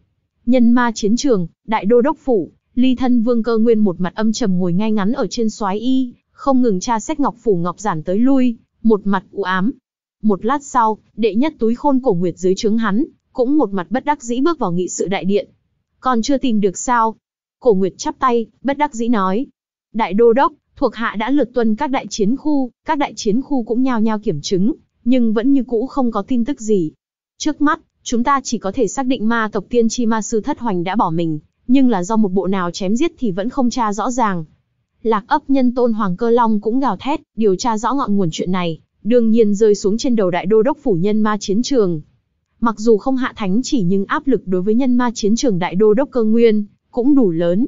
S1: Nhân ma chiến trường, đại đô đốc phủ, ly thân vương cơ nguyên một mặt âm trầm ngồi ngay ngắn ở trên soái y, không ngừng tra xét ngọc phủ ngọc giản tới lui, một mặt u ám. Một lát sau, đệ nhất túi khôn cổ nguyệt dưới trướng hắn, cũng một mặt bất đắc dĩ bước vào nghị sự đại điện. Còn chưa tìm được sao? Cổ nguyệt chắp tay, bất đắc dĩ nói. Đại đô đốc, thuộc hạ đã lược tuân các đại chiến khu, các đại chiến khu cũng nhao nhao kiểm chứng, nhưng vẫn như cũ không có tin tức gì. Trước mắt, chúng ta chỉ có thể xác định ma tộc tiên tri ma sư thất hoành đã bỏ mình, nhưng là do một bộ nào chém giết thì vẫn không tra rõ ràng. Lạc ấp nhân tôn Hoàng Cơ Long cũng gào thét, điều tra rõ ngọn nguồn chuyện này, đương nhiên rơi xuống trên đầu đại đô đốc phủ nhân ma chiến trường. Mặc dù không hạ thánh chỉ nhưng áp lực đối với nhân ma chiến trường đại đô đốc cơ nguyên, cũng đủ lớn,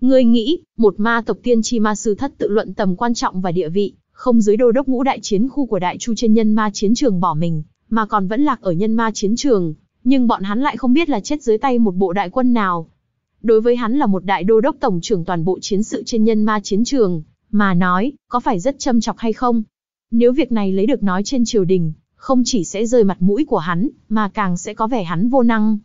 S1: Ngươi nghĩ, một ma tộc tiên tri ma sư thất tự luận tầm quan trọng và địa vị, không dưới đô đốc ngũ đại chiến khu của đại chu trên nhân ma chiến trường bỏ mình, mà còn vẫn lạc ở nhân ma chiến trường, nhưng bọn hắn lại không biết là chết dưới tay một bộ đại quân nào. Đối với hắn là một đại đô đốc tổng trưởng toàn bộ chiến sự trên nhân ma chiến trường, mà nói, có phải rất châm chọc hay không? Nếu việc này lấy được nói trên triều đình, không chỉ sẽ rơi mặt mũi của hắn, mà càng sẽ có vẻ hắn vô năng.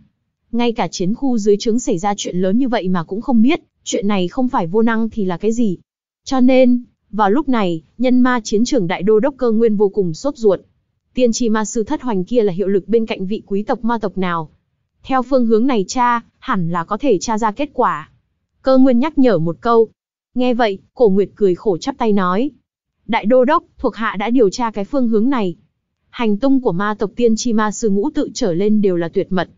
S1: Ngay cả chiến khu dưới trướng xảy ra chuyện lớn như vậy mà cũng không biết, Chuyện này không phải vô năng thì là cái gì? Cho nên, vào lúc này, nhân ma chiến trường đại đô đốc cơ nguyên vô cùng sốt ruột. Tiên tri ma sư thất hoành kia là hiệu lực bên cạnh vị quý tộc ma tộc nào? Theo phương hướng này cha, hẳn là có thể tra ra kết quả. Cơ nguyên nhắc nhở một câu. Nghe vậy, cổ nguyệt cười khổ chắp tay nói. Đại đô đốc, thuộc hạ đã điều tra cái phương hướng này. Hành tung của ma tộc tiên tri ma sư ngũ tự trở lên đều là tuyệt mật.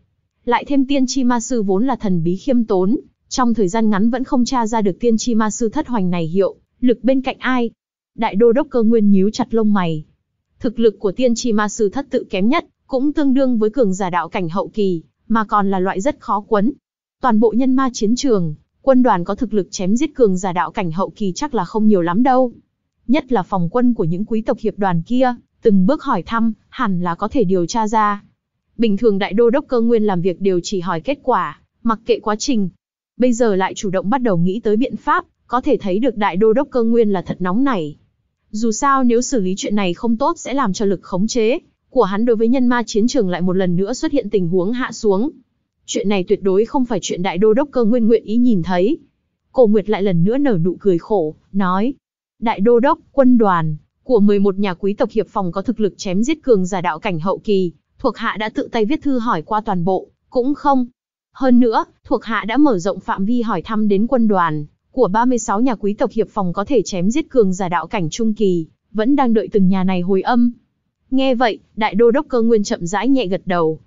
S1: Lại thêm tiên tri ma sư vốn là thần bí khiêm tốn, trong thời gian ngắn vẫn không tra ra được tiên tri ma sư thất hoành này hiệu, lực bên cạnh ai. Đại đô đốc cơ nguyên nhíu chặt lông mày. Thực lực của tiên tri ma sư thất tự kém nhất, cũng tương đương với cường giả đạo cảnh hậu kỳ, mà còn là loại rất khó quấn. Toàn bộ nhân ma chiến trường, quân đoàn có thực lực chém giết cường giả đạo cảnh hậu kỳ chắc là không nhiều lắm đâu. Nhất là phòng quân của những quý tộc hiệp đoàn kia, từng bước hỏi thăm, hẳn là có thể điều tra ra. Bình thường đại đô đốc cơ nguyên làm việc đều chỉ hỏi kết quả, mặc kệ quá trình, bây giờ lại chủ động bắt đầu nghĩ tới biện pháp, có thể thấy được đại đô đốc cơ nguyên là thật nóng này. Dù sao nếu xử lý chuyện này không tốt sẽ làm cho lực khống chế của hắn đối với nhân ma chiến trường lại một lần nữa xuất hiện tình huống hạ xuống. Chuyện này tuyệt đối không phải chuyện đại đô đốc cơ nguyên nguyện ý nhìn thấy. Cổ Nguyệt lại lần nữa nở nụ cười khổ, nói. Đại đô đốc, quân đoàn, của 11 nhà quý tộc hiệp phòng có thực lực chém giết cường giả đạo cảnh hậu kỳ, thuộc hạ đã tự tay viết thư hỏi qua toàn bộ, cũng không, hơn nữa, thuộc hạ đã mở rộng phạm vi hỏi thăm đến quân đoàn của 36 nhà quý tộc hiệp phòng có thể chém giết cường giả đạo cảnh trung kỳ, vẫn đang đợi từng nhà này hồi âm. Nghe vậy, đại đô đốc cơ nguyên chậm rãi nhẹ gật đầu.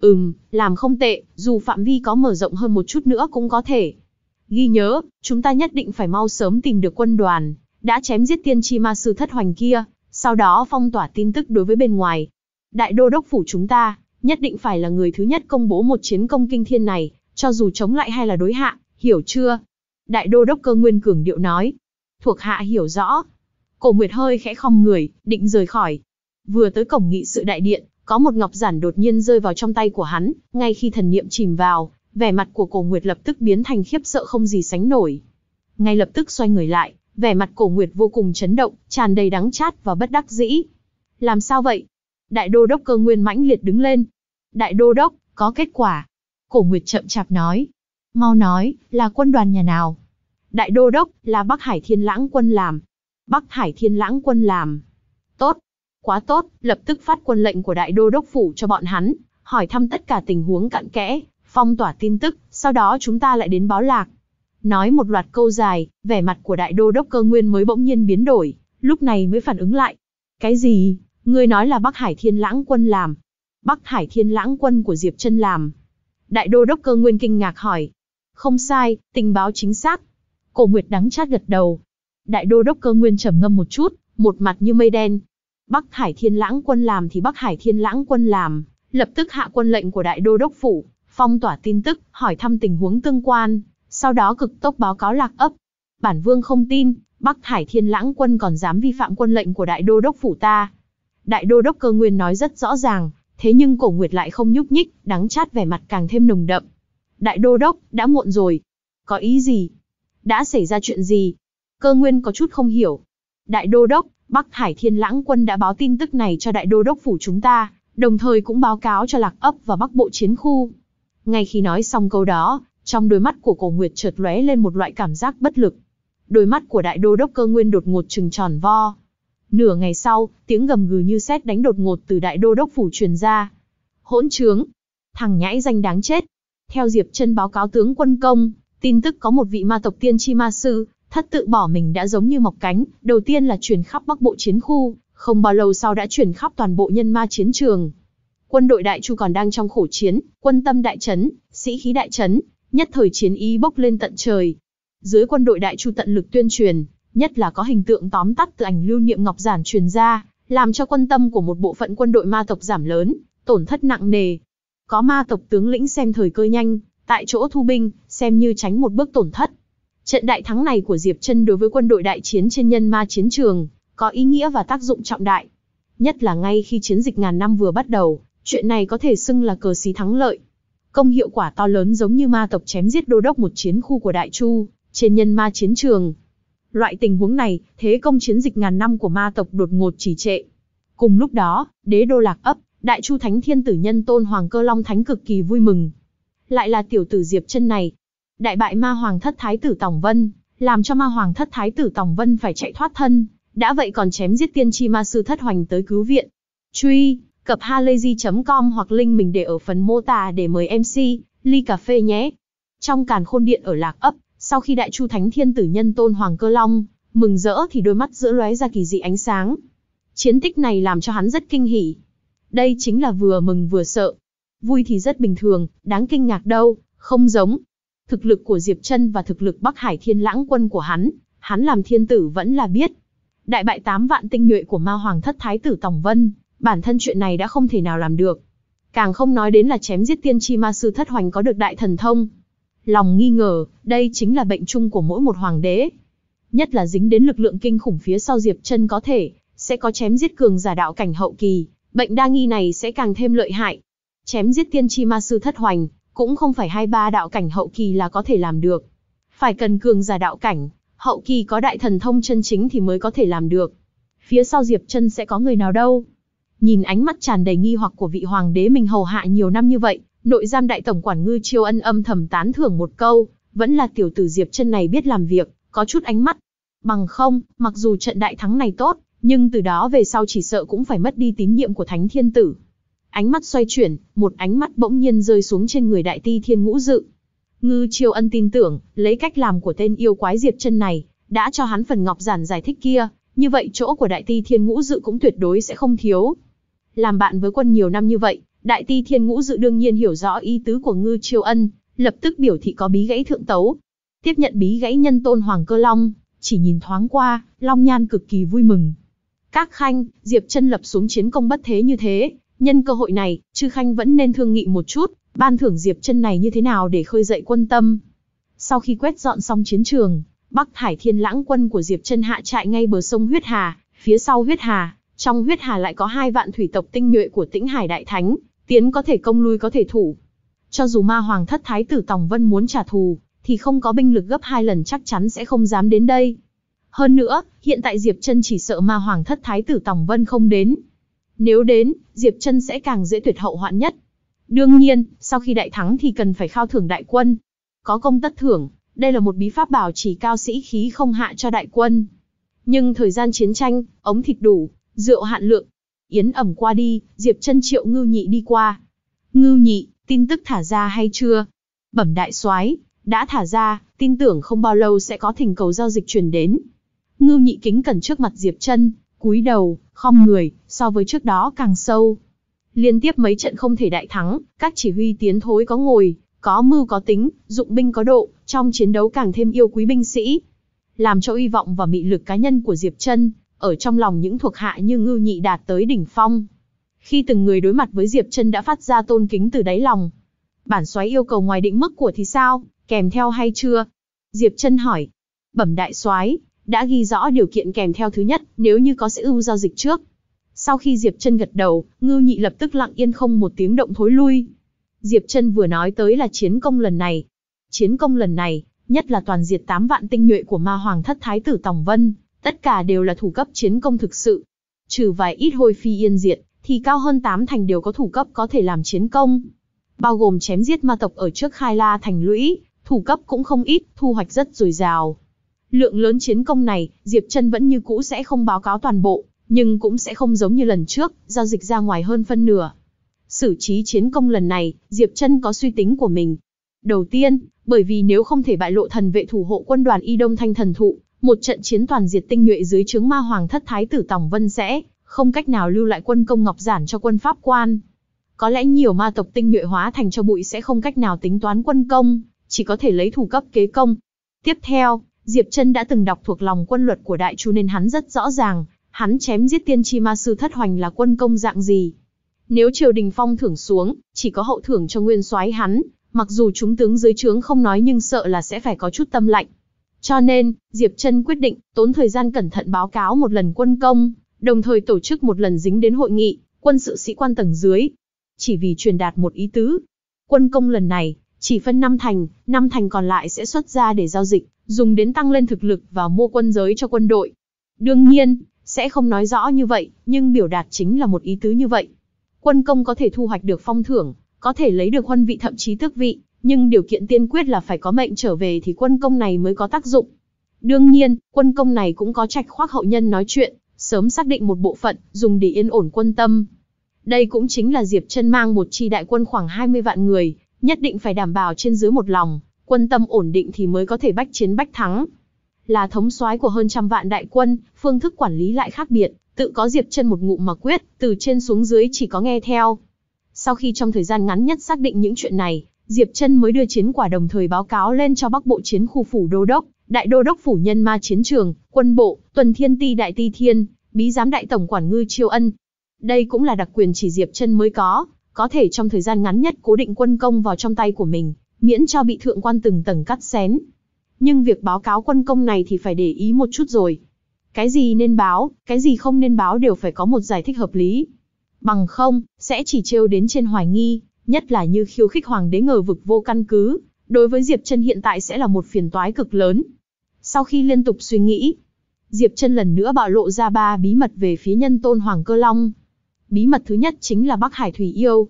S1: Ừm, làm không tệ, dù phạm vi có mở rộng hơn một chút nữa cũng có thể. Ghi nhớ, chúng ta nhất định phải mau sớm tìm được quân đoàn, đã chém giết tiên tri ma sư thất hoành kia, sau đó phong tỏa tin tức đối với bên ngoài. Đại đô đốc phủ chúng ta, nhất định phải là người thứ nhất công bố một chiến công kinh thiên này, cho dù chống lại hay là đối hạ, hiểu chưa? Đại đô đốc cơ nguyên cường điệu nói. Thuộc hạ hiểu rõ. Cổ Nguyệt hơi khẽ không người, định rời khỏi. Vừa tới cổng nghị sự đại điện, có một ngọc giản đột nhiên rơi vào trong tay của hắn, ngay khi thần niệm chìm vào, vẻ mặt của Cổ Nguyệt lập tức biến thành khiếp sợ không gì sánh nổi. Ngay lập tức xoay người lại, vẻ mặt Cổ Nguyệt vô cùng chấn động, tràn đầy đắng chát và bất đắc dĩ. Làm sao vậy? Đại đô đốc cơ nguyên mãnh liệt đứng lên. Đại đô đốc, có kết quả. Cổ Nguyệt chậm chạp nói. Mau nói, là quân đoàn nhà nào? Đại đô đốc, là Bắc Hải Thiên Lãng quân làm. Bắc Hải Thiên Lãng quân làm. Tốt. Quá tốt, lập tức phát quân lệnh của đại đô đốc phủ cho bọn hắn, hỏi thăm tất cả tình huống cặn kẽ, phong tỏa tin tức, sau đó chúng ta lại đến báo lạc. Nói một loạt câu dài, vẻ mặt của đại đô đốc cơ nguyên mới bỗng nhiên biến đổi, lúc này mới phản ứng lại. Cái gì, Ngươi nói là Bắc Hải Thiên Lãng Quân làm. Bắc Hải Thiên Lãng Quân của Diệp Trân làm. Đại đô đốc cơ nguyên kinh ngạc hỏi. Không sai, tình báo chính xác. Cổ Nguyệt đắng chát gật đầu. Đại đô đốc cơ nguyên trầm ngâm một chút, một mặt như mây đen. Bắc Hải Thiên Lãng Quân làm thì Bắc Hải Thiên Lãng Quân làm, lập tức hạ quân lệnh của Đại đô đốc phủ, phong tỏa tin tức, hỏi thăm tình huống tương quan, sau đó cực tốc báo cáo lạc ấp. Bản vương không tin, Bắc Hải Thiên Lãng Quân còn dám vi phạm quân lệnh của Đại đô đốc phủ ta, Đại đô đốc cơ nguyên nói rất rõ ràng, thế nhưng cổ nguyệt lại không nhúc nhích, đắng chát vẻ mặt càng thêm nồng đậm. Đại đô đốc, đã muộn rồi. Có ý gì? Đã xảy ra chuyện gì? Cơ nguyên có chút không hiểu. Đại đô đốc, Bắc Hải Thiên Lãng quân đã báo tin tức này cho đại đô đốc phủ chúng ta, đồng thời cũng báo cáo cho lạc ấp và bắc bộ chiến khu. Ngay khi nói xong câu đó, trong đôi mắt của cổ Nguyệt chợt lóe lên một loại cảm giác bất lực. Đôi mắt của đại đô đốc cơ nguyên đột ngột trừng tròn vo, Nửa ngày sau, tiếng gầm gừ như sét đánh đột ngột từ đại đô đốc phủ truyền ra. Hỗn trướng! Thằng nhãi danh đáng chết! Theo Diệp chân báo cáo tướng quân công, tin tức có một vị ma tộc tiên tri ma sư, thất tự bỏ mình đã giống như mọc cánh, đầu tiên là truyền khắp bắc bộ chiến khu, không bao lâu sau đã truyền khắp toàn bộ nhân ma chiến trường. Quân đội đại chu còn đang trong khổ chiến, quân tâm đại chấn, sĩ khí đại chấn, nhất thời chiến ý bốc lên tận trời. Dưới quân đội đại chu tận lực tuyên truyền, nhất là có hình tượng tóm tắt từ ảnh lưu niệm ngọc giản truyền ra, làm cho quân tâm của một bộ phận quân đội ma tộc giảm lớn, tổn thất nặng nề. Có ma tộc tướng lĩnh xem thời cơ nhanh, tại chỗ thu binh, xem như tránh một bước tổn thất. Trận đại thắng này của Diệp Chân đối với quân đội đại chiến trên nhân ma chiến trường, có ý nghĩa và tác dụng trọng đại. Nhất là ngay khi chiến dịch ngàn năm vừa bắt đầu, chuyện này có thể xưng là cờ xí thắng lợi. Công hiệu quả to lớn giống như ma tộc chém giết đô đốc một chiến khu của Đại Chu, trên nhân ma chiến trường, Loại tình huống này, thế công chiến dịch ngàn năm của ma tộc đột ngột trì trệ. Cùng lúc đó, đế đô lạc ấp, đại chu thánh thiên tử nhân tôn hoàng cơ long thánh cực kỳ vui mừng. Lại là tiểu tử diệp chân này. Đại bại ma hoàng thất thái tử Tòng Vân, làm cho ma hoàng thất thái tử Tòng Vân phải chạy thoát thân, đã vậy còn chém giết tiên tri ma sư thất hoành tới cứu viện. Truy, cập halayzi.com hoặc link mình để ở phần mô tả để mời MC, ly cà phê nhé. Trong càn khôn điện ở lạc ấp, sau khi Đại Chu Thánh Thiên Tử Nhân Tôn Hoàng Cơ Long, mừng rỡ thì đôi mắt giữa lóe ra kỳ dị ánh sáng. Chiến tích này làm cho hắn rất kinh hỉ. Đây chính là vừa mừng vừa sợ. Vui thì rất bình thường, đáng kinh ngạc đâu, không giống. Thực lực của Diệp chân và thực lực Bắc Hải Thiên Lãng Quân của hắn, hắn làm thiên tử vẫn là biết. Đại bại tám vạn tinh nhuệ của Ma Hoàng Thất Thái tử Tòng Vân, bản thân chuyện này đã không thể nào làm được. Càng không nói đến là chém giết tiên tri ma sư thất hoành có được đại thần thông, lòng nghi ngờ, đây chính là bệnh chung của mỗi một hoàng đế. Nhất là dính đến lực lượng kinh khủng phía sau Diệp Chân có thể sẽ có chém giết cường giả đạo cảnh hậu kỳ, bệnh đa nghi này sẽ càng thêm lợi hại. Chém giết tiên tri ma sư thất hoành, cũng không phải hai ba đạo cảnh hậu kỳ là có thể làm được. Phải cần cường giả đạo cảnh, hậu kỳ có đại thần thông chân chính thì mới có thể làm được. Phía sau Diệp Chân sẽ có người nào đâu? Nhìn ánh mắt tràn đầy nghi hoặc của vị hoàng đế mình hầu hạ nhiều năm như vậy, Nội giam đại tổng quản ngư chiêu ân âm thầm tán thưởng một câu, vẫn là tiểu tử Diệp chân này biết làm việc, có chút ánh mắt. Bằng không, mặc dù trận đại thắng này tốt, nhưng từ đó về sau chỉ sợ cũng phải mất đi tín nhiệm của thánh thiên tử. Ánh mắt xoay chuyển, một ánh mắt bỗng nhiên rơi xuống trên người đại ti thiên ngũ dự. Ngư chiêu ân tin tưởng, lấy cách làm của tên yêu quái Diệp chân này, đã cho hắn phần ngọc giản giải thích kia, như vậy chỗ của đại ti thiên ngũ dự cũng tuyệt đối sẽ không thiếu. Làm bạn với quân nhiều năm như vậy, Đại ti thiên ngũ dự đương nhiên hiểu rõ ý tứ của ngư triều ân, lập tức biểu thị có bí gãy thượng tấu. Tiếp nhận bí gãy nhân tôn Hoàng Cơ Long, chỉ nhìn thoáng qua, Long Nhan cực kỳ vui mừng. Các khanh, Diệp chân lập xuống chiến công bất thế như thế, nhân cơ hội này, chư khanh vẫn nên thương nghị một chút, ban thưởng Diệp chân này như thế nào để khơi dậy quân tâm. Sau khi quét dọn xong chiến trường, Bắc Thải Thiên Lãng quân của Diệp chân hạ trại ngay bờ sông Huyết Hà, phía sau Huyết Hà, trong Huyết Hà lại có hai vạn thủy tộc tinh nhuệ của Tĩnh Hải Đại Thánh, tiến có thể công lui có thể thủ. Cho dù ma hoàng thất thái tử Tòng Vân muốn trả thù, thì không có binh lực gấp hai lần chắc chắn sẽ không dám đến đây. Hơn nữa, hiện tại Diệp Trân chỉ sợ ma hoàng thất thái tử Tòng Vân không đến. Nếu đến, Diệp Trân sẽ càng dễ tuyệt hậu hoạn nhất. Đương nhiên, sau khi đại thắng thì cần phải khao thưởng đại quân. Có công tất thưởng, đây là một bí pháp bảo chỉ cao sĩ khí không hạ cho đại quân. Nhưng thời gian chiến tranh, ống thịt đủ, rượu hạn lượng, Yến ẩm qua đi, Diệp Trân triệu ngưu nhị đi qua. Ngưu nhị, tin tức thả ra hay chưa? Bẩm đại soái đã thả ra, tin tưởng không bao lâu sẽ có thỉnh cầu giao dịch truyền đến. Ngưu nhị kính cẩn trước mặt Diệp Trân, cúi đầu, khom người, so với trước đó càng sâu. Liên tiếp mấy trận không thể đại thắng, các chỉ huy tiến thối có ngồi, có mưu có tính, dụng binh có độ, trong chiến đấu càng thêm yêu quý binh sĩ. Làm cho uy vọng và mị lực cá nhân của Diệp Trân ở trong lòng những thuộc hạ như Ngưu Nhị đạt tới đỉnh phong. Khi từng người đối mặt với Diệp Chân đã phát ra tôn kính từ đáy lòng. Bản soái yêu cầu ngoài định mức của thì sao, kèm theo hay chưa? Diệp Chân hỏi. Bẩm đại soái, đã ghi rõ điều kiện kèm theo thứ nhất, nếu như có sẽ ưu giao dịch trước. Sau khi Diệp Chân gật đầu, Ngưu Nhị lập tức lặng yên không một tiếng động thối lui. Diệp Chân vừa nói tới là chiến công lần này. Chiến công lần này, nhất là toàn diệt 8 vạn tinh nhuệ của Ma Hoàng Thất Thái tử Tòng Vân, tất cả đều là thủ cấp chiến công thực sự. Trừ vài ít hôi phi yên diệt, thì cao hơn 8 thành đều có thủ cấp có thể làm chiến công. Bao gồm chém giết ma tộc ở trước Khai La thành lũy, thủ cấp cũng không ít, thu hoạch rất dồi dào. Lượng lớn chiến công này, Diệp Trân vẫn như cũ sẽ không báo cáo toàn bộ, nhưng cũng sẽ không giống như lần trước, giao dịch ra ngoài hơn phân nửa. Sử trí chiến công lần này, Diệp Trân có suy tính của mình. Đầu tiên, bởi vì nếu không thể bại lộ thần vệ thủ hộ quân đoàn Y Đông Thanh thần thụ, một trận chiến toàn diệt tinh nhuệ dưới trướng ma hoàng thất thái tử Tòng Vân sẽ không cách nào lưu lại quân công ngọc giản cho quân pháp quan. Có lẽ nhiều ma tộc tinh nhuệ hóa thành cho bụi sẽ không cách nào tính toán quân công, chỉ có thể lấy thủ cấp kế công. Tiếp theo, Diệp chân đã từng đọc thuộc lòng quân luật của đại chu nên hắn rất rõ ràng, hắn chém giết tiên tri ma sư thất hoành là quân công dạng gì. Nếu triều đình phong thưởng xuống, chỉ có hậu thưởng cho nguyên soái hắn, mặc dù chúng tướng dưới trướng không nói nhưng sợ là sẽ phải có chút tâm lạnh. Cho nên, Diệp Trân quyết định tốn thời gian cẩn thận báo cáo một lần quân công, đồng thời tổ chức một lần dính đến hội nghị quân sự sĩ quan tầng dưới, chỉ vì truyền đạt một ý tứ. Quân công lần này chỉ phân 5 thành, 5 thành còn lại sẽ xuất ra để giao dịch, dùng đến tăng lên thực lực và mua quân giới cho quân đội. Đương nhiên, sẽ không nói rõ như vậy, nhưng biểu đạt chính là một ý tứ như vậy. Quân công có thể thu hoạch được phong thưởng, có thể lấy được huân vị thậm chí tước vị, nhưng điều kiện tiên quyết là phải có mệnh trở về thì quân công này mới có tác dụng. Đương nhiên, quân công này cũng có trạch khoác hậu nhân nói chuyện, sớm xác định một bộ phận, dùng để yên ổn quân tâm. Đây cũng chính là Diệp Chân mang một chi đại quân khoảng 20 vạn người, nhất định phải đảm bảo trên dưới một lòng, quân tâm ổn định thì mới có thể bách chiến bách thắng. Là thống soái của hơn trăm vạn đại quân, phương thức quản lý lại khác biệt, tự có Diệp Chân một ngụm mà quyết, từ trên xuống dưới chỉ có nghe theo. Sau khi trong thời gian ngắn nhất xác định những chuyện này, Diệp Trân mới đưa chiến quả đồng thời báo cáo lên cho Bắc Bộ chiến khu phủ đô đốc, đại đô đốc phủ nhân ma chiến trường, quân bộ, tuần thiên ti đại ti thiên, bí giám đại tổng quản ngư Chiêu ân. Đây cũng là đặc quyền chỉ Diệp Trân mới có, có thể trong thời gian ngắn nhất cố định quân công vào trong tay của mình, miễn cho bị thượng quan từng tầng cắt xén. Nhưng việc báo cáo quân công này thì phải để ý một chút rồi. Cái gì nên báo, cái gì không nên báo đều phải có một giải thích hợp lý. Bằng không, sẽ chỉ trêu đến trên hoài nghi, nhất là như khiêu khích hoàng đế ngờ vực vô căn cứ, đối với Diệp Chân hiện tại sẽ là một phiền toái cực lớn. Sau khi liên tục suy nghĩ, Diệp Chân lần nữa bạo lộ ra ba bí mật về phía Nhân Tôn Hoàng Cơ Long. Bí mật thứ nhất chính là Bắc Hải Thủy Yêu.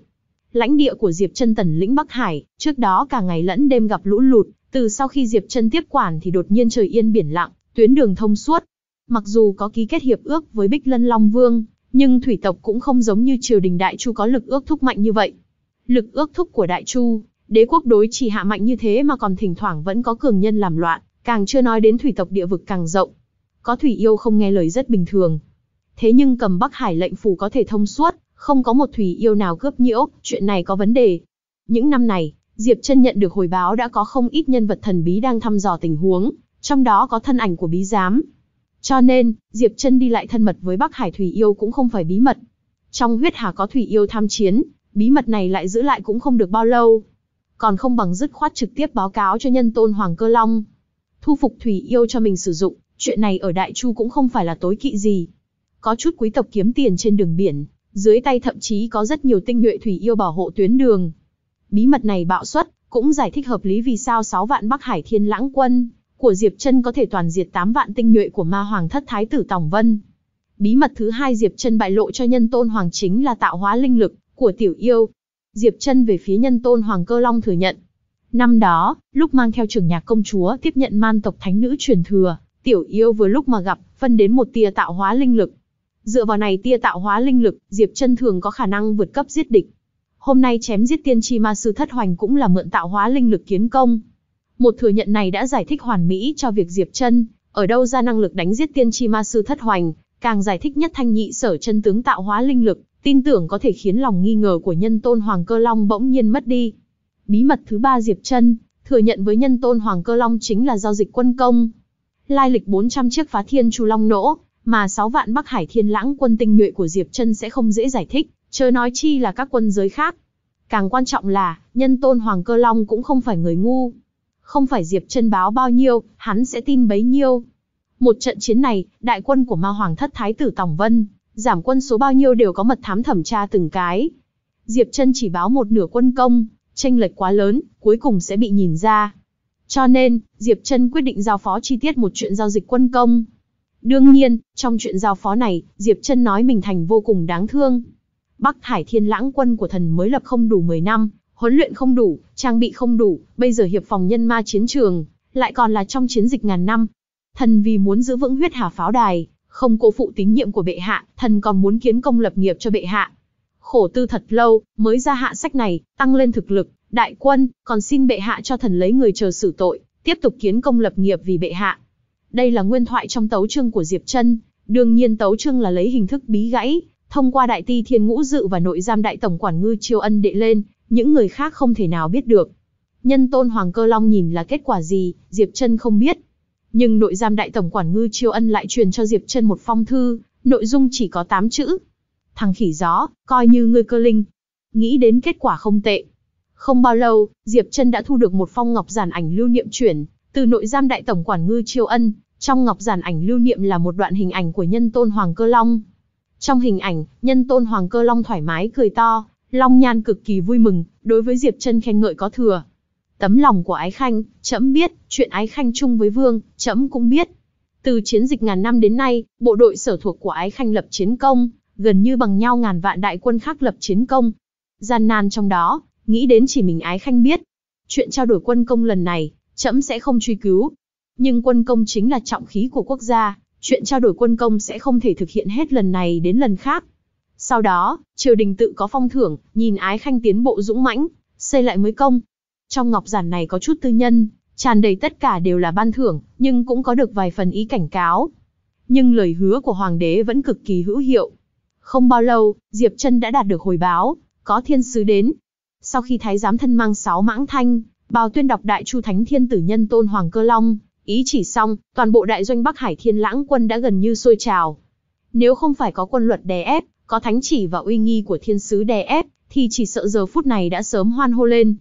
S1: Lãnh địa của Diệp Chân tần lĩnh Bắc Hải, trước đó cả ngày lẫn đêm gặp lũ lụt, từ sau khi Diệp Chân tiếp quản thì đột nhiên trời yên biển lặng, tuyến đường thông suốt. Mặc dù có ký kết hiệp ước với Bích Lân Long Vương, nhưng thủy tộc cũng không giống như triều đình Đại Chu có lực ước thúc mạnh như vậy lực ước thúc của Đại Chu, đế quốc đối chỉ hạ mạnh như thế mà còn thỉnh thoảng vẫn có cường nhân làm loạn, càng chưa nói đến thủy tộc địa vực càng rộng. Có thủy yêu không nghe lời rất bình thường. Thế nhưng cầm Bắc Hải lệnh phủ có thể thông suốt, không có một thủy yêu nào cướp nhiễu, chuyện này có vấn đề. Những năm này, Diệp Chân nhận được hồi báo đã có không ít nhân vật thần bí đang thăm dò tình huống, trong đó có thân ảnh của bí giám. Cho nên, Diệp Chân đi lại thân mật với Bắc Hải thủy yêu cũng không phải bí mật. Trong huyết hà có thủy yêu tham chiến, bí mật này lại giữ lại cũng không được bao lâu. Còn không bằng dứt khoát trực tiếp báo cáo cho nhân tôn Hoàng Cơ Long. Thu phục Thủy Yêu cho mình sử dụng, chuyện này ở Đại Chu cũng không phải là tối kỵ gì. Có chút quý tộc kiếm tiền trên đường biển, dưới tay thậm chí có rất nhiều tinh nhuệ Thủy Yêu bảo hộ tuyến đường. Bí mật này bạo suất, cũng giải thích hợp lý vì sao 6 vạn Bắc Hải Thiên Lãng quân của Diệp Chân có thể toàn diệt 8 vạn tinh nhuệ của Ma Hoàng Thất Thái tử Tòng Vân. Bí mật thứ hai Diệp Chân bại lộ cho Nhân Tôn Hoàng chính là tạo hóa linh lực, của tiểu yêu. Diệp chân về phía nhân tôn Hoàng Cơ Long thừa nhận. Năm đó, lúc mang theo trưởng nhạc công chúa tiếp nhận man tộc thánh nữ truyền thừa, tiểu yêu vừa lúc mà gặp, phân đến một tia tạo hóa linh lực. Dựa vào này tia tạo hóa linh lực, Diệp chân thường có khả năng vượt cấp giết địch. Hôm nay chém giết tiên tri ma sư thất hoành cũng là mượn tạo hóa linh lực kiến công. Một thừa nhận này đã giải thích hoàn mỹ cho việc Diệp chân ở đâu ra năng lực đánh giết tiên tri ma sư thất hoành, càng giải thích nhất thanh nhị sở chân tướng tạo hóa linh lực, tin tưởng có thể khiến lòng nghi ngờ của nhân tôn Hoàng Cơ Long bỗng nhiên mất đi. Bí mật thứ ba Diệp Trân thừa nhận với nhân tôn Hoàng Cơ Long chính là giao dịch quân công. Lai lịch 400 chiếc phá thiên chu long nỗ, mà 6 vạn Bắc Hải thiên lãng quân tinh nhuệ của Diệp Trân sẽ không dễ giải thích, chớ nói chi là các quân giới khác. Càng quan trọng là, nhân tôn Hoàng Cơ Long cũng không phải người ngu. Không phải Diệp Trân báo bao nhiêu, hắn sẽ tin bấy nhiêu. Một trận chiến này, đại quân của Ma Hoàng Thất Thái tử Tòng Vân, giảm quân số bao nhiêu đều có mật thám thẩm tra từng cái. Diệp Trân chỉ báo một nửa quân công, tranh lệch quá lớn, cuối cùng sẽ bị nhìn ra. Cho nên, Diệp Trân quyết định giao phó chi tiết một chuyện giao dịch quân công. Đương nhiên, trong chuyện giao phó này, Diệp Trân nói mình thành vô cùng đáng thương. Bắc Hải Thiên Lãng quân của thần mới lập không đủ 10 năm, huấn luyện không đủ, trang bị không đủ, bây giờ hiệp phòng nhân ma chiến trường, lại còn là trong chiến dịch ngàn năm. Thần vì muốn giữ vững huyết hà pháo đài, không cố phụ tín nhiệm của bệ hạ, thần còn muốn kiến công lập nghiệp cho bệ hạ. Khổ tư thật lâu, mới ra hạ sách này, tăng lên thực lực, đại quân, còn xin bệ hạ cho thần lấy người chờ xử tội, tiếp tục kiến công lập nghiệp vì bệ hạ. Đây là nguyên thoại trong tấu chương của Diệp Trân, đương nhiên tấu chương là lấy hình thức bí gãy, thông qua đại ti thiên ngũ dự và nội giam đại tổng quản ngư chiêu ân đệ lên, những người khác không thể nào biết được. Nhân tôn Hoàng Cơ Long nhìn là kết quả gì, Diệp Trân không biết, nhưng nội giam đại tổng quản Ngư Chiêu Ân lại truyền cho Diệp chân một phong thư, nội dung chỉ có tám chữ. Thằng khỉ gió, coi như ngươi cơ linh. Nghĩ đến kết quả không tệ. Không bao lâu, Diệp chân đã thu được một phong ngọc giản ảnh lưu niệm chuyển, từ nội giam đại tổng quản Ngư Chiêu Ân, trong ngọc giản ảnh lưu niệm là một đoạn hình ảnh của nhân tôn Hoàng Cơ Long. Trong hình ảnh, nhân tôn Hoàng Cơ Long thoải mái cười to, Long Nhan cực kỳ vui mừng, đối với Diệp chân khen ngợi có thừa, Tấm lòng của Ái Khanh, trẫm biết, chuyện Ái Khanh chung với Vương, trẫm cũng biết. Từ chiến dịch ngàn năm đến nay, bộ đội sở thuộc của Ái Khanh lập chiến công, gần như bằng nhau ngàn vạn đại quân khác lập chiến công. Gian nan trong đó, nghĩ đến chỉ mình Ái Khanh biết. Chuyện trao đổi quân công lần này, trẫm sẽ không truy cứu. Nhưng quân công chính là trọng khí của quốc gia, chuyện trao đổi quân công sẽ không thể thực hiện hết lần này đến lần khác. Sau đó, triều đình tự có phong thưởng, nhìn Ái Khanh tiến bộ dũng mãnh, xây lại mới công, trong ngọc giản này có chút tư nhân, tràn đầy tất cả đều là ban thưởng, nhưng cũng có được vài phần ý cảnh cáo. Nhưng lời hứa của hoàng đế vẫn cực kỳ hữu hiệu. Không bao lâu, Diệp chân đã đạt được hồi báo, có thiên sứ đến. Sau khi thái giám thân mang sáu mãng thanh, bào tuyên đọc đại chu thánh thiên tử nhân tôn Hoàng Cơ Long, ý chỉ xong, toàn bộ đại doanh Bắc Hải Thiên Lãng quân đã gần như sôi trào. Nếu không phải có quân luật đè ép, có thánh chỉ và uy nghi của thiên sứ đè ép, thì chỉ sợ giờ phút này đã sớm hoan hô lên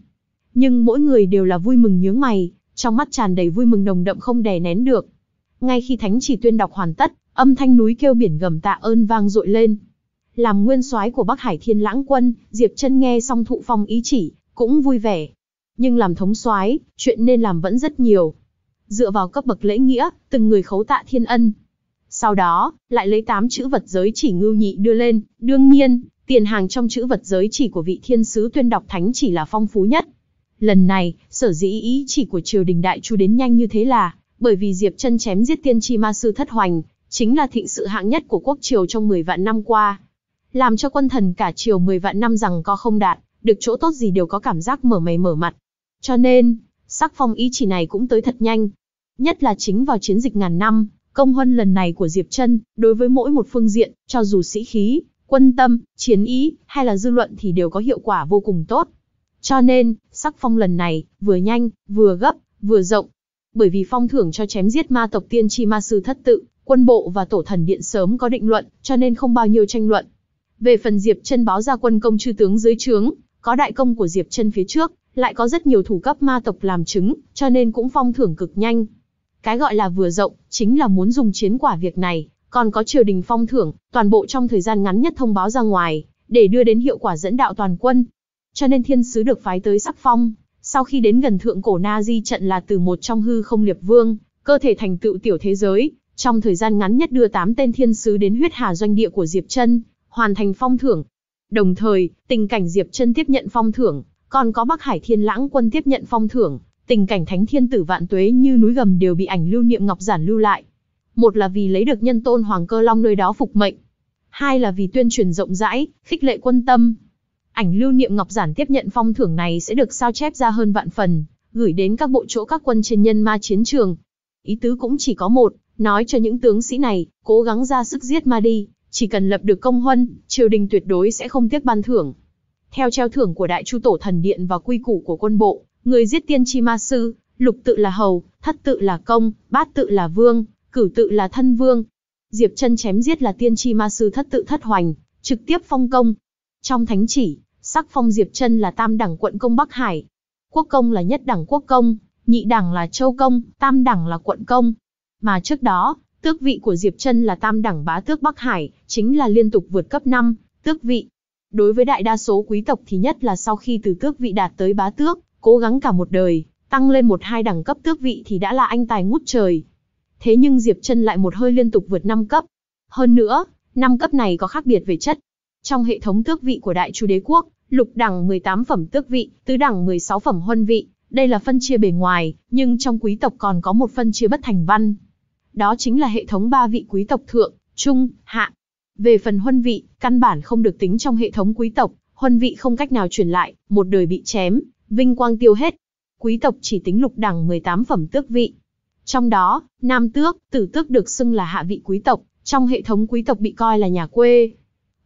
S1: nhưng mỗi người đều là vui mừng nhướng mày, trong mắt tràn đầy vui mừng nồng đậm không đè nén được. Ngay khi thánh chỉ tuyên đọc hoàn tất, âm thanh núi kêu biển gầm tạ ơn vang dội lên. Làm nguyên soái của Bắc Hải Thiên Lãng quân, Diệp Chân nghe xong thụ phong ý chỉ, cũng vui vẻ. Nhưng làm thống soái, chuyện nên làm vẫn rất nhiều. Dựa vào cấp bậc lễ nghĩa, từng người khấu tạ thiên ân. Sau đó, lại lấy tám chữ vật giới chỉ ngưu nhị đưa lên, đương nhiên, tiền hàng trong chữ vật giới chỉ của vị thiên sứ tuyên đọc thánh chỉ là phong phú nhất. Lần này, sở dĩ ý chỉ của triều đình đại chu đến nhanh như thế là, bởi vì Diệp chân chém giết tiên tri ma sư thất hoành, chính là thịnh sự hạng nhất của quốc triều trong 10 vạn năm qua. Làm cho quân thần cả triều 10 vạn năm rằng co không đạt, được chỗ tốt gì đều có cảm giác mở mày mở mặt. Cho nên, sắc phong ý chỉ này cũng tới thật nhanh. Nhất là chính vào chiến dịch ngàn năm, công huân lần này của Diệp Trân, đối với mỗi một phương diện, cho dù sĩ khí, quân tâm, chiến ý, hay là dư luận thì đều có hiệu quả vô cùng tốt. Cho nên, sắc phong lần này, vừa nhanh, vừa gấp, vừa rộng. Bởi vì phong thưởng cho chém giết ma tộc tiên tri ma sư thất tự, quân bộ và tổ thần điện sớm có định luận, cho nên không bao nhiêu tranh luận. Về phần Diệp chân báo ra quân công chư tướng dưới trướng, có đại công của Diệp chân phía trước, lại có rất nhiều thủ cấp ma tộc làm chứng, cho nên cũng phong thưởng cực nhanh. Cái gọi là vừa rộng, chính là muốn dùng chiến quả việc này, còn có triều đình phong thưởng, toàn bộ trong thời gian ngắn nhất thông báo ra ngoài, để đưa đến hiệu quả dẫn đạo toàn quân, cho nên thiên sứ được phái tới sắc phong. Sau khi đến gần thượng cổ Na Di trận là từ một trong hư không liệp vương, cơ thể thành tựu tiểu thế giới, trong thời gian ngắn nhất đưa 8 tên thiên sứ đến huyết hà doanh địa của Diệp Trân, hoàn thành phong thưởng. Đồng thời, tình cảnh Diệp Trân tiếp nhận phong thưởng, còn có Bắc Hải Thiên Lãng quân tiếp nhận phong thưởng, tình cảnh thánh thiên tử vạn tuế như núi gầm đều bị ảnh lưu niệm ngọc giản lưu lại. Một là vì lấy được nhân tôn Hoàng Cơ Long nơi đó phục mệnh, hai là vì tuyên truyền rộng rãi, khích lệ quân tâm, Ảnh lưu niệm ngọc giản tiếp nhận phong thưởng này sẽ được sao chép ra hơn vạn phần, gửi đến các bộ chỗ các quân trên nhân ma chiến trường. Ý tứ cũng chỉ có một, nói cho những tướng sĩ này, cố gắng ra sức giết ma đi, chỉ cần lập được công huân, triều đình tuyệt đối sẽ không tiếc ban thưởng. Theo treo thưởng của Đại Chu Tổ Thần Điện và quy củ của quân bộ, người giết tiên tri ma sư, lục tự là hầu, thất tự là công, bát tự là vương, cửu tự là thân vương. Diệp chân chém giết là tiên tri ma sư thất tự thất hoành, trực tiếp phong công, trong thánh chỉ, sắc phong Diệp Trân là tam đẳng quận công Bắc Hải. Quốc công là nhất đẳng quốc công, nhị đẳng là châu công, tam đẳng là quận công. Mà trước đó, tước vị của Diệp Trân là tam đẳng bá tước Bắc Hải, chính là liên tục vượt cấp 5, tước vị. Đối với đại đa số quý tộc thì nhất là sau khi từ tước vị đạt tới bá tước, cố gắng cả một đời, tăng lên một hai đẳng cấp tước vị thì đã là anh tài ngút trời. Thế nhưng Diệp Trân lại một hơi liên tục vượt năm cấp. Hơn nữa, năm cấp này có khác biệt về chất, trong hệ thống tước vị của Đại Chu Đế quốc, lục đẳng 18 phẩm tước vị, tứ đẳng 16 phẩm huân vị, đây là phân chia bề ngoài, nhưng trong quý tộc còn có một phân chia bất thành văn. Đó chính là hệ thống ba vị quý tộc thượng, trung, hạ. Về phần huân vị, căn bản không được tính trong hệ thống quý tộc, huân vị không cách nào truyền lại, một đời bị chém, vinh quang tiêu hết. Quý tộc chỉ tính lục đẳng 18 phẩm tước vị. Trong đó, nam tước, tử tước được xưng là hạ vị quý tộc, trong hệ thống quý tộc bị coi là nhà quê,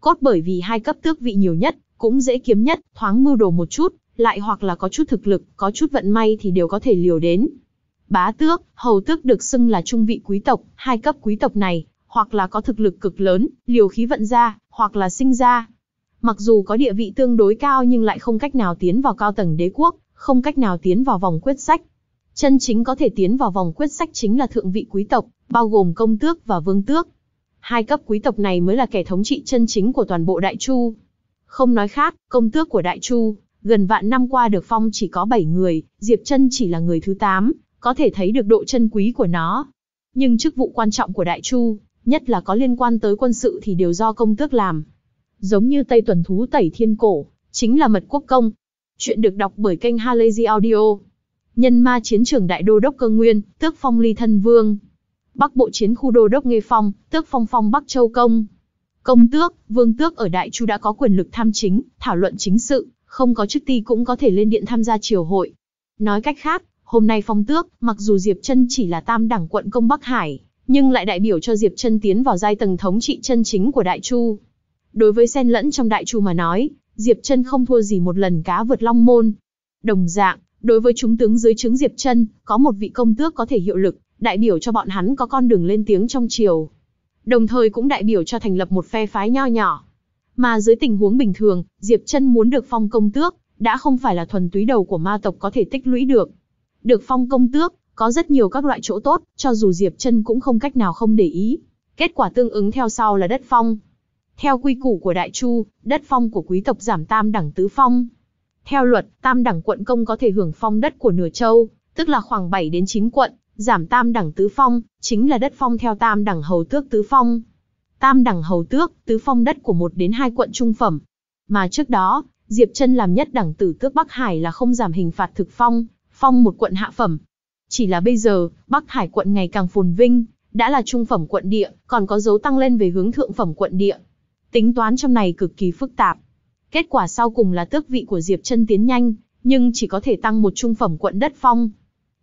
S1: cốt bởi vì hai cấp tước vị nhiều nhất, cũng dễ kiếm nhất, thoáng mưu đồ một chút, lại hoặc là có chút thực lực, có chút vận may thì đều có thể liều đến. Bá tước, hầu tước được xưng là trung vị quý tộc, hai cấp quý tộc này, hoặc là có thực lực cực lớn, liều khí vận ra, hoặc là sinh ra. Mặc dù có địa vị tương đối cao nhưng lại không cách nào tiến vào cao tầng đế quốc, không cách nào tiến vào vòng quyết sách. Chân chính có thể tiến vào vòng quyết sách chính là thượng vị quý tộc, bao gồm công tước và vương tước hai cấp quý tộc này mới là kẻ thống trị chân chính của toàn bộ Đại Chu. Không nói khác, công tước của Đại Chu, gần vạn năm qua được phong chỉ có 7 người, Diệp Trân chỉ là người thứ 8, có thể thấy được độ chân quý của nó. Nhưng chức vụ quan trọng của Đại Chu, nhất là có liên quan tới quân sự thì đều do công tước làm. Giống như Tây Tuần Thú Tẩy Thiên Cổ, chính là mật quốc công. Chuyện được đọc bởi kênh Halazy Audio. Nhân ma chiến trường đại đô đốc cơ nguyên, tước phong ly thân vương, Bắc Bộ chiến khu đô đốc Nghê Phong, tước phong phong Bắc Châu Công. Công tước, vương tước ở Đại Chu đã có quyền lực tham chính, thảo luận chính sự, không có chức ty cũng có thể lên điện tham gia triều hội. Nói cách khác, hôm nay phong tước, mặc dù Diệp Chân chỉ là tam đẳng quận công Bắc Hải, nhưng lại đại biểu cho Diệp Chân tiến vào giai tầng thống trị chân chính của Đại Chu. Đối với sen lẫn trong Đại Chu mà nói, Diệp Chân không thua gì một lần cá vượt long môn. Đồng dạng, đối với chúng tướng dưới chứng Diệp Chân, có một vị công tước có thể hiệu lực, đại biểu cho bọn hắn có con đường lên tiếng trong triều. Đồng thời cũng đại biểu cho thành lập một phe phái nho nhỏ. Mà dưới tình huống bình thường, Diệp Chân muốn được phong công tước, đã không phải là thuần túy đầu của ma tộc có thể tích lũy được. Được phong công tước, có rất nhiều các loại chỗ tốt, cho dù Diệp Chân cũng không cách nào không để ý. Kết quả tương ứng theo sau là đất phong. Theo quy củ của Đại Chu, đất phong của quý tộc giảm tam đẳng tứ phong. Theo luật, tam đẳng quận công có thể hưởng phong đất của nửa châu, tức là khoảng 7 đến 9 quận, Giảm tam đẳng tứ phong, chính là đất phong theo tam đẳng hầu tước tứ phong. Tam đẳng hầu tước, tứ phong đất của một đến hai quận trung phẩm. Mà trước đó, Diệp chân làm nhất đẳng tử tước Bắc Hải là không giảm hình phạt thực phong, phong một quận hạ phẩm. Chỉ là bây giờ, Bắc Hải quận ngày càng phồn vinh, đã là trung phẩm quận địa, còn có dấu tăng lên về hướng thượng phẩm quận địa. Tính toán trong này cực kỳ phức tạp. Kết quả sau cùng là tước vị của Diệp chân tiến nhanh, nhưng chỉ có thể tăng một trung phẩm quận đất phong,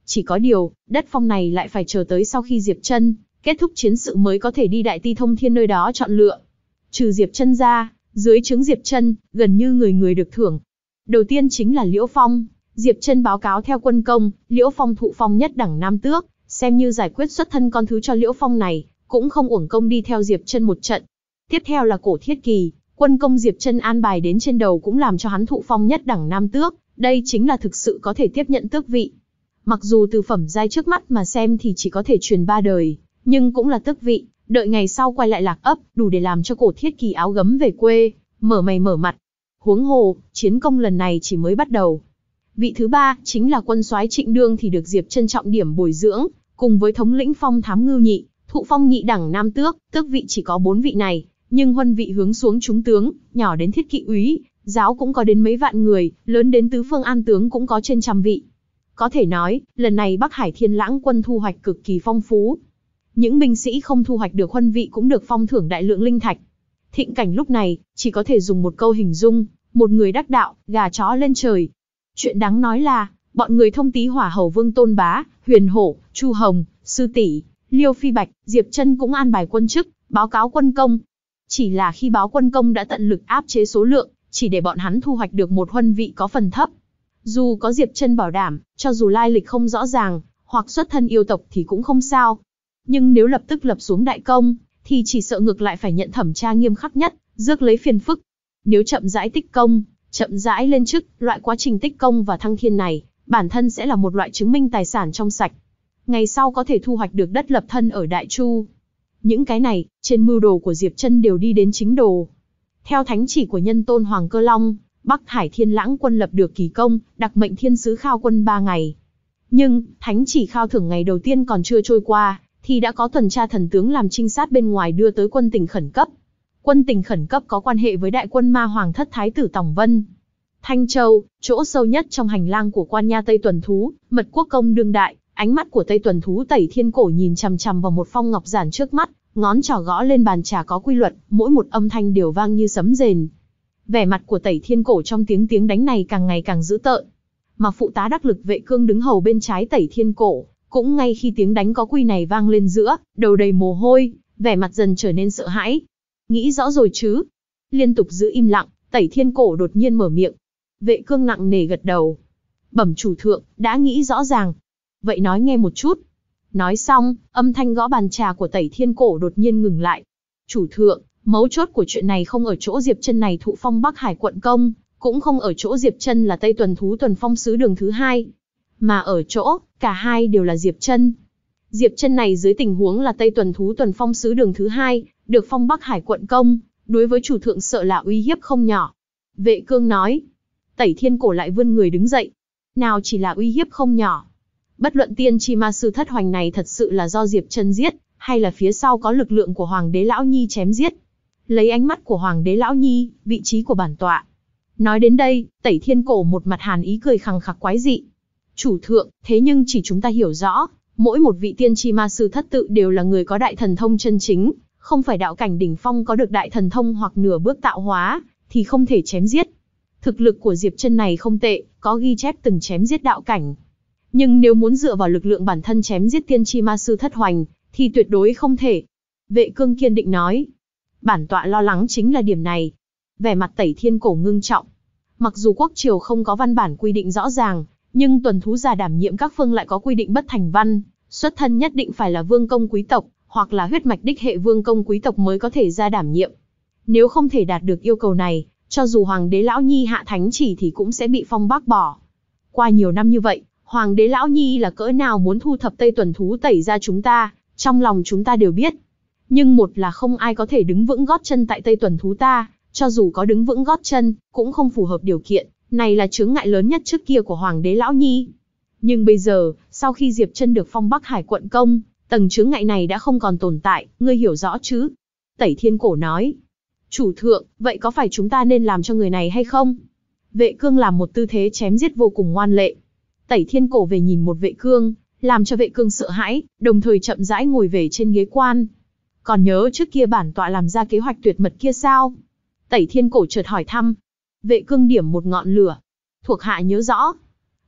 S1: chỉ có điều, đất phong này lại phải chờ tới sau khi Diệp Chân kết thúc chiến sự mới có thể đi đại ti thông thiên nơi đó chọn lựa. Trừ Diệp Chân ra, dưới trứng Diệp Chân, gần như người người được thưởng. Đầu tiên chính là Liễu Phong, Diệp Chân báo cáo theo quân công, Liễu Phong thụ phong nhất đẳng nam tước, xem như giải quyết xuất thân con thứ cho Liễu Phong này, cũng không uổng công đi theo Diệp Chân một trận. Tiếp theo là Cổ Thiết Kỳ, quân công Diệp Chân an bài đến trên đầu cũng làm cho hắn thụ phong nhất đẳng nam tước, đây chính là thực sự có thể tiếp nhận tước vị. Mặc dù từ phẩm giai trước mắt mà xem thì chỉ có thể truyền ba đời, nhưng cũng là tước vị, đợi ngày sau quay lại lạc ấp, đủ để làm cho cổ thiết kỳ áo gấm về quê, mở mày mở mặt. Huống hồ, chiến công lần này chỉ mới bắt đầu. Vị thứ ba, chính là quân soái trịnh đương thì được Diệp trân trọng điểm bồi dưỡng, cùng với thống lĩnh phong thám ngưu nhị, thụ phong nhị đẳng nam tước, tước vị chỉ có bốn vị này, nhưng huân vị hướng xuống chúng tướng, nhỏ đến thiết kỵ úy, giáo cũng có đến mấy vạn người, lớn đến tứ phương an tướng cũng có trên trăm vị. Có thể nói, lần này Bắc Hải Thiên Lãng quân thu hoạch cực kỳ phong phú. Những binh sĩ không thu hoạch được huân vị cũng được phong thưởng đại lượng linh thạch. Thịnh cảnh lúc này, chỉ có thể dùng một câu hình dung, một người đắc đạo, gà chó lên trời. Chuyện đáng nói là, bọn người thông tí hỏa hầu vương tôn bá, huyền hổ, chu hồng, sư tỷ, liêu phi bạch, diệp chân cũng an bài quân chức, báo cáo quân công. Chỉ là khi báo quân công đã tận lực áp chế số lượng, chỉ để bọn hắn thu hoạch được một huân vị có phần thấp, dù có Diệp Chân bảo đảm, cho dù lai lịch không rõ ràng, hoặc xuất thân yêu tộc thì cũng không sao. Nhưng nếu lập tức lập xuống đại công, thì chỉ sợ ngược lại phải nhận thẩm tra nghiêm khắc nhất, rước lấy phiền phức. Nếu chậm rãi tích công, chậm rãi lên chức, loại quá trình tích công và thăng thiên này, bản thân sẽ là một loại chứng minh tài sản trong sạch. Ngày sau có thể thu hoạch được đất lập thân ở Đại Chu. Những cái này, trên mưu đồ của Diệp Chân đều đi đến chính đồ. Theo thánh chỉ của nhân tôn Hoàng Cơ Long, Bắc Hải Thiên Lãng quân lập được kỳ công, đặc mệnh thiên sứ khao quân 3 ngày. Nhưng, thánh chỉ khao thưởng ngày đầu tiên còn chưa trôi qua, thì đã có tuần tra thần tướng làm trinh sát bên ngoài đưa tới quân tỉnh khẩn cấp. Quân tỉnh khẩn cấp có quan hệ với đại quân ma hoàng thất thái tử Tòng Vân. Thanh Châu, chỗ sâu nhất trong hành lang của quan nha Tây Tuần Thú, mật quốc công đương đại, ánh mắt của Tây Tuần Thú tẩy thiên cổ nhìn chằm chằm vào một phong ngọc giản trước mắt, ngón trỏ gõ lên bàn trà có quy luật, mỗi một âm thanh đều vang như sấm rền, vẻ mặt của tẩy thiên cổ trong tiếng tiếng đánh này càng ngày càng dữ tợn. Mà phụ tá đắc lực vệ cương đứng hầu bên trái tẩy thiên cổ, cũng ngay khi tiếng đánh có quy này vang lên giữa, đầu đầy mồ hôi, vẻ mặt dần trở nên sợ hãi. Nghĩ rõ rồi chứ? Liên tục giữ im lặng, tẩy thiên cổ đột nhiên mở miệng. Vệ cương nặng nề gật đầu. Bẩm chủ thượng, đã nghĩ rõ ràng. Vậy nói nghe một chút. Nói xong, âm thanh gõ bàn trà của tẩy thiên cổ đột nhiên ngừng lại. Chủ thượng, Mấu chốt của chuyện này không ở chỗ Diệp Trân này thụ phong Bắc Hải quận công, cũng không ở chỗ Diệp Trân là Tây Tuần thú tuần phong sứ đường thứ hai, mà ở chỗ cả hai đều là Diệp Trân. Diệp Trân này dưới tình huống là Tây Tuần thú tuần phong sứ đường thứ hai, được phong Bắc Hải quận công, đối với chủ thượng sợ là uy hiếp không nhỏ. Vệ Cương nói, Tẩy Thiên Cổ lại vươn người đứng dậy. Nào chỉ là uy hiếp không nhỏ. Bất luận tiên chi ma sư thất hoành này thật sự là do Diệp Trân giết, hay là phía sau có lực lượng của Hoàng đế lão nhi chém giết, lấy ánh mắt của hoàng đế lão nhi, vị trí của bản tọa. Nói đến đây, tẩy thiên cổ một mặt hàn ý cười khằng khặc quái dị. Chủ thượng, thế nhưng chỉ chúng ta hiểu rõ, mỗi một vị tiên tri ma sư thất tự đều là người có đại thần thông chân chính, không phải đạo cảnh đỉnh phong có được đại thần thông hoặc nửa bước tạo hóa, thì không thể chém giết. Thực lực của Diệp chân này không tệ, có ghi chép từng chém giết đạo cảnh. Nhưng nếu muốn dựa vào lực lượng bản thân chém giết tiên tri ma sư thất hoành, thì tuyệt đối không thể. Vệ cương kiên định nói, Bản tọa lo lắng chính là điểm này. Vẻ mặt tẩy thiên cổ ngưng trọng. Mặc dù quốc triều không có văn bản quy định rõ ràng, nhưng tuần thú già đảm nhiệm các phương lại có quy định bất thành văn, xuất thân nhất định phải là vương công quý tộc, hoặc là huyết mạch đích hệ vương công quý tộc mới có thể ra đảm nhiệm. Nếu không thể đạt được yêu cầu này, cho dù hoàng đế lão nhi hạ thánh chỉ thì cũng sẽ bị phong bác bỏ. Qua nhiều năm như vậy, hoàng đế lão nhi là cỡ nào muốn thu thập tây tuần thú tẩy ra chúng ta, trong lòng chúng ta đều biết nhưng một là không ai có thể đứng vững gót chân tại Tây Tuần Thú ta, cho dù có đứng vững gót chân, cũng không phù hợp điều kiện, này là chướng ngại lớn nhất trước kia của Hoàng đế Lão Nhi. Nhưng bây giờ, sau khi Diệp chân được phong Bắc Hải quận công, tầng chướng ngại này đã không còn tồn tại, ngươi hiểu rõ chứ? Tẩy Thiên Cổ nói. Chủ thượng, vậy có phải chúng ta nên làm cho người này hay không? Vệ cương làm một tư thế chém giết vô cùng ngoan lệ. Tẩy Thiên Cổ về nhìn một vệ cương, làm cho vệ cương sợ hãi, đồng thời chậm rãi ngồi về trên ghế quan, còn nhớ trước kia bản tọa làm ra kế hoạch tuyệt mật kia sao? Tẩy thiên cổ chợt hỏi thăm. Vệ cương điểm một ngọn lửa. Thuộc hạ nhớ rõ.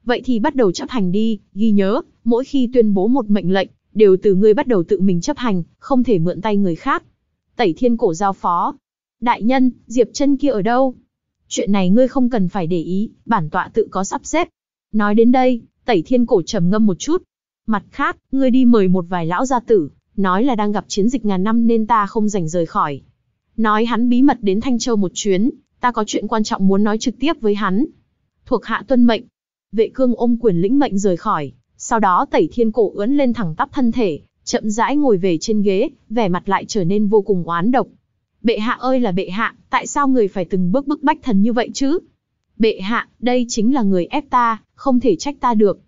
S1: Vậy thì bắt đầu chấp hành đi, ghi nhớ, mỗi khi tuyên bố một mệnh lệnh, đều từ ngươi bắt đầu tự mình chấp hành, không thể mượn tay người khác. Tẩy thiên cổ giao phó. Đại nhân, Diệp chân kia ở đâu? Chuyện này ngươi không cần phải để ý, bản tọa tự có sắp xếp. Nói đến đây, tẩy thiên cổ trầm ngâm một chút. Mặt khác, ngươi đi mời một vài lão gia tử, nói là đang gặp chiến dịch ngàn năm nên ta không rảnh rời khỏi. Nói hắn bí mật đến Thanh Châu một chuyến, ta có chuyện quan trọng muốn nói trực tiếp với hắn. Thuộc hạ tuân mệnh. Vệ cương ôm quyền lĩnh mệnh rời khỏi, sau đó tẩy thiên cổ ướn lên thẳng tắp thân thể, chậm rãi ngồi về trên ghế, vẻ mặt lại trở nên vô cùng oán độc. Bệ hạ ơi là bệ hạ, tại sao người phải từng bước bức bách thần như vậy chứ? Bệ hạ, đây chính là người ép ta, không thể trách ta được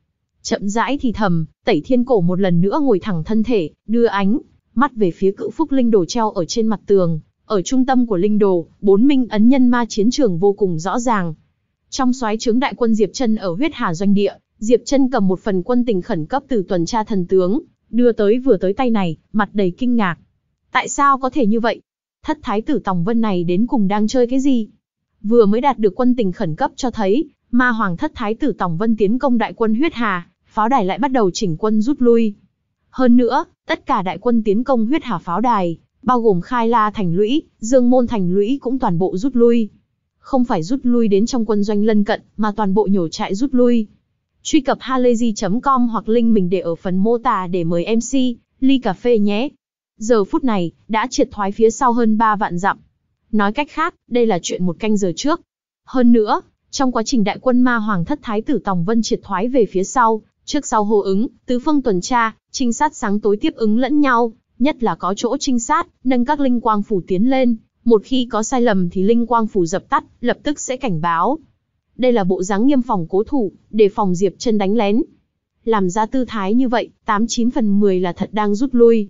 S1: chậm rãi thì thầm, tẩy thiên cổ một lần nữa ngồi thẳng thân thể, đưa ánh, mắt về phía cự phúc linh đồ treo ở trên mặt tường. Ở trung tâm của linh đồ, bốn minh ấn nhân ma chiến trường vô cùng rõ ràng. Trong xoáy trướng đại quân Diệp chân ở huyết hà doanh địa, Diệp chân cầm một phần quân tình khẩn cấp từ tuần tra thần tướng, đưa tới vừa tới tay này, mặt đầy kinh ngạc. Tại sao có thể như vậy? Thất thái tử Tòng Vân này đến cùng đang chơi cái gì? Vừa mới đạt được quân tình khẩn cấp cho thấy, ma hoàng thất thái tử Tòng Vân tiến công đại quân huyết hà, pháo đài lại bắt đầu chỉnh quân rút lui. Hơn nữa, tất cả đại quân tiến công huyết hà pháo đài, bao gồm Khai La thành lũy, Dương Môn thành lũy cũng toàn bộ rút lui. Không phải rút lui đến trong quân doanh lân cận, mà toàn bộ nhổ trại rút lui. Truy cập halayzi.com hoặc link mình để ở phần mô tả để mời MC, ly cà phê nhé. Giờ phút này, đã triệt thoái phía sau hơn 3 vạn dặm. Nói cách khác, đây là chuyện một canh giờ trước. Hơn nữa, trong quá trình đại quân ma hoàng thất thái tử Tòng Vân triệt thoái về phía sau, Trước sau hô ứng, tứ phương tuần tra, trinh sát sáng tối tiếp ứng lẫn nhau, nhất là có chỗ trinh sát, nâng các linh quang phủ tiến lên, một khi có sai lầm thì linh quang phủ dập tắt, lập tức sẽ cảnh báo. Đây là bộ dáng nghiêm phòng cố thủ, để phòng Diệp chân đánh lén. Làm ra tư thái như vậy, 89 phần 10 là thật đang rút lui.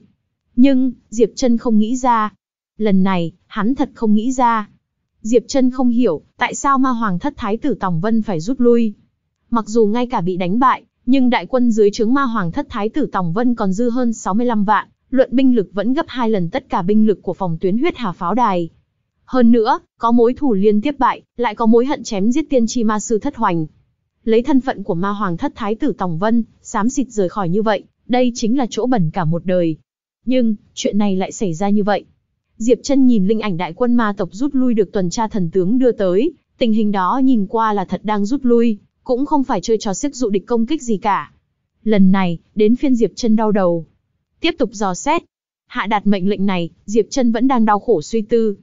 S1: Nhưng, Diệp chân không nghĩ ra. Lần này, hắn thật không nghĩ ra. Diệp chân không hiểu, tại sao ma hoàng thất thái tử Tòng Vân phải rút lui. Mặc dù ngay cả bị đánh bại, nhưng đại quân dưới trướng ma hoàng thất thái tử Tòng Vân còn dư hơn 65 vạn, luận binh lực vẫn gấp hai lần tất cả binh lực của phòng tuyến huyết hà pháo đài. Hơn nữa, có mối thù liên tiếp bại, lại có mối hận chém giết tiên tri ma sư thất hoành. Lấy thân phận của ma hoàng thất thái tử Tòng Vân, xám xịt rời khỏi như vậy, đây chính là chỗ bẩn cả một đời. Nhưng, chuyện này lại xảy ra như vậy. Diệp chân nhìn linh ảnh đại quân ma tộc rút lui được tuần tra thần tướng đưa tới, tình hình đó nhìn qua là thật đang rút lui, cũng không phải chơi trò sức dụ địch công kích gì cả. Lần này, đến phiên Diệp Trân đau đầu. Tiếp tục dò xét. Hạ đạt mệnh lệnh này, Diệp Trân vẫn đang đau khổ suy tư.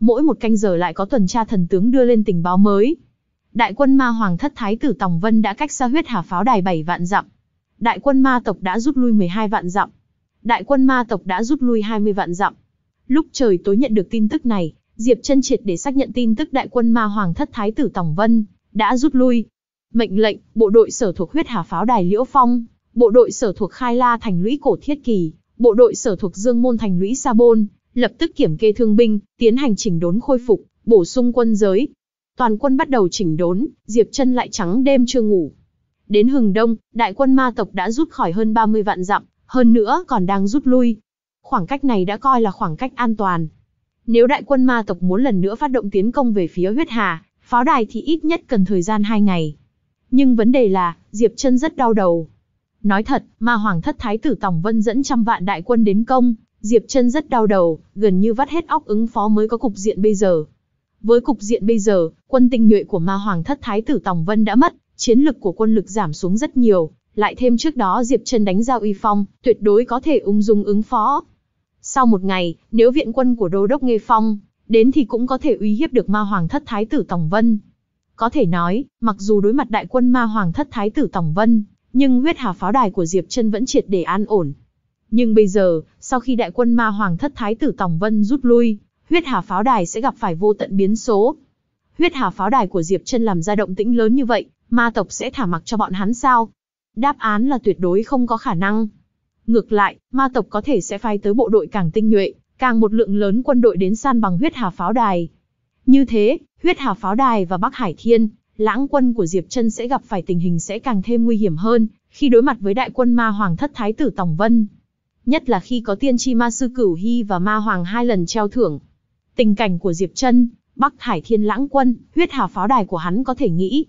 S1: Mỗi một canh giờ lại có tuần tra thần tướng đưa lên tình báo mới. Đại quân ma hoàng thất thái tử Tòng Vân đã cách xa huyết hà pháo đài 7 vạn dặm. Đại quân ma tộc đã rút lui 12 vạn dặm. Đại quân ma tộc đã rút lui 20 vạn dặm. Lúc trời tối nhận được tin tức này, Diệp Trân triệt để xác nhận tin tức đại quân ma hoàng thất thái tử Tòng Vân đã rút lui, Mệnh lệnh, bộ đội sở thuộc huyết hà pháo đài Liễu Phong, bộ đội sở thuộc Khai La thành lũy Cổ Thiết Kỳ, bộ đội sở thuộc Dương Môn thành lũy Sa Bôn, lập tức kiểm kê thương binh, tiến hành chỉnh đốn khôi phục, bổ sung quân giới. Toàn quân bắt đầu chỉnh đốn, Diệp Chân lại trắng đêm chưa ngủ. Đến hừng đông, đại quân ma tộc đã rút khỏi hơn 30 vạn dặm, hơn nữa còn đang rút lui. Khoảng cách này đã coi là khoảng cách an toàn. Nếu đại quân ma tộc muốn lần nữa phát động tiến công về phía huyết hà, pháo đài thì ít nhất cần thời gian hai ngày. Nhưng vấn đề là, Diệp Trân rất đau đầu. Nói thật, ma hoàng thất thái tử Tòng Vân dẫn trăm vạn đại quân đến công, Diệp Trân rất đau đầu, gần như vắt hết óc ứng phó mới có cục diện bây giờ. Với cục diện bây giờ, quân tinh nhuệ của ma hoàng thất thái tử Tòng Vân đã mất, chiến lực của quân lực giảm xuống rất nhiều, lại thêm trước đó Diệp Trần đánh giao uy phong, tuyệt đối có thể ung dung ứng phó. Sau một ngày, nếu viện quân của đô đốc Nghê Phong, đến thì cũng có thể uy hiếp được ma hoàng thất thái tử Tòng Vân. Có thể nói, mặc dù đối mặt đại quân ma hoàng thất thái tử tổng Vân, nhưng huyết hà pháo đài của Diệp chân vẫn triệt để an ổn. Nhưng bây giờ, sau khi đại quân ma hoàng thất thái tử tổng Vân rút lui, huyết hà pháo đài sẽ gặp phải vô tận biến số. Huyết hà pháo đài của Diệp chân làm ra động tĩnh lớn như vậy, ma tộc sẽ thả mặc cho bọn hắn sao? Đáp án là tuyệt đối không có khả năng. Ngược lại, ma tộc có thể sẽ phái tới bộ đội càng tinh nhuệ, càng một lượng lớn quân đội đến san bằng huyết hà pháo đài. Như thế, huyết hà pháo đài và Bắc Hải Thiên, lãng quân của Diệp Trân sẽ gặp phải tình hình sẽ càng thêm nguy hiểm hơn khi đối mặt với đại quân ma hoàng thất thái tử Tòng Vân. Nhất là khi có tiên tri ma sư Cửu Hy và ma hoàng hai lần treo thưởng. Tình cảnh của Diệp Trân, Bắc Hải Thiên lãng quân, huyết hà pháo đài của hắn có thể nghĩ.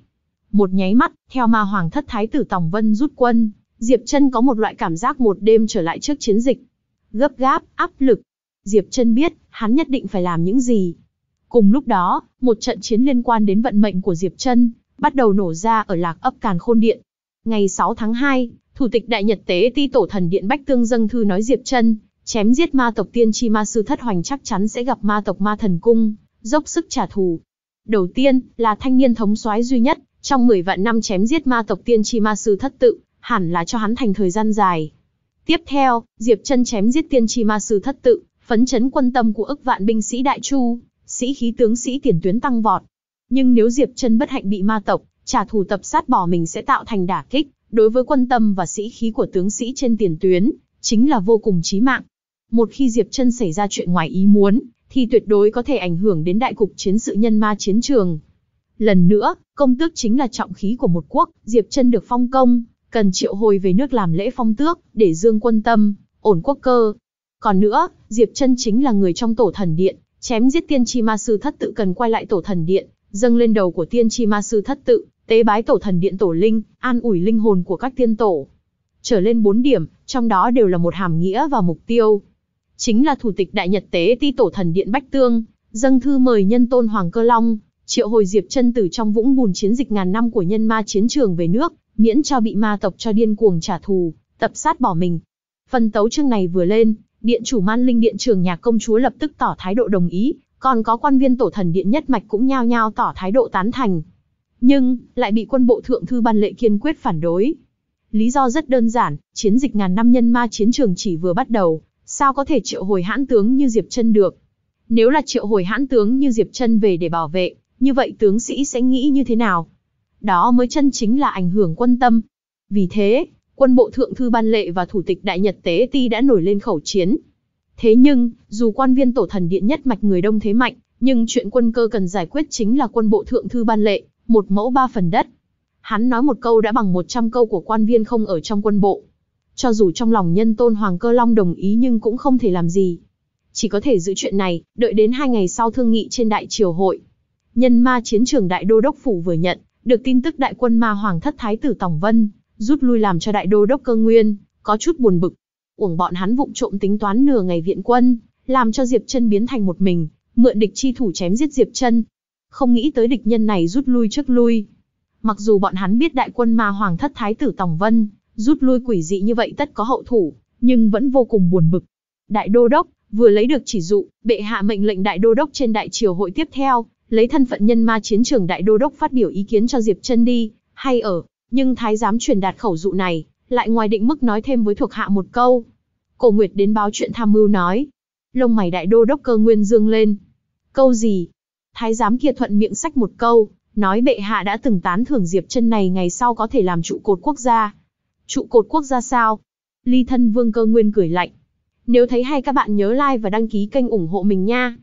S1: Một nháy mắt, theo ma hoàng thất thái tử Tòng Vân rút quân, Diệp Trân có một loại cảm giác một đêm trở lại trước chiến dịch. Gấp gáp, áp lực. Diệp Trân biết, hắn nhất định phải làm những gì Cùng lúc đó, một trận chiến liên quan đến vận mệnh của Diệp Trân bắt đầu nổ ra ở lạc ấp Càn Khôn Điện. Ngày 6 tháng 2, Thủ tịch Đại Nhật Tế Ti Tổ Thần Điện Bách Tương Dâng Thư nói Diệp Trân chém giết ma tộc tiên tri ma sư thất hoành chắc chắn sẽ gặp ma tộc ma thần cung, dốc sức trả thù. Đầu tiên, là thanh niên thống soái duy nhất, trong 10 vạn năm chém giết ma tộc tiên tri ma sư thất tự, hẳn là cho hắn thành thời gian dài. Tiếp theo, Diệp Trân chém giết tiên tri ma sư thất tự, phấn chấn quân tâm của ức vạn binh sĩ Đại Chu, sĩ khí tướng sĩ tiền tuyến tăng vọt. Nhưng nếu Diệp Trân bất hạnh bị ma tộc trả thù tập sát bỏ mình sẽ tạo thành đả kích, đối với quân tâm và sĩ khí của tướng sĩ trên tiền tuyến, chính là vô cùng chí mạng. Một khi Diệp Trân xảy ra chuyện ngoài ý muốn, thì tuyệt đối có thể ảnh hưởng đến đại cục chiến sự nhân ma chiến trường. Lần nữa, công tước chính là trọng khí của một quốc, Diệp Trân được phong công, cần triệu hồi về nước làm lễ phong tước, để dương quân tâm, ổn quốc cơ. Còn nữa, Diệp Trân chính là người trong tổ thần điện, chém giết tiên tri ma sư thất tự cần quay lại tổ thần điện, dâng lên đầu của tiên tri ma sư thất tự, tế bái tổ thần điện tổ linh, an ủi linh hồn của các tiên tổ. Trở lên 4 điểm, trong đó đều là một hàm nghĩa và mục tiêu. Chính là thủ tịch đại nhật tế ti tổ thần điện Bách Tương, dâng thư mời nhân tôn Hoàng Cơ Long, triệu hồi diệp chân tử trong vũng bùn chiến dịch ngàn năm của nhân ma chiến trường về nước, miễn cho bị ma tộc cho điên cuồng trả thù, tập sát bỏ mình. Phần tấu chương này vừa lên, điện chủ man linh điện trường nhà công chúa lập tức tỏ thái độ đồng ý, còn có quan viên tổ thần điện nhất mạch cũng nhao nhao tỏ thái độ tán thành. Nhưng, lại bị quân bộ thượng thư ban lệ kiên quyết phản đối. Lý do rất đơn giản, chiến dịch ngàn năm nhân ma chiến trường chỉ vừa bắt đầu, sao có thể triệu hồi hãn tướng như Diệp chân được. Nếu là triệu hồi hãn tướng như Diệp chân về để bảo vệ, như vậy tướng sĩ sẽ nghĩ như thế nào? Đó mới chân chính là ảnh hưởng quân tâm. Vì thế, quân bộ thượng thư ban lệ và thủ tịch đại nhật tế ti đã nổi lên khẩu chiến. Thế nhưng, dù quan viên tổ thần điện nhất mạch người đông thế mạnh, nhưng chuyện quân cơ cần giải quyết chính là quân bộ thượng thư ban lệ, một mẫu ba phần đất. Hắn nói một câu đã bằng một trăm câu của quan viên không ở trong quân bộ. Cho dù trong lòng nhân tôn Hoàng Cơ Long đồng ý nhưng cũng không thể làm gì. Chỉ có thể giữ chuyện này, đợi đến hai ngày sau thương nghị trên đại triều hội. Nhân ma chiến trường đại đô đốc phủ vừa nhận, được tin tức đại quân ma hoàng thất thái tử tổng Vân, Rút lui làm cho đại đô đốc cơ nguyên, có chút buồn bực. Uổng bọn hắn vụng trộm tính toán nửa ngày viện quân, làm cho Diệp chân biến thành một mình, mượn địch chi thủ chém giết Diệp chân. Không nghĩ tới địch nhân này rút lui trước lui. Mặc dù bọn hắn biết đại quân ma hoàng thất thái tử Tòng Vân, rút lui quỷ dị như vậy tất có hậu thủ, nhưng vẫn vô cùng buồn bực. Đại đô đốc, vừa lấy được chỉ dụ, bệ hạ mệnh lệnh đại đô đốc trên đại triều hội tiếp theo, lấy thân phận nhân ma chiến trường đại đô đốc phát biểu ý kiến cho Diệp Chân đi, hay ở nhưng thái giám truyền đạt khẩu dụ này, lại ngoài định mức nói thêm với thuộc hạ một câu. Cổ Nguyệt đến báo chuyện tham mưu nói. Lông mày đại đô đốc cơ nguyên dương lên. Câu gì? Thái giám kia thuận miệng sách một câu, nói bệ hạ đã từng tán thưởng Diệp chân này ngày sau có thể làm trụ cột quốc gia. Trụ cột quốc gia sao? Ly thân vương cơ nguyên cười lạnh. Nếu thấy hay các bạn nhớ like và đăng ký kênh ủng hộ mình nha.